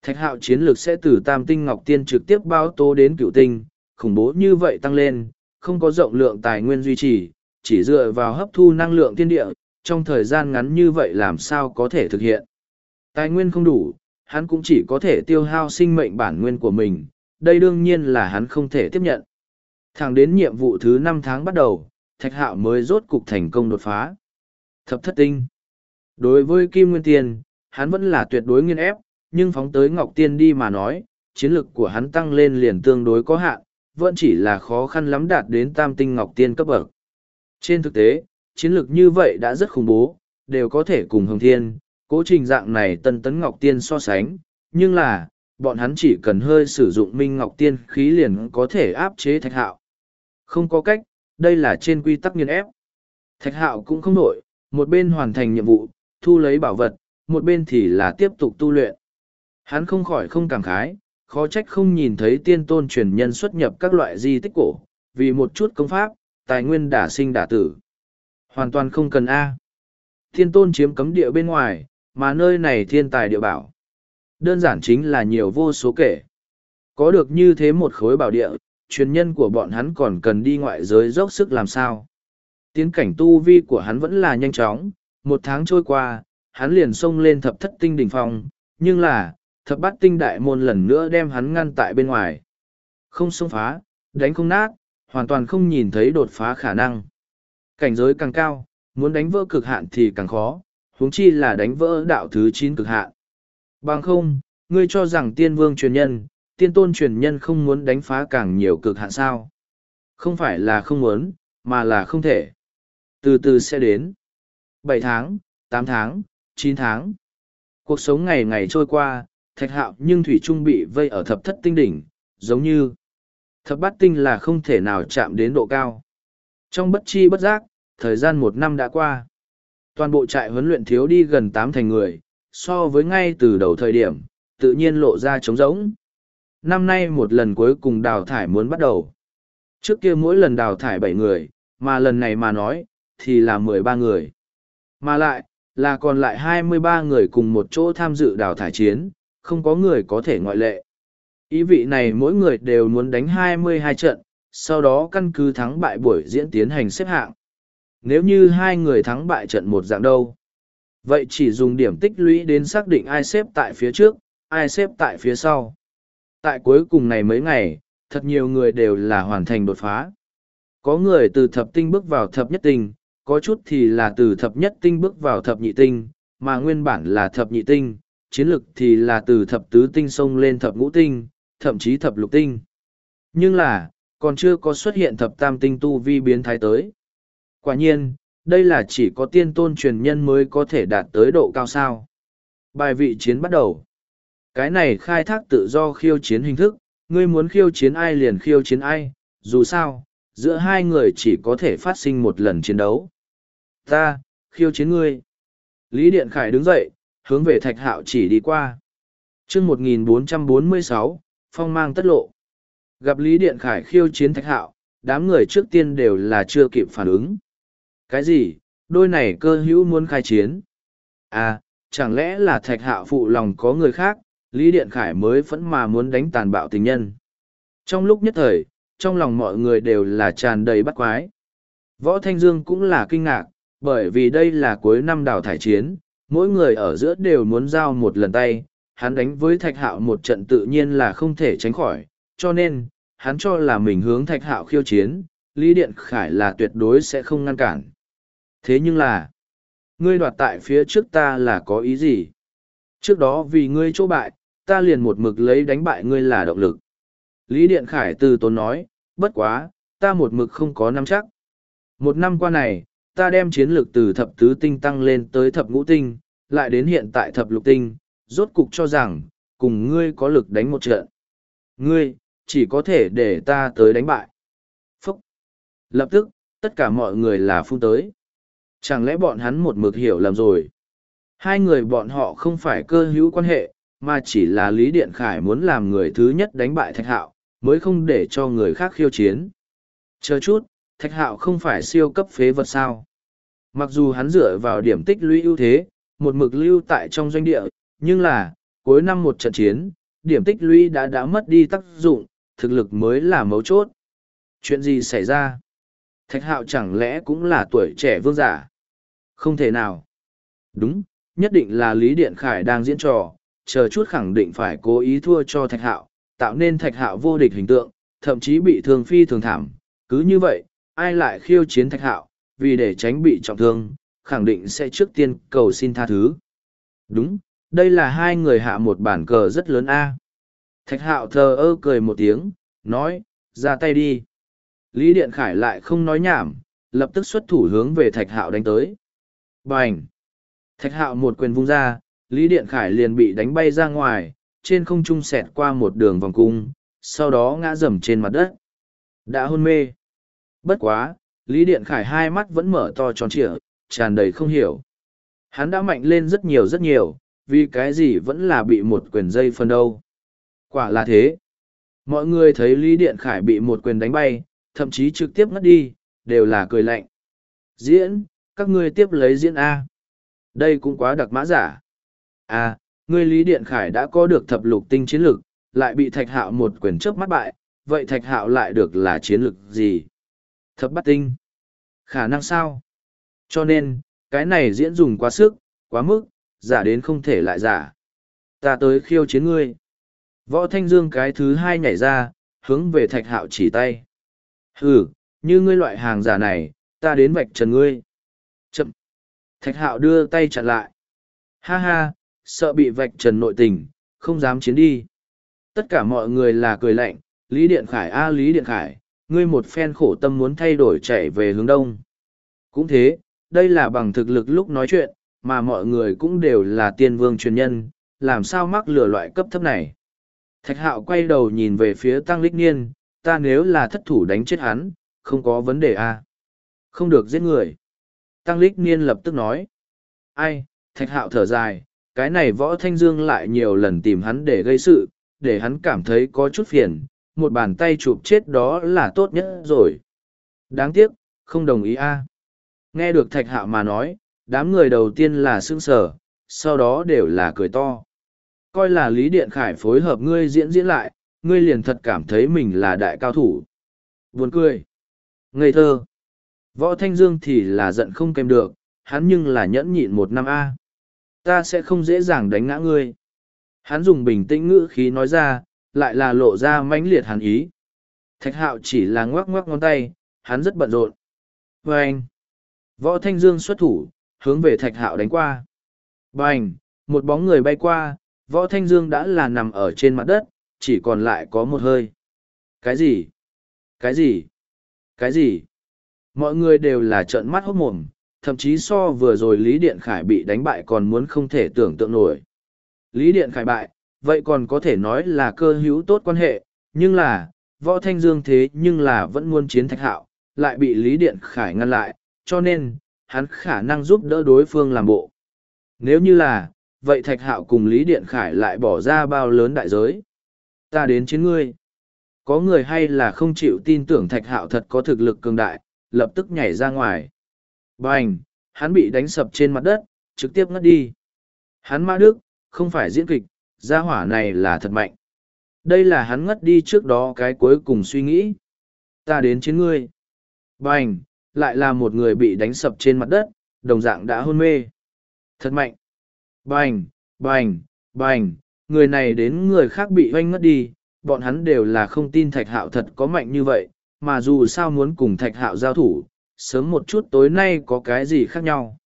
Thạch hạo chiến lực sẽ từ tam tinh ngọc tiên trực tiếp bao tố đến cựu tinh, khủng bố như vậy tăng lên, không có rộng lượng tài nguyên duy trì, chỉ dựa vào hấp thu năng lượng tiên địa, trong thời gian ngắn như vậy làm sao có thể thực hiện. Tài nguyên không đủ, hắn cũng chỉ có thể tiêu hao sinh mệnh bản nguyên của mình, đây đương nhiên là hắn không thể tiếp nhận. Thẳng đến nhiệm vụ thứ năm tháng bắt đầu, thạch hạo mới rốt cục thành công đột phá thập thất tinh đối với kim nguyên tiên hắn vẫn là tuyệt đối nghiên ép nhưng phóng tới ngọc tiên đi mà nói chiến lực của hắn tăng lên liền tương đối có hạn vẫn chỉ là khó khăn lắm đạt đến tam tinh ngọc tiên cấp bậc trên thực tế chiến lực như vậy đã rất khủng bố đều có thể cùng hồng thiên cố trình dạng này tân tấn ngọc tiên so sánh nhưng là bọn hắn chỉ cần hơi sử dụng minh ngọc tiên khí liền có thể áp chế thạch hạo không có cách đây là trên quy tắc nghiên ép. Thạch hạo cũng không nổi, một bên hoàn thành nhiệm vụ, thu lấy bảo vật, một bên thì là tiếp tục tu luyện. Hắn không khỏi không cảm khái, khó trách không nhìn thấy tiên tôn truyền nhân xuất nhập các loại di tích cổ, vì một chút công pháp, tài nguyên đả sinh đả tử. Hoàn toàn không cần A. Thiên tôn chiếm cấm địa bên ngoài, mà nơi này thiên tài địa bảo. Đơn giản chính là nhiều vô số kể. Có được như thế một khối bảo địa, truyền nhân của bọn hắn còn cần đi ngoại giới dốc sức làm sao. Tiến cảnh tu vi của hắn vẫn là nhanh chóng, một tháng trôi qua, hắn liền xông lên thập thất tinh đỉnh phong, nhưng là, thập bát tinh đại môn lần nữa đem hắn ngăn tại bên ngoài. Không xông phá, đánh không nát, hoàn toàn không nhìn thấy đột phá khả năng. Cảnh giới càng cao, muốn đánh vỡ cực hạn thì càng khó, huống chi là đánh vỡ đạo thứ chín cực hạn. Bằng không, ngươi cho rằng tiên vương truyền nhân, tiên tôn truyền nhân không muốn đánh phá càng nhiều cực hạn sao. Không phải là không muốn, mà là không thể. Từ từ sẽ đến. Bảy tháng, tám tháng, chín tháng. Cuộc sống ngày ngày trôi qua, thạch hạo nhưng thủy trung bị vây ở thập thất tinh đỉnh, giống như thập bát tinh là không thể nào chạm đến độ cao. Trong bất chi bất giác, thời gian một năm đã qua. Toàn bộ trại huấn luyện thiếu đi gần tám thành người, so với ngay từ đầu thời điểm, tự nhiên lộ ra trống rỗng năm nay một lần cuối cùng đào thải muốn bắt đầu. Trước kia mỗi lần đào thải bảy người, mà lần này mà nói, thì là mười ba người. Mà lại, là còn lại hai mươi ba người cùng một chỗ tham dự đào thải chiến, không có người có thể ngoại lệ. Ý vị này mỗi người đều muốn đánh hai mươi hai trận, sau đó căn cứ thắng bại buổi diễn tiến hành xếp hạng. Nếu như hai người thắng bại trận một dạng đâu, vậy chỉ dùng điểm tích lũy đến xác định ai xếp tại phía trước, ai xếp tại phía sau tại cuối cùng này mấy ngày thật nhiều người đều là hoàn thành đột phá có người từ thập tinh bước vào thập nhất tinh có chút thì là từ thập nhất tinh bước vào thập nhị tinh mà nguyên bản là thập nhị tinh chiến lực thì là từ thập tứ tinh xông lên thập ngũ tinh thậm chí thập lục tinh nhưng là còn chưa có xuất hiện thập tam tinh tu vi biến thái tới quả nhiên đây là chỉ có tiên tôn truyền nhân mới có thể đạt tới độ cao sao bài vị chiến bắt đầu cái này khai thác tự do khiêu chiến hình thức, ngươi muốn khiêu chiến ai liền khiêu chiến ai, dù sao, giữa hai người chỉ có thể phát sinh một lần chiến đấu. Ta, khiêu chiến ngươi. Lý Điện Khải đứng dậy, hướng về Thạch Hạo chỉ đi qua. chương 1446, Phong mang tất lộ. Gặp Lý Điện Khải khiêu chiến Thạch Hạo, đám người trước tiên đều là chưa kịp phản ứng. Cái gì, đôi này cơ hữu muốn khai chiến? À, chẳng lẽ là Thạch Hạo phụ lòng có người khác, Lý Điện Khải mới vẫn mà muốn đánh tàn bạo tình nhân. Trong lúc nhất thời, trong lòng mọi người đều là tràn đầy bắt quái. Võ Thanh Dương cũng là kinh ngạc, bởi vì đây là cuối năm đào thải chiến, mỗi người ở giữa đều muốn giao một lần tay, hắn đánh với Thạch Hạo một trận tự nhiên là không thể tránh khỏi, cho nên, hắn cho là mình hướng Thạch Hạo khiêu chiến, Lý Điện Khải là tuyệt đối sẽ không ngăn cản. Thế nhưng là, ngươi đoạt tại phía trước ta là có ý gì? Trước đó vì ngươi chỗ bại, ta liền một mực lấy đánh bại ngươi là động lực. Lý Điện Khải từ tốn nói, bất quá, ta một mực không có nắm chắc. Một năm qua này, ta đem chiến lược từ thập tứ tinh tăng lên tới thập ngũ tinh, lại đến hiện tại thập lục tinh, rốt cục cho rằng, cùng ngươi có lực đánh một trận. Ngươi, chỉ có thể để ta tới đánh bại. Phúc! Lập tức, tất cả mọi người là phun tới. Chẳng lẽ bọn hắn một mực hiểu lầm rồi? Hai người bọn họ không phải cơ hữu quan hệ, mà chỉ là Lý Điện Khải muốn làm người thứ nhất đánh bại Thạch Hạo, mới không để cho người khác khiêu chiến. Chờ chút, Thạch Hạo không phải siêu cấp phế vật sao? Mặc dù hắn dựa vào điểm tích lũy ưu thế, một mực lưu tại trong doanh địa, nhưng là, cuối năm một trận chiến, điểm tích lũy đã đã mất đi tác dụng, thực lực mới là mấu chốt. Chuyện gì xảy ra? Thạch Hạo chẳng lẽ cũng là tuổi trẻ vương giả? Không thể nào. Đúng, nhất định là Lý Điện Khải đang diễn trò, chờ chút khẳng định phải cố ý thua cho thạch hạo tạo nên thạch hạo vô địch hình tượng thậm chí bị thương phi thường thảm cứ như vậy ai lại khiêu chiến thạch hạo vì để tránh bị trọng thương khẳng định sẽ trước tiên cầu xin tha thứ đúng đây là hai người hạ một bản cờ rất lớn a thạch hạo thờ ơ cười một tiếng nói ra tay đi lý điện khải lại không nói nhảm lập tức xuất thủ hướng về thạch hạo đánh tới b à n h thạch hạo một quyền vung ra Lý Điện Khải liền bị đánh bay ra ngoài, trên không trung xẹt qua một đường vòng cung, sau đó ngã rầm trên mặt đất. Đã hôn mê. Bất quá, Lý Điện Khải hai mắt vẫn mở to tròn trịa, tràn đầy không hiểu. Hắn đã mạnh lên rất nhiều rất nhiều, vì cái gì vẫn là bị một quyền dây phân đâu. Quả là thế. Mọi người thấy Lý Điện Khải bị một quyền đánh bay, thậm chí trực tiếp ngất đi, đều là cười lạnh. Diễn, các ngươi tiếp lấy diễn A. Đây cũng quá đặc mã giả. À, ngươi Lý Điện Khải đã có được thập lục tinh chiến lực, lại bị Thạch Hạo một quyền chớp mắt bại, vậy Thạch Hạo lại được là chiến lực gì? Thập bát tinh. Khả năng sao? Cho nên, cái này diễn dùng quá sức, quá mức, giả đến không thể lại giả. Ta tới khiêu chiến ngươi. Võ Thanh Dương cái thứ hai nhảy ra, hướng về Thạch Hạo chỉ tay. Hừ, như ngươi loại hàng giả này, ta đến vạch trần ngươi. Chậm. Thạch Hạo đưa tay chặn lại. Ha ha, sợ bị vạch trần nội tình, không dám chiến đi. Tất cả mọi người là cười lạnh, Lý Điện Khải a Lý Điện Khải, ngươi một phen khổ tâm muốn thay đổi chạy về hướng đông. Cũng thế, đây là bằng thực lực lúc nói chuyện, mà mọi người cũng đều là tiên vương truyền nhân, làm sao mắc lửa loại cấp thấp này. Thạch hạo quay đầu nhìn về phía Tăng Lích Niên, ta nếu là thất thủ đánh chết hắn, không có vấn đề a. À? Không được giết người. Tăng Lích Niên lập tức nói. Ai, Thạch hạo thở dài, cái này võ thanh dương lại nhiều lần tìm hắn để gây sự, để hắn cảm thấy có chút phiền, một bàn tay chụp chết đó là tốt nhất rồi. Đáng tiếc, không đồng ý a. Nghe được thạch hạo mà nói, đám người đầu tiên là sững sở, sau đó đều là cười to. Coi là Lý Điện Khải phối hợp ngươi diễn diễn lại, ngươi liền thật cảm thấy mình là đại cao thủ. Buồn cười. Ngây thơ. Võ Thanh Dương thì là giận không kèm được, hắn nhưng là nhẫn nhịn một năm A ta sẽ không dễ dàng đánh ngã ngươi hắn dùng bình tĩnh ngữ khí nói ra lại là lộ ra mãnh liệt hàn ý thạch hạo chỉ là ngoắc ngoắc ngón tay hắn rất bận rộn vê vâng! anh võ thanh dương xuất thủ hướng về thạch hạo đánh qua b à một bóng người bay qua võ thanh dương đã là nằm ở trên mặt đất chỉ còn lại có một hơi cái gì cái gì cái gì mọi người đều là trợn mắt hốt mồm thậm chí so vừa rồi Lý Điện Khải bị đánh bại còn muốn không thể tưởng tượng nổi. Lý Điện Khải bại, vậy còn có thể nói là cơ hữu tốt quan hệ, nhưng là, võ thanh dương thế nhưng là vẫn muốn chiến thạch hạo, lại bị Lý Điện Khải ngăn lại, cho nên, hắn khả năng giúp đỡ đối phương làm bộ. Nếu như là, vậy thạch hạo cùng Lý Điện Khải lại bỏ ra bao lớn đại giới. Ta đến chiến ngươi. Có người hay là không chịu tin tưởng thạch hạo thật có thực lực cường đại, lập tức nhảy ra ngoài. Bành, hắn bị đánh sập trên mặt đất, trực tiếp ngất đi. Hắn Mã Đức, không phải diễn kịch, gia hỏa này là thật mạnh. Đây là hắn ngất đi trước đó cái cuối cùng suy nghĩ. Ta đến chiến ngươi. Bành, lại là một người bị đánh sập trên mặt đất, đồng dạng đã hôn mê. Thật mạnh. Bành, bành, bành, người này đến người khác bị oanh ngất đi, bọn hắn đều là không tin thạch hạo thật có mạnh như vậy, mà dù sao muốn cùng thạch hạo giao thủ, sớm một chút tối nay có cái gì khác nhau.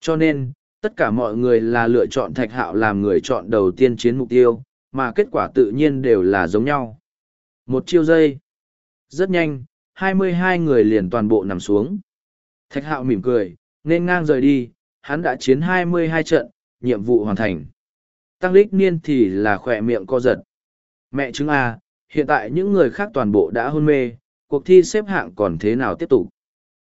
Cho nên, tất cả mọi người là lựa chọn thạch hạo làm người chọn đầu tiên chiến mục tiêu, mà kết quả tự nhiên đều là giống nhau. Một chiêu giây. Rất nhanh, 22 người liền toàn bộ nằm xuống. Thạch hạo mỉm cười, nên ngang rời đi, hắn đã chiến 22 trận, nhiệm vụ hoàn thành. Tăng lích niên thì là khỏe miệng co giật. Mẹ chứng à, hiện tại những người khác toàn bộ đã hôn mê, cuộc thi xếp hạng còn thế nào tiếp tục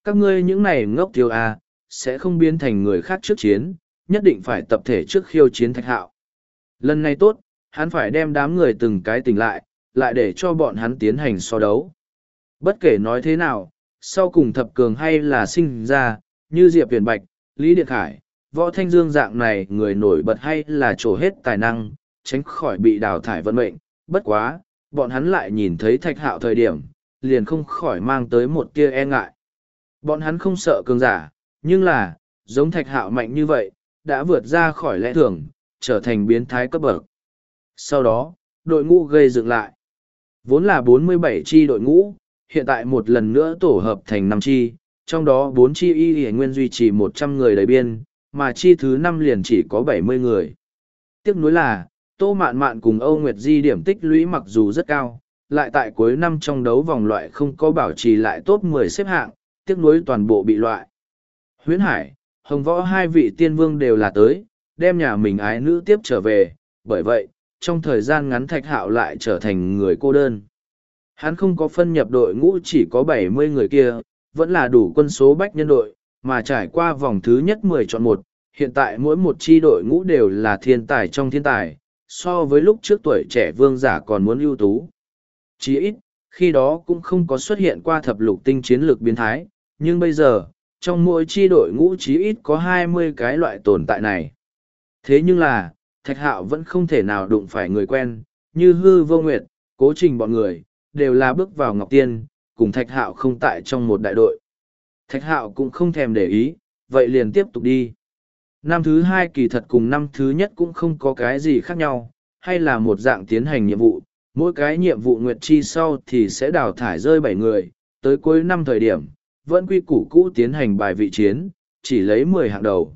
các ngươi những này ngốc tiêu a sẽ không biến thành người khác trước chiến, nhất định phải tập thể trước khiêu chiến thạch hạo. Lần này tốt, hắn phải đem đám người từng cái tỉnh lại, lại để cho bọn hắn tiến hành so đấu. Bất kể nói thế nào, sau cùng thập cường hay là sinh ra, như Diệp Huyền Bạch, Lý Điện Khải, Võ Thanh Dương dạng này người nổi bật hay là trổ hết tài năng, tránh khỏi bị đào thải vận mệnh. Bất quá, bọn hắn lại nhìn thấy thạch hạo thời điểm, liền không khỏi mang tới một tia e ngại. Bọn hắn không sợ cường giả, nhưng là, giống thạch hạo mạnh như vậy, đã vượt ra khỏi lẽ thường, trở thành biến thái cấp bậc. Sau đó, đội ngũ gây dựng lại. Vốn là 47 chi đội ngũ, hiện tại một lần nữa tổ hợp thành 5 chi, trong đó 4 chi y hề nguyên duy trì 100 người đầy biên, mà chi thứ 5 liền chỉ có 70 người. Tiếc nuối là, Tô Mạn Mạn cùng Âu Nguyệt Di điểm tích lũy mặc dù rất cao, lại tại cuối năm trong đấu vòng loại không có bảo trì lại top 10 xếp hạng, tiếc nuối toàn bộ bị loại. Huyễn Hải, Hồng Võ hai vị tiên vương đều là tới, đem nhà mình ái nữ tiếp trở về, bởi vậy, trong thời gian ngắn Thạch Hạo lại trở thành người cô đơn. Hắn không có phân nhập đội ngũ chỉ có bảy mươi người kia, vẫn là đủ quân số bách nhân đội, mà trải qua vòng thứ nhất mười chọn một hiện tại mỗi một chi đội ngũ đều là thiên tài trong thiên tài, so với lúc trước tuổi trẻ vương giả còn muốn ưu tú. Chỉ ít, khi đó cũng không có xuất hiện qua thập lục tinh chiến lược biến thái, nhưng bây giờ, trong mỗi chi đội ngũ chí ít có hai mươi cái loại tồn tại này. Thế nhưng là, Thạch Hạo vẫn không thể nào đụng phải người quen, như hư vô nguyệt, cố trình bọn người, đều là bước vào Ngọc Tiên, cùng Thạch Hạo không tại trong một đại đội. Thạch Hạo cũng không thèm để ý, vậy liền tiếp tục đi. Năm thứ hai kỳ thật cùng năm thứ nhất cũng không có cái gì khác nhau, hay là một dạng tiến hành nhiệm vụ. Mỗi cái nhiệm vụ Nguyệt Chi sau thì sẽ đào thải rơi bảy người, tới cuối năm thời điểm, vẫn quy củ cũ tiến hành bài vị chiến, chỉ lấy mười hạng đầu.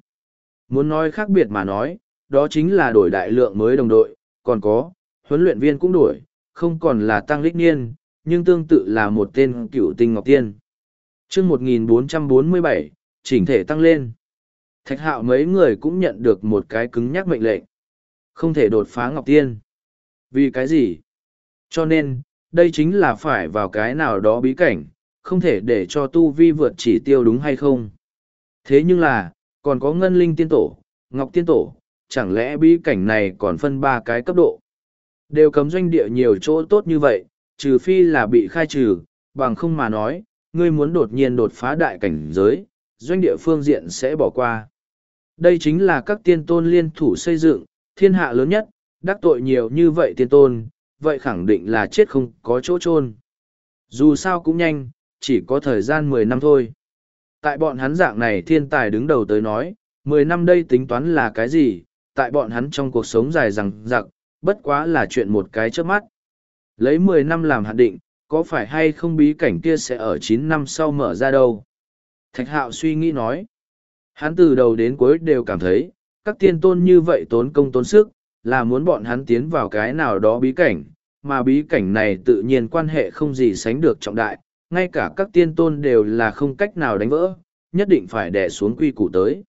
Muốn nói khác biệt mà nói, đó chính là đổi đại lượng mới đồng đội, còn có, huấn luyện viên cũng đổi, không còn là tăng lích niên, nhưng tương tự là một tên cựu tinh ngọc tiên. chương 1447, chỉnh thể tăng lên. Thạch hạo mấy người cũng nhận được một cái cứng nhắc mệnh lệnh. Không thể đột phá ngọc tiên. Vì cái gì? Cho nên, đây chính là phải vào cái nào đó bí cảnh, không thể để cho tu vi vượt chỉ tiêu đúng hay không. Thế nhưng là, còn có ngân linh tiên tổ, ngọc tiên tổ, chẳng lẽ bí cảnh này còn phân ba cái cấp độ. Đều cấm doanh địa nhiều chỗ tốt như vậy, trừ phi là bị khai trừ, bằng không mà nói, ngươi muốn đột nhiên đột phá đại cảnh giới, doanh địa phương diện sẽ bỏ qua. Đây chính là các tiên tôn liên thủ xây dựng, thiên hạ lớn nhất, đắc tội nhiều như vậy tiên tôn, vậy khẳng định là chết không có chỗ chôn. Dù sao cũng nhanh, chỉ có thời gian mười năm thôi. Tại bọn hắn dạng này thiên tài đứng đầu tới nói, mười năm đây tính toán là cái gì, tại bọn hắn trong cuộc sống dài rằng rằng bất quá là chuyện một cái trước mắt. Lấy mười năm làm hạn định, có phải hay không bí cảnh kia sẽ ở chín năm sau mở ra đâu? Thạch hạo suy nghĩ nói. Hắn từ đầu đến cuối đều cảm thấy, các tiên tôn như vậy tốn công tốn sức, là muốn bọn hắn tiến vào cái nào đó bí cảnh, mà bí cảnh này tự nhiên quan hệ không gì sánh được trọng đại, ngay cả các tiên tôn đều là không cách nào đánh vỡ, nhất định phải đè xuống quy củ tới.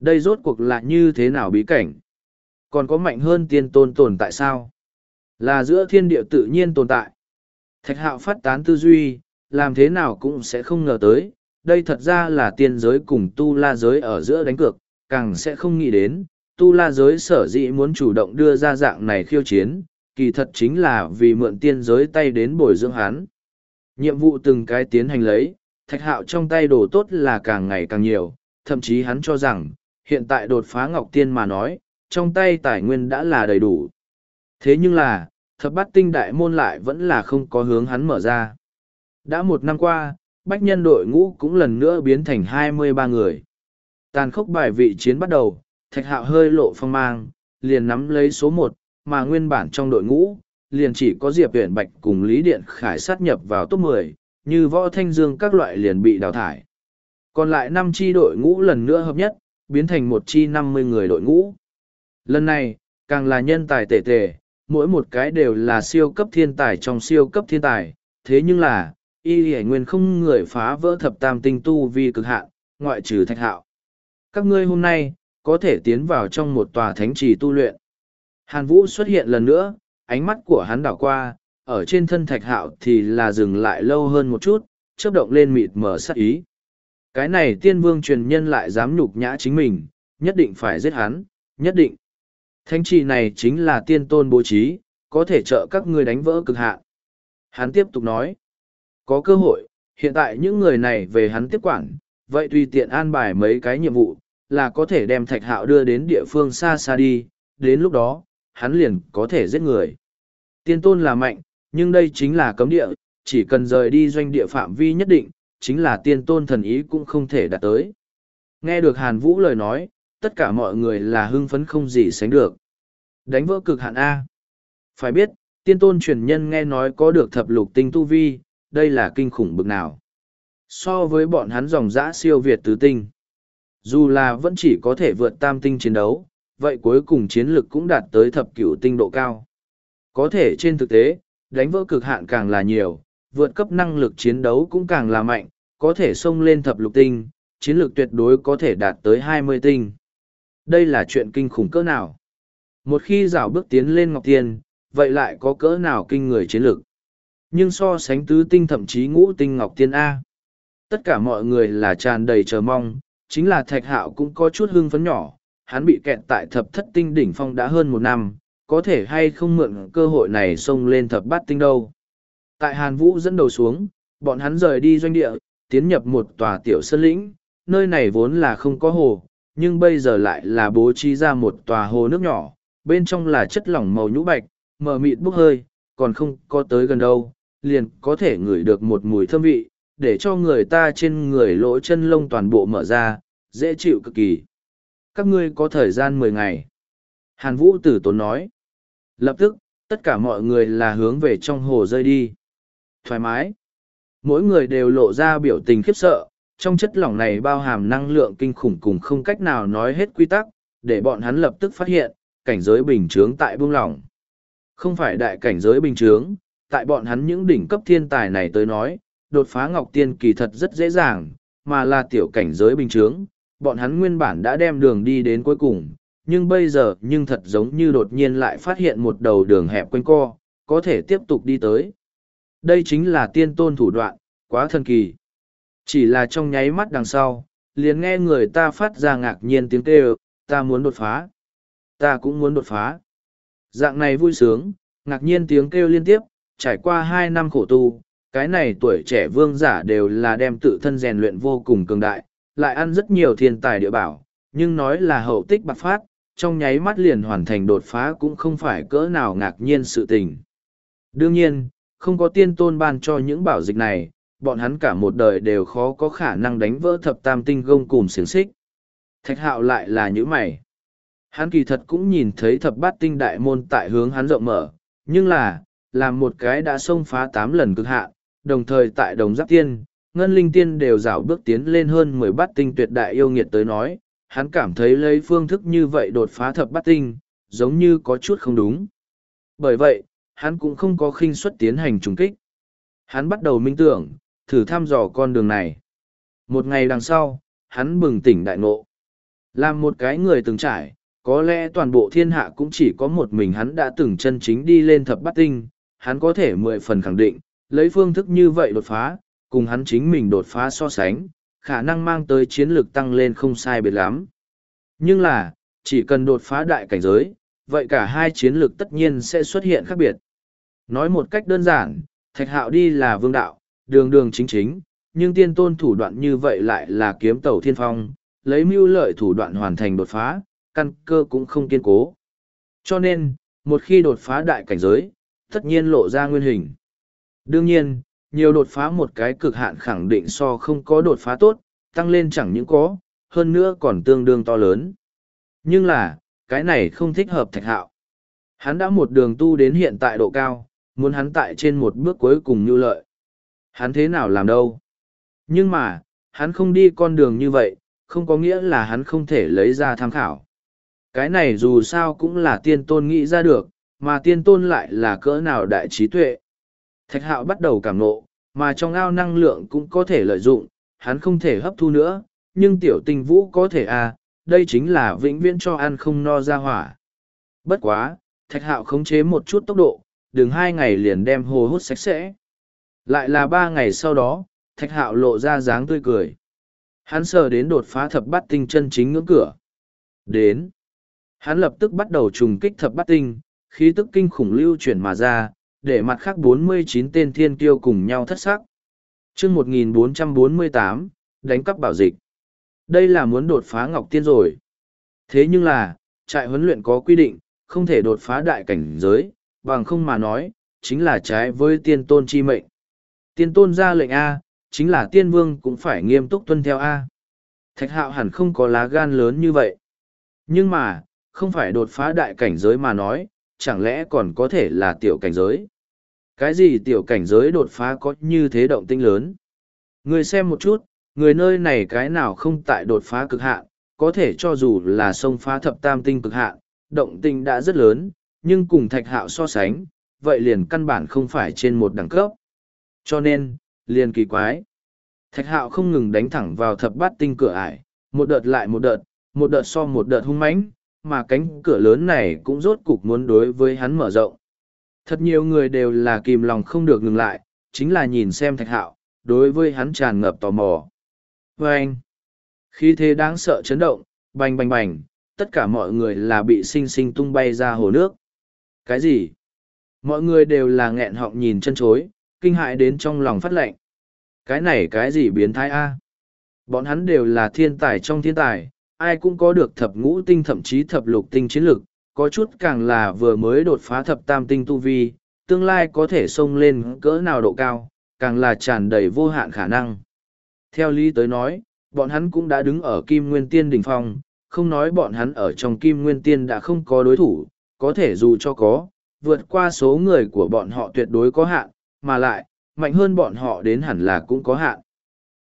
Đây rốt cuộc là như thế nào bí cảnh? Còn có mạnh hơn tiên tôn tồn tại sao? Là giữa thiên địa tự nhiên tồn tại. Thạch hạo phát tán tư duy, làm thế nào cũng sẽ không ngờ tới, đây thật ra là tiên giới cùng tu la giới ở giữa đánh cược, càng sẽ không nghĩ đến, tu la giới sở dĩ muốn chủ động đưa ra dạng này khiêu chiến, kỳ thật chính là vì mượn tiên giới tay đến bồi dưỡng hắn. Nhiệm vụ từng cái tiến hành lấy, thạch hạo trong tay đồ tốt là càng ngày càng nhiều, thậm chí hắn cho rằng, hiện tại đột phá Ngọc Tiên mà nói, trong tay tài nguyên đã là đầy đủ. Thế nhưng là, thập bát tinh đại môn lại vẫn là không có hướng hắn mở ra. Đã một năm qua, bách nhân đội ngũ cũng lần nữa biến thành hai mươi ba người. Tàn khốc bài vị chiến bắt đầu, thạch hạo hơi lộ phong mang, liền nắm lấy số một, mà nguyên bản trong đội ngũ, liền chỉ có Diệp Uyển Bạch cùng Lý Điện Khải sát nhập vào top 10, như Võ Thanh Dương các loại liền bị đào thải. Còn lại năm chi đội ngũ lần nữa hợp nhất, biến thành một chi năm mươi người đội ngũ. Lần này, càng là nhân tài tể tề, mỗi một cái đều là siêu cấp thiên tài trong siêu cấp thiên tài, thế nhưng là, y hải nguyên không người phá vỡ thập tam tinh tu vi cực hạn, ngoại trừ thạch hạo. Các ngươi hôm nay, có thể tiến vào trong một tòa thánh trì tu luyện. Hàn Vũ xuất hiện lần nữa, ánh mắt của hắn đảo qua, ở trên thân thạch hạo thì là dừng lại lâu hơn một chút, chớp động lên mịt mờ sắc ý. Cái này tiên vương truyền nhân lại dám nhục nhã chính mình, nhất định phải giết hắn, nhất định. Thánh trì này chính là tiên tôn bố trí, có thể trợ các ngươi đánh vỡ cực hạn. Hắn tiếp tục nói, có cơ hội, hiện tại những người này về hắn tiếp quản, vậy tùy tiện an bài mấy cái nhiệm vụ, là có thể đem thạch hạo đưa đến địa phương xa xa đi, đến lúc đó, hắn liền có thể giết người. Tiên tôn là mạnh, nhưng đây chính là cấm địa, chỉ cần rời đi doanh địa phạm vi nhất định, chính là tiên tôn thần ý cũng không thể đạt tới. Nghe được Hàn Vũ lời nói, tất cả mọi người là hưng phấn không gì sánh được. Đánh vỡ cực hạn A. Phải biết, tiên tôn truyền nhân nghe nói có được thập lục tinh tu vi, đây là kinh khủng bực nào. So với bọn hắn dòng dã siêu Việt tứ tinh, dù là vẫn chỉ có thể vượt tam tinh chiến đấu, vậy cuối cùng chiến lực cũng đạt tới thập cửu tinh độ cao. Có thể trên thực tế, đánh vỡ cực hạn càng là nhiều, vượt cấp năng lực chiến đấu cũng càng là mạnh, có thể xông lên thập lục tinh, chiến lược tuyệt đối có thể đạt tới hai mươi tinh. Đây là chuyện kinh khủng cỡ nào? Một khi rảo bước tiến lên Ngọc Tiên, vậy lại có cỡ nào kinh người chiến lược? Nhưng so sánh tứ tinh thậm chí ngũ tinh Ngọc Tiên A. Tất cả mọi người là tràn đầy chờ mong, chính là thạch hạo cũng có chút hưng phấn nhỏ, hắn bị kẹt tại thập thất tinh đỉnh phong đã hơn một năm, có thể hay không mượn cơ hội này xông lên thập bát tinh đâu. Tại Hàn Vũ dẫn đầu xuống, bọn hắn rời đi doanh địa, tiến nhập một tòa tiểu sân lĩnh, nơi này vốn là không có hồ, nhưng bây giờ lại là bố trí ra một tòa hồ nước nhỏ, bên trong là chất lỏng màu nhũ bạch, mờ mịt bốc hơi, còn không có tới gần đâu, liền có thể ngửi được một mùi thơm vị, để cho người ta trên người lỗ chân lông toàn bộ mở ra, dễ chịu cực kỳ các ngươi có thời gian mười ngày. Hàn Vũ tử tốn nói. Lập tức, tất cả mọi người là hướng về trong hồ rơi đi. Thoải mái. Mỗi người đều lộ ra biểu tình khiếp sợ, trong chất lỏng này bao hàm năng lượng kinh khủng cùng không cách nào nói hết quy tắc, để bọn hắn lập tức phát hiện, cảnh giới bình chướng tại buông lỏng. Không phải đại cảnh giới bình chướng, tại bọn hắn những đỉnh cấp thiên tài này tới nói, đột phá Ngọc Tiên kỳ thật rất dễ dàng, mà là tiểu cảnh giới bình chướng, bọn hắn nguyên bản đã đem đường đi đến cuối cùng, nhưng bây giờ nhưng thật giống như đột nhiên lại phát hiện một đầu đường hẹp quanh co, có thể tiếp tục đi tới. Đây chính là tiên tôn thủ đoạn, quá thần kỳ. Chỉ là trong nháy mắt đằng sau, liền nghe người ta phát ra ngạc nhiên tiếng kêu, ta muốn đột phá. Ta cũng muốn đột phá. Dạng này vui sướng, ngạc nhiên tiếng kêu liên tiếp, trải qua hai năm khổ tu, cái này tuổi trẻ vương giả đều là đem tự thân rèn luyện vô cùng cường đại, lại ăn rất nhiều thiên tài địa bảo, nhưng nói là hậu tích bạc phát, trong nháy mắt liền hoàn thành đột phá cũng không phải cỡ nào ngạc nhiên sự tình. Đương nhiên, không có tiên tôn ban cho những bảo dịch này, bọn hắn cả một đời đều khó có khả năng đánh vỡ thập tam tinh gông cùng xiềng xích. Thạch hạo lại là những mày. Hắn kỳ thật cũng nhìn thấy thập bát tinh đại môn tại hướng hắn rộng mở, nhưng là, làm một cái đã xông phá tám lần cực hạ, đồng thời tại đồng giáp tiên, ngân linh tiên đều rảo bước tiến lên hơn mười bát tinh tuyệt đại yêu nghiệt tới nói, hắn cảm thấy lấy phương thức như vậy đột phá thập bát tinh, giống như có chút không đúng. Bởi vậy, hắn cũng không có khinh suất tiến hành trùng kích. Hắn bắt đầu minh tưởng, thử thăm dò con đường này. Một ngày đằng sau, hắn bừng tỉnh đại ngộ. Làm một cái người từng trải, có lẽ toàn bộ thiên hạ cũng chỉ có một mình hắn đã từng chân chính đi lên thập bát tinh, hắn có thể mười phần khẳng định, lấy phương thức như vậy đột phá, cùng hắn chính mình đột phá so sánh, khả năng mang tới chiến lược tăng lên không sai biệt lắm. Nhưng là, chỉ cần đột phá đại cảnh giới, vậy cả hai chiến lược tất nhiên sẽ xuất hiện khác biệt. Nói một cách đơn giản, thạch hạo đi là vương đạo, đường đường chính chính, nhưng tiên tôn thủ đoạn như vậy lại là kiếm tẩu thiên phong, lấy mưu lợi thủ đoạn hoàn thành đột phá, căn cơ cũng không kiên cố. Cho nên, một khi đột phá đại cảnh giới, tất nhiên lộ ra nguyên hình. Đương nhiên, nhiều đột phá một cái cực hạn khẳng định so không có đột phá tốt, tăng lên chẳng những có, hơn nữa còn tương đương to lớn. Nhưng là, cái này không thích hợp thạch hạo. Hắn đã một đường tu đến hiện tại độ cao, muốn hắn tại trên một bước cuối cùng như lợi. Hắn thế nào làm đâu. Nhưng mà, hắn không đi con đường như vậy, không có nghĩa là hắn không thể lấy ra tham khảo. Cái này dù sao cũng là tiên tôn nghĩ ra được, mà tiên tôn lại là cỡ nào đại trí tuệ. Thạch hạo bắt đầu cảm nộ, mà trong ao năng lượng cũng có thể lợi dụng, hắn không thể hấp thu nữa, nhưng tiểu tinh vũ có thể à, đây chính là vĩnh viễn cho ăn không no ra hỏa. Bất quá, thạch hạo khống chế một chút tốc độ, đường hai ngày liền đem hồ hút sạch sẽ. Lại là ba ngày sau đó, thạch hạo lộ ra dáng tươi cười. Hắn sờ đến đột phá thập bát tinh chân chính ngưỡng cửa. Đến. Hắn lập tức bắt đầu trùng kích thập bát tinh, khí tức kinh khủng lưu chuyển mà ra, để mặt khác 49 tên thiên kiêu cùng nhau thất sắc. chương 1448, đánh cắp bảo dịch. Đây là muốn đột phá Ngọc Tiên rồi. Thế nhưng là, trại huấn luyện có quy định, không thể đột phá đại cảnh giới, bằng không mà nói, chính là trái với tiên tôn chi mệnh. Tiên tôn ra lệnh A, chính là tiên vương cũng phải nghiêm túc tuân theo A. Thạch hạo hẳn không có lá gan lớn như vậy. Nhưng mà, không phải đột phá đại cảnh giới mà nói, chẳng lẽ còn có thể là tiểu cảnh giới. Cái gì tiểu cảnh giới đột phá có như thế động tinh lớn? Người xem một chút, người nơi này cái nào không tại đột phá cực hạn, có thể cho dù là sông phá thập tam tinh cực hạn, động tinh đã rất lớn, nhưng cùng thạch hạo so sánh, vậy liền căn bản không phải trên một đẳng cấp. Cho nên, liền kỳ quái. Thạch hạo không ngừng đánh thẳng vào thập bát tinh cửa ải, một đợt lại một đợt, một đợt so một đợt hung mãnh, mà cánh cửa lớn này cũng rốt cục muốn đối với hắn mở rộng. Thật nhiều người đều là kìm lòng không được ngừng lại, chính là nhìn xem thạch hạo, đối với hắn tràn ngập tò mò. Và anh, khi thế đáng sợ chấn động, bành bành bành, tất cả mọi người là bị sinh sinh tung bay ra hồ nước. Cái gì? Mọi người đều là nghẹn họng nhìn chân chối, kinh hại đến trong lòng phát lệnh. Cái này cái gì biến thái a? Bọn hắn đều là thiên tài trong thiên tài, ai cũng có được thập ngũ tinh thậm chí thập lục tinh chiến lực, có chút càng là vừa mới đột phá thập tam tinh tu vi, tương lai có thể xông lên cỡ nào độ cao, càng là tràn đầy vô hạn khả năng. Theo lý tới nói, bọn hắn cũng đã đứng ở Kim Nguyên Tiên đỉnh phong, không nói bọn hắn ở trong Kim Nguyên Tiên đã không có đối thủ, có thể dù cho có, vượt qua số người của bọn họ tuyệt đối có hạn, mà lại, mạnh hơn bọn họ đến hẳn là cũng có hạn.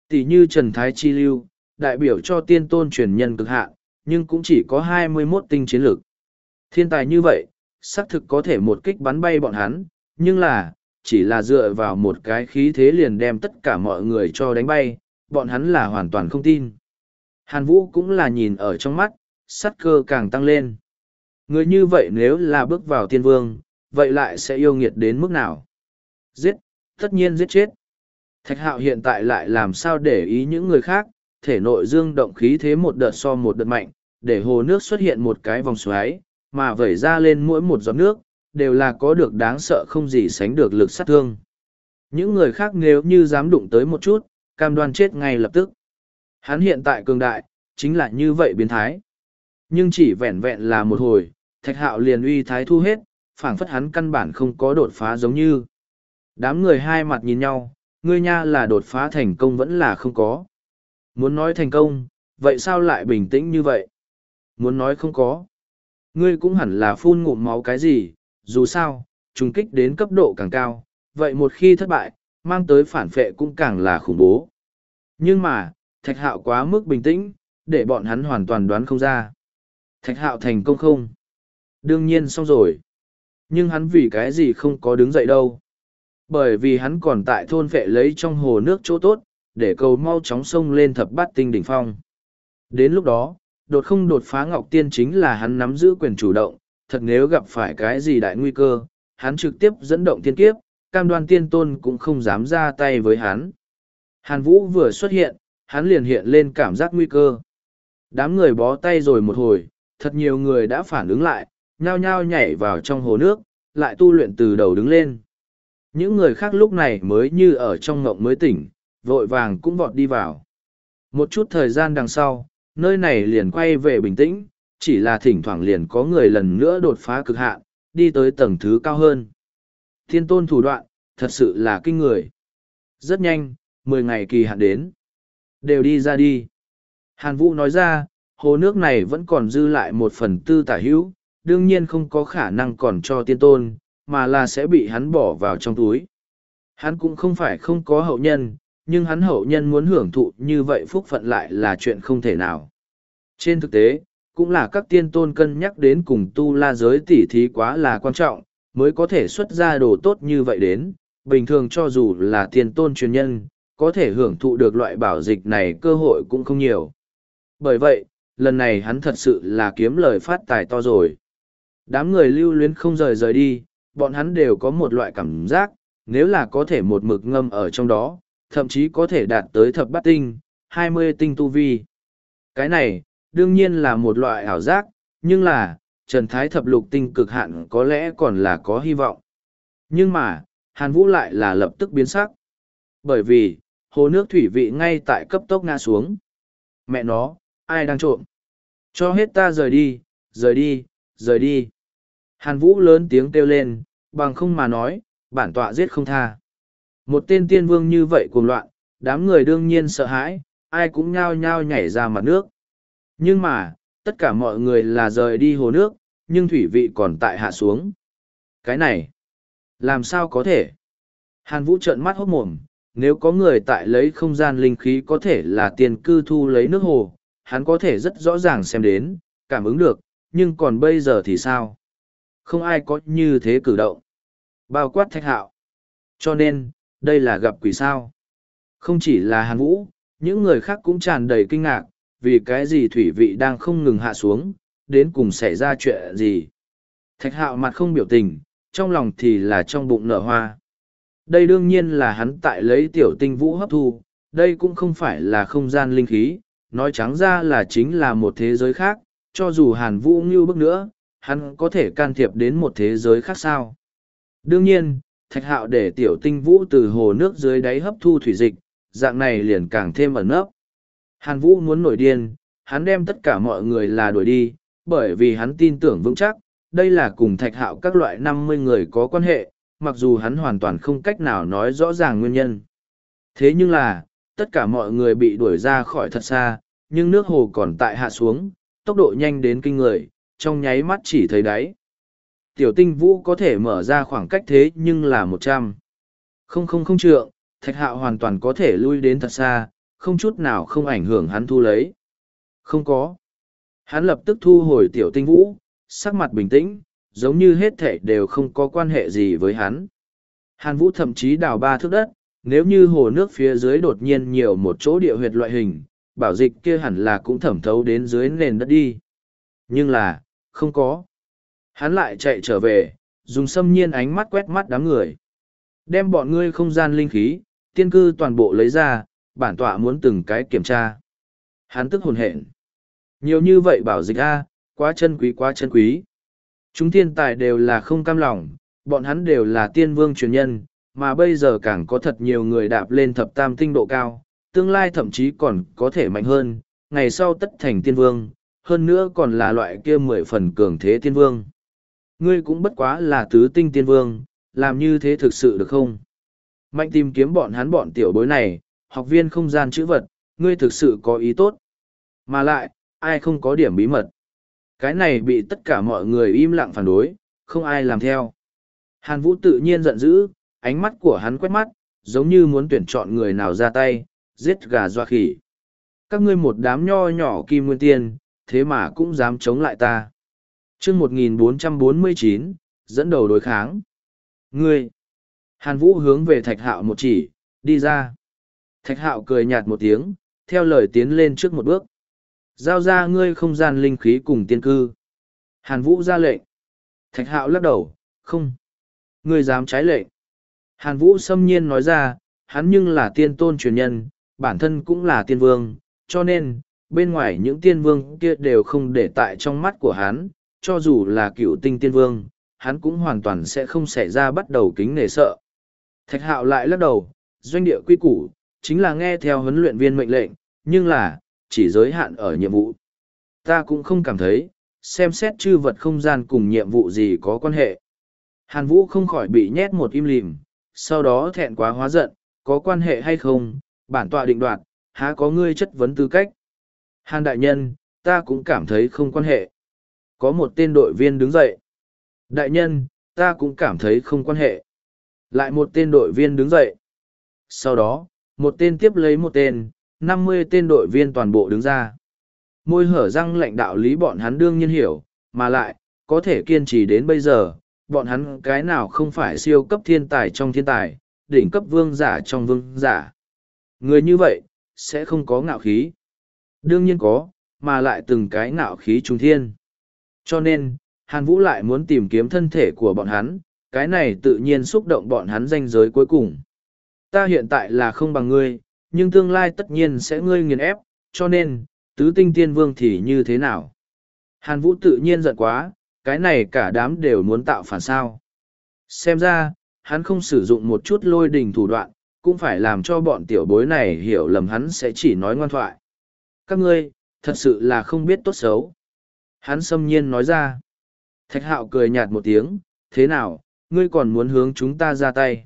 Tỷ như Trần Thái Chi Lưu, đại biểu cho tiên tôn truyền nhân cực hạn, nhưng cũng chỉ có 21 tinh chiến lực. Thiên tài như vậy, xác thực có thể một kích bắn bay bọn hắn, nhưng là, chỉ là dựa vào một cái khí thế liền đem tất cả mọi người cho đánh bay, bọn hắn là hoàn toàn không tin. Hàn Vũ cũng là nhìn ở trong mắt, sát cơ càng tăng lên. Người như vậy nếu là bước vào tiên vương, vậy lại sẽ yêu nghiệt đến mức nào? Giết, tất nhiên giết chết. Thạch hạo hiện tại lại làm sao để ý những người khác, thể nội dương động khí thế một đợt so một đợt mạnh, để hồ nước xuất hiện một cái vòng xoáy, mà vẩy ra lên mỗi một giọt nước, đều là có được đáng sợ không gì sánh được lực sát thương. Những người khác nếu như dám đụng tới một chút, cam đoan chết ngay lập tức. Hắn hiện tại cường đại, chính là như vậy biến thái. Nhưng chỉ vẹn vẹn là một hồi, thạch hạo liền uy thái thu hết, phảng phất hắn căn bản không có đột phá giống như. Đám người hai mặt nhìn nhau, ngươi nha là đột phá thành công vẫn là không có. Muốn nói thành công, vậy sao lại bình tĩnh như vậy? Muốn nói không có. Ngươi cũng hẳn là phun ngụm máu cái gì, dù sao, trùng kích đến cấp độ càng cao, vậy một khi thất bại, mang tới phản phệ cũng càng là khủng bố. Nhưng mà, thạch hạo quá mức bình tĩnh, để bọn hắn hoàn toàn đoán không ra. Thạch hạo thành công không? Đương nhiên xong rồi. Nhưng hắn vì cái gì không có đứng dậy đâu. Bởi vì hắn còn tại thôn vệ lấy trong hồ nước chỗ tốt, để cầu mau chóng sông lên thập bát tinh đỉnh phong. Đến lúc đó, đột không đột phá Ngọc Tiên chính là hắn nắm giữ quyền chủ động, thật nếu gặp phải cái gì đại nguy cơ, hắn trực tiếp dẫn động tiên kiếp, cam đoan tiên tôn cũng không dám ra tay với hắn. Hàn Vũ vừa xuất hiện, hắn liền hiện lên cảm giác nguy cơ. Đám người bó tay rồi một hồi, thật nhiều người đã phản ứng lại, nhao nhao nhảy vào trong hồ nước, lại tu luyện từ đầu đứng lên. Những người khác lúc này mới như ở trong ngộng mới tỉnh, vội vàng cũng vọt đi vào. Một chút thời gian đằng sau, Nơi này liền quay về bình tĩnh, chỉ là thỉnh thoảng liền có người lần nữa đột phá cực hạn, đi tới tầng thứ cao hơn. Thiên tôn thủ đoạn, thật sự là kinh người. Rất nhanh, mười ngày kỳ hạn đến. Đều đi ra đi. Hàn Vũ nói ra, hồ nước này vẫn còn dư lại một phần tư tả hữu, đương nhiên không có khả năng còn cho tiên tôn, mà là sẽ bị hắn bỏ vào trong túi. Hắn cũng không phải không có hậu nhân, nhưng hắn hậu nhân muốn hưởng thụ như vậy phúc phận lại là chuyện không thể nào. Trên thực tế, cũng là các tiên tôn cân nhắc đến cùng tu la giới tỉ thí quá là quan trọng, mới có thể xuất ra đồ tốt như vậy đến, bình thường cho dù là tiên tôn truyền nhân, có thể hưởng thụ được loại bảo dịch này cơ hội cũng không nhiều. Bởi vậy, lần này hắn thật sự là kiếm lời phát tài to rồi. Đám người lưu luyến không rời rời đi, bọn hắn đều có một loại cảm giác, nếu là có thể một mực ngâm ở trong đó, thậm chí có thể đạt tới thập bát tinh, hai mươi tinh tu vi. Cái này, đương nhiên là một loại ảo giác, nhưng là, Trần Thái thập lục tinh cực hạn có lẽ còn là có hy vọng. Nhưng mà, Hàn Vũ lại là lập tức biến sắc. Bởi vì, hồ nước thủy vị ngay tại cấp tốc ngã xuống. Mẹ nó, ai đang trộm? Cho hết ta rời đi, rời đi, rời đi. Hàn Vũ lớn tiếng kêu lên, bằng không mà nói, bản tọa giết không tha. Một tên tiên vương như vậy cuồng loạn, đám người đương nhiên sợ hãi, ai cũng nhao nhao nhảy ra mặt nước. Nhưng mà, tất cả mọi người là rời đi hồ nước, nhưng thủy vị còn tại hạ xuống. Cái này, làm sao có thể? Hàn Vũ trợn mắt hốt mồm, nếu có người tại lấy không gian linh khí có thể là tiền cư thu lấy nước hồ, hắn có thể rất rõ ràng xem đến, cảm ứng được, nhưng còn bây giờ thì sao? Không ai có như thế cử động. Bao quát thạch hạo. Cho nên, đây là gặp quỷ sao không chỉ là hàn vũ những người khác cũng tràn đầy kinh ngạc vì cái gì thủy vị đang không ngừng hạ xuống đến cùng xảy ra chuyện gì thạch hạo mặt không biểu tình trong lòng thì là trong bụng nở hoa đây đương nhiên là hắn tại lấy tiểu tinh vũ hấp thu đây cũng không phải là không gian linh khí nói trắng ra là chính là một thế giới khác cho dù hàn vũ ngưu bước nữa hắn có thể can thiệp đến một thế giới khác sao đương nhiên thạch hạo để tiểu tinh vũ từ hồ nước dưới đáy hấp thu thủy dịch dạng này liền càng thêm ẩn nấp hàn vũ muốn nổi điên hắn đem tất cả mọi người là đuổi đi bởi vì hắn tin tưởng vững chắc đây là cùng thạch hạo các loại năm mươi người có quan hệ mặc dù hắn hoàn toàn không cách nào nói rõ ràng nguyên nhân thế nhưng là tất cả mọi người bị đuổi ra khỏi thật xa nhưng nước hồ còn tại hạ xuống tốc độ nhanh đến kinh người trong nháy mắt chỉ thấy đáy tiểu tinh vũ có thể mở ra khoảng cách thế nhưng là một trăm không không không trượng thạch hạo hoàn toàn có thể lui đến thật xa không chút nào không ảnh hưởng hắn thu lấy không có hắn lập tức thu hồi tiểu tinh vũ sắc mặt bình tĩnh giống như hết thệ đều không có quan hệ gì với hắn hàn vũ thậm chí đào ba thước đất nếu như hồ nước phía dưới đột nhiên nhiều một chỗ địa huyệt loại hình bảo dịch kia hẳn là cũng thẩm thấu đến dưới nền đất đi nhưng là không có Hắn lại chạy trở về, dùng sâm nhiên ánh mắt quét mắt đám người. Đem bọn ngươi không gian linh khí, tiên cư toàn bộ lấy ra, bản tọa muốn từng cái kiểm tra. Hắn tức hồn hện. Nhiều như vậy bảo dịch A, quá chân quý quá chân quý. Chúng thiên tài đều là không cam lòng, bọn hắn đều là tiên vương truyền nhân, mà bây giờ càng có thật nhiều người đạp lên thập tam tinh độ cao, tương lai thậm chí còn có thể mạnh hơn, ngày sau tất thành tiên vương, hơn nữa còn là loại kia mười phần cường thế tiên vương. Ngươi cũng bất quá là tứ tinh tiên vương, làm như thế thực sự được không? Mạnh tìm kiếm bọn hắn bọn tiểu bối này, học viên không gian chữ vật, ngươi thực sự có ý tốt. Mà lại, ai không có điểm bí mật. Cái này bị tất cả mọi người im lặng phản đối, không ai làm theo. Hàn Vũ tự nhiên giận dữ, ánh mắt của hắn quét mắt, giống như muốn tuyển chọn người nào ra tay, giết gà doa khỉ. Các ngươi một đám nho nhỏ kim nguyên tiên, thế mà cũng dám chống lại ta chương 1449, dẫn đầu đối kháng. Ngươi! Hàn Vũ hướng về Thạch Hạo một chỉ, đi ra. Thạch Hạo cười nhạt một tiếng, theo lời tiến lên trước một bước. Giao ra ngươi không gian linh khí cùng tiên cư. Hàn Vũ ra lệnh. Thạch Hạo lắc đầu, không. Ngươi dám trái lệnh. Hàn Vũ xâm nhiên nói ra, hắn nhưng là tiên tôn truyền nhân, bản thân cũng là tiên vương, cho nên, bên ngoài những tiên vương kia đều không để tại trong mắt của hắn, cho dù là cựu tinh tiên vương, hắn cũng hoàn toàn sẽ không xảy ra bắt đầu kính nể sợ. Thạch hạo lại lắc đầu, doanh địa quy củ, chính là nghe theo huấn luyện viên mệnh lệnh, nhưng là, chỉ giới hạn ở nhiệm vụ. Ta cũng không cảm thấy, xem xét chư vật không gian cùng nhiệm vụ gì có quan hệ. Hàn Vũ không khỏi bị nhét một im lìm, sau đó thẹn quá hóa giận, có quan hệ hay không, bản tọa định đoạt, há có ngươi chất vấn tư cách. Hàn Đại Nhân, ta cũng cảm thấy không quan hệ. Có một tên đội viên đứng dậy. Đại nhân, ta cũng cảm thấy không quan hệ. Lại một tên đội viên đứng dậy. Sau đó, một tên tiếp lấy một tên, năm mươi tên đội viên toàn bộ đứng ra. Môi hở răng lãnh đạo lý bọn hắn đương nhiên hiểu, mà lại, có thể kiên trì đến bây giờ, bọn hắn cái nào không phải siêu cấp thiên tài trong thiên tài, đỉnh cấp vương giả trong vương giả. Người như vậy, sẽ không có ngạo khí. Đương nhiên có, mà lại từng cái ngạo khí trung thiên. Cho nên, Hàn Vũ lại muốn tìm kiếm thân thể của bọn hắn, cái này tự nhiên xúc động bọn hắn danh giới cuối cùng. Ta hiện tại là không bằng ngươi, nhưng tương lai tất nhiên sẽ ngươi nghiền ép, cho nên, tứ tinh tiên vương thì như thế nào? Hàn Vũ tự nhiên giận quá, cái này cả đám đều muốn tạo phản sao. Xem ra, hắn không sử dụng một chút lôi đình thủ đoạn, cũng phải làm cho bọn tiểu bối này hiểu lầm hắn sẽ chỉ nói ngoan thoại. Các ngươi, thật sự là không biết tốt xấu. Hắn xâm nhiên nói ra. Thạch hạo cười nhạt một tiếng, thế nào, ngươi còn muốn hướng chúng ta ra tay.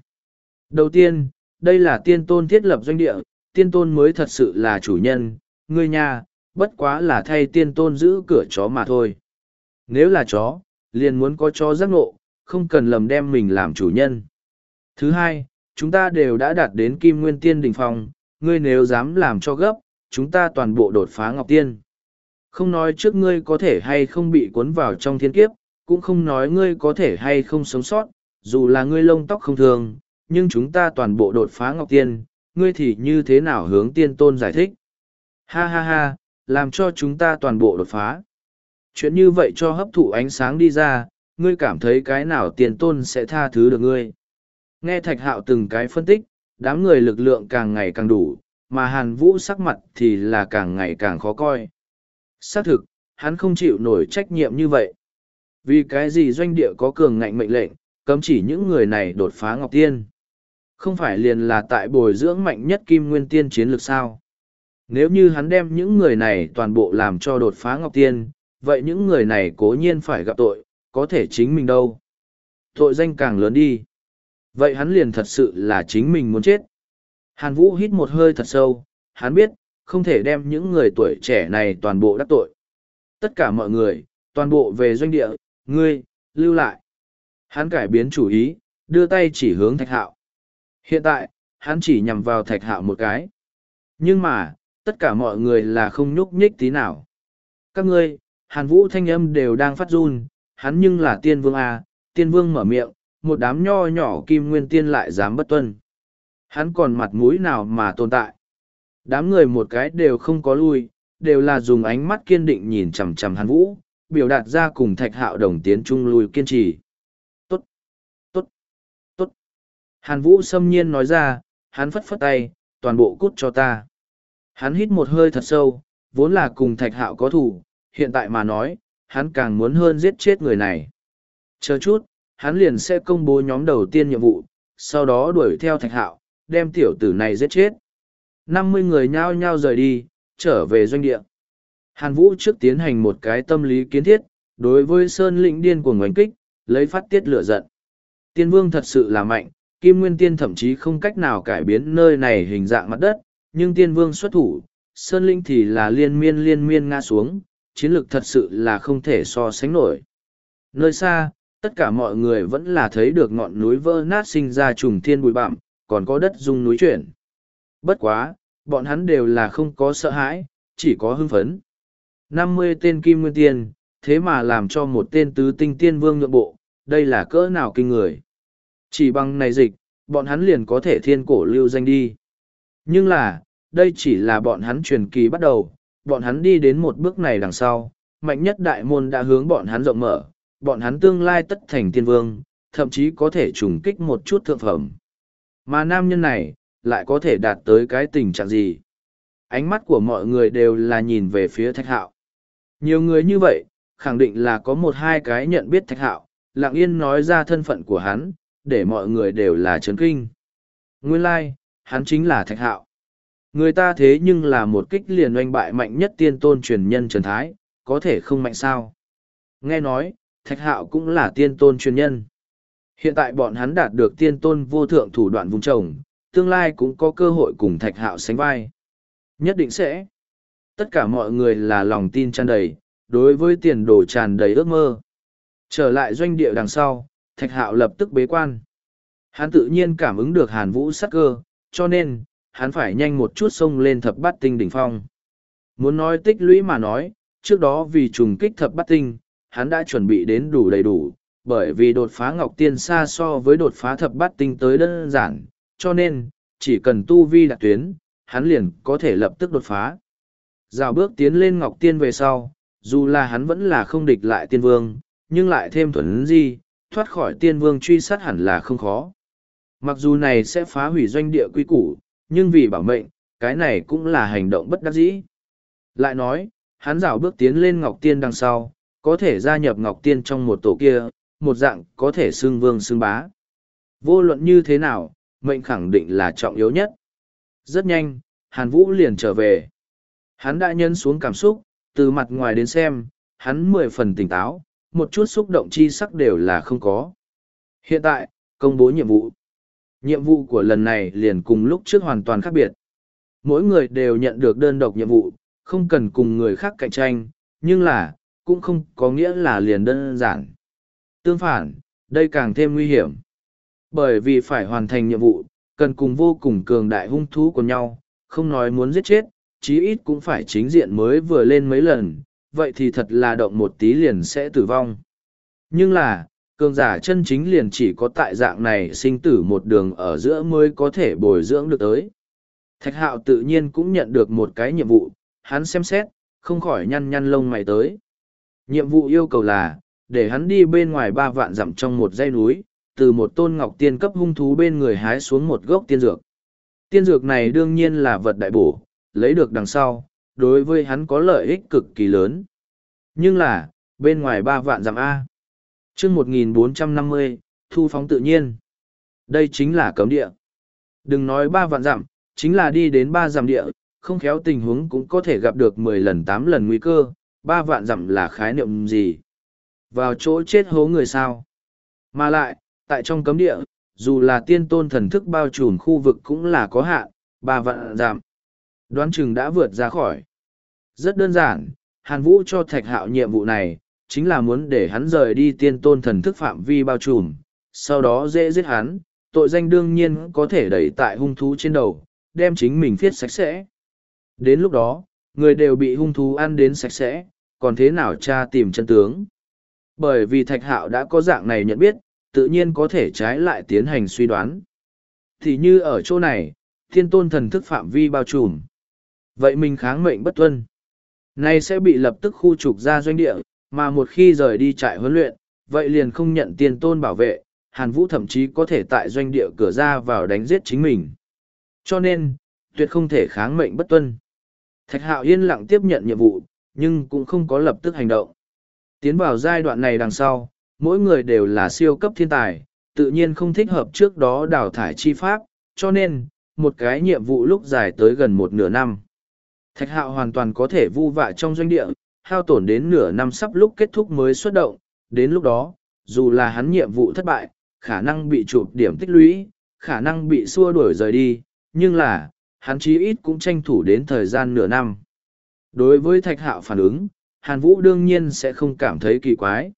Đầu tiên, đây là tiên tôn thiết lập doanh địa, tiên tôn mới thật sự là chủ nhân, ngươi nha, bất quá là thay tiên tôn giữ cửa chó mà thôi. Nếu là chó, liền muốn có chó giác ngộ, không cần lầm đem mình làm chủ nhân. Thứ hai, chúng ta đều đã đạt đến kim nguyên tiên đỉnh phong, ngươi nếu dám làm cho gấp, chúng ta toàn bộ đột phá ngọc tiên không nói trước ngươi có thể hay không bị cuốn vào trong thiên kiếp, cũng không nói ngươi có thể hay không sống sót, dù là ngươi lông tóc không thường, nhưng chúng ta toàn bộ đột phá Ngọc Tiên, ngươi thì như thế nào hướng tiên tôn giải thích. Ha ha ha, làm cho chúng ta toàn bộ đột phá. Chuyện như vậy cho hấp thụ ánh sáng đi ra, ngươi cảm thấy cái nào tiên tôn sẽ tha thứ được ngươi. Nghe thạch hạo từng cái phân tích, đám người lực lượng càng ngày càng đủ, mà hàn vũ sắc mặt thì là càng ngày càng khó coi xác thực hắn không chịu nổi trách nhiệm như vậy vì cái gì doanh địa có cường ngạnh mệnh lệnh cấm chỉ những người này đột phá ngọc tiên không phải liền là tại bồi dưỡng mạnh nhất kim nguyên tiên chiến lược sao nếu như hắn đem những người này toàn bộ làm cho đột phá ngọc tiên vậy những người này cố nhiên phải gặp tội có thể chính mình đâu tội danh càng lớn đi vậy hắn liền thật sự là chính mình muốn chết hàn vũ hít một hơi thật sâu hắn biết không thể đem những người tuổi trẻ này toàn bộ đắc tội. Tất cả mọi người, toàn bộ về doanh địa, ngươi, lưu lại. Hắn cải biến chủ ý, đưa tay chỉ hướng thạch hạo. Hiện tại, hắn chỉ nhằm vào thạch hạo một cái. Nhưng mà, tất cả mọi người là không nhúc nhích tí nào. Các ngươi, hàn vũ thanh âm đều đang phát run, hắn nhưng là tiên vương A, tiên vương mở miệng, một đám nho nhỏ kim nguyên tiên lại dám bất tuân. Hắn còn mặt mũi nào mà tồn tại đám người một cái đều không có lui đều là dùng ánh mắt kiên định nhìn chằm chằm hàn vũ biểu đạt ra cùng thạch hạo đồng tiến trung lui kiên trì Tốt, tốt, tốt. hàn vũ xâm nhiên nói ra hắn phất phất tay toàn bộ cút cho ta hắn hít một hơi thật sâu vốn là cùng thạch hạo có thủ hiện tại mà nói hắn càng muốn hơn giết chết người này chờ chút hắn liền sẽ công bố nhóm đầu tiên nhiệm vụ sau đó đuổi theo thạch hạo đem tiểu tử này giết chết năm mươi người nhao nhao rời đi, trở về doanh địa. Hàn Vũ trước tiến hành một cái tâm lý kiến thiết, đối với Sơn Lĩnh điên của ngoánh kích, lấy phát tiết lửa giận. Tiên Vương thật sự là mạnh, Kim Nguyên Tiên thậm chí không cách nào cải biến nơi này hình dạng mặt đất, nhưng Tiên Vương xuất thủ, Sơn Lĩnh thì là liên miên liên miên ngã xuống, chiến lược thật sự là không thể so sánh nổi. Nơi xa, tất cả mọi người vẫn là thấy được ngọn núi vỡ nát sinh ra trùng thiên bụi bặm, còn có đất dung núi chuyển. Bất quá, bọn hắn đều là không có sợ hãi, chỉ có hưng phấn. Năm mươi tên kim nguyên tiên, thế mà làm cho một tên tứ tinh tiên vương nhượng bộ, đây là cỡ nào kinh người. Chỉ bằng này dịch, bọn hắn liền có thể thiên cổ lưu danh đi. Nhưng là, đây chỉ là bọn hắn truyền kỳ bắt đầu, bọn hắn đi đến một bước này đằng sau, mạnh nhất đại môn đã hướng bọn hắn rộng mở, bọn hắn tương lai tất thành tiên vương, thậm chí có thể trùng kích một chút thượng phẩm. Mà nam nhân này, lại có thể đạt tới cái tình trạng gì. Ánh mắt của mọi người đều là nhìn về phía thạch hạo. Nhiều người như vậy, khẳng định là có một hai cái nhận biết thạch hạo, lặng yên nói ra thân phận của hắn, để mọi người đều là chấn kinh. Nguyên lai, hắn chính là thạch hạo. Người ta thế nhưng là một kích liền oanh bại mạnh nhất tiên tôn truyền nhân Trần Thái, có thể không mạnh sao. Nghe nói, Thạch Hạo cũng là tiên tôn truyền nhân. Hiện tại bọn hắn đạt được tiên tôn vô thượng thủ đoạn vùng trồng, tương lai cũng có cơ hội cùng thạch hạo sánh vai. Nhất định sẽ. Tất cả mọi người là lòng tin tràn đầy, đối với tiền đồ tràn đầy ước mơ. Trở lại doanh địa đằng sau, thạch hạo lập tức bế quan. Hắn tự nhiên cảm ứng được hàn vũ sắc cơ, cho nên, hắn phải nhanh một chút xông lên thập bát tinh đỉnh phong. Muốn nói tích lũy mà nói, trước đó vì trùng kích thập bát tinh, hắn đã chuẩn bị đến đủ đầy đủ, bởi vì đột phá Ngọc Tiên xa so với đột phá thập bát tinh tới đơn giản, cho nên, chỉ cần tu vi đạt tuyến, hắn liền có thể lập tức đột phá. Rào bước tiến lên Ngọc Tiên về sau, dù là hắn vẫn là không địch lại tiên vương, nhưng lại thêm thuần gì thoát khỏi tiên vương truy sát hẳn là không khó. Mặc dù này sẽ phá hủy doanh địa quy củ, nhưng vì bảo mệnh, cái này cũng là hành động bất đắc dĩ. Lại nói, hắn rào bước tiến lên Ngọc Tiên đằng sau, có thể gia nhập Ngọc Tiên trong một tổ kia, một dạng có thể xưng vương xưng bá. Vô luận như thế nào, mệnh khẳng định là trọng yếu nhất. Rất nhanh, Hàn Vũ liền trở về. Hắn đã nhân xuống cảm xúc, từ mặt ngoài đến xem, hắn mười phần tỉnh táo, một chút xúc động chi sắc đều là không có. Hiện tại, công bố nhiệm vụ. Nhiệm vụ của lần này liền cùng lúc trước hoàn toàn khác biệt. Mỗi người đều nhận được đơn độc nhiệm vụ, không cần cùng người khác cạnh tranh, nhưng là, cũng không có nghĩa là liền đơn giản. Tương phản, đây càng thêm nguy hiểm. Bởi vì phải hoàn thành nhiệm vụ, cần cùng vô cùng cường đại hung thú của nhau, không nói muốn giết chết, chí ít cũng phải chính diện mới vừa lên mấy lần, vậy thì thật là động một tí liền sẽ tử vong. Nhưng là, cường giả chân chính liền chỉ có tại dạng này sinh tử một đường ở giữa mới có thể bồi dưỡng được tới. Thạch hạo tự nhiên cũng nhận được một cái nhiệm vụ, hắn xem xét, không khỏi nhăn nhăn lông mày tới. Nhiệm vụ yêu cầu là, để hắn đi bên ngoài ba vạn dặm trong một dây núi, từ một tôn ngọc tiên cấp hung thú bên người hái xuống một gốc tiên dược. Tiên dược này đương nhiên là vật đại bổ, lấy được đằng sau, đối với hắn có lợi ích cực kỳ lớn. Nhưng là, bên ngoài ba vạn dặm A. chương 1450, thu phóng tự nhiên. Đây chính là cấm địa. Đừng nói ba vạn dặm, chính là đi đến ba dặm địa, không khéo tình huống cũng có thể gặp được mười lần tám lần nguy cơ, ba vạn dặm là khái niệm gì. Vào chỗ chết hố người sao. Mà lại, tại trong cấm địa, dù là tiên tôn thần thức bao trùm khu vực cũng là có hạn, ba vạn giảm. Đoán chừng đã vượt ra khỏi. Rất đơn giản, Hàn Vũ cho Thạch Hạo nhiệm vụ này, chính là muốn để hắn rời đi tiên tôn thần thức phạm vi bao trùm, sau đó dễ giết hắn, tội danh đương nhiên có thể đẩy tại hung thú trên đầu, đem chính mình viết sạch sẽ. Đến lúc đó, người đều bị hung thú ăn đến sạch sẽ, còn thế nào cha tìm chân tướng. Bởi vì Thạch Hạo đã có dạng này nhận biết, tự nhiên có thể trái lại tiến hành suy đoán. Thì như ở chỗ này, thiên tôn thần thức phạm vi bao trùm. Vậy mình kháng mệnh bất tuân. này sẽ bị lập tức khu trục ra doanh địa, mà một khi rời đi trại huấn luyện, vậy liền không nhận tiền tôn bảo vệ, Hàn Vũ thậm chí có thể tại doanh địa cửa ra vào đánh giết chính mình. Cho nên, tuyệt không thể kháng mệnh bất tuân. Thạch Hạo yên lặng tiếp nhận nhiệm vụ, nhưng cũng không có lập tức hành động. Tiến vào giai đoạn này đằng sau, mỗi người đều là siêu cấp thiên tài, tự nhiên không thích hợp trước đó đào thải chi pháp, cho nên, một cái nhiệm vụ lúc dài tới gần một nửa năm. Thạch hạo hoàn toàn có thể vu vạ trong doanh địa, hao tổn đến nửa năm sắp lúc kết thúc mới xuất động, đến lúc đó, dù là hắn nhiệm vụ thất bại, khả năng bị chụp điểm tích lũy, khả năng bị xua đuổi rời đi, nhưng là, hắn chí ít cũng tranh thủ đến thời gian nửa năm. Đối với thạch hạo phản ứng, Hàn Vũ đương nhiên sẽ không cảm thấy kỳ quái,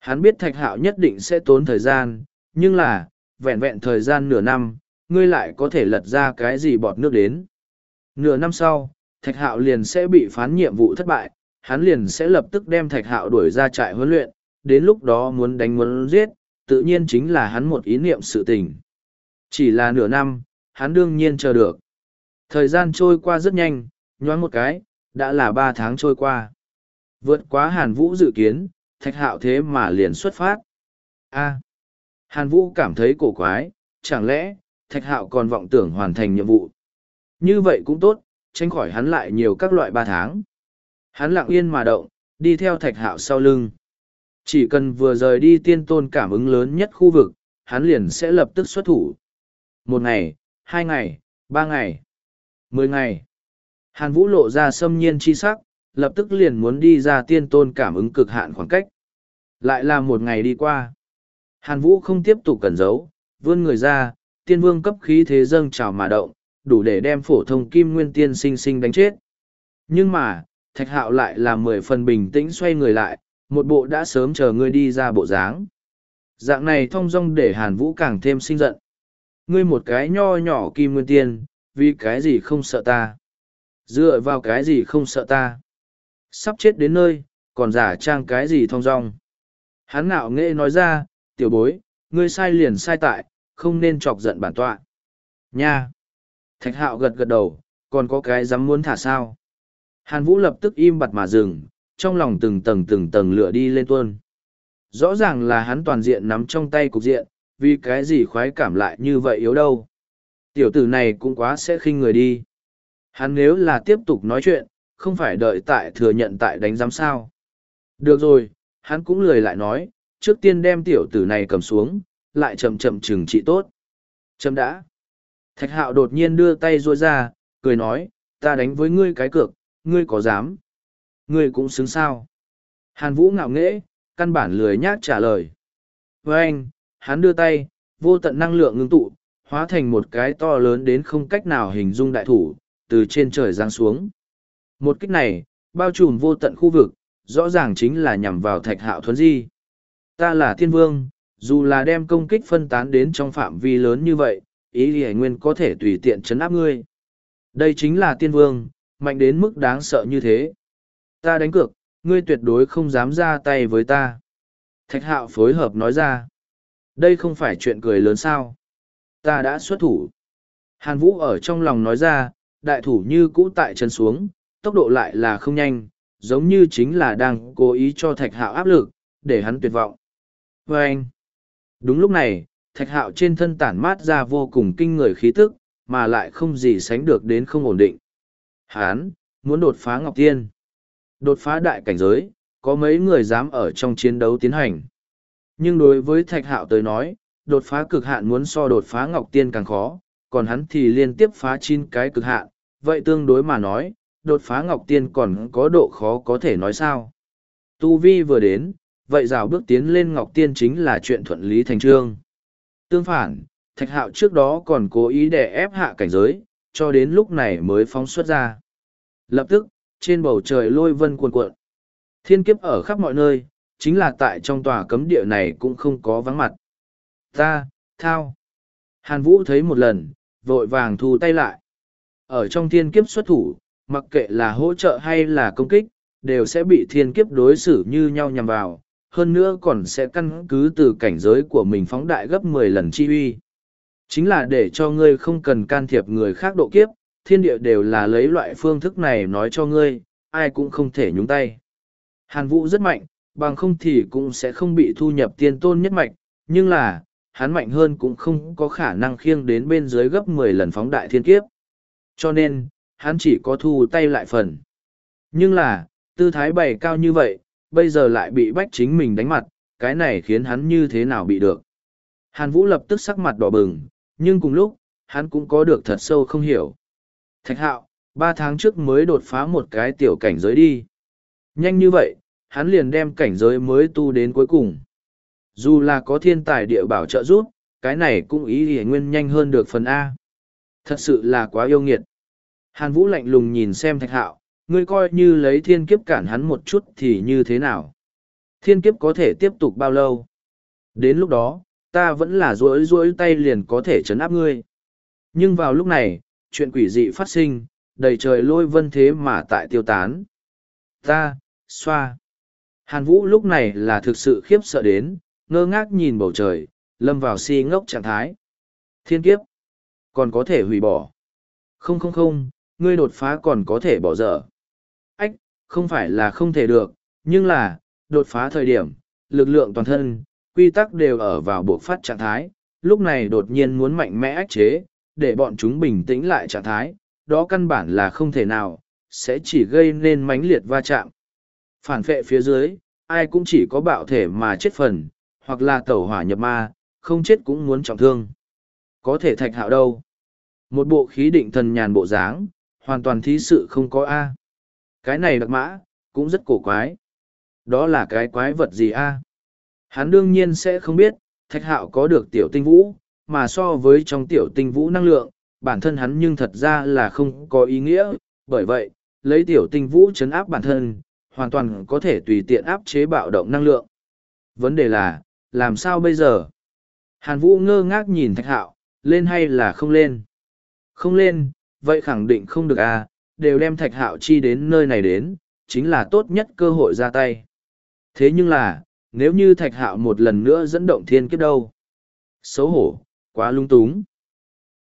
Hắn biết thạch hạo nhất định sẽ tốn thời gian, nhưng là, vẹn vẹn thời gian nửa năm, ngươi lại có thể lật ra cái gì bọt nước đến. Nửa năm sau, thạch hạo liền sẽ bị phán nhiệm vụ thất bại, hắn liền sẽ lập tức đem thạch hạo đuổi ra trại huấn luyện, đến lúc đó muốn đánh muốn giết, tự nhiên chính là hắn một ý niệm sự tình. Chỉ là nửa năm, hắn đương nhiên chờ được. Thời gian trôi qua rất nhanh, nhoáng một cái, đã là ba tháng trôi qua. Vượt quá Hàn Vũ dự kiến, thạch hạo thế mà liền xuất phát. a Hàn Vũ cảm thấy cổ quái, chẳng lẽ, thạch hạo còn vọng tưởng hoàn thành nhiệm vụ. Như vậy cũng tốt, tránh khỏi hắn lại nhiều các loại ba tháng. Hắn lặng yên mà động, đi theo thạch hạo sau lưng. Chỉ cần vừa rời đi tiên tôn cảm ứng lớn nhất khu vực, hắn liền sẽ lập tức xuất thủ. Một ngày, hai ngày, ba ngày, mười ngày. Hàn Vũ lộ ra xâm nhiên chi sắc, lập tức liền muốn đi ra tiên tôn cảm ứng cực hạn khoảng cách. Lại là một ngày đi qua. Hàn Vũ không tiếp tục cẩn giấu, vươn người ra, tiên vương cấp khí thế dâng trào mà động, đủ để đem phổ thông kim nguyên tiên sinh sinh đánh chết. Nhưng mà, thạch hạo lại là mười phần bình tĩnh xoay người lại, một bộ đã sớm chờ ngươi đi ra bộ dáng. Dạng này thông dong để Hàn Vũ càng thêm sinh giận. Ngươi một cái nho nhỏ kim nguyên tiên, vì cái gì không sợ ta? Dựa vào cái gì không sợ ta? Sắp chết đến nơi, còn giả trang cái gì thong dong. Hắn nạo nghệ nói ra, tiểu bối, ngươi sai liền sai tại, không nên chọc giận bản tọa. Nha! Thạch hạo gật gật đầu, còn có cái dám muốn thả sao? Hàn Vũ lập tức im bặt mà dừng, trong lòng từng tầng từng tầng lửa đi lên tuôn. Rõ ràng là hắn toàn diện nắm trong tay cục diện, vì cái gì khoái cảm lại như vậy yếu đâu. Tiểu tử này cũng quá sẽ khinh người đi. Hắn nếu là tiếp tục nói chuyện, không phải đợi tại thừa nhận tại đánh giám sao. Được rồi, hắn cũng lười lại nói, trước tiên đem tiểu tử này cầm xuống, lại chậm chậm trừng trị tốt. Chậm đã. Thạch hạo đột nhiên đưa tay ruôi ra, cười nói, ta đánh với ngươi cái cược, ngươi có dám. Ngươi cũng xứng sao. Hàn vũ ngạo nghễ, căn bản lười nhác trả lời. Với anh, hắn đưa tay, vô tận năng lượng ngưng tụ, hóa thành một cái to lớn đến không cách nào hình dung đại thủ, từ trên trời giáng xuống. Một kích này, bao trùm vô tận khu vực, rõ ràng chính là nhằm vào thạch hạo thuấn di. Ta là thiên vương, dù là đem công kích phân tán đến trong phạm vi lớn như vậy, ý lì nguyên có thể tùy tiện chấn áp ngươi. Đây chính là thiên vương, mạnh đến mức đáng sợ như thế. Ta đánh cược, ngươi tuyệt đối không dám ra tay với ta. Thạch hạo phối hợp nói ra. Đây không phải chuyện cười lớn sao. Ta đã xuất thủ. Hàn Vũ ở trong lòng nói ra, đại thủ như cũ tại chân xuống, tốc độ lại là không nhanh, giống như chính là đang cố ý cho thạch hạo áp lực, để hắn tuyệt vọng. Vâng. đúng lúc này, thạch hạo trên thân tản mát ra vô cùng kinh người khí tức, mà lại không gì sánh được đến không ổn định. Hán, muốn đột phá Ngọc Tiên. Đột phá đại cảnh giới, có mấy người dám ở trong chiến đấu tiến hành. Nhưng đối với Thạch Hạo tới nói, đột phá cực hạn muốn so đột phá Ngọc Tiên càng khó, còn hắn thì liên tiếp phá chín cái cực hạn, vậy tương đối mà nói, đột phá Ngọc Tiên còn có độ khó có thể nói sao. Tu Vi vừa đến, vậy rào bước tiến lên Ngọc Tiên chính là chuyện thuận lý thành trương. Tương phản, Thạch Hạo trước đó còn cố ý để ép hạ cảnh giới, cho đến lúc này mới phóng xuất ra. Lập tức, trên bầu trời lôi vân cuồn cuộn. Thiên kiếp ở khắp mọi nơi, chính là tại trong tòa cấm địa này cũng không có vắng mặt. Ta, thao. Hàn Vũ thấy một lần, vội vàng thu tay lại. Ở trong thiên kiếp xuất thủ, mặc kệ là hỗ trợ hay là công kích, đều sẽ bị thiên kiếp đối xử như nhau nhằm vào, hơn nữa còn sẽ căn cứ từ cảnh giới của mình phóng đại gấp mười lần chi uy. Chính là để cho ngươi không cần can thiệp người khác độ kiếp, thiên địa đều là lấy loại phương thức này nói cho ngươi, ai cũng không thể nhúng tay. Hàn Vũ rất mạnh, bằng không thì cũng sẽ không bị thu nhập tiên tôn nhất mạnh. nhưng là, hắn mạnh hơn cũng không có khả năng khiêng đến bên dưới gấp mười lần phóng đại thiên kiếp. Cho nên, hắn chỉ có thu tay lại phần. Nhưng là, tư thái bày cao như vậy, bây giờ lại bị bách chính mình đánh mặt, cái này khiến hắn như thế nào bị được. Hàn Vũ lập tức sắc mặt đỏ bừng, nhưng cùng lúc, hắn cũng có được thật sâu không hiểu. Thạch hạo, ba tháng trước mới đột phá một cái tiểu cảnh giới đi. Nhanh như vậy, hắn liền đem cảnh giới mới tu đến cuối cùng. Dù là có thiên tài địa bảo trợ giúp, cái này cũng ý nghĩa nguyên nhanh hơn được phần A. Thật sự là quá yêu nghiệt. Hàn Vũ lạnh lùng nhìn xem thạch hạo, ngươi coi như lấy thiên kiếp cản hắn một chút thì như thế nào? Thiên kiếp có thể tiếp tục bao lâu? Đến lúc đó, ta vẫn là rối rối tay liền có thể chấn áp ngươi. Nhưng vào lúc này, chuyện quỷ dị phát sinh, đầy trời lôi vân thế mà tại tiêu tán. Ta, xoa. Hàn Vũ lúc này là thực sự khiếp sợ đến, ngơ ngác nhìn bầu trời, lâm vào si ngốc trạng thái. Thiên kiếp, còn có thể hủy bỏ. Không không không, ngươi đột phá còn có thể bỏ dở. Ách, không phải là không thể được, nhưng là, đột phá thời điểm, lực lượng toàn thân, quy tắc đều ở vào buộc phát trạng thái, lúc này đột nhiên muốn mạnh mẽ ách chế, để bọn chúng bình tĩnh lại trạng thái, đó căn bản là không thể nào, sẽ chỉ gây nên mãnh liệt va chạm. Phản phệ phía dưới, ai cũng chỉ có bạo thể mà chết phần, hoặc là tẩu hỏa nhập ma, không chết cũng muốn trọng thương. Có thể thạch hạo đâu. Một bộ khí định thần nhàn bộ dáng, Hoàn toàn thí sự không có A. Cái này đặc mã, cũng rất cổ quái. Đó là cái quái vật gì A? Hắn đương nhiên sẽ không biết, thạch hạo có được tiểu tinh vũ, mà so với trong tiểu tinh vũ năng lượng, bản thân hắn nhưng thật ra là không có ý nghĩa, bởi vậy, lấy tiểu tinh vũ chấn áp bản thân, hoàn toàn có thể tùy tiện áp chế bạo động năng lượng. Vấn đề là, làm sao bây giờ? Hàn Vũ ngơ ngác nhìn Thạch Hạo, lên hay là không lên? Không lên, vậy khẳng định không được à, đều đem thạch hạo chi đến nơi này đến, chính là tốt nhất cơ hội ra tay. Thế nhưng là, nếu như thạch hạo một lần nữa dẫn động thiên kiếp đâu? Xấu hổ, quá lung túng.